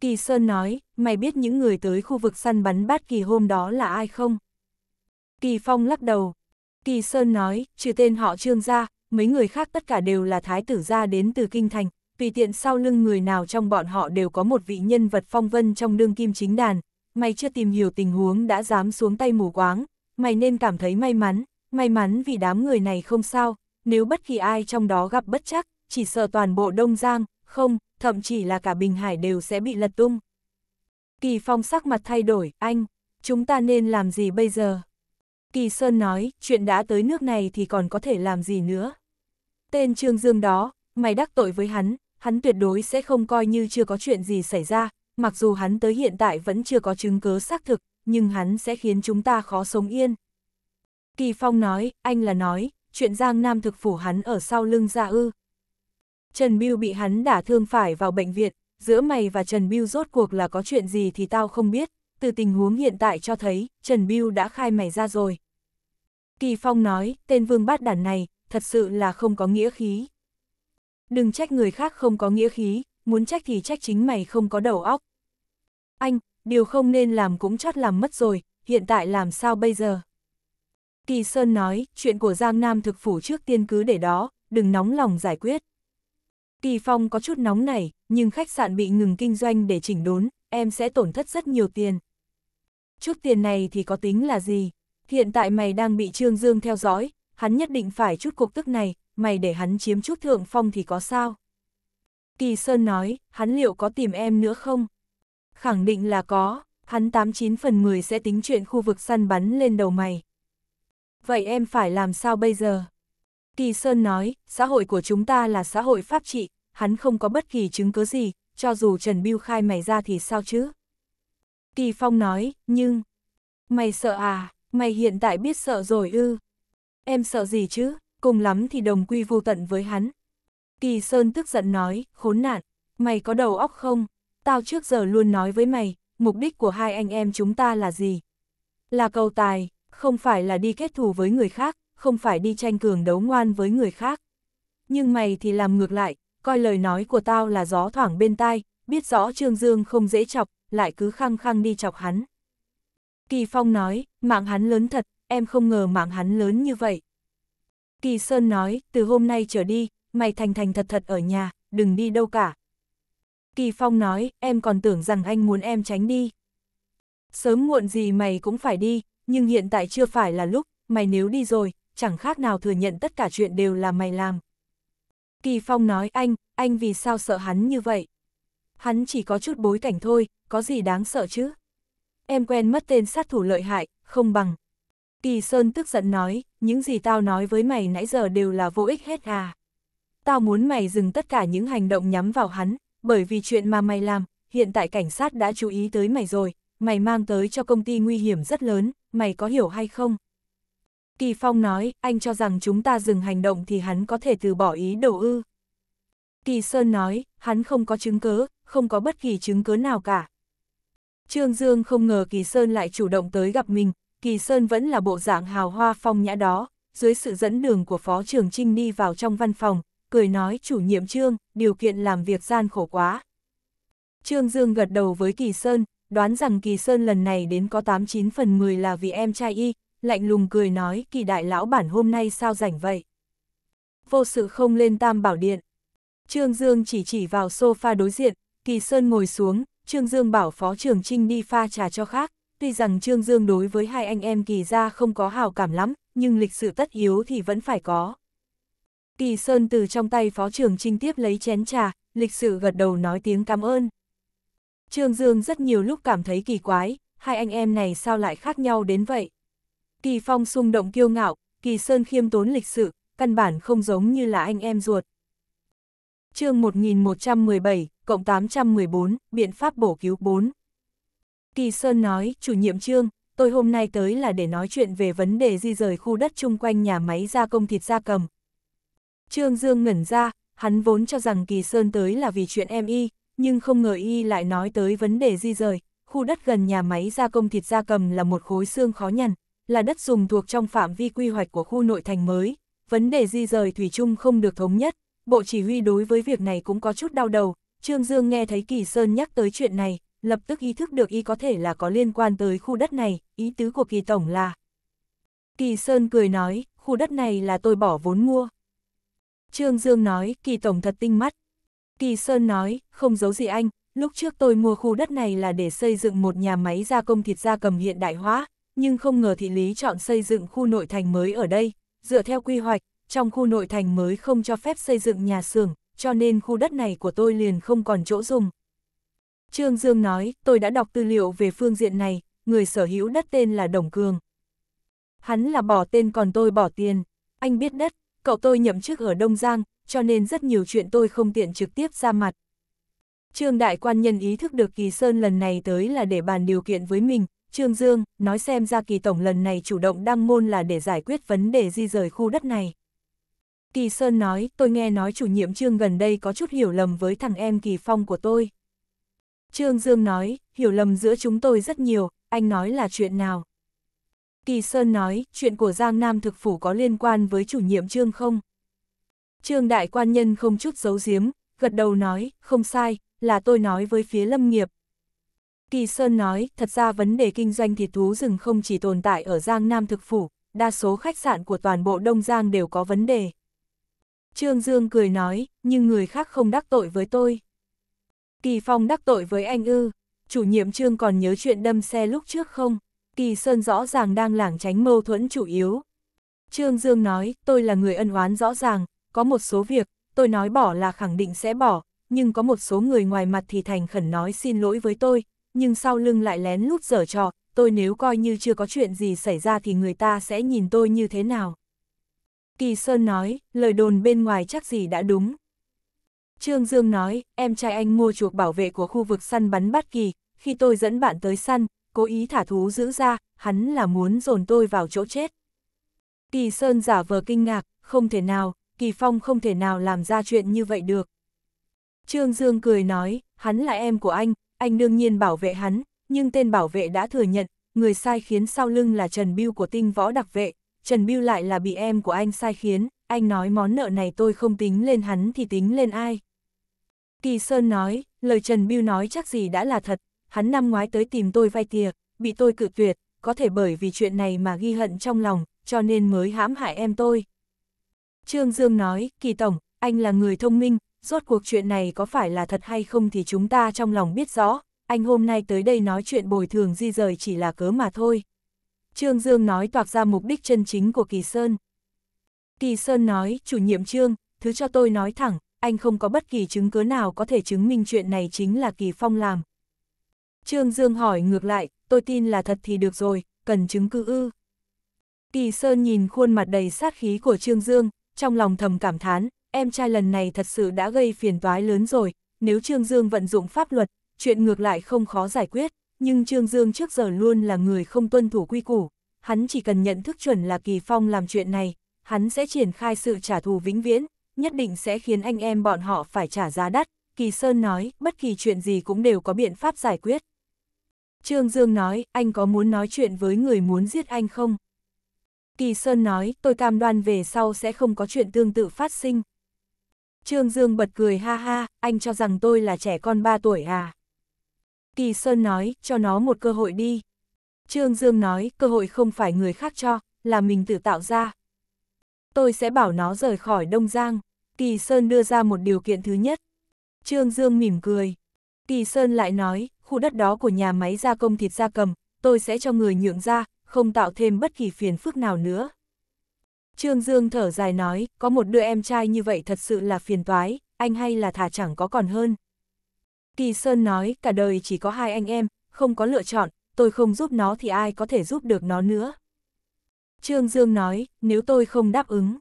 Kỳ Sơn nói, mày biết những người tới khu vực săn bắn bát kỳ hôm đó là ai không? Kỳ Phong lắc đầu. Kỳ Sơn nói, trừ tên họ trương gia, mấy người khác tất cả đều là thái tử gia đến từ kinh thành, tùy tiện sau lưng người nào trong bọn họ đều có một vị nhân vật phong vân trong đương kim chính đàn, mày chưa tìm hiểu tình huống đã dám xuống tay mù quáng, mày nên cảm thấy may mắn, may mắn vì đám người này không sao, nếu bất kỳ ai trong đó gặp bất chắc, chỉ sợ toàn bộ Đông Giang, không, thậm chí là cả Bình Hải đều sẽ bị lật tung. Kỳ Phong sắc mặt thay đổi, anh, chúng ta nên làm gì bây giờ? Kỳ Sơn nói, chuyện đã tới nước này thì còn có thể làm gì nữa? Tên Trương Dương đó, mày đắc tội với hắn, hắn tuyệt đối sẽ không coi như chưa có chuyện gì xảy ra, mặc dù hắn tới hiện tại vẫn chưa có chứng cứ xác thực, nhưng hắn sẽ khiến chúng ta khó sống yên. Kỳ Phong nói, anh là nói, chuyện Giang Nam thực phủ hắn ở sau lưng ra ư. Trần Biêu bị hắn đả thương phải vào bệnh viện, giữa mày và Trần Biêu rốt cuộc là có chuyện gì thì tao không biết, từ tình huống hiện tại cho thấy, Trần Biêu đã khai mày ra rồi. Kỳ Phong nói, tên vương bát đản này, thật sự là không có nghĩa khí đừng trách người khác không có nghĩa khí, muốn trách thì trách chính mày không có đầu óc. Anh, điều không nên làm cũng chót làm mất rồi, hiện tại làm sao bây giờ? Kỳ Sơn nói, chuyện của Giang Nam thực phủ trước tiên cứ để đó, đừng nóng lòng giải quyết. Kỳ Phong có chút nóng này, nhưng khách sạn bị ngừng kinh doanh để chỉnh đốn, em sẽ tổn thất rất nhiều tiền. Chút tiền này thì có tính là gì? Hiện tại mày đang bị Trương Dương theo dõi, hắn nhất định phải chút cục tức này, mày để hắn chiếm chút thượng phong thì có sao? Kỳ Sơn nói, hắn liệu có tìm em nữa không? Khẳng định là có, hắn 89 phần 10 sẽ tính chuyện khu vực săn bắn lên đầu mày. Vậy em phải làm sao bây giờ? Kỳ Sơn nói, xã hội của chúng ta là xã hội pháp trị, hắn không có bất kỳ chứng cứ gì, cho dù Trần Biêu khai mày ra thì sao chứ? Kỳ Phong nói, nhưng... Mày sợ à, mày hiện tại biết sợ rồi ư? Em sợ gì chứ? cùng lắm thì đồng quy vô tận với hắn. Kỳ Sơn tức giận nói, khốn nạn, mày có đầu óc không? Tao trước giờ luôn nói với mày, mục đích của hai anh em chúng ta là gì? Là cầu tài, không phải là đi kết thù với người khác, không phải đi tranh cường đấu ngoan với người khác. Nhưng mày thì làm ngược lại, coi lời nói của tao là gió thoảng bên tai, biết rõ Trương Dương không dễ chọc, lại cứ khăng khăng đi chọc hắn. Kỳ Phong nói, mạng hắn lớn thật, em không ngờ mạng hắn lớn như vậy. Kỳ Sơn nói, từ hôm nay trở đi, mày thành thành thật thật ở nhà, đừng đi đâu cả. Kỳ Phong nói, em còn tưởng rằng anh muốn em tránh đi. Sớm muộn gì mày cũng phải đi, nhưng hiện tại chưa phải là lúc, mày nếu đi rồi, chẳng khác nào thừa nhận tất cả chuyện đều là mày làm. Kỳ Phong nói anh, anh vì sao sợ hắn như vậy? Hắn chỉ có chút bối cảnh thôi, có gì đáng sợ chứ? Em quen mất tên sát thủ lợi hại, không bằng, Kỳ Sơn tức giận nói, những gì tao nói với mày nãy giờ đều là vô ích hết à. Tao muốn mày dừng tất cả những hành động nhắm vào hắn, bởi vì chuyện mà mày làm, hiện tại cảnh sát đã chú ý tới mày rồi, mày mang tới cho công ty nguy hiểm rất lớn, mày có hiểu hay không? Kỳ Phong nói, anh cho rằng chúng ta dừng hành động thì hắn có thể từ bỏ ý đồ ư. Kỳ Sơn nói, hắn không có chứng cứ, không có bất kỳ chứng cứ nào cả. Trương Dương không ngờ Kỳ Sơn lại chủ động tới gặp mình, Kỳ Sơn vẫn là bộ dạng hào hoa phong nhã đó, dưới sự dẫn đường của Phó trưởng Trinh đi vào trong văn phòng, cười nói chủ nhiệm trương, điều kiện làm việc gian khổ quá. Trương Dương gật đầu với Kỳ Sơn, đoán rằng Kỳ Sơn lần này đến có 89 phần 10 là vì em trai y, lạnh lùng cười nói kỳ đại lão bản hôm nay sao rảnh vậy. Vô sự không lên tam bảo điện. Trương Dương chỉ chỉ vào sofa đối diện, Kỳ Sơn ngồi xuống, Trương Dương bảo phó trưởng Trinh đi pha trà cho khác, Tuy rằng Trương Dương đối với hai anh em kỳ ra không có hào cảm lắm, nhưng lịch sự tất yếu thì vẫn phải có. Kỳ Sơn từ trong tay Phó trưởng Trinh tiếp lấy chén trà, lịch sự gật đầu nói tiếng cảm ơn. Trương Dương rất nhiều lúc cảm thấy kỳ quái, hai anh em này sao lại khác nhau đến vậy. Kỳ Phong xung động kiêu ngạo, Kỳ Sơn khiêm tốn lịch sự, căn bản không giống như là anh em ruột. chương 1117, cộng 814, biện pháp bổ cứu 4 Kỳ Sơn nói, chủ nhiệm trương, tôi hôm nay tới là để nói chuyện về vấn đề di rời khu đất chung quanh nhà máy gia công thịt gia cầm. Trương Dương ngẩn ra, hắn vốn cho rằng Kỳ Sơn tới là vì chuyện em y, nhưng không ngờ y lại nói tới vấn đề di rời, khu đất gần nhà máy gia công thịt gia cầm là một khối xương khó nhằn, là đất dùng thuộc trong phạm vi quy hoạch của khu nội thành mới, vấn đề di rời thủy chung không được thống nhất, bộ chỉ huy đối với việc này cũng có chút đau đầu, Trương Dương nghe thấy Kỳ Sơn nhắc tới chuyện này, lập tức ý thức được y có thể là có liên quan tới khu đất này, ý tứ của kỳ tổng là. Kỳ Sơn cười nói, khu đất này là tôi bỏ vốn mua. Trương Dương nói, kỳ tổng thật tinh mắt. Kỳ Sơn nói, không giấu gì anh, lúc trước tôi mua khu đất này là để xây dựng một nhà máy gia công thịt gia cầm hiện đại hóa, nhưng không ngờ thị lý chọn xây dựng khu nội thành mới ở đây, dựa theo quy hoạch, trong khu nội thành mới không cho phép xây dựng nhà xưởng, cho nên khu đất này của tôi liền không còn chỗ dùng, Trương Dương nói, tôi đã đọc tư liệu về phương diện này, người sở hữu đất tên là Đồng Cường. Hắn là bỏ tên còn tôi bỏ tiền. Anh biết đất, cậu tôi nhậm chức ở Đông Giang, cho nên rất nhiều chuyện tôi không tiện trực tiếp ra mặt. Trương Đại Quan nhân ý thức được Kỳ Sơn lần này tới là để bàn điều kiện với mình. Trương Dương nói xem ra Kỳ Tổng lần này chủ động đăng môn là để giải quyết vấn đề di rời khu đất này. Kỳ Sơn nói, tôi nghe nói chủ nhiệm Trương gần đây có chút hiểu lầm với thằng em Kỳ Phong của tôi. Trương Dương nói, hiểu lầm giữa chúng tôi rất nhiều, anh nói là chuyện nào? Kỳ Sơn nói, chuyện của Giang Nam thực phủ có liên quan với chủ nhiệm Trương không? Trương đại quan nhân không chút giấu giếm, gật đầu nói, không sai, là tôi nói với phía lâm nghiệp. Kỳ Sơn nói, thật ra vấn đề kinh doanh thịt thú rừng không chỉ tồn tại ở Giang Nam thực phủ, đa số khách sạn của toàn bộ Đông Giang đều có vấn đề. Trương Dương cười nói, nhưng người khác không đắc tội với tôi. Kỳ Phong đắc tội với anh ư, chủ nhiệm trương còn nhớ chuyện đâm xe lúc trước không? Kỳ Sơn rõ ràng đang lảng tránh mâu thuẫn chủ yếu. Trương Dương nói, tôi là người ân oán rõ ràng, có một số việc, tôi nói bỏ là khẳng định sẽ bỏ, nhưng có một số người ngoài mặt thì thành khẩn nói xin lỗi với tôi, nhưng sau lưng lại lén lút dở trò, tôi nếu coi như chưa có chuyện gì xảy ra thì người ta sẽ nhìn tôi như thế nào. Kỳ Sơn nói, lời đồn bên ngoài chắc gì đã đúng, Trương Dương nói, em trai anh mua chuộc bảo vệ của khu vực săn bắn Bát Kỳ, khi tôi dẫn bạn tới săn, cố ý thả thú giữ ra, hắn là muốn dồn tôi vào chỗ chết. Kỳ Sơn giả vờ kinh ngạc, không thể nào, Kỳ Phong không thể nào làm ra chuyện như vậy được. Trương Dương cười nói, hắn là em của anh, anh đương nhiên bảo vệ hắn, nhưng tên bảo vệ đã thừa nhận, người sai khiến sau lưng là Trần Biêu của tinh võ đặc vệ, Trần Biêu lại là bị em của anh sai khiến, anh nói món nợ này tôi không tính lên hắn thì tính lên ai. Kỳ Sơn nói, lời Trần Biêu nói chắc gì đã là thật, hắn năm ngoái tới tìm tôi vay tiền, bị tôi cự tuyệt, có thể bởi vì chuyện này mà ghi hận trong lòng, cho nên mới hãm hại em tôi. Trương Dương nói, Kỳ Tổng, anh là người thông minh, rốt cuộc chuyện này có phải là thật hay không thì chúng ta trong lòng biết rõ, anh hôm nay tới đây nói chuyện bồi thường di rời chỉ là cớ mà thôi. Trương Dương nói toạc ra mục đích chân chính của Kỳ Sơn. Kỳ Sơn nói, chủ nhiệm Trương, thứ cho tôi nói thẳng, anh không có bất kỳ chứng cứ nào có thể chứng minh chuyện này chính là Kỳ Phong làm. Trương Dương hỏi ngược lại, tôi tin là thật thì được rồi, cần chứng cứ ư. Kỳ Sơn nhìn khuôn mặt đầy sát khí của Trương Dương, trong lòng thầm cảm thán, em trai lần này thật sự đã gây phiền toái lớn rồi, nếu Trương Dương vận dụng pháp luật, chuyện ngược lại không khó giải quyết, nhưng Trương Dương trước giờ luôn là người không tuân thủ quy củ, hắn chỉ cần nhận thức chuẩn là Kỳ Phong làm chuyện này, hắn sẽ triển khai sự trả thù vĩnh viễn, nhất định sẽ khiến anh em bọn họ phải trả giá đắt, Kỳ Sơn nói, bất kỳ chuyện gì cũng đều có biện pháp giải quyết. Trương Dương nói, anh có muốn nói chuyện với người muốn giết anh không? Kỳ Sơn nói, tôi cam đoan về sau sẽ không có chuyện tương tự phát sinh. Trương Dương bật cười ha ha, anh cho rằng tôi là trẻ con 3 tuổi à? Kỳ Sơn nói, cho nó một cơ hội đi. Trương Dương nói, cơ hội không phải người khác cho, là mình tự tạo ra, Tôi sẽ bảo nó rời khỏi Đông Giang. Kỳ Sơn đưa ra một điều kiện thứ nhất. Trương Dương mỉm cười. Kỳ Sơn lại nói, khu đất đó của nhà máy gia công thịt gia cầm, tôi sẽ cho người nhượng ra, không tạo thêm bất kỳ phiền phức nào nữa. Trương Dương thở dài nói, có một đứa em trai như vậy thật sự là phiền toái, anh hay là thả chẳng có còn hơn. Kỳ Sơn nói, cả đời chỉ có hai anh em, không có lựa chọn, tôi không giúp nó thì ai có thể giúp được nó nữa. Trương Dương nói, nếu tôi không đáp ứng.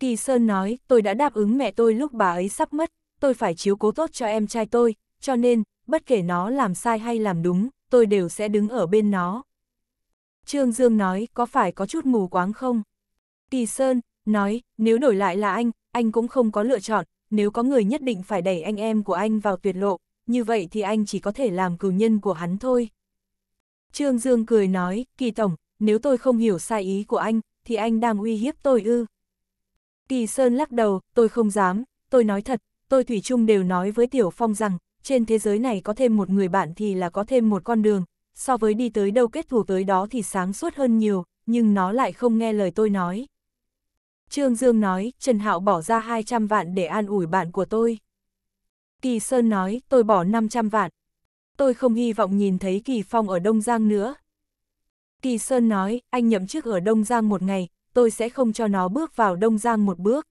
Kỳ Sơn nói, tôi đã đáp ứng mẹ tôi lúc bà ấy sắp mất, tôi phải chiếu cố tốt cho em trai tôi, cho nên, bất kể nó làm sai hay làm đúng, tôi đều sẽ đứng ở bên nó. Trương Dương nói, có phải có chút mù quáng không? Kỳ Sơn, nói, nếu đổi lại là anh, anh cũng không có lựa chọn, nếu có người nhất định phải đẩy anh em của anh vào tuyệt lộ, như vậy thì anh chỉ có thể làm cừu nhân của hắn thôi. Trương Dương cười nói, Kỳ Tổng, nếu tôi không hiểu sai ý của anh, thì anh đang uy hiếp tôi ư. Kỳ Sơn lắc đầu, tôi không dám, tôi nói thật, tôi Thủy chung đều nói với Tiểu Phong rằng, trên thế giới này có thêm một người bạn thì là có thêm một con đường, so với đi tới đâu kết thù tới đó thì sáng suốt hơn nhiều, nhưng nó lại không nghe lời tôi nói. Trương Dương nói, Trần Hạo bỏ ra 200 vạn để an ủi bạn của tôi. Kỳ Sơn nói, tôi bỏ 500 vạn. Tôi không hy vọng nhìn thấy Kỳ Phong ở Đông Giang nữa, Kỳ Sơn nói, anh nhậm chức ở Đông Giang một ngày, tôi sẽ không cho nó bước vào Đông Giang một bước.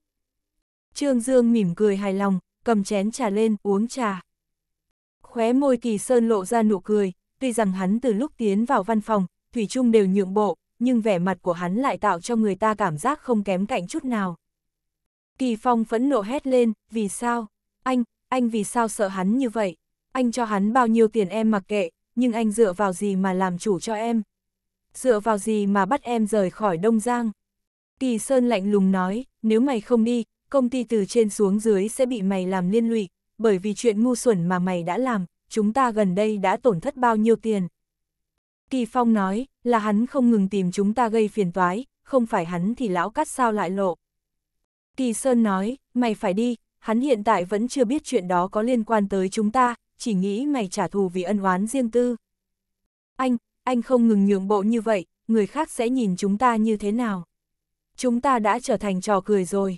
Trương Dương mỉm cười hài lòng, cầm chén trà lên, uống trà. Khóe môi Kỳ Sơn lộ ra nụ cười, tuy rằng hắn từ lúc tiến vào văn phòng, Thủy Trung đều nhượng bộ, nhưng vẻ mặt của hắn lại tạo cho người ta cảm giác không kém cạnh chút nào. Kỳ Phong phẫn nộ hét lên, vì sao? Anh, anh vì sao sợ hắn như vậy? Anh cho hắn bao nhiêu tiền em mặc kệ, nhưng anh dựa vào gì mà làm chủ cho em? dựa vào gì mà bắt em rời khỏi Đông Giang? Kỳ Sơn lạnh lùng nói, nếu mày không đi, công ty từ trên xuống dưới sẽ bị mày làm liên lụy, bởi vì chuyện ngu xuẩn mà mày đã làm, chúng ta gần đây đã tổn thất bao nhiêu tiền. Kỳ Phong nói, là hắn không ngừng tìm chúng ta gây phiền toái, không phải hắn thì lão cắt sao lại lộ. Kỳ Sơn nói, mày phải đi, hắn hiện tại vẫn chưa biết chuyện đó có liên quan tới chúng ta, chỉ nghĩ mày trả thù vì ân oán riêng tư. Anh, anh không ngừng nhượng bộ như vậy, người khác sẽ nhìn chúng ta như thế nào. Chúng ta đã trở thành trò cười rồi.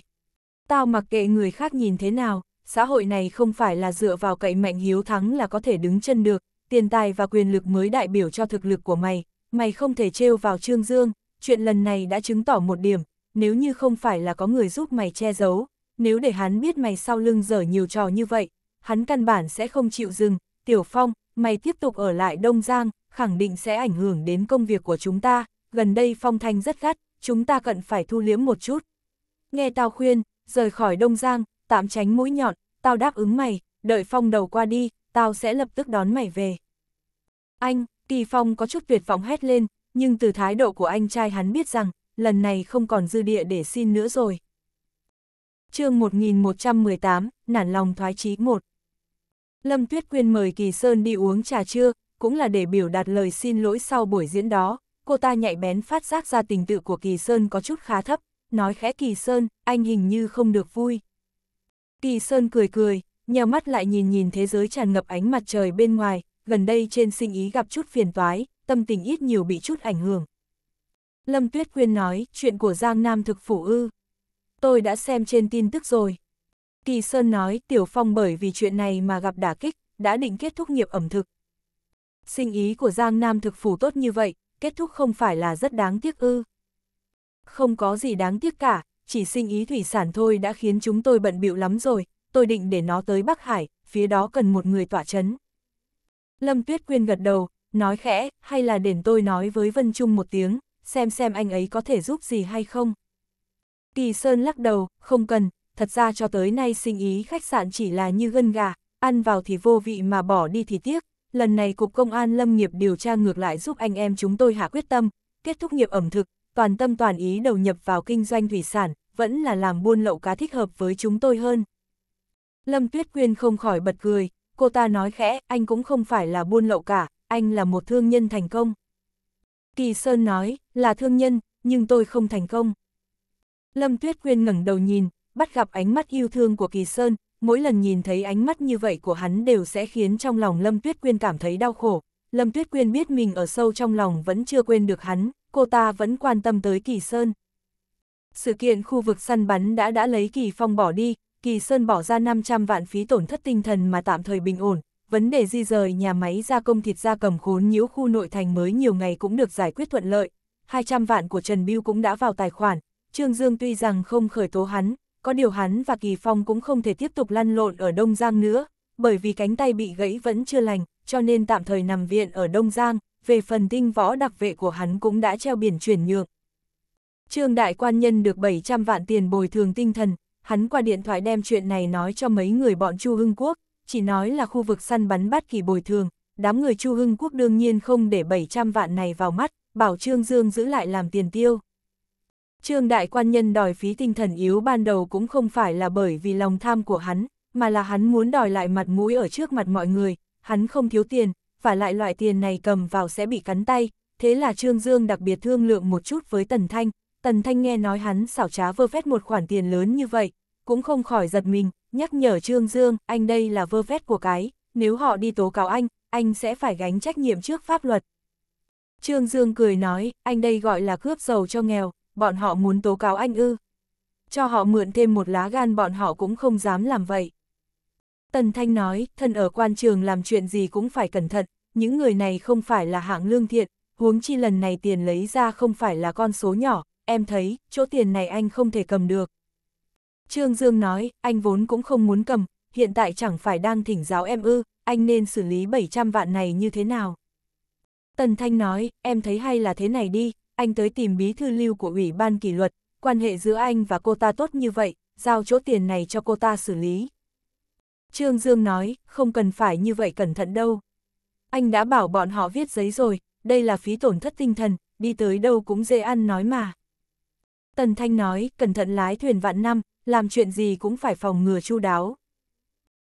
Tao mặc kệ người khác nhìn thế nào, xã hội này không phải là dựa vào cậy mạnh hiếu thắng là có thể đứng chân được, tiền tài và quyền lực mới đại biểu cho thực lực của mày, mày không thể trêu vào Trương Dương, chuyện lần này đã chứng tỏ một điểm, nếu như không phải là có người giúp mày che giấu, nếu để hắn biết mày sau lưng dở nhiều trò như vậy, hắn căn bản sẽ không chịu dừng, Tiểu Phong, mày tiếp tục ở lại Đông Giang, khẳng định sẽ ảnh hưởng đến công việc của chúng ta, gần đây phong thanh rất gắt, chúng ta cần phải thu liễm một chút. Nghe tao khuyên, rời khỏi Đông Giang, tạm tránh mũi nhọn, tao đáp ứng mày, đợi phong đầu qua đi, tao sẽ lập tức đón mày về. Anh, Kỳ Phong có chút tuyệt vọng hét lên, nhưng từ thái độ của anh trai hắn biết rằng, lần này không còn dư địa để xin nữa rồi. chương 1118, nản lòng thoái chí 1 Lâm Tuyết Quyên mời Kỳ Sơn đi uống trà trưa, cũng là để biểu đạt lời xin lỗi sau buổi diễn đó, cô ta nhạy bén phát giác ra tình tự của Kỳ Sơn có chút khá thấp, nói khẽ Kỳ Sơn, anh hình như không được vui. Kỳ Sơn cười cười, nheo mắt lại nhìn nhìn thế giới tràn ngập ánh mặt trời bên ngoài, gần đây trên sinh ý gặp chút phiền toái, tâm tình ít nhiều bị chút ảnh hưởng. Lâm Tuyết Quyên nói, chuyện của Giang Nam thực phủ ư. Tôi đã xem trên tin tức rồi. Kỳ Sơn nói, Tiểu Phong bởi vì chuyện này mà gặp đả kích, đã định kết thúc nghiệp ẩm thực, sinh ý của Giang Nam thực phủ tốt như vậy, kết thúc không phải là rất đáng tiếc ư. Không có gì đáng tiếc cả, chỉ sinh ý thủy sản thôi đã khiến chúng tôi bận bịu lắm rồi, tôi định để nó tới Bắc Hải, phía đó cần một người tỏa chấn. Lâm Tuyết Quyên gật đầu, nói khẽ, hay là để tôi nói với Vân Trung một tiếng, xem xem anh ấy có thể giúp gì hay không. Kỳ Sơn lắc đầu, không cần, thật ra cho tới nay sinh ý khách sạn chỉ là như gân gà, ăn vào thì vô vị mà bỏ đi thì tiếc, lần này Cục Công an Lâm nghiệp điều tra ngược lại giúp anh em chúng tôi hạ quyết tâm, kết thúc nghiệp ẩm thực, toàn tâm toàn ý đầu nhập vào kinh doanh thủy sản, vẫn là làm buôn lậu cá thích hợp với chúng tôi hơn. Lâm Tuyết Quyên không khỏi bật cười, cô ta nói khẽ, anh cũng không phải là buôn lậu cả, anh là một thương nhân thành công. Kỳ Sơn nói, là thương nhân, nhưng tôi không thành công. Lâm Tuyết Quyên ngẩng đầu nhìn, bắt gặp ánh mắt yêu thương của Kỳ Sơn, mỗi lần nhìn thấy ánh mắt như vậy của hắn đều sẽ khiến trong lòng Lâm Tuyết Quyên cảm thấy đau khổ. Lâm Tuyết Quyên biết mình ở sâu trong lòng vẫn chưa quên được hắn, cô ta vẫn quan tâm tới Kỳ Sơn. Sự kiện khu vực săn bắn đã đã lấy Kỳ Phong bỏ đi, Kỳ Sơn bỏ ra 500 vạn phí tổn thất tinh thần mà tạm thời bình ổn. Vấn đề di rời nhà máy gia công thịt gia cầm khốn nhiễu khu nội thành mới nhiều ngày cũng được giải quyết thuận lợi. 200 vạn của Trần Biêu cũng đã vào tài khoản. Trương Dương tuy rằng không khởi tố hắn, có điều hắn và Kỳ Phong cũng không thể tiếp tục lăn lộn ở Đông Giang nữa, bởi vì cánh tay bị gãy vẫn chưa lành, cho nên tạm thời nằm viện ở Đông Giang, về phần tinh võ đặc vệ của hắn cũng đã treo biển chuyển nhượng. Trương Đại Quan Nhân được 700 vạn tiền bồi thường tinh thần, hắn qua điện thoại đem chuyện này nói cho mấy người bọn Chu Hưng Quốc, chỉ nói là khu vực săn bắn bắt kỳ bồi thường, đám người Chu Hưng Quốc đương nhiên không để 700 vạn này vào mắt, bảo Trương Dương giữ lại làm tiền tiêu. Trương Đại Quan Nhân đòi phí tinh thần yếu ban đầu cũng không phải là bởi vì lòng tham của hắn, mà là hắn muốn đòi lại mặt mũi ở trước mặt mọi người, hắn không thiếu tiền, và lại loại tiền này cầm vào sẽ bị cắn tay, thế là Trương Dương đặc biệt thương lượng một chút với Tần Thanh, Tần Thanh nghe nói hắn xảo trá vơ vét một khoản tiền lớn như vậy, cũng không khỏi giật mình, nhắc nhở Trương Dương, anh đây là vơ vét của cái, nếu họ đi tố cáo anh, anh sẽ phải gánh trách nhiệm trước pháp luật. Trương Dương cười nói, anh đây gọi là cướp giàu cho nghèo, bọn họ muốn tố cáo anh ư. Cho họ mượn thêm một lá gan bọn họ cũng không dám làm vậy. Tần Thanh nói, thân ở quan trường làm chuyện gì cũng phải cẩn thận, những người này không phải là hạng lương thiện, huống chi lần này tiền lấy ra không phải là con số nhỏ, em thấy, chỗ tiền này anh không thể cầm được. Trương Dương nói, anh vốn cũng không muốn cầm, hiện tại chẳng phải đang thỉnh giáo em ư, anh nên xử lý 700 vạn này như thế nào. Tần Thanh nói, em thấy hay là thế này đi, anh tới tìm bí thư lưu của ủy ban kỷ luật, quan hệ giữa anh và cô ta tốt như vậy, giao chỗ tiền này cho cô ta xử lý. Trương Dương nói, không cần phải như vậy cẩn thận đâu. Anh đã bảo bọn họ viết giấy rồi, đây là phí tổn thất tinh thần, đi tới đâu cũng dễ ăn nói mà. Tần Thanh nói, cẩn thận lái thuyền vạn năm, làm chuyện gì cũng phải phòng ngừa chu đáo.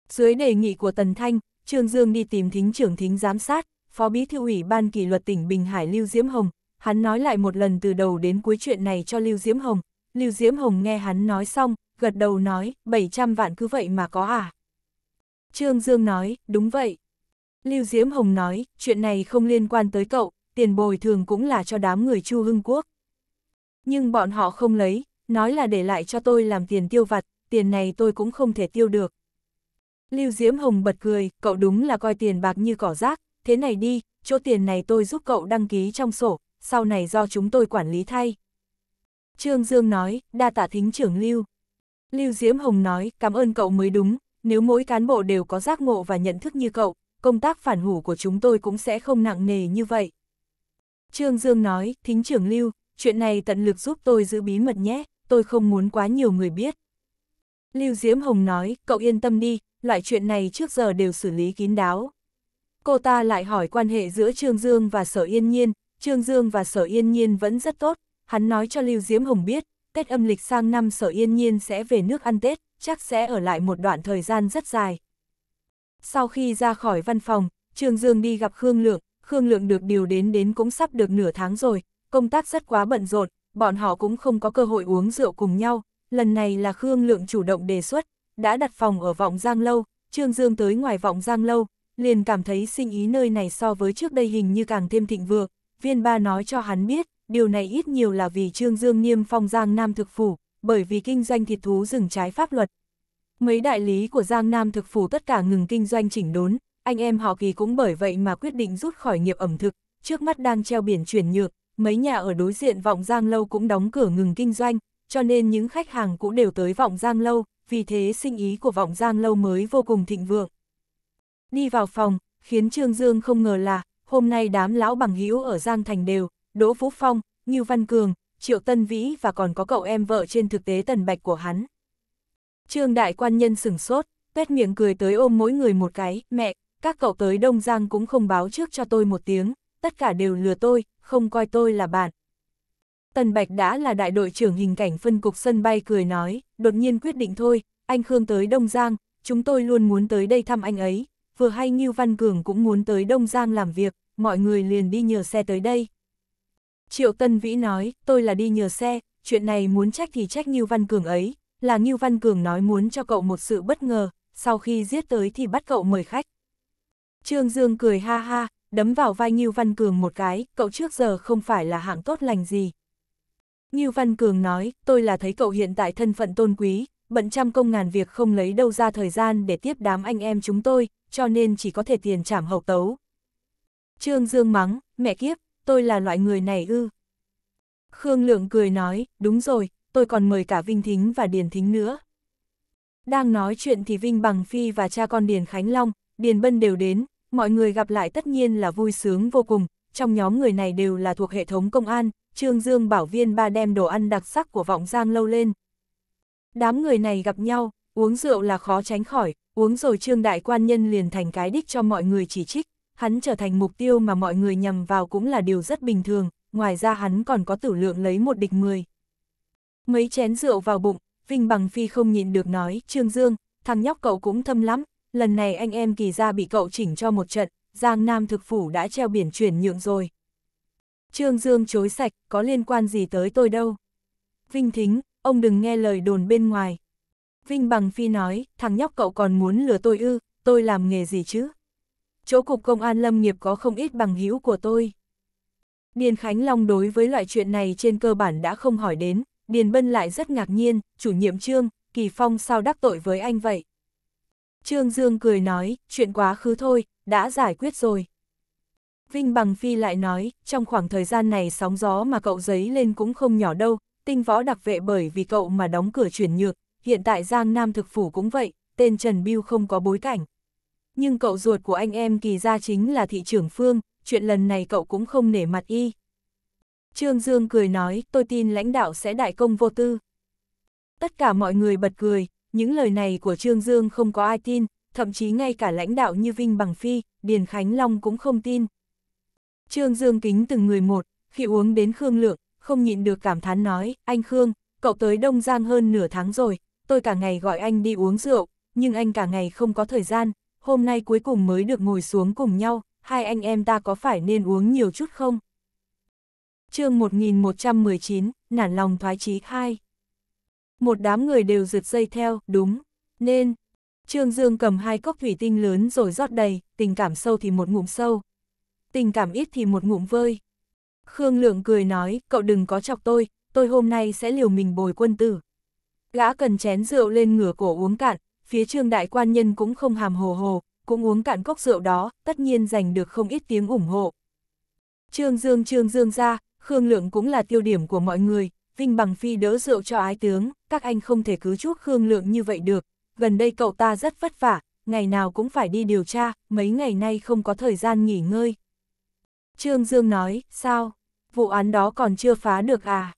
Dưới đề nghị của Tần Thanh, Trương Dương đi tìm thính trưởng thính giám sát, phó bí thư ủy ban kỷ luật tỉnh Bình Hải Lưu Diễm Hồng, hắn nói lại một lần từ đầu đến cuối chuyện này cho Lưu Diễm Hồng. Lưu Diễm Hồng nghe hắn nói xong, gật đầu nói, 700 vạn cứ vậy mà có à? Trương Dương nói, đúng vậy. Lưu Diễm Hồng nói, chuyện này không liên quan tới cậu, tiền bồi thường cũng là cho đám người Chu Hưng Quốc. Nhưng bọn họ không lấy, nói là để lại cho tôi làm tiền tiêu vặt, tiền này tôi cũng không thể tiêu được. Lưu Diễm Hồng bật cười, cậu đúng là coi tiền bạc như cỏ rác, thế này đi, chỗ tiền này tôi giúp cậu đăng ký trong sổ, sau này do chúng tôi quản lý thay. Trương Dương nói, đa tạ thính trưởng Lưu. Lưu Diễm Hồng nói, cảm ơn cậu mới đúng, nếu mỗi cán bộ đều có giác ngộ và nhận thức như cậu, công tác phản hủ của chúng tôi cũng sẽ không nặng nề như vậy. Trương Dương nói, thính trưởng Lưu, chuyện này tận lực giúp tôi giữ bí mật nhé, tôi không muốn quá nhiều người biết. Lưu Diễm Hồng nói, cậu yên tâm đi, loại chuyện này trước giờ đều xử lý kín đáo. Cô ta lại hỏi quan hệ giữa Trương Dương và Sở Yên Nhiên, Trương Dương và Sở Yên Nhiên vẫn rất tốt, hắn nói cho Lưu Diễm Hồng biết, Tết âm lịch sang năm Sở Yên Nhiên sẽ về nước ăn Tết, chắc sẽ ở lại một đoạn thời gian rất dài. Sau khi ra khỏi văn phòng, Trương Dương đi gặp Khương Lượng, Khương Lượng được điều đến đến cũng sắp được nửa tháng rồi, công tác rất quá bận rộn, bọn họ cũng không có cơ hội uống rượu cùng nhau, lần này là Khương Lượng chủ động đề xuất, đã đặt phòng ở Vọng Giang Lâu, Trương Dương tới ngoài Vọng Giang Lâu, liền cảm thấy sinh ý nơi này so với trước đây hình như càng thêm thịnh vượng, viên ba nói cho hắn biết, điều này ít nhiều là vì Trương Dương niêm phong Giang Nam thực phủ, bởi vì kinh doanh thịt thú rừng trái pháp luật. Mấy đại lý của Giang Nam thực phủ tất cả ngừng kinh doanh chỉnh đốn, anh em họ kỳ cũng bởi vậy mà quyết định rút khỏi nghiệp ẩm thực, trước mắt đang treo biển chuyển nhược, mấy nhà ở đối diện Vọng Giang Lâu cũng đóng cửa ngừng kinh doanh, cho nên những khách hàng cũng đều tới Vọng Giang Lâu, vì thế sinh ý của Vọng Giang Lâu mới vô cùng thịnh vượng. Đi vào phòng, khiến Trương Dương không ngờ là, hôm nay đám lão bằng hữu ở Giang Thành đều, Đỗ Phú Phong, Như Văn Cường, Triệu Tân Vĩ và còn có cậu em vợ trên thực tế tần bạch của hắn. Trương đại quan nhân sửng sốt, tuét miệng cười tới ôm mỗi người một cái, mẹ, các cậu tới Đông Giang cũng không báo trước cho tôi một tiếng, tất cả đều lừa tôi, không coi tôi là bạn. Tần Bạch đã là đại đội trưởng hình cảnh phân cục sân bay cười nói, đột nhiên quyết định thôi, anh Khương tới Đông Giang, chúng tôi luôn muốn tới đây thăm anh ấy, vừa hay Ngưu Văn Cường cũng muốn tới Đông Giang làm việc, mọi người liền đi nhờ xe tới đây. Triệu Tân Vĩ nói, tôi là đi nhờ xe, chuyện này muốn trách thì trách Ngưu Văn Cường ấy, là Ngưu Văn Cường nói muốn cho cậu một sự bất ngờ, sau khi giết tới thì bắt cậu mời khách. Trương Dương cười ha ha, đấm vào vai Ngưu Văn Cường một cái, cậu trước giờ không phải là hạng tốt lành gì. Ngưu Văn Cường nói, tôi là thấy cậu hiện tại thân phận tôn quý, bận trăm công ngàn việc không lấy đâu ra thời gian để tiếp đám anh em chúng tôi, cho nên chỉ có thể tiền trảm hậu tấu. Trương Dương mắng, mẹ kiếp, tôi là loại người này ư. Khương Lượng cười nói, đúng rồi, tôi còn mời cả Vinh Thính và Điền Thính nữa. Đang nói chuyện thì Vinh Bằng Phi và cha con Điền Khánh Long, Điền Bân đều đến, mọi người gặp lại tất nhiên là vui sướng vô cùng, trong nhóm người này đều là thuộc hệ thống công an, Trương Dương bảo viên ba đem đồ ăn đặc sắc của Vọng Giang lâu lên, Đám người này gặp nhau, uống rượu là khó tránh khỏi, uống rồi trương đại quan nhân liền thành cái đích cho mọi người chỉ trích, hắn trở thành mục tiêu mà mọi người nhầm vào cũng là điều rất bình thường, ngoài ra hắn còn có tử lượng lấy một địch mười. Mấy chén rượu vào bụng, Vinh Bằng Phi không nhịn được nói, Trương Dương, thằng nhóc cậu cũng thâm lắm, lần này anh em kỳ ra bị cậu chỉnh cho một trận, Giang Nam thực phủ đã treo biển chuyển nhượng rồi. Trương Dương chối sạch, có liên quan gì tới tôi đâu. Vinh Thính, ông đừng nghe lời đồn bên ngoài. Vinh Bằng Phi nói, thằng nhóc cậu còn muốn lừa tôi ư, tôi làm nghề gì chứ? Chỗ cục công an lâm nghiệp có không ít bằng hữu của tôi. Điền Khánh Long đối với loại chuyện này trên cơ bản đã không hỏi đến, Điền Bân lại rất ngạc nhiên, chủ nhiệm Trương, Kỳ Phong sao đắc tội với anh vậy? Trương Dương cười nói, chuyện quá khứ thôi, đã giải quyết rồi. Vinh Bằng Phi lại nói, trong khoảng thời gian này sóng gió mà cậu giấy lên cũng không nhỏ đâu, tinh võ đặc vệ bởi vì cậu mà đóng cửa chuyển nhược, hiện tại Giang Nam thực phủ cũng vậy, tên Trần Biêu không có bối cảnh. Nhưng cậu ruột của anh em kỳ ra chính là thị trưởng Phương, chuyện lần này cậu cũng không nể mặt y. Trương Dương cười nói, tôi tin lãnh đạo sẽ đại công vô tư. Tất cả mọi người bật cười, những lời này của Trương Dương không có ai tin, thậm chí ngay cả lãnh đạo như Vinh Bằng Phi, Điền Khánh Long cũng không tin. Trương Dương kính từng người một, khi uống đến Khương Lượng, không nhịn được cảm thán nói, anh Khương, cậu tới Đông Giang hơn nửa tháng rồi, tôi cả ngày gọi anh đi uống rượu, nhưng anh cả ngày không có thời gian, hôm nay cuối cùng mới được ngồi xuống cùng nhau, hai anh em ta có phải nên uống nhiều chút không? chương 1119, nản lòng thoái chí khai. Một đám người đều rượt dây theo, đúng, nên. Trương Dương cầm hai cốc thủy tinh lớn rồi rót đầy, tình cảm sâu thì một ngụm sâu. Tình cảm ít thì một ngụm vơi. Khương Lượng cười nói, cậu đừng có chọc tôi, tôi hôm nay sẽ liều mình bồi quân tử. Gã cần chén rượu lên ngửa cổ uống cạn, phía trương đại quan nhân cũng không hàm hồ hồ, cũng uống cạn cốc rượu đó, tất nhiên giành được không ít tiếng ủng hộ. Trương Dương Trương Dương ra, Khương Lượng cũng là tiêu điểm của mọi người, Vinh Bằng Phi đỡ rượu cho ái tướng, các anh không thể cứ chuốc Khương Lượng như vậy được, gần đây cậu ta rất vất vả, ngày nào cũng phải đi điều tra, mấy ngày nay không có thời gian nghỉ ngơi. Trương Dương nói, sao? Vụ án đó còn chưa phá được à?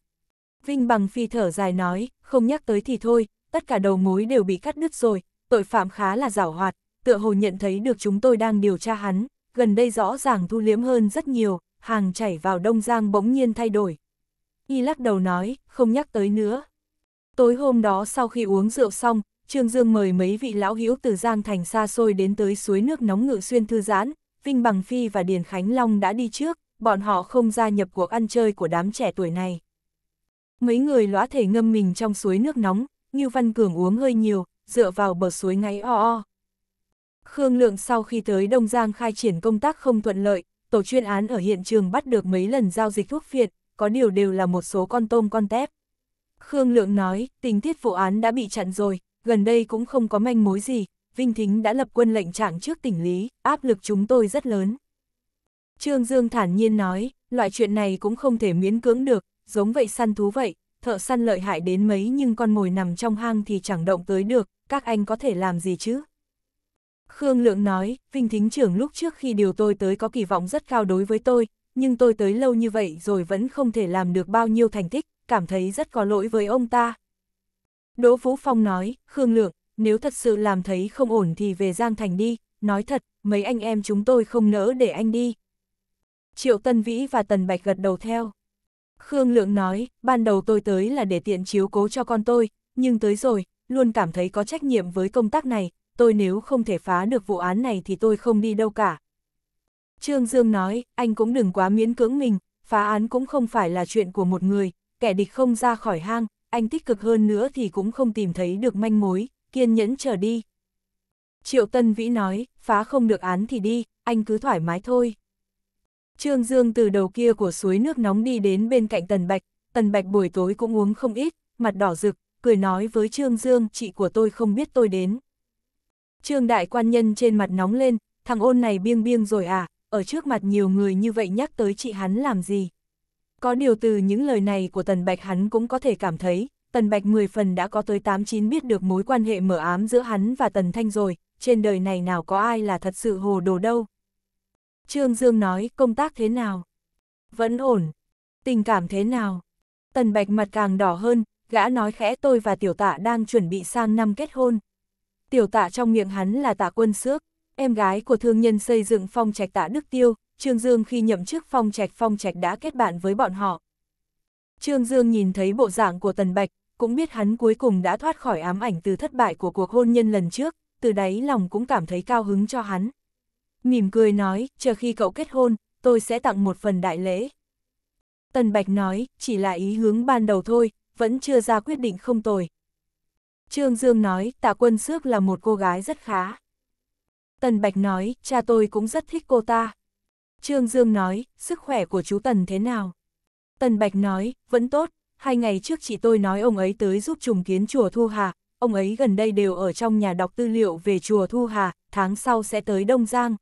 Vinh Bằng Phi thở dài nói, không nhắc tới thì thôi, tất cả đầu mối đều bị cắt đứt rồi, tội phạm khá là giảo hoạt, tựa hồ nhận thấy được chúng tôi đang điều tra hắn, gần đây rõ ràng thu liếm hơn rất nhiều, hàng chảy vào Đông Giang bỗng nhiên thay đổi. Y lắc đầu nói, không nhắc tới nữa. Tối hôm đó sau khi uống rượu xong, Trương Dương mời mấy vị lão hữu từ Giang Thành xa xôi đến tới suối nước nóng ngự xuyên thư giãn, Vinh Bằng Phi và Điền Khánh Long đã đi trước, bọn họ không gia nhập cuộc ăn chơi của đám trẻ tuổi này. Mấy người lóa thể ngâm mình trong suối nước nóng, Như Văn Cường uống hơi nhiều, dựa vào bờ suối ngáy o o. Khương Lượng sau khi tới Đông Giang khai triển công tác không thuận lợi, tổ chuyên án ở hiện trường bắt được mấy lần giao dịch thuốc phiện, có điều đều là một số con tôm con tép. Khương Lượng nói, tình tiết vụ án đã bị chặn rồi, gần đây cũng không có manh mối gì, Vinh Thính đã lập quân lệnh trạng trước tỉnh Lý, áp lực chúng tôi rất lớn. Trương Dương thản nhiên nói, loại chuyện này cũng không thể miễn cưỡng được, giống vậy săn thú vậy, thợ săn lợi hại đến mấy nhưng con mồi nằm trong hang thì chẳng động tới được, các anh có thể làm gì chứ? Khương Lượng nói, Vinh Thính trưởng lúc trước khi điều tôi tới có kỳ vọng rất cao đối với tôi, nhưng tôi tới lâu như vậy rồi vẫn không thể làm được bao nhiêu thành tích, cảm thấy rất có lỗi với ông ta. Đỗ Vũ Phong nói, Khương Lượng, nếu thật sự làm thấy không ổn thì về Giang Thành đi, nói thật, mấy anh em chúng tôi không nỡ để anh đi. Triệu Tân Vĩ và Tần Bạch gật đầu theo. Khương Lượng nói, ban đầu tôi tới là để tiện chiếu cố cho con tôi, nhưng tới rồi, luôn cảm thấy có trách nhiệm với công tác này, tôi nếu không thể phá được vụ án này thì tôi không đi đâu cả. Trương Dương nói, anh cũng đừng quá miễn cưỡng mình, phá án cũng không phải là chuyện của một người, kẻ địch không ra khỏi hang, anh tích cực hơn nữa thì cũng không tìm thấy được manh mối, kiên nhẫn chờ đi. Triệu Tân Vĩ nói, phá không được án thì đi, anh cứ thoải mái thôi. Trương Dương từ đầu kia của suối nước nóng đi đến bên cạnh Tần Bạch, Tần Bạch buổi tối cũng uống không ít, mặt đỏ rực, cười nói với Trương Dương, chị của tôi không biết tôi đến. Trương Đại Quan Nhân trên mặt nóng lên, thằng ôn này biêng biêng rồi à, ở trước mặt nhiều người như vậy nhắc tới chị hắn làm gì. Có điều từ những lời này của Tần Bạch hắn cũng có thể cảm thấy, Tần Bạch mười phần đã có tới 89 biết được mối quan hệ mở ám giữa hắn và Tần Thanh rồi, trên đời này nào có ai là thật sự hồ đồ đâu. Trương Dương nói, công tác thế nào? Vẫn ổn. Tình cảm thế nào? Tần Bạch mặt càng đỏ hơn, gã nói khẽ tôi và tiểu tạ đang chuẩn bị sang năm kết hôn. Tiểu tạ trong miệng hắn là tạ quân xước, em gái của thương nhân xây dựng phong trạch tạ Đức Tiêu, Trương Dương khi nhậm chức phong trạch phong trạch đã kết bạn với bọn họ. Trương Dương nhìn thấy bộ dạng của Tần Bạch, cũng biết hắn cuối cùng đã thoát khỏi ám ảnh từ thất bại của cuộc hôn nhân lần trước, từ đáy lòng cũng cảm thấy cao hứng cho hắn. Mỉm cười nói, chờ khi cậu kết hôn, tôi sẽ tặng một phần đại lễ. Tần Bạch nói, chỉ là ý hướng ban đầu thôi, vẫn chưa ra quyết định không tồi. Trương Dương nói, tạ quân Sước là một cô gái rất khá. Tần Bạch nói, cha tôi cũng rất thích cô ta. Trương Dương nói, sức khỏe của chú Tần thế nào? Tần Bạch nói, vẫn tốt, hai ngày trước chị tôi nói ông ấy tới giúp trùng kiến chùa Thu Hà, ông ấy gần đây đều ở trong nhà đọc tư liệu về chùa Thu Hà, tháng sau sẽ tới Đông Giang.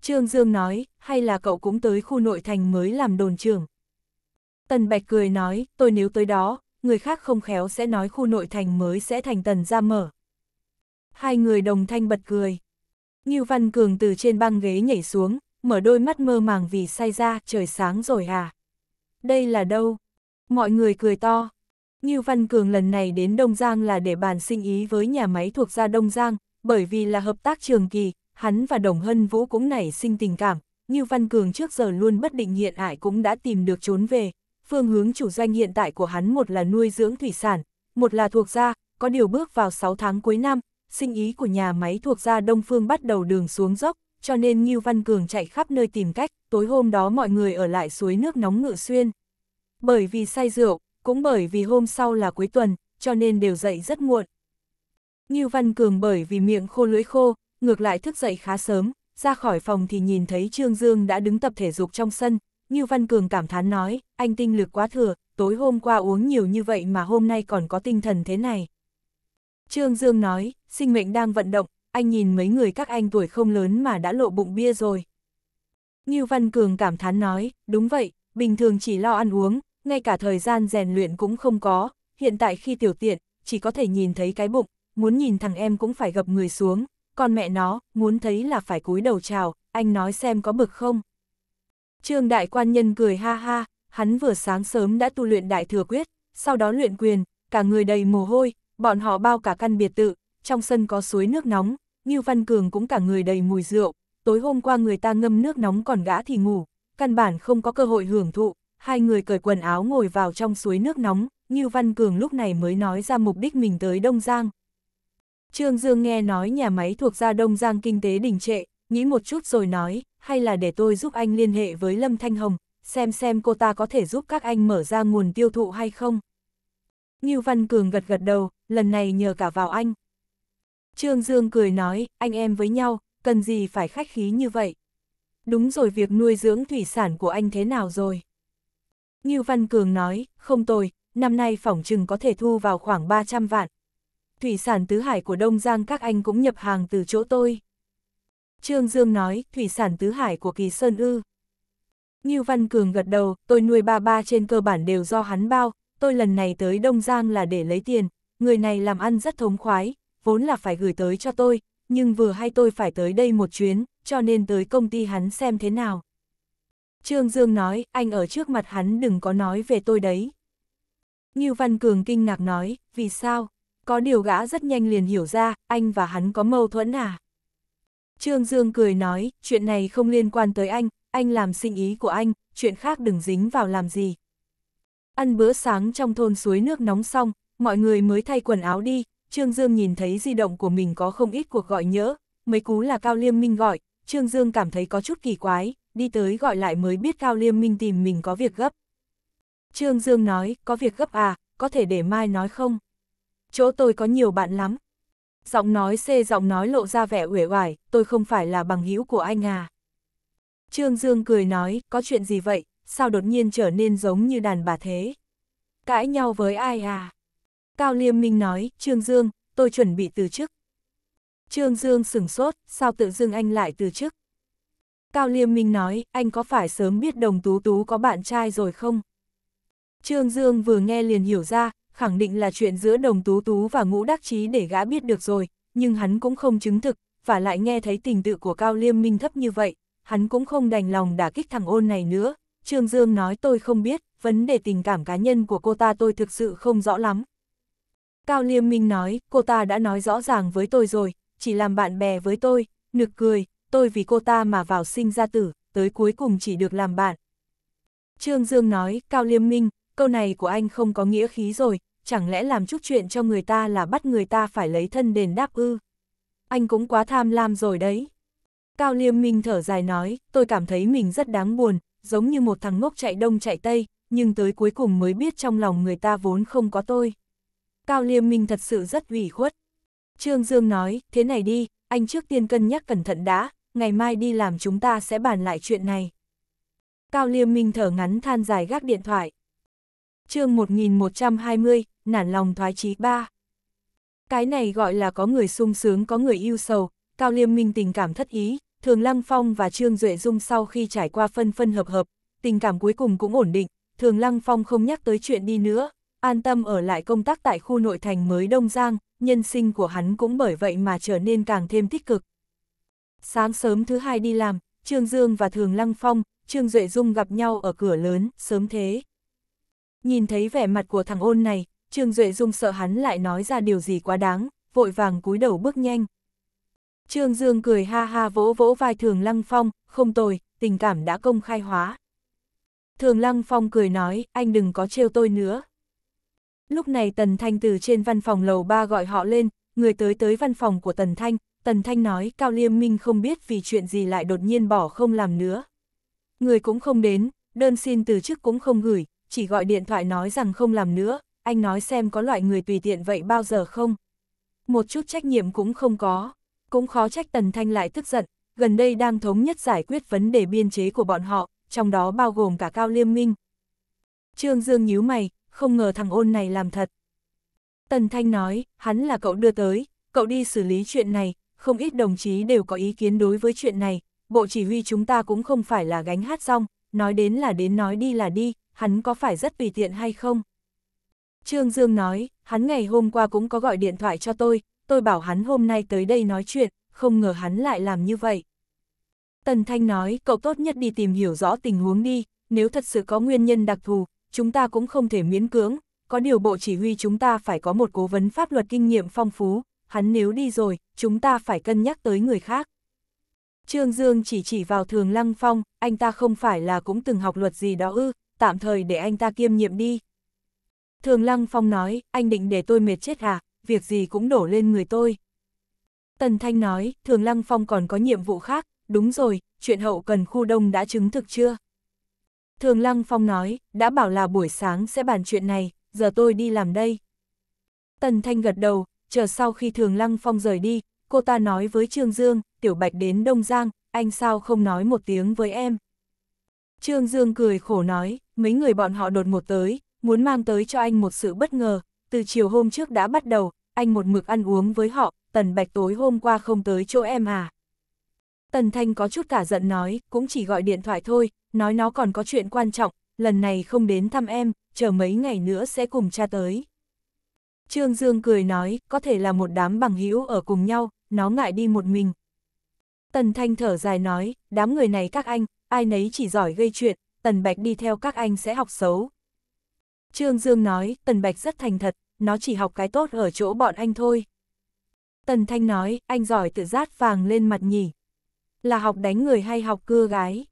Trương Dương nói, hay là cậu cũng tới khu nội thành mới làm đồn trưởng. Tần Bạch cười nói, tôi nếu tới đó, người khác không khéo sẽ nói khu nội thành mới sẽ thành tần ra mở. Hai người đồng thanh bật cười. Ngưu Văn Cường từ trên băng ghế nhảy xuống, mở đôi mắt mơ màng vì say ra, trời sáng rồi à. Đây là đâu? Mọi người cười to. Ngưu Văn Cường lần này đến Đông Giang là để bàn sinh ý với nhà máy thuộc gia Đông Giang, bởi vì là hợp tác trường kỳ, hắn và Đồng Hân Vũ cũng nảy sinh tình cảm. Ngưu Văn Cường trước giờ luôn bất định hiện ải cũng đã tìm được trốn về. Phương hướng chủ doanh hiện tại của hắn một là nuôi dưỡng thủy sản, một là thuộc gia, có điều bước vào 6 tháng cuối năm, sinh ý của nhà máy thuộc gia Đông Phương bắt đầu đường xuống dốc, cho nên Ngưu Văn Cường chạy khắp nơi tìm cách, tối hôm đó mọi người ở lại suối nước nóng ngự xuyên. Bởi vì say rượu, cũng bởi vì hôm sau là cuối tuần, cho nên đều dậy rất muộn. Như Văn Cường bởi vì miệng khô lưỡi khô, ngược lại thức dậy khá sớm, ra khỏi phòng thì nhìn thấy Trương Dương đã đứng tập thể dục trong sân. Như Văn Cường cảm thán nói, anh tinh lực quá thừa, tối hôm qua uống nhiều như vậy mà hôm nay còn có tinh thần thế này. Trương Dương nói, sinh mệnh đang vận động, anh nhìn mấy người các anh tuổi không lớn mà đã lộ bụng bia rồi. Như Văn Cường cảm thán nói, đúng vậy, bình thường chỉ lo ăn uống, ngay cả thời gian rèn luyện cũng không có, hiện tại khi tiểu tiện, chỉ có thể nhìn thấy cái bụng, muốn nhìn thằng em cũng phải gập người xuống, còn mẹ nó, muốn thấy là phải cúi đầu chào, anh nói xem có bực không. Trương đại quan nhân cười ha ha, hắn vừa sáng sớm đã tu luyện đại thừa quyết, sau đó luyện quyền, cả người đầy mồ hôi, bọn họ bao cả căn biệt tự, trong sân có suối nước nóng, Ngưu Văn Cường cũng cả người đầy mùi rượu, tối hôm qua người ta ngâm nước nóng còn gã thì ngủ, căn bản không có cơ hội hưởng thụ, hai người cởi quần áo ngồi vào trong suối nước nóng, Ngưu Văn Cường lúc này mới nói ra mục đích mình tới Đông Giang. Trương Dương nghe nói nhà máy thuộc ra Đông Giang kinh tế đình trệ, nghĩ một chút rồi nói, hay là để tôi giúp anh liên hệ với Lâm Thanh Hồng, xem xem cô ta có thể giúp các anh mở ra nguồn tiêu thụ hay không. Ngưu Văn Cường gật gật đầu, lần này nhờ cả vào anh. Trương Dương cười nói, anh em với nhau, cần gì phải khách khí như vậy. Đúng rồi việc nuôi dưỡng thủy sản của anh thế nào rồi? Ngưu Văn Cường nói, không tồi, năm nay phỏng chừng có thể thu vào khoảng 300 vạn. Thủy sản tứ hải của Đông Giang các anh cũng nhập hàng từ chỗ tôi. Trương Dương nói, thủy sản tứ hải của Kỳ Sơn Ư. Ngưu Văn Cường gật đầu, tôi nuôi ba ba trên cơ bản đều do hắn bao, tôi lần này tới Đông Giang là để lấy tiền, người này làm ăn rất thống khoái, vốn là phải gửi tới cho tôi, nhưng vừa hay tôi phải tới đây một chuyến, cho nên tới công ty hắn xem thế nào. Trương Dương nói, anh ở trước mặt hắn đừng có nói về tôi đấy. Như Văn Cường kinh ngạc nói, vì sao? Có điều gã rất nhanh liền hiểu ra, anh và hắn có mâu thuẫn à? Trương Dương cười nói, chuyện này không liên quan tới anh, anh làm sinh ý của anh, chuyện khác đừng dính vào làm gì. Ăn bữa sáng trong thôn suối nước nóng xong, mọi người mới thay quần áo đi, Trương Dương nhìn thấy di động của mình có không ít cuộc gọi nhớ, mấy cú là Cao Liêm Minh gọi, Trương Dương cảm thấy có chút kỳ quái, đi tới gọi lại mới biết Cao Liêm Minh tìm mình có việc gấp. Trương Dương nói, có việc gấp à, có thể để mai nói không? Chỗ tôi có nhiều bạn lắm. Giọng nói xê giọng nói lộ ra vẻ uể oải, tôi không phải là bằng hữu của anh à. Trương Dương cười nói, có chuyện gì vậy, sao đột nhiên trở nên giống như đàn bà thế? Cãi nhau với ai à? Cao Liêm Minh nói, Trương Dương, tôi chuẩn bị từ chức. Trương Dương sửng sốt, sao tự dưng anh lại từ chức? Cao Liêm Minh nói, anh có phải sớm biết đồng tú tú có bạn trai rồi không? Trương Dương vừa nghe liền hiểu ra, khẳng định là chuyện giữa đồng tú tú và ngũ đắc chí để gã biết được rồi, nhưng hắn cũng không chứng thực, và lại nghe thấy tình tự của Cao Liêm Minh thấp như vậy, hắn cũng không đành lòng đả kích thằng ôn này nữa. Trương Dương nói tôi không biết, vấn đề tình cảm cá nhân của cô ta tôi thực sự không rõ lắm. Cao Liêm Minh nói, cô ta đã nói rõ ràng với tôi rồi, chỉ làm bạn bè với tôi, nực cười, tôi vì cô ta mà vào sinh ra tử, tới cuối cùng chỉ được làm bạn. Trương Dương nói, Cao Liêm Minh, câu này của anh không có nghĩa khí rồi, chẳng lẽ làm chút chuyện cho người ta là bắt người ta phải lấy thân đền đáp ư? Anh cũng quá tham lam rồi đấy. Cao Liêm Minh thở dài nói, tôi cảm thấy mình rất đáng buồn, giống như một thằng ngốc chạy đông chạy tây, nhưng tới cuối cùng mới biết trong lòng người ta vốn không có tôi. Cao Liêm Minh thật sự rất ủy khuất. Trương Dương nói, thế này đi, anh trước tiên cân nhắc cẩn thận đã, ngày mai đi làm chúng ta sẽ bàn lại chuyện này. Cao Liêm Minh thở ngắn than dài gác điện thoại. chương 1120, nản lòng thoái chí ba Cái này gọi là có người sung sướng có người yêu sầu, Cao Liêm Minh tình cảm thất ý, Thường Lăng Phong và Trương Duệ Dung sau khi trải qua phân phân hợp hợp, tình cảm cuối cùng cũng ổn định, Thường Lăng Phong không nhắc tới chuyện đi nữa, an tâm ở lại công tác tại khu nội thành mới Đông Giang, nhân sinh của hắn cũng bởi vậy mà trở nên càng thêm tích cực. Sáng sớm thứ hai đi làm, Trương Dương và Thường Lăng Phong, Trương Duệ Dung gặp nhau ở cửa lớn, sớm thế. Nhìn thấy vẻ mặt của thằng ôn này, Trương Duệ Dung sợ hắn lại nói ra điều gì quá đáng, vội vàng cúi đầu bước nhanh. Trương Dương cười ha ha vỗ vỗ vai Thường Lăng Phong, không tồi, tình cảm đã công khai hóa. Thường Lăng Phong cười nói, anh đừng có trêu tôi nữa. Lúc này Tần Thanh từ trên văn phòng lầu ba gọi họ lên, người tới tới văn phòng của Tần Thanh, Tần Thanh nói Cao Liêm Minh không biết vì chuyện gì lại đột nhiên bỏ không làm nữa. Người cũng không đến, đơn xin từ chức cũng không gửi, chỉ gọi điện thoại nói rằng không làm nữa, anh nói xem có loại người tùy tiện vậy bao giờ không. Một chút trách nhiệm cũng không có, cũng khó trách Tần Thanh lại tức giận, gần đây đang thống nhất giải quyết vấn đề biên chế của bọn họ, trong đó bao gồm cả Cao Liêm Minh. Trương Dương nhíu mày, không ngờ thằng ôn này làm thật. Tần Thanh nói, hắn là cậu đưa tới, cậu đi xử lý chuyện này, không ít đồng chí đều có ý kiến đối với chuyện này, bộ chỉ huy chúng ta cũng không phải là gánh hát xong, nói đến là đến nói đi là đi, hắn có phải rất tùy tiện hay không? Trương Dương nói, hắn ngày hôm qua cũng có gọi điện thoại cho tôi, tôi bảo hắn hôm nay tới đây nói chuyện, không ngờ hắn lại làm như vậy. Tần Thanh nói, cậu tốt nhất đi tìm hiểu rõ tình huống đi, nếu thật sự có nguyên nhân đặc thù, chúng ta cũng không thể miễn cưỡng, có điều bộ chỉ huy chúng ta phải có một cố vấn pháp luật kinh nghiệm phong phú, hắn nếu đi rồi, chúng ta phải cân nhắc tới người khác. Trương Dương chỉ chỉ vào Thường Lăng Phong, anh ta không phải là cũng từng học luật gì đó ư, tạm thời để anh ta kiêm nhiệm đi. Thường Lăng Phong nói, anh định để tôi mệt chết hả à, việc gì cũng đổ lên người tôi. Tần Thanh nói, Thường Lăng Phong còn có nhiệm vụ khác, đúng rồi, chuyện hậu cần khu đông đã chứng thực chưa? Thường Lăng Phong nói, đã bảo là buổi sáng sẽ bàn chuyện này, giờ tôi đi làm đây. Tần Thanh gật đầu, chờ sau khi Thường Lăng Phong rời đi, cô ta nói với Trương Dương, Tiểu Bạch đến Đông Giang, anh sao không nói một tiếng với em. Trương Dương cười khổ nói, mấy người bọn họ đột một tới, muốn mang tới cho anh một sự bất ngờ, từ chiều hôm trước đã bắt đầu, anh một mực ăn uống với họ, Tần Bạch tối hôm qua không tới chỗ em à. Tần Thanh có chút cả giận nói, cũng chỉ gọi điện thoại thôi, nói nó còn có chuyện quan trọng, lần này không đến thăm em, chờ mấy ngày nữa sẽ cùng cha tới. Trương Dương cười nói, có thể là một đám bằng hữu ở cùng nhau, nó ngại đi một mình. Tần Thanh thở dài nói, đám người này các anh, ai nấy chỉ giỏi gây chuyện, Tần Bạch đi theo các anh sẽ học xấu. Trương Dương nói, Tần Bạch rất thành thật, nó chỉ học cái tốt ở chỗ bọn anh thôi. Tần Thanh nói, anh giỏi tự rát vàng lên mặt nhỉ. Là học đánh người hay học cưa gái?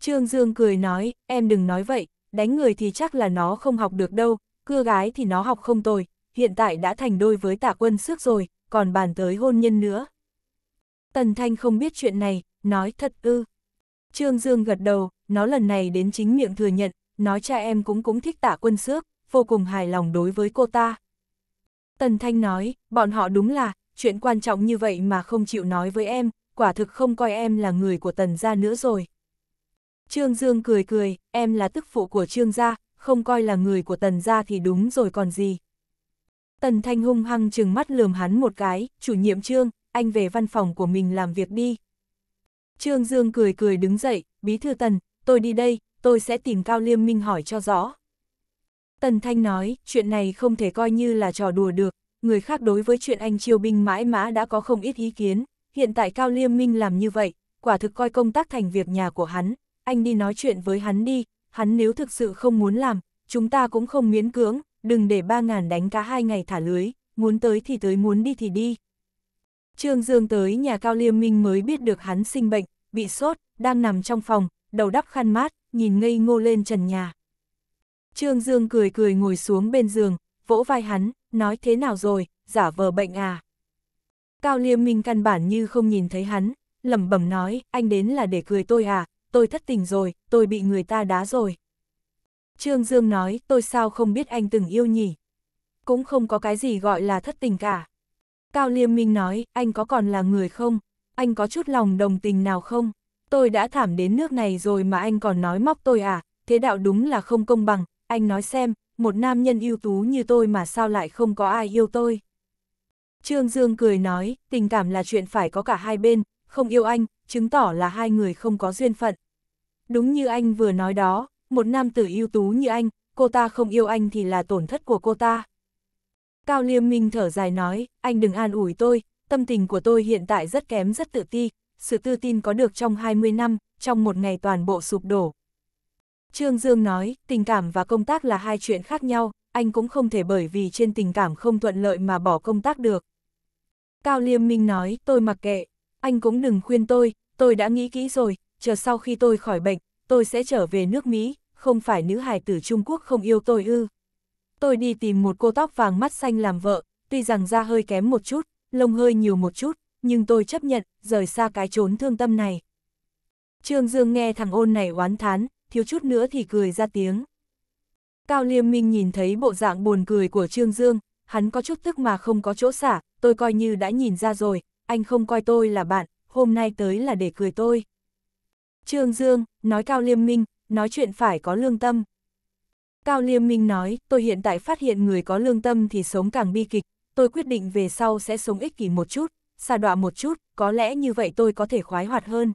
Trương Dương cười nói, em đừng nói vậy, đánh người thì chắc là nó không học được đâu, cưa gái thì nó học không tồi, hiện tại đã thành đôi với tạ quân xước rồi, còn bàn tới hôn nhân nữa. Tần Thanh không biết chuyện này, nói thật ư. Trương Dương gật đầu, nó lần này đến chính miệng thừa nhận, nói cha em cũng cũng thích tạ quân xước, vô cùng hài lòng đối với cô ta. Tần Thanh nói, bọn họ đúng là, chuyện quan trọng như vậy mà không chịu nói với em, quả thực không coi em là người của Tần gia nữa rồi. Trương Dương cười cười, em là tức phụ của Trương gia, không coi là người của Tần gia thì đúng rồi còn gì. Tần Thanh hung hăng chừng mắt lườm hắn một cái, chủ nhiệm Trương, anh về văn phòng của mình làm việc đi. Trương Dương cười cười đứng dậy, bí thư Tần, tôi đi đây, tôi sẽ tìm Cao Liêm Minh hỏi cho rõ. Tần Thanh nói, chuyện này không thể coi như là trò đùa được, người khác đối với chuyện anh triều binh mãi mã đã có không ít ý kiến, hiện tại Cao Liêm Minh làm như vậy, quả thực coi công tác thành việc nhà của hắn, anh đi nói chuyện với hắn đi, hắn nếu thực sự không muốn làm, chúng ta cũng không miễn cưỡng, đừng để ba ngàn đánh cá hai ngày thả lưới, muốn tới thì tới muốn đi thì đi. Trương Dương tới nhà Cao Liêm Minh mới biết được hắn sinh bệnh, bị sốt, đang nằm trong phòng, đầu đắp khăn mát, nhìn ngây ngô lên trần nhà. Trương Dương cười cười ngồi xuống bên giường, vỗ vai hắn, nói thế nào rồi, giả vờ bệnh à. Cao Liêm Minh căn bản như không nhìn thấy hắn, lẩm bẩm nói, anh đến là để cười tôi à, tôi thất tình rồi, tôi bị người ta đá rồi. Trương Dương nói, tôi sao không biết anh từng yêu nhỉ? Cũng không có cái gì gọi là thất tình cả. Cao Liêm Minh nói, anh có còn là người không? Anh có chút lòng đồng tình nào không? Tôi đã thảm đến nước này rồi mà anh còn nói móc tôi à? Thế đạo đúng là không công bằng, anh nói xem, một nam nhân ưu tú như tôi mà sao lại không có ai yêu tôi? Trương Dương cười nói, tình cảm là chuyện phải có cả hai bên, không yêu anh, chứng tỏ là hai người không có duyên phận. Đúng như anh vừa nói đó, một nam tử ưu tú như anh, cô ta không yêu anh thì là tổn thất của cô ta. Cao Liêm Minh thở dài nói, anh đừng an ủi tôi, tâm tình của tôi hiện tại rất kém rất tự ti, sự tự tin có được trong 20 năm, trong một ngày toàn bộ sụp đổ. Trương Dương nói, tình cảm và công tác là hai chuyện khác nhau, anh cũng không thể bởi vì trên tình cảm không thuận lợi mà bỏ công tác được. Cao Liêm Minh nói, tôi mặc kệ, anh cũng đừng khuyên tôi, tôi đã nghĩ kỹ rồi, chờ sau khi tôi khỏi bệnh, tôi sẽ trở về nước Mỹ, không phải nữ hài tử Trung Quốc không yêu tôi ư. Tôi đi tìm một cô tóc vàng mắt xanh làm vợ, tuy rằng da hơi kém một chút, lông hơi nhiều một chút, nhưng tôi chấp nhận, rời xa cái trốn thương tâm này. Trương Dương nghe thằng ôn này oán thán, thiếu chút nữa thì cười ra tiếng. Cao Liêm Minh nhìn thấy bộ dạng buồn cười của Trương Dương, hắn có chút tức mà không có chỗ xả, tôi coi như đã nhìn ra rồi, anh không coi tôi là bạn, hôm nay tới là để cười tôi. Trương Dương, nói Cao Liêm Minh, nói chuyện phải có lương tâm. Cao Liêm Minh nói, tôi hiện tại phát hiện người có lương tâm thì sống càng bi kịch, tôi quyết định về sau sẽ sống ích kỷ một chút, xa đọa một chút, có lẽ như vậy tôi có thể khoái hoạt hơn.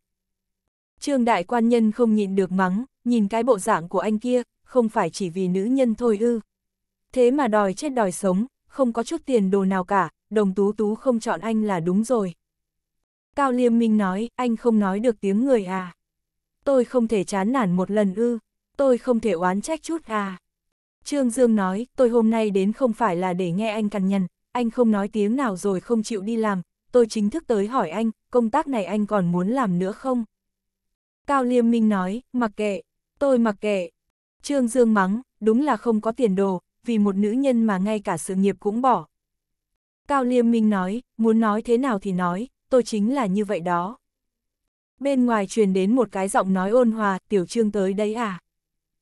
Trương đại quan nhân không nhịn được mắng, nhìn cái bộ dạng của anh kia, không phải chỉ vì nữ nhân thôi ư. Thế mà đòi chết đòi sống, không có chút tiền đồ nào cả, đồng tú tú không chọn anh là đúng rồi. Cao Liêm Minh nói, anh không nói được tiếng người à tôi không thể chán nản một lần ư, tôi không thể oán trách chút à. Trương Dương nói, tôi hôm nay đến không phải là để nghe anh cằn nhằn, anh không nói tiếng nào rồi không chịu đi làm, tôi chính thức tới hỏi anh, công tác này anh còn muốn làm nữa không? Cao Liêm Minh nói, mặc kệ, tôi mặc kệ. Trương Dương mắng, đúng là không có tiền đồ, vì một nữ nhân mà ngay cả sự nghiệp cũng bỏ. Cao Liêm Minh nói, muốn nói thế nào thì nói, tôi chính là như vậy đó bên ngoài truyền đến một cái giọng nói ôn hòa, tiểu trương tới đấy à.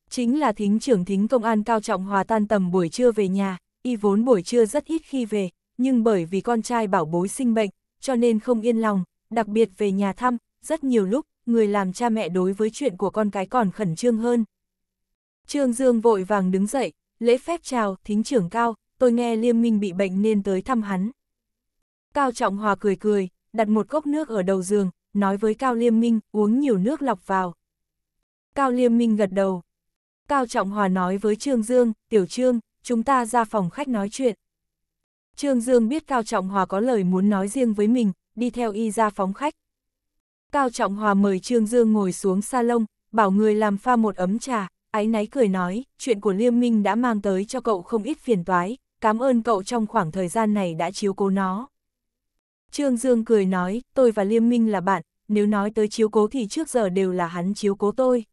Chính là thính trưởng thính công an cao trọng hòa tan tầm buổi trưa về nhà, y vốn buổi trưa rất ít khi về, nhưng bởi vì con trai bảo bối sinh bệnh, cho nên không yên lòng, đặc biệt về nhà thăm, rất nhiều lúc, người làm cha mẹ đối với chuyện của con cái còn khẩn trương hơn. Trương Dương vội vàng đứng dậy, lễ phép chào, thính trưởng cao, tôi nghe Liêm Minh bị bệnh nên tới thăm hắn. Cao Trọng Hòa cười cười, đặt một cốc nước ở đầu giường, nói với Cao Liêm Minh, uống nhiều nước lọc vào. Cao Liêm Minh gật đầu. Cao Trọng Hòa nói với Trương Dương, Tiểu Trương, chúng ta ra phòng khách nói chuyện. Trương Dương biết Cao Trọng Hòa có lời muốn nói riêng với mình, đi theo y ra phòng khách. Cao Trọng Hòa mời Trương Dương ngồi xuống salon, bảo người làm pha một ấm trà, áy náy cười nói, chuyện của Liêm Minh đã mang tới cho cậu không ít phiền toái, cảm ơn cậu trong khoảng thời gian này đã chiếu cố nó. Trương Dương cười nói, tôi và Liêm Minh là bạn, nếu nói tới chiếu cố thì trước giờ đều là hắn chiếu cố tôi.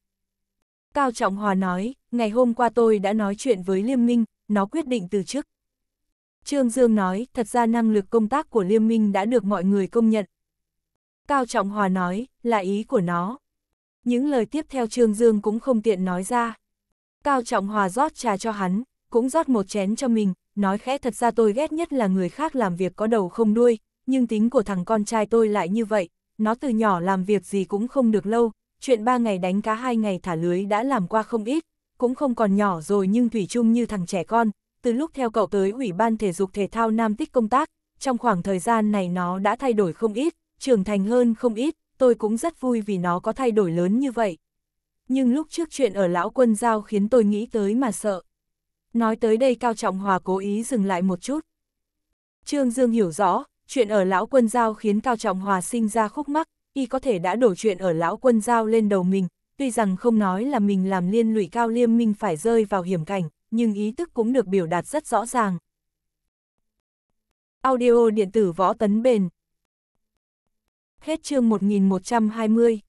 Cao Trọng Hòa nói, ngày hôm qua tôi đã nói chuyện với Liêm Minh, nó quyết định từ chức. Trương Dương nói, thật ra năng lực công tác của Liêm Minh đã được mọi người công nhận. Cao Trọng Hòa nói, là ý của nó. Những lời tiếp theo Trương Dương cũng không tiện nói ra. Cao Trọng Hòa rót trà cho hắn, cũng rót một chén cho mình, nói khẽ thật ra tôi ghét nhất là người khác làm việc có đầu không đuôi, nhưng tính của thằng con trai tôi lại như vậy, nó từ nhỏ làm việc gì cũng không được lâu, chuyện ba ngày đánh cá hai ngày thả lưới đã làm qua không ít, cũng không còn nhỏ rồi nhưng Thủy chung như thằng trẻ con, từ lúc theo cậu tới Ủy ban Thể dục Thể thao Nam Tích công tác, trong khoảng thời gian này nó đã thay đổi không ít, trưởng thành hơn không ít, tôi cũng rất vui vì nó có thay đổi lớn như vậy. Nhưng lúc trước chuyện ở Lão Quân Giao khiến tôi nghĩ tới mà sợ. Nói tới đây Cao Trọng Hòa cố ý dừng lại một chút. Trương Dương hiểu rõ, chuyện ở lão quân giao khiến Cao Trọng Hòa sinh ra khúc mắc, y có thể đã đổ chuyện ở lão quân giao lên đầu mình, tuy rằng không nói là mình làm liên lụy Cao Liêm Minh phải rơi vào hiểm cảnh, nhưng ý thức cũng được biểu đạt rất rõ ràng. Audio điện tử võ tấn bền Hết chương 1120